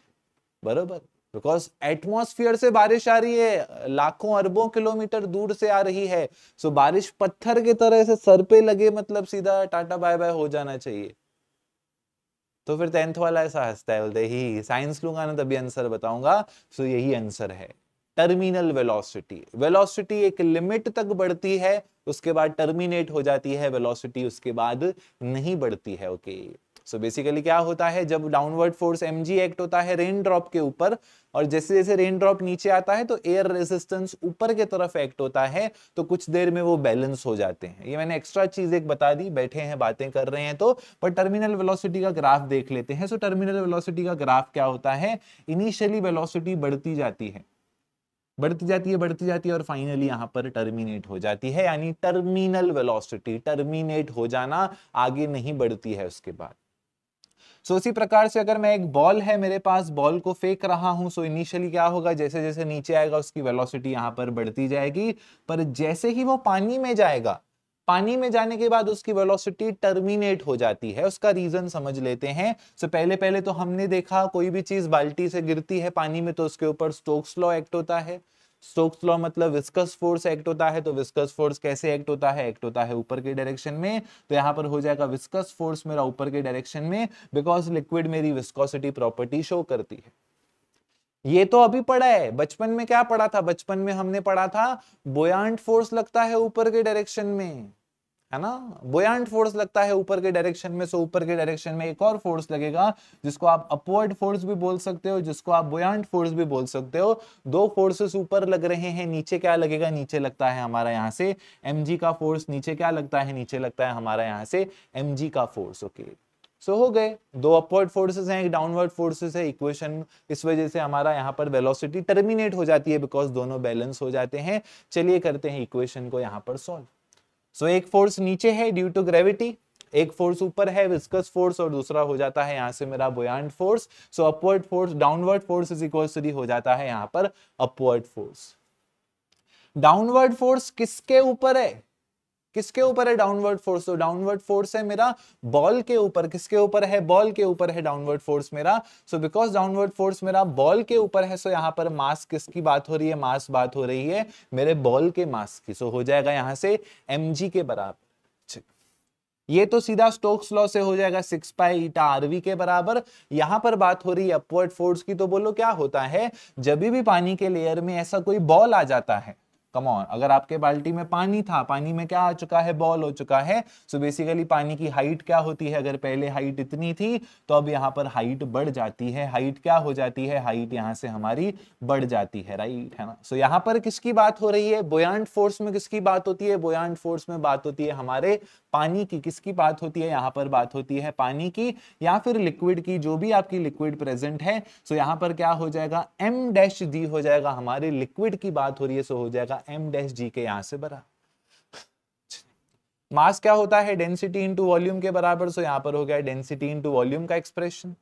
बरोबर बिकॉज एटमोसफियर से बारिश आ रही है लाखों अरबों किलोमीटर दूर से आ रही है सो so, बारिश पत्थर की तरह से सर पे लगे मतलब सीधा टाटा बाय बाय हो जाना चाहिए तो फिर टेंथ वाला ऐसा हंसता है बोलते ही साइंस लूंगा ना तभी आंसर बताऊंगा सो so, यही आंसर है टर्मिनल वेलोसिटी वेलोसिटी एक लिमिट तक बढ़ती है उसके बाद टर्मिनेट हो जाती है वेलोसिटी उसके बाद नहीं बढ़ती है okay okay. So so basically क्या होता है जब डाउनवर्ड फोर्स एम एक्ट होता है रेन ड्रॉप के ऊपर और जैसे जैसे रेन ड्रॉप नीचे आता है तो एयर रेजिस्टेंस ऊपर के तरफ एक्ट होता है तो कुछ देर में वो बैलेंस हो जाते हैं ये मैंने एक्स्ट्रा चीज एक बता दी बैठे हैं बातें कर रहे हैं तो पर टर्मिनल वेलोसिटी का ग्राफ देख लेते हैं सो टर्मिनल वेलोसिटी का ग्राफ क्या होता है इनिशियली वेलोसिटी बढ़ती जाती है बढ़ती जाती है बढ़ती जाती है और फाइनली यहां पर टर्मिनेट हो जाती है यानी टर्मिनल वेलोसिटी टर्मिनेट हो जाना आगे नहीं बढ़ती है उसके बाद सो इसी प्रकार से अगर मैं एक बॉल है मेरे पास बॉल को फेंक रहा हूं सो इनिशियली क्या होगा जैसे जैसे नीचे आएगा उसकी वेलोसिटी यहाँ पर बढ़ती जाएगी पर जैसे ही वो पानी में जाएगा पानी में जाने के बाद उसकी वेलोसिटी टर्मिनेट हो जाती है उसका रीजन समझ लेते हैं सो so, पहले पहले तो हमने देखा कोई भी चीज बाल्टी से गिरती है पानी में तो उसके ऊपर स्टोक्स लॉ एक्ट होता है स्टोक्स लॉ मतलब विस्कस फोर्स एक्ट होता है तो विस्कस फोर्स कैसे एक्ट होता है एक्ट होता है ऊपर के डायरेक्शन में तो यहाँ पर हो जाएगा विस्कस फोर्स मेरा ऊपर के डायरेक्शन में बिकॉज लिक्विड मेरी विस्कोसिटी प्रॉपर्टी शो करती है ये तो अभी पढ़ा है बचपन में क्या पढ़ा था बचपन में हमने पढ़ा था बोयांट फोर्स लगता है ऊपर के डायरेक्शन में है ना बोयांट फोर्स लगता है ऊपर के डायरेक्शन में सो ऊपर के डायरेक्शन में एक और फोर्स लगेगा जिसको आप अपवर्ड फोर्स भी बोल सकते हो जिसको आप बोयांट फोर्स भी बोल सकते हो दो फोर्सेस ऊपर लग रहे हैं नीचे क्या लगेगा नीचे लगता है हमारा यहाँ से एम का फोर्स नीचे क्या लगता है नीचे लगता है हमारा यहाँ से एम का फोर्स ओके सो so, हो गए दो अपवर्ड फोर्सेस हैं एक डाउनवर्ड फोर्सेस है इक्वेशन इस वजह से हमारा यहाँ पर वेलोसिटी टर्मिनेट हो जाती है बिकॉज दोनों बैलेंस हो जाते हैं चलिए करते हैं इक्वेशन को यहाँ पर सॉल्व सो so, एक फोर्स नीचे है ड्यू टू ग्रेविटी एक फोर्स ऊपर है विस्कस फोर्स और दूसरा हो जाता है यहां से मेरा buoyant force so upward force downward force is equal to the हो जाता है यहाँ पर अपवर्ड फोर्स डाउनवर्ड फोर्स किसके ऊपर है किसके ऊपर है डाउनवर्ड फोर्स तो डाउनवर्ड फोर्स है मेरा बॉल के ऊपर किसके ऊपर है बॉल के ऊपर है डाउनवर्ड फोर्स मेरा सो बिकॉज डाउनवर्ड फोर्स मेरा बॉल के ऊपर है सो so यहां पर मास किसकी बात हो रही है मास बात हो रही है मेरे बॉल के मास की सो so हो जाएगा यहां से एम के बराबर ये तो सीधा स्टोक्स लॉ से हो जाएगा सिक्स पाई ईटा आरवी के बराबर यहां पर बात हो रही है अपवर्ड फोर्स की तो बोलो क्या होता है जब भी पानी के लेयर में ऐसा कोई बॉल आ जाता है कम ऑन अगर आपके बाल्टी में पानी था पानी में क्या आ चुका है बॉल हो चुका है सो so बेसिकली पानी की हाइट क्या होती है अगर पहले हाइट इतनी थी तो अब यहाँ पर हाइट बढ़ जाती है हाइट क्या हो जाती है हाइट यहाँ से हमारी बढ़ जाती है राइट है ना सो so यहाँ पर किसकी बात हो रही है बोयांट फोर्स में किसकी बात होती है बोयांट फोर्स में बात होती है हमारे पानी की किसकी बात होती है यहाँ पर बात होती है पानी की या फिर लिक्विड की जो भी आपकी लिक्विड प्रेजेंट है सो so यहाँ पर क्या हो जाएगा एम डैश जी हो जाएगा हमारे लिक्विड की बात हो रही है सो so हो जाएगा एम डैश जी के यहां से बड़ा मास क्या होता है डेंसिटी इनटू वॉल्यूम के बराबर सो यहाँ पर हो गया डेंसिटी इनटू वॉल्यूम का एक्सप्रेशन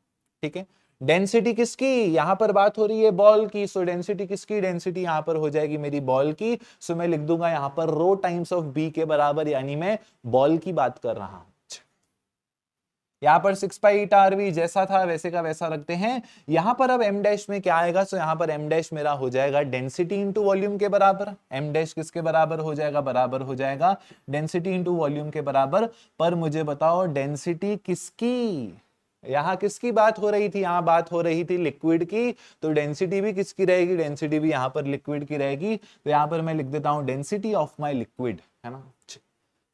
ठीक है डेंसिटी किसकी यहाँ पर बात हो रही है बॉल की सो डेंसिटी किसकी डेंसिटी यहाँ पर हो जाएगी मेरी बॉल की सो मैं लिख दूंगा यहाँ पर रो टाइम्स ऑफ बी के बराबर यानी मैं बॉल की बात कर रहा हूं यहाँ पर सिक्स पाई आर वी जैसा था वैसे का वैसा रखते हैं यहाँ पर अब एम डैश में क्या आएगा सो यहाँ पर एम डैश मेरा हो जाएगा डेंसिटी इंटू वॉल्यूम के बराबर एम डैश किसके बराबर हो जाएगा बराबर हो जाएगा डेंसिटी इंटू वॉल्यूम के बराबर पर मुझे बताओ डेंसिटी किसकी यहाँ किसकी बात हो रही थी यहाँ बात हो रही थी लिक्विड की तो डेंसिटी भी किसकी रहेगी डेंसिटी भी यहाँ पर लिक्विड की रहेगी तो यहाँ पर मैं लिख देता हूँ डेंसिटी ऑफ माई लिक्विड है ना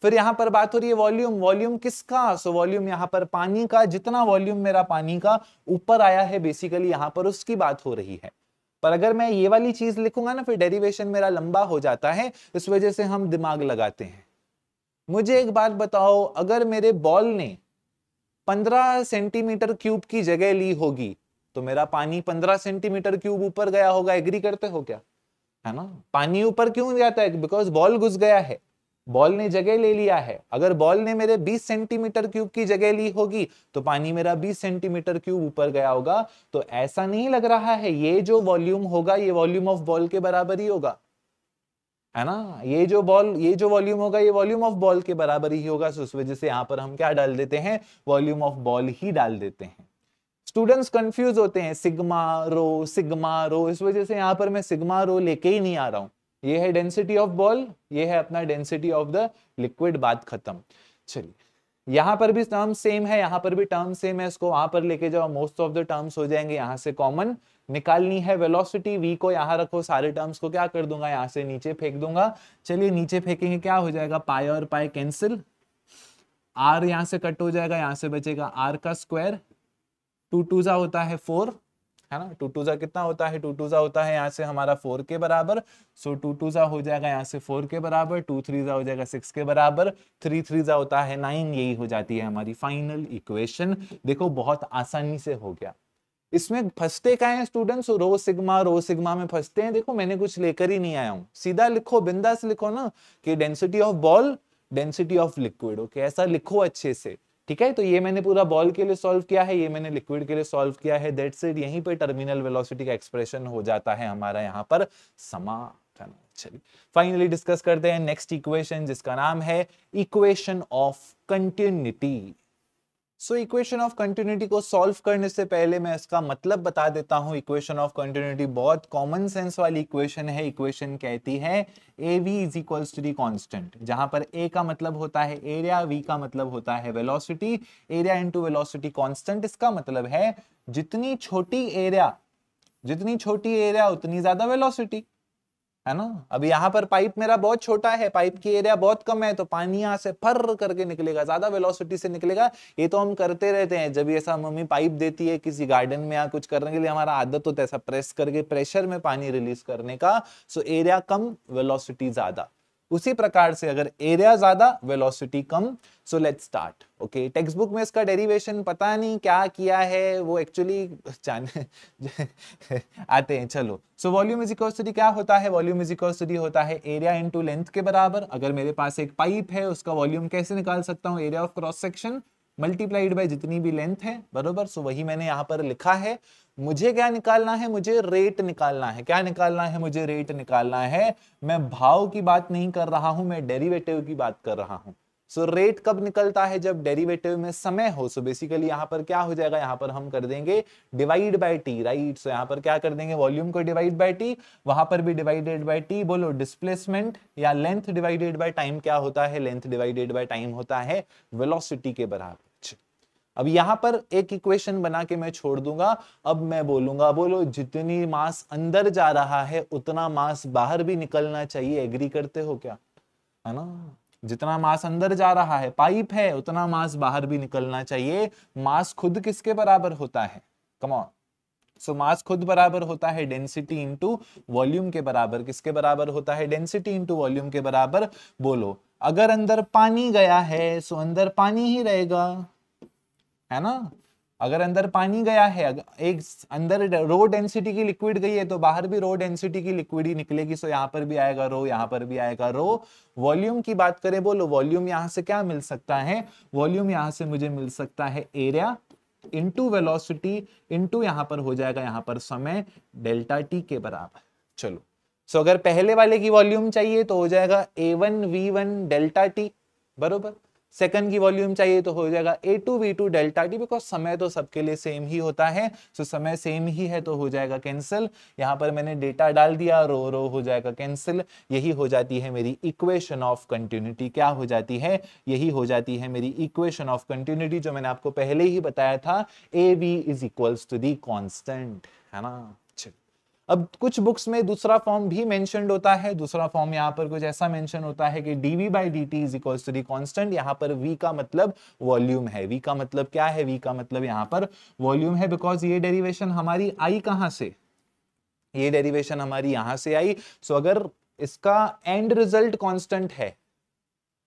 फिर यहाँ पर बात हो रही है वॉल्यूम वॉल्यूम किसका सो वॉल्यूम यहां पर पानी का जितना वॉल्यूम मेरा पानी का ऊपर आया है बेसिकली यहाँ पर उसकी बात हो रही है पर अगर मैं ये वाली चीज लिखूंगा ना फिर डेरिवेशन मेरा लंबा हो जाता है इस वजह से हम दिमाग लगाते हैं मुझे एक बात बताओ अगर मेरे बॉल ने 15 सेंटीमीटर क्यूब की जगह ली होगी तो मेरा पानी 15 सेंटीमीटर क्यूब ऊपर गया होगा एग्री करते हो क्या है ना पानी ऊपर क्यों जाता है बिकॉज बॉल घुस गया है बॉल ने जगह ले लिया है अगर बॉल ने मेरे 20 सेंटीमीटर क्यूब की जगह ली होगी तो पानी मेरा 20 सेंटीमीटर क्यूब ऊपर गया होगा तो ऐसा नहीं लग रहा है ये जो वॉल्यूम होगा ये वॉल्यूम ऑफ बॉल के बराबर ही होगा है ना ये जो बॉल ये जो वॉल्यूम होगा ये वॉल्यूम ऑफ बॉल के बराबर ही होगा उस वजह से यहाँ पर हम क्या डाल देते हैं वॉल्यूम ऑफ बॉल ही डाल देते हैं स्टूडेंट्स कंफ्यूज होते हैं सिग्मा रो सिग्मा रो इस वजह से यहाँ पर मैं सिग्मा रो लेके ही नहीं आ रहा हूँ ये है डेंसिटी ऑफ बॉल ये है अपना डेंसिटी ऑफ द लिक्विड बात खत्म चलिए यहां पर भी टर्म सेम है यहां पर भी टर्म सेम है इसको वहां पर लेके जाओ मोस्ट ऑफ द टर्म्स हो जाएंगे यहां से कॉमन निकालनी है वेलोसिटी वी को यहां रखो सारे टर्म्स को क्या कर दूंगा यहां से नीचे फेंक दूंगा चलिए नीचे फेंकेंगे क्या हो जाएगा पाए और पाए कैंसिल आर यहां से कट हो जाएगा यहां से बचेगा आर का स्क्वायर टू टू जा होता है फोर है ना टू टू जा कितना होता है टू टू जा होता है यहाँ से हमारा फोर के बराबर सो टू टू जा हो जाएगा यहाँ से फोर के बराबर टू थ्री जा हो जाएगा सिक्स के बराबर थ्री थ्री जा होता है नाइन यही हो जाती है हमारी फाइनल इक्वेशन देखो बहुत आसानी से हो गया इसमें फंसते का है students rho sigma rho sigma में फंसते हैं देखो मैंने कुछ लेकर ही नहीं आया हूँ सीधा लिखो बिंदास लिखो ना कि density of ball density of liquid okay ऐसा लिखो अच्छे से ठीक है तो ये मैंने पूरा बॉल के लिए सॉल्व किया है ये मैंने लिक्विड के लिए सॉल्व किया है दैट्स इट यहीं पे टर्मिनल वेलोसिटी का एक्सप्रेशन हो जाता है हमारा यहाँ पर समाधान चलिए फाइनली डिस्कस करते हैं नेक्स्ट इक्वेशन जिसका नाम है equation of continuity so equation of continuity को सॉल्व करने से पहले मैं इसका मतलब बता देता हूं इक्वेशन ऑफ कंटिन्यूटी बहुत कॉमन सेंस वाली इक्वेशन है इक्वेशन कहती है A V is equals to the constant जहां पर ए का मतलब होता है एरिया वी का मतलब होता है velocity area into velocity constant इसका मतलब है जितनी छोटी एरिया जितनी छोटी एरिया उतनी ज्यादा वेलोसिटी है ना अब यहाँ पर पाइप मेरा बहुत छोटा है पाइप की एरिया बहुत कम है तो पानी यहाँ से फर करके निकलेगा ज्यादा वेलोसिटी से निकलेगा ये तो हम करते रहते हैं जब ऐसा मम्मी पाइप देती है किसी गार्डन में या कुछ करने के लिए हमारा आदत होता है ऐसा प्रेस करके प्रेशर में पानी रिलीज करने का सो एरिया कम वेलोसिटी ज्यादा उसी प्रकार से अगर एरिया ज्यादा वेलोसिटी कम so let start okay text book में इसका डेरिवेशन पता नहीं क्या किया है वो एक्चुअली जाने आते हैं चलो सो वॉल्यूम इज इक्वल क्या होता है वॉल्यूम इज इक्वल होता है एरिया इनटू लेंथ के बराबर अगर मेरे पास एक पाइप है उसका वॉल्यूम कैसे निकाल सकता हूँ area of cross section multiplied by जितनी भी लेंथ है बरोबर सो वही मैंने यहाँ पर लिखा है मुझे क्या निकालना है मुझे रेट निकालना है क्या निकालना है मुझे रेट निकालना है मैं भाव की बात नहीं कर रहा हूं मैं डेरिवेटिव की बात कर रहा हूं सो so, रेट कब निकलता है जब डेरिवेटिव में समय हो सो so, बेसिकली यहां पर क्या हो जाएगा यहां पर हम कर देंगे divide by T right so यहां पर क्या कर देंगे वॉल्यूम को डिवाइड बाय टी वहां पर भी डिवाइडेड बाय टी बोलो डिस्प्लेसमेंट या लेंथ डिवाइडेड बाय टाइम क्या होता है लेंथ डिवाइडेड बाय टाइम होता है वेलोसिटी के बराबर अब यहां पर एक इक्वेशन बना के मैं छोड़ दूंगा अब मैं बोलूंगा बोलो जितनी मास अंदर जा रहा है उतना मास बाहर भी निकलना चाहिए एग्री करते हो क्या है ना जितना मास अंदर जा रहा है पाइप है उतना मास बाहर भी निकलना चाहिए मास खुद किसके बराबर होता है कमॉन सो मास खुद बराबर होता है डेंसिटी इंटू वॉल्यूम के बराबर किसके बराबर होता है डेंसिटी इंटू वॉल्यूम के बराबर बोलो अगर अंदर पानी गया है सो अंदर पानी ही रहेगा है ना अगर अंदर पानी गया है एक अंदर रो डेंसिटी की लिक्विड गई है तो बाहर भी रो डेंसिटी की लिक्विड ही निकलेगी सो यहाँ पर भी आएगा रो यहाँ पर भी आएगा रो वॉल्यूम की बात करें बोलो वॉल्यूम यहाँ से क्या मिल सकता है वॉल्यूम यहाँ से मुझे मिल सकता है एरिया इंटू वेलोसिटी इंटू यहाँ पर हो जाएगा यहाँ पर समय डेल्टा टी के बराबर चलो सो अगर पहले वाले की वॉल्यूम चाहिए तो हो जाएगा A one V one delta T बरोबर सेकंड की वॉल्यूम चाहिए तो हो जाएगा A two V two delta T because समय तो सबके लिए सेम ही होता है सो so समय सेम ही है तो हो जाएगा कैंसिल यहाँ पर मैंने डेटा डाल दिया रो रो हो जाएगा कैंसिल यही हो जाती है मेरी इक्वेशन ऑफ कंटिन्यूटी क्या हो जाती है यही हो जाती है मेरी इक्वेशन ऑफ कंटिन्यूटी जो मैंने आपको पहले ही बताया था A B is equals to the constant है ना अब कुछ बुक्स में दूसरा फॉर्म भी मेंशनड होता है दूसरा फॉर्म यहाँ पर कुछ ऐसा मेंशन होता है कि dv D T is equal to the constant यहाँ पर v का मतलब वॉल्यूम है v का मतलब क्या है v का मतलब यहाँ पर वॉल्यूम है बिकॉज ये डेरिवेशन हमारी आई कहाँ से ये डेरिवेशन हमारी यहां से आई सो so अगर इसका एंड रिजल्ट कॉन्स्टेंट है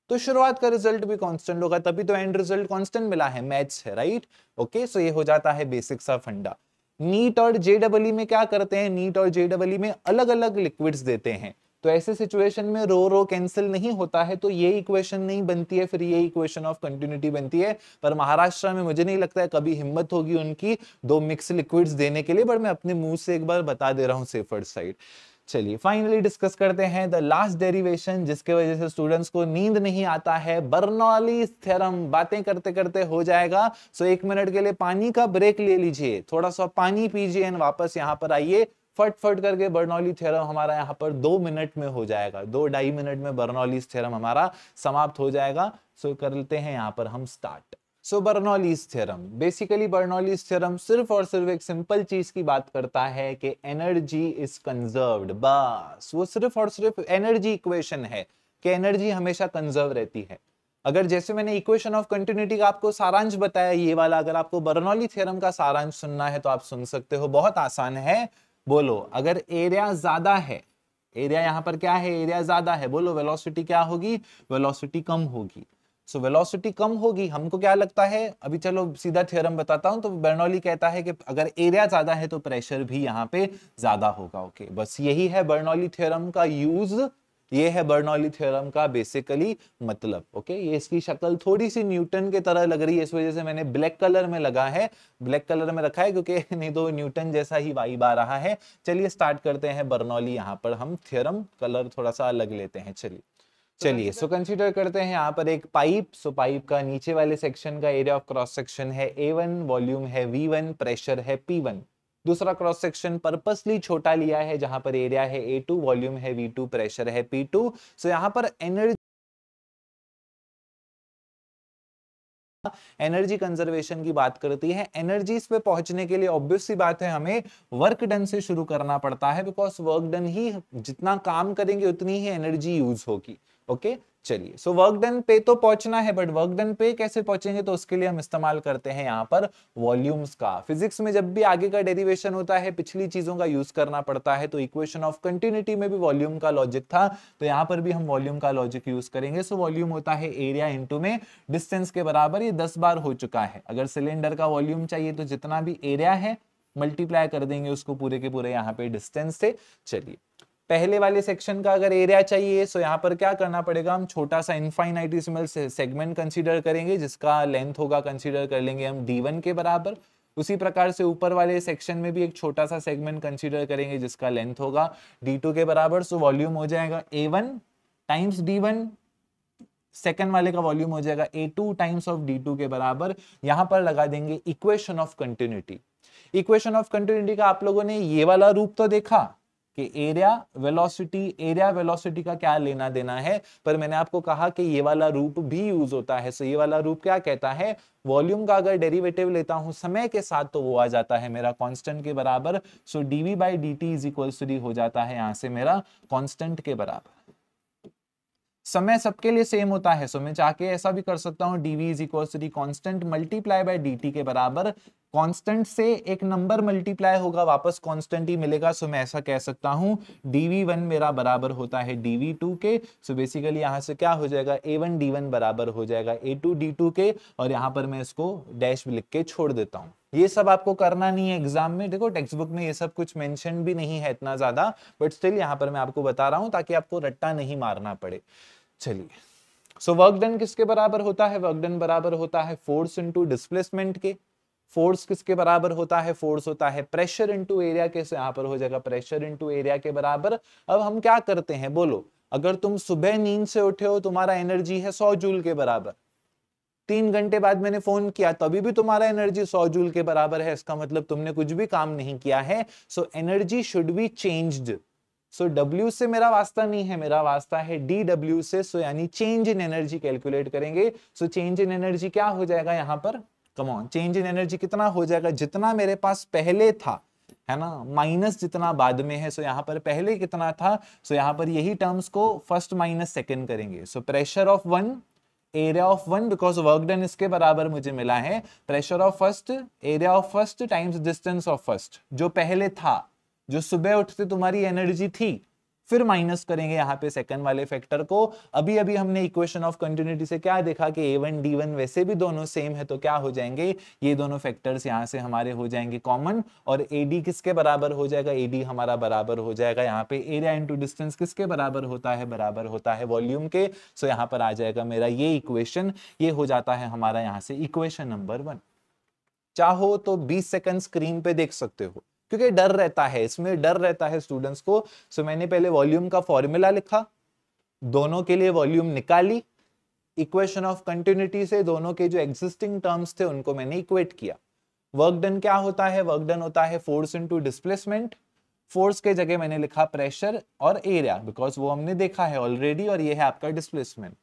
तो शुरुआत का रिजल्ट भी कांस्टेंट होगा तभी तो एंड रिजल्ट कांस्टेंट मिला है मैथ्स है राइट ओके सो ये हो जाता है बेसिक सा फंडा नीट और जेडब्ल्यू में क्या करते हैं नीट और जेडब्ल्यू में अलग अलग लिक्विड्स देते हैं तो ऐसे सिचुएशन में रो रो कैंसिल नहीं होता है तो ये इक्वेशन नहीं बनती है फिर ये इक्वेशन ऑफ कंटिन्यूटी बनती है पर महाराष्ट्र में मुझे नहीं लगता है कभी हिम्मत होगी उनकी दो मिक्स लिक्विड्स देने के लिए बट मैं अपने मुंह से एक बार बता दे रहा हूँ सेफर्ड साइड चलिए फाइनली डिस्कस करते हैं द लास्ट डेरिवेशन जिसके वजह से स्टूडेंट्स को नींद नहीं आता है बर्नौली थ्योरम बातें करते करते हो जाएगा सो so, एक मिनट के लिए पानी का ब्रेक ले लीजिए थोड़ा सा पानी पीजिए एंड वापस यहाँ पर आइए फट फट करके बर्नौली थ्योरम हमारा यहाँ पर दो मिनट में हो जाएगा दो ढाई मिनट में बर्नौली थ्योरम हमारा समाप्त हो जाएगा सो so, करते हैं यहाँ पर हम start so Bernoulli's theorem basically Bernoulli's theorem सिर्फ और सिर्फ एक सिंपल चीज की बात करता है कि एनर्जी इज कंजर्व्ड बस वो सिर्फ और सिर्फ एनर्जी इक्वेशन है कि एनर्जी हमेशा कंजर्व रहती है अगर जैसे मैंने इक्वेशन ऑफ कंटिन्यूटी का आपको सारांश बताया ये वाला अगर आपको बर्नौली थ्योरम का सारांश सुनना है तो आप सुन सकते हो बहुत आसान है बोलो अगर एरिया ज्यादा है एरिया यहाँ पर क्या है एरिया ज्यादा है बोलो वेलोसिटी क्या होगी वेलोसिटी कम होगी सो वेलोसिटी कम होगी हमको क्या लगता है अभी चलो सीधा थ्योरम बताता हूँ तो बर्नौली कहता है कि अगर एरिया ज्यादा है तो प्रेशर भी यहाँ पे ज्यादा होगा ओके okay? बस यही है बर्नौली थ्योरम का यूज ये है बर्नौली थ्योरम का बेसिकली मतलब ओके ये इसकी शक्ल थोड़ी सी न्यूटन के तरह लग रही है इस वजह से मैंने ब्लैक कलर में लगा है ब्लैक कलर में रखा है क्योंकि नहीं तो न्यूटन जैसा ही वाइब आ रहा है चलिए स्टार्ट करते हैं बर्नौली यहाँ पर हम थ्योरम कलर थोड़ा सा अलग लेते हैं चलिए चलिए सो कंसीडर करते हैं यहाँ पर एक पाइप सो पाइप का नीचे वाले सेक्शन का एरिया ऑफ क्रॉस सेक्शन है ए वन वॉल्यूम है वी वन प्रेशर है पी वन दूसरा क्रॉस सेक्शन पर्पसली छोटा लिया है जहां पर एरिया है ए टू वॉल्यूम है वी टू प्रेशर है पी टू सो यहाँ पर एनर्जी एनर्जी कंजर्वेशन की बात करती है एनर्जीज पे पहुंचने के लिए ऑब्वियसली बात है हमें वर्क डन से शुरू करना पड़ता है बिकॉज वर्क डन ही जितना काम करेंगे उतनी ही एनर्जी यूज होगी ओके चलिए सो वर्क डन पे तो पहुंचना है बट वर्क डन पे कैसे पहुंचेंगे तो उसके लिए हम इस्तेमाल करते हैं यहाँ पर वॉल्यूम्स का फिजिक्स में जब भी आगे का डेरिवेशन होता है पिछली चीजों का यूज करना पड़ता है तो इक्वेशन ऑफ कंटिन्यूटी में भी वॉल्यूम का लॉजिक था तो यहाँ पर भी हम वॉल्यूम का लॉजिक यूज करेंगे सो वॉल्यूम होता है एरिया इंटू में डिस्टेंस के बराबर ये दस बार हो चुका है अगर सिलेंडर का वॉल्यूम चाहिए तो जितना भी एरिया है मल्टीप्लाई कर देंगे उसको पूरे के पूरे यहाँ पे डिस्टेंस से चलिए पहले वाले सेक्शन का अगर एरिया चाहिए सो तो यहाँ पर क्या करना पड़ेगा हम छोटा सा इनफाइनाइटिसमल सेगमेंट कंसीडर करेंगे जिसका लेंथ होगा कंसीडर कर लेंगे हम डी के बराबर उसी प्रकार से ऊपर वाले सेक्शन में भी एक छोटा सा सेगमेंट कंसीडर करेंगे जिसका लेंथ होगा d2 के बराबर सो वॉल्यूम हो जाएगा a1 one times D one second वाले का वॉल्यूम हो जाएगा A two times of two के बराबर यहाँ पर लगा देंगे equation of continuity equation of continuity का आप लोगों ने ये वाला रूप तो देखा कि एरिया वेलोसिटी एरिया वेलोसिटी का क्या लेना देना है पर मैंने आपको कहा कि ये वाला रूप भी यूज होता है सो ये वाला रूप क्या कहता है वॉल्यूम का अगर डेरिवेटिव लेता हूं समय के साथ तो वो आ जाता है मेरा कांस्टेंट के बराबर so DV by D T is equal to D हो जाता है यहां से मेरा कॉन्स्टेंट के बराबर समय सबके लिए सेम होता है सो मैं चाह ऐसा भी कर सकता हूँ DV is equal to D constant multiply by D के बराबर कांस्टेंट से एक नंबर मल्टीप्लाई होगा वापस कांस्टेंट ही मिलेगा सो मैं ऐसा कह सकता हूं डीवी वन मेरा बराबर होता है डीवी टू के सो बेसिकली यहां से क्या हो जाएगा ए वन डी वन बराबर हो जाएगा ए टू डी टू के और यहां पर मैं इसको डैश लिख के छोड़ देता हूं ये सब आपको करना नहीं है एग्जाम में देखो टेक्स्ट बुक में ये सब कुछ मेंशन भी नहीं है इतना ज्यादा बट स्टिल यहां पर मैं आपको बता रहा हूं ताकि आपको रट्टा नहीं मारना पड़े चलिए सो वर्क डन किसके बराबर होता है वर्क डन बराबर होता है फोर्स इंटू डिस्प्लेसमेंट के फोर्स किसके बराबर होता है फोर्स होता है प्रेशर इंटू एरिया के यहाँ पर हो जाएगा प्रेशर इंटू एरिया के बराबर अब हम क्या करते हैं बोलो अगर तुम सुबह नींद से उठे हो तुम्हारा एनर्जी है सौ जूल के बराबर तीन घंटे बाद मैंने फोन किया तभी भी तुम्हारा एनर्जी सौ जूल के बराबर है इसका मतलब तुमने कुछ भी काम नहीं किया है so energy should be changed so W से मेरा वास्ता नहीं है मेरा वास्ता है डी डब्ल्यू से सो यानी चेंज इन एनर्जी कैलकुलेट करेंगे सो चेंज इन एनर्जी क्या हो जाएगा यहां पर come on change in energy कितना हो जाएगा जितना मेरे पास पहले था है ना माइनस जितना बाद में है सो यहाँ पर पहले कितना था सो यहाँ पर यही टर्म्स को फर्स्ट माइनस सेकेंड करेंगे so pressure of one area of one because work done इसके बराबर मुझे मिला है pressure of first area of first times distance of first जो पहले था जो सुबह उठते तुम्हारी एनर्जी थी फिर माइनस करेंगे यहाँ पे सेकंड वाले फैक्टर को अभी अभी हमने इक्वेशन ऑफ कंटिन्यूटी से क्या देखा कि ए वन डी वन वैसे भी दोनों सेम है तो क्या हो जाएंगे ये दोनों फैक्टर्स यहाँ से हमारे हो जाएंगे कॉमन और ए डी किसके बराबर हो जाएगा ए डी हमारा बराबर हो जाएगा यहाँ पे एरिया टू डिस्टेंस किसके बराबर होता है बराबर होता है वॉल्यूम के सो यहाँ पर आ जाएगा मेरा ये इक्वेशन ये हो जाता है हमारा यहाँ से इक्वेशन नंबर वन चाहो तो बीस सेकंड स्क्रीन पे देख सकते हो क्योंकि डर रहता है इसमें डर रहता है स्टूडेंट्स को सो मैंने पहले वॉल्यूम का फॉर्मूला लिखा दोनों के लिए वॉल्यूम निकाली इक्वेशन ऑफ कंटिन्यूटी से दोनों के जो एग्जिस्टिंग टर्म्स थे उनको मैंने इक्वेट किया वर्क डन क्या होता है वर्क डन होता है फोर्स इनटू डिस्प्लेसमेंट फोर्स के जगह मैंने लिखा प्रेशर और एरिया बिकॉज वो हमने देखा है ऑलरेडी और ये है आपका डिस्प्लेसमेंट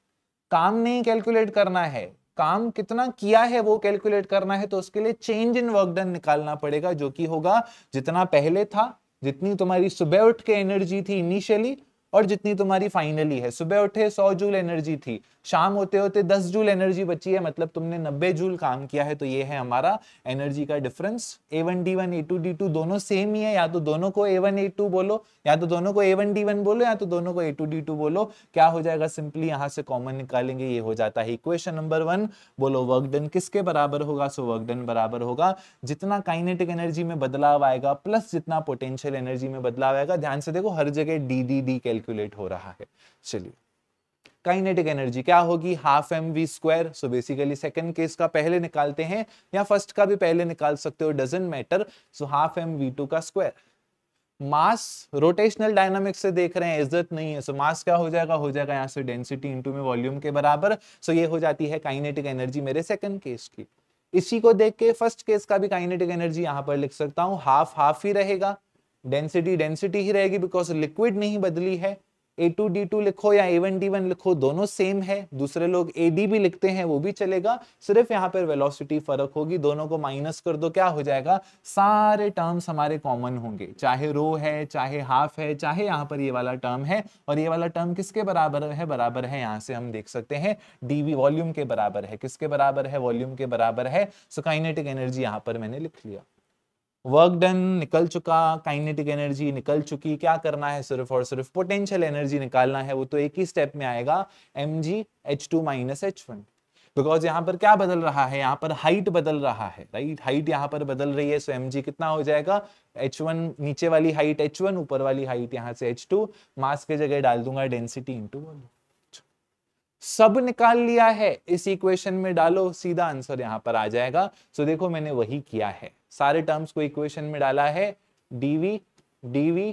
काम नहीं कैलकुलेट करना है काम कितना किया है वो कैलकुलेट करना है तो उसके लिए चेंज इन वर्क डन निकालना पड़ेगा जो कि होगा जितना पहले था जितनी तुम्हारी सुबह उठ के एनर्जी थी इनिशियली और जितनी तुम्हारी फाइनली है सुबह उठे 100 जूल एनर्जी थी शाम होते होते 10 जूल एनर्जी बची है मतलब तुमने 90 जूल काम किया है तो ये है हमारा एनर्जी का difference A one D one A two D two दोनों सेम ही है या तो दोनों को ए वन ए टू बोलो या तो दोनों को ए वन डी वन बोलो या तो दोनों को ए टू डी टू बोलो क्या हो जाएगा सिंपली यहाँ से कॉमन निकालेंगे ये हो जाता है इक्वेशन नंबर वन बोलो वर्क डन किसके बराबर होगा सो वर्क डन बराबर होगा जितना काइनेटिक एनर्जी में बदलाव आएगा प्लस जितना पोटेंशियल एनर्जी में बदलाव आएगा ध्यान से देखो हर जगह D D D cal calculate हो रहा है चलिए काइनेटिक एनर्जी क्या होगी half M V square so basically second case का पहले निकालते हैं या फर्स्ट का भी पहले निकाल सकते हो doesn't matter so half M V two का स्क्वायर मास रोटेशनल डायनामिक्स से देख रहे हैं इज्जत नहीं है सो so, मास क्या हो जाएगा हो जाएगा यहाँ से डेंसिटी इंटू में वॉल्यूम के बराबर सो so, ये हो जाती है काइनेटिक एनर्जी मेरे सेकंड केस की इसी को देख के फर्स्ट केस का भी काइनेटिक एनर्जी यहाँ पर लिख सकता हूँ हाफ हाफ ही रहेगा डेंसिटी डेंसिटी ही रहेगी बिकॉज लिक्विड नहीं बदली है ए टू डी टू लिखो या ए वन डी वन लिखो दोनों सेम है दूसरे लोग ए डी भी लिखते हैं वो भी चलेगा सिर्फ यहाँ पर वेलोसिटी फर्क होगी दोनों को माइनस कर दो क्या हो जाएगा सारे टर्म्स हमारे कॉमन होंगे चाहे रो है चाहे हाफ है चाहे यहाँ पर ये वाला टर्म है और ये वाला टर्म किसके बराबर है बराबर है यहाँ से हम देख सकते हैं डी वी वॉल्यूम के बराबर है किसके बराबर है वॉल्यूम के बराबर है सो काइनेटिक एनर्जी यहाँ पर मैंने लिख लिया वर्क डन निकल चुका काइनेटिक एनर्जी निकल चुकी क्या करना है सिर्फ और सिर्फ पोटेंशियल एनर्जी निकालना है वो तो एक ही स्टेप में आएगा M G H two minus H one because यहाँ पर क्या बदल रहा है यहाँ पर हाइट बदल रहा है राइट हाइट यहाँ पर बदल रही है सो एम जी कितना हो जाएगा एच वन नीचे वाली हाइट एच वन ऊपर वाली हाइट यहाँ से एच टू मास के जगह डाल दूंगा डेंसिटी इंटू वॉल्यूम सब निकाल लिया है इस इक्वेशन में डालो सीधा आंसर यहां पर आ जाएगा सो so, देखो मैंने वही किया है सारे टर्म्स को इक्वेशन में डाला है डीवी डीवी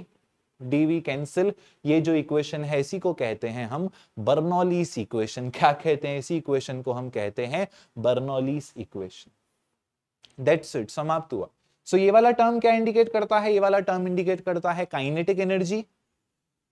डीवी कैंसिल ये जो इक्वेशन है इसी को कहते हैं हम बर्नौलीस इक्वेशन क्या कहते हैं इसी इक्वेशन को हम कहते हैं बर्नौलीस इक्वेशन दैट्स इट समाप्त हुआ सो so, ये वाला टर्म क्या इंडिकेट करता है ये वाला टर्म इंडिकेट करता है काइनेटिक एनर्जी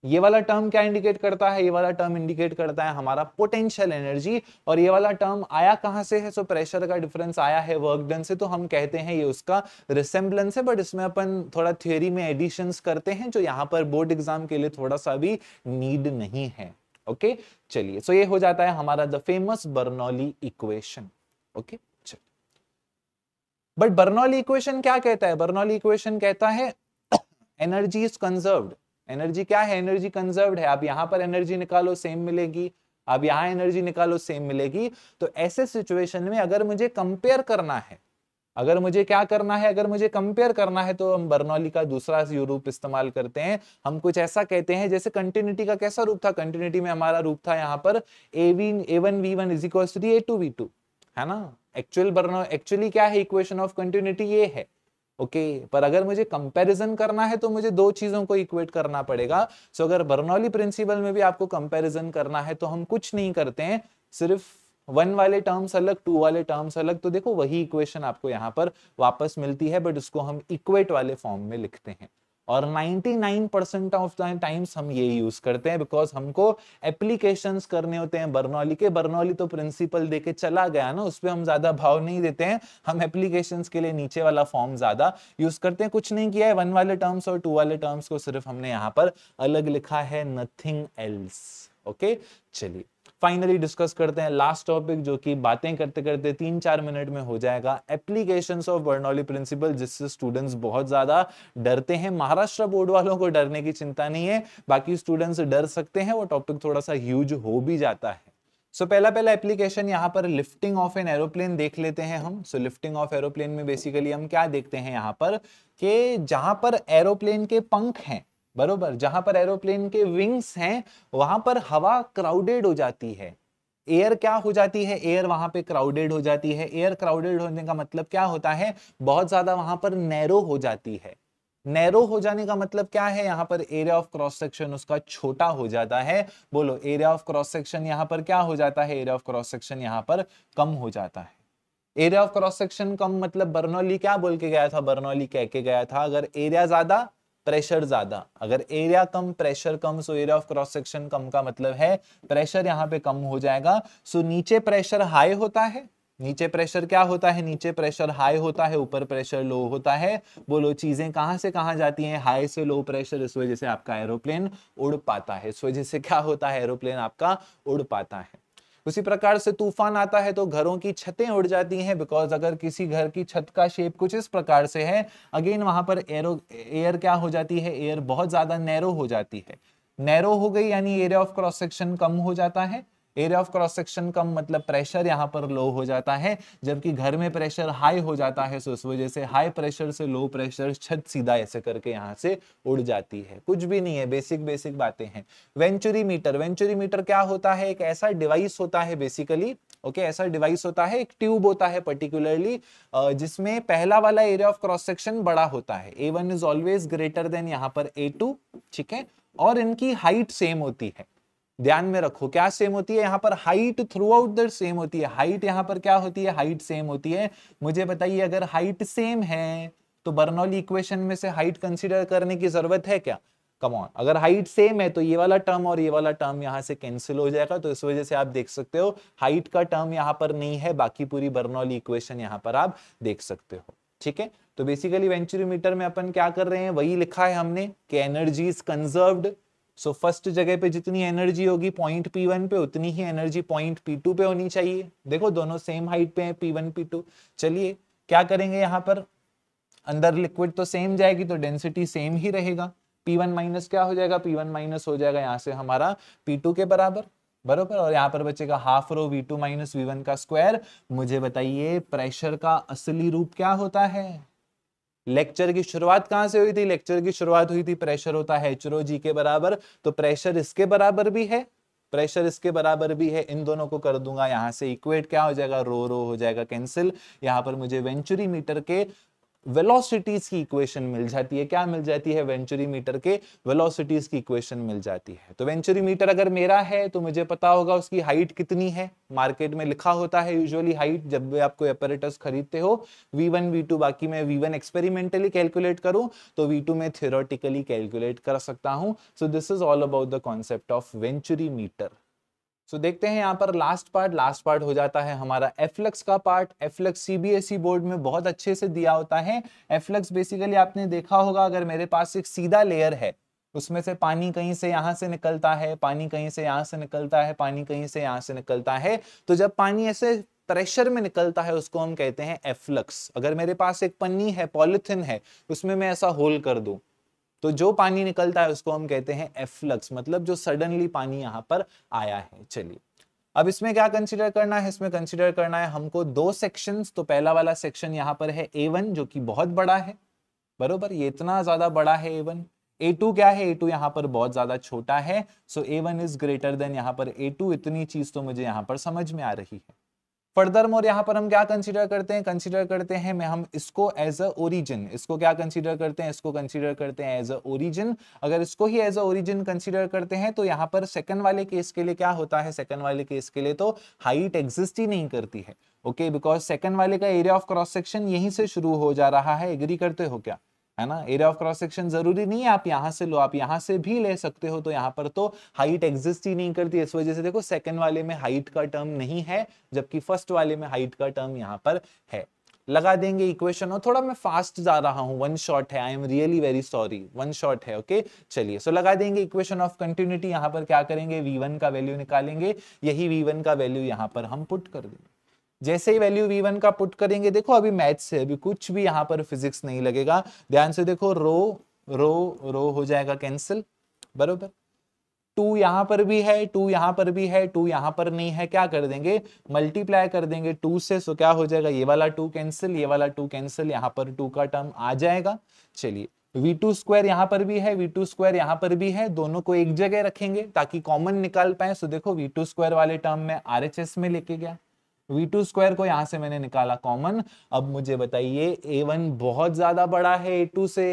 ये वाला टर्म क्या इंडिकेट करता है ये वाला टर्म इंडिकेट करता है हमारा पोटेंशियल एनर्जी और ये वाला टर्म आया कहां से है सो प्रेशर का डिफरेंस आया है वर्क डन से तो हम कहते हैं ये उसका रिसेम्बलेंस है बट इसमें अपन थोड़ा थ्योरी में एडिशंस करते हैं जो यहाँ पर बोर्ड एग्जाम के लिए थोड़ा सा भी नीड नहीं है ओके चलिए सो ये हो जाता है हमारा the famous Bernoulli equation okay but Bernoulli equation क्या कहता है बर्नौली इक्वेशन कहता है एनर्जी इज कंजर्व्ड एनर्जी क्या है एनर्जी कंजर्व है आप यहां पर एनर्जी निकालो सेम मिलेगी आप यहां एनर्जी निकालो सेम मिलेगी तो ऐसे सिचुएशन में अगर मुझे कंपेयर करना है अगर मुझे क्या करना है अगर मुझे कंपेयर करना है तो हम बर्नौली का दूसरा रूप इस्तेमाल करते हैं हम कुछ ऐसा कहते हैं जैसे कंटिन्यूटी का कैसा रूप था कंटिन्यूटी में हमारा रूप था यहाँ पर A V A one V one is equal to A two V two है ना एक्चुअल बर्नो एक्चुअली क्या है इक्वेशन ऑफ कंटिन्यूटी ये है ओके okay, पर अगर मुझे कंपैरिजन करना है तो मुझे दो चीजों को इक्वेट करना पड़ेगा सो so, अगर बर्नौली प्रिंसिपल में भी आपको कंपैरिजन करना है तो हम कुछ नहीं करते हैं सिर्फ वन वाले टर्म्स अलग टू वाले टर्म्स अलग तो देखो वही इक्वेशन आपको यहाँ पर वापस मिलती है बट उसको हम इक्वेट वाले फॉर्म में लिखते हैं और 99 परसेंट ऑफ द टाइम्स हम ये यूज करते हैं बिकॉज हमको एप्लीकेशन करने होते हैं बर्नौली के बर्नौली तो प्रिंसिपल देके चला गया ना उस पर हम ज्यादा भाव नहीं देते हैं हम एप्लीकेशन के लिए नीचे वाला फॉर्म ज्यादा यूज करते हैं कुछ नहीं किया है वन वाले टर्म्स और टू वाले टर्म्स को सिर्फ हमने यहाँ पर अलग लिखा है नथिंग एल्स ओके चलिए फाइनली डिस्कस करते हैं लास्ट टॉपिक जो कि बातें करते करते तीन चार मिनट में हो जाएगा एप्लीकेशन ऑफ बर्नौली प्रिंसिपल जिससे स्टूडेंट्स बहुत ज्यादा डरते हैं महाराष्ट्र बोर्ड वालों को डरने की चिंता नहीं है बाकी स्टूडेंट्स डर सकते हैं वो टॉपिक थोड़ा सा ह्यूज हो भी जाता है सो so, पहला पहला एप्लीकेशन यहाँ पर लिफ्टिंग ऑफ एन एरोप्लेन देख लेते हैं हम सो लिफ्टिंग ऑफ एरोप्लेन में बेसिकली हम क्या देखते हैं यहाँ पर कि जहाँ पर एरोप्लेन के पंख हैं बरोबर जहां पर एरोप्लेन के विंग्स हैं वहां पर हवा क्राउडेड हो जाती है एयर क्या हो जाती है एयर वहां पे क्राउडेड हो जाती है एयर क्राउडेड होने का मतलब क्या होता है बहुत ज्यादा वहां पर नैरो हो जाती है नैरो हो जाने का मतलब क्या है यहाँ पर एरिया ऑफ क्रॉस सेक्शन उसका छोटा हो जाता है बोलो एरिया ऑफ क्रॉस सेक्शन यहाँ पर क्या हो जाता है एरिया ऑफ क्रॉस सेक्शन यहाँ पर कम हो जाता है एरिया ऑफ क्रॉस सेक्शन कम मतलब बर्नौली क्या बोल के गया था बर्नौली कह के गया था अगर एरिया ज्यादा प्रेशर ज्यादा अगर एरिया कम प्रेशर कम so area of cross section कम का मतलब है प्रेशर यहाँ पे कम हो जाएगा सो नीचे प्रेशर हाई होता है नीचे प्रेशर क्या होता है नीचे प्रेशर हाई होता है ऊपर प्रेशर लो होता है बोलो चीजें कहां से कहां जाती हैं हाई से लो प्रेशर इस वजह से आपका एरोप्लेन उड़ पाता है इस वजह से क्या होता है एरोप्लेन आपका उड़ पाता है उसी प्रकार से तूफान आता है तो घरों की छतें उड़ जाती हैं बिकॉज अगर किसी घर की छत का शेप कुछ इस प्रकार से है अगेन वहां पर एरो एयर क्या हो जाती है एयर बहुत ज्यादा नैरो हो जाती है नैरो हो गई यानी एरिया ऑफ क्रॉस सेक्शन कम हो जाता है एरिया ऑफ क्रॉस सेक्शन कम मतलब प्रेशर यहाँ पर लो हो जाता है जबकि घर में प्रेशर हाई हो जाता है सो इस वजह से हाई प्रेशर से लो प्रेशर छत सीधा ऐसे करके यहाँ से उड़ जाती है कुछ भी नहीं है बेसिक बेसिक बातें हैं वेंचुरी मीटर वेंचुरी मीटर क्या होता है एक ऐसा डिवाइस होता है बेसिकली ओके ऐसा डिवाइस होता है एक ट्यूब होता है पर्टिकुलरली जिसमें पहला वाला एरिया ऑफ क्रॉस सेक्शन बड़ा होता है A one is always greater than यहाँ पर ए टू ठीक है और इनकी हाइट सेम होती है ध्यान में रखो क्या सेम होती है यहाँ पर height throughout the same होती है हाइट यहाँ पर क्या होती है हाइट सेम होती है मुझे बताइए अगर हाइट सेम है तो बर्नौली इक्वेशन में से हाइट कंसिडर करने की जरूरत है क्या कमॉन अगर हाइट सेम है तो ये वाला टर्म और ये वाला टर्म यहाँ से कैंसिल हो जाएगा तो इस वजह से आप देख सकते हो हाइट का टर्म यहाँ पर नहीं है बाकी पूरी बर्नौली इक्वेशन यहाँ पर आप देख सकते हो ठीक है तो बेसिकली वेंचुरी मीटर में अपन क्या कर रहे हैं वही लिखा है हमने कि energy is conserved so so, first जगह पे जितनी एनर्जी होगी पॉइंट पी वन पे उतनी ही एनर्जी पॉइंट पी टू पे होनी चाहिए देखो दोनों सेम हाइट पे हैं पी वन पी टू चलिए क्या करेंगे यहाँ पर अंदर लिक्विड तो सेम जाएगी तो डेंसिटी सेम ही रहेगा पी वन माइनस क्या हो जाएगा पी वन माइनस हो जाएगा यहाँ से हमारा पी टू के बराबर बरोबर और यहाँ पर बचेगा half rho V two minus V one का स्क्वायर मुझे बताइए प्रेशर का असली रूप क्या होता है लेक्चर की शुरुआत कहां से हुई थी लेक्चर की शुरुआत हुई थी प्रेशर होता है एच जी के बराबर तो प्रेशर इसके बराबर भी है प्रेशर इसके बराबर भी है इन दोनों को कर दूंगा यहां से इक्वेट क्या हो जाएगा रो रो हो जाएगा कैंसिल यहां पर मुझे वेंचुरी मीटर के वेलोसिटीज की इक्वेशन मिल जाती है क्या मिल जाती है वेंचुरी मीटर के वेलोसिटीज की इक्वेशन मिल जाती है तो वेंचुरी मीटर अगर मेरा है तो मुझे पता होगा उसकी हाइट कितनी है मार्केट में लिखा होता है यूजुअली हाइट जब भी आपको अपेरेटर्स खरीदते हो वी वन वी टू बाकी मैं वी वन एक्सपेरिमेंटली कैलकुलेट करूं तो वी टू मैं थियोरटिकली कैलकुलेट कर सकता हूं so this is all about the concept of venturi meter so so, देखते हैं यहाँ पर लास्ट पार्ट लास्ट पार्ट हो जाता है हमारा एफ्लक्स का पार्ट एफ्लक्स सीबीएसई बोर्ड में बहुत अच्छे से दिया होता है एफ्लक्स बेसिकली आपने देखा होगा अगर मेरे पास एक सीधा लेयर है उसमें से पानी कहीं से यहाँ से निकलता है पानी कहीं से यहाँ से निकलता है पानी कहीं से यहाँ से निकलता है तो जब पानी ऐसे प्रेशर में निकलता है उसको हम कहते हैं एफ्लक्स अगर मेरे पास एक पन्नी है पॉलिथिन है उसमें मैं ऐसा होल कर दूं तो जो पानी निकलता है उसको हम कहते हैं एफ्लक्स मतलब जो सडनली पानी यहाँ पर आया है चलिए अब इसमें क्या कंसिडर करना है इसमें कंसिडर करना है हमको दो सेक्शंस तो पहला वाला सेक्शन यहाँ पर है ए वन जो कि बहुत बड़ा है बरोबर ये इतना ज्यादा बड़ा है ए वन ए टू क्या है ए टू यहाँ पर बहुत ज्यादा छोटा है so A one is greater than यहाँ पर ए टू इतनी चीज तो मुझे यहाँ पर समझ में आ रही है फर्दर मोर यहाँ पर हम क्या कंसिडर करते हैं कंसिडर करते हैं मैं हम इसको एज अ ओरिजिन इसको क्या कंसिडर करते हैं इसको कंसिडर करते हैं एज अ ओरिजिन अगर इसको ही एज अ ओरिजिन कंसिडर करते हैं तो यहाँ पर सेकंड वाले केस के लिए क्या होता है सेकंड वाले केस के लिए तो हाइट एग्जिस्ट ही नहीं करती है ओके बिकॉज सेकंड वाले का एरिया ऑफ क्रॉस सेक्शन यहीं से शुरू हो जा रहा है एग्री करते हो क्या है ना एरिया ऑफ क्रॉस सेक्शन जरूरी नहीं है आप यहां से लो आप यहां से भी ले सकते हो तो यहां पर तो हाइट एग्जिस्ट ही नहीं करती इस वजह से देखो सेकंड वाले में हाइट का टर्म नहीं है जबकि फर्स्ट वाले में हाइट का टर्म यहां पर है लगा देंगे इक्वेशन और थोड़ा मैं फास्ट जा रहा हूं वन शॉट है I am really very sorry one shot है ओके चलिए सो लगा देंगे इक्वेशन ऑफ कंटिन्यूटी यहां पर क्या करेंगे वी का वैल्यू निकालेंगे यही वी का वैल्यू यहां पर हम पुट कर देंगे जैसे ही वैल्यू वी वन का पुट करेंगे देखो अभी मैथ से अभी कुछ भी यहाँ पर फिजिक्स नहीं लगेगा ध्यान से देखो रो रो रो हो जाएगा कैंसिल बरोबर टू यहां पर भी है टू यहां पर भी है टू यहां पर नहीं है क्या कर देंगे मल्टीप्लाई कर देंगे टू से सो क्या हो जाएगा ये वाला टू कैंसिल ये वाला टू कैंसिल यहाँ पर टू का टर्म आ जाएगा चलिए वी टू स्क्वायर यहाँ पर भी है वी टू स्क्वायर यहां पर भी है दोनों को एक जगह रखेंगे ताकि कॉमन निकाल पाए सो देखो वी टू स्क्वायर वाले टर्म में आर एच एस में लेके गया वी टू स्क्वायर को यहां से मैंने निकाला कॉमन अब मुझे बताइए ए वन बहुत ज्यादा बड़ा है ए टू से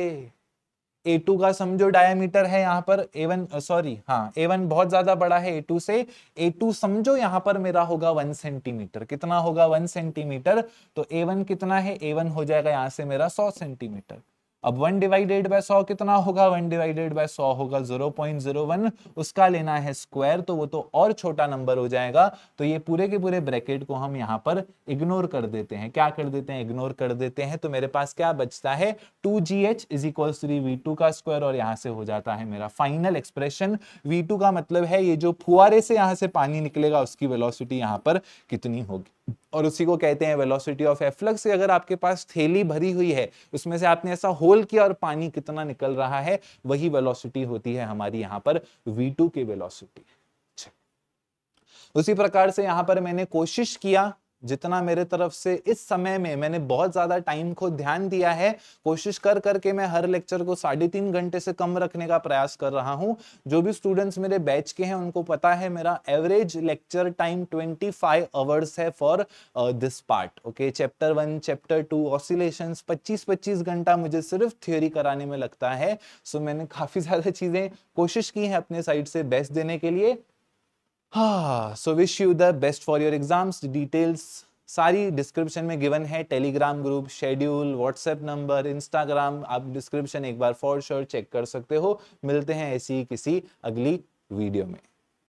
ए टू का समझो डायमीटर है यहां पर ए वन सॉरी हाँ ए वन बहुत ज्यादा बड़ा है ए टू से ए टू समझो यहां पर मेरा होगा वन सेंटीमीटर कितना होगा वन सेंटीमीटर तो ए वन कितना है ए वन हो जाएगा यहां से मेरा सौ सेंटीमीटर अब वन डिवाइडेड बाय सौ कितना होगा वन डिवाइडेड बाय सौ होगा जीरो पॉइंट जीरो वन उसका लेना है स्क्वायर तो वो तो और छोटा नंबर हो जाएगा तो ये पूरे के पूरे ब्रैकेट को हम यहाँ पर इग्नोर कर देते हैं क्या कर देते हैं इग्नोर कर देते हैं तो मेरे पास क्या बचता है two G H is equal three V two का स्क्वायर और यहाँ से हो जाता है मेरा फाइनल एक्सप्रेशन वी टू का मतलब है ये जो फुआरे से यहाँ से पानी निकलेगा उसकी वेलोसिटी यहाँ पर कितनी होगी और उसी को कहते हैं वेलोसिटी ऑफ एफ्लक्स अगर आपके पास थैली भरी हुई है उसमें से आपने ऐसा होल किया और पानी कितना निकल रहा है वही वेलोसिटी होती है हमारी यहाँ पर V2 की वेलोसिटी उसी प्रकार से यहां पर मैंने कोशिश किया जितना मेरे तरफ से इस समय में मैंने बहुत ज्यादा टाइम को ध्यान दिया है कोशिश कर करके मैं हर लेक्चर को साढ़े तीन घंटे से कम रखने का प्रयास कर रहा हूं जो भी स्टूडेंट्स मेरे बैच के हैं उनको पता है मेरा average lecture time 25 five hours है for this part okay chapter one chapter two oscillation पच्चीस पच्चीस घंटा मुझे सिर्फ थियोरी कराने में लगता है सो मैंने काफी ज्यादा चीजें कोशिश की है अपने साइड से बेस्ट देने के लिए हाँ so wish you the best for your exams details सारी डिस्क्रिप्शन में गिवन है Telegram group schedule WhatsApp number Instagram आप डिस्क्रिप्शन एक बार फॉर श्योर चेक कर सकते हो मिलते हैं ऐसी किसी अगली वीडियो में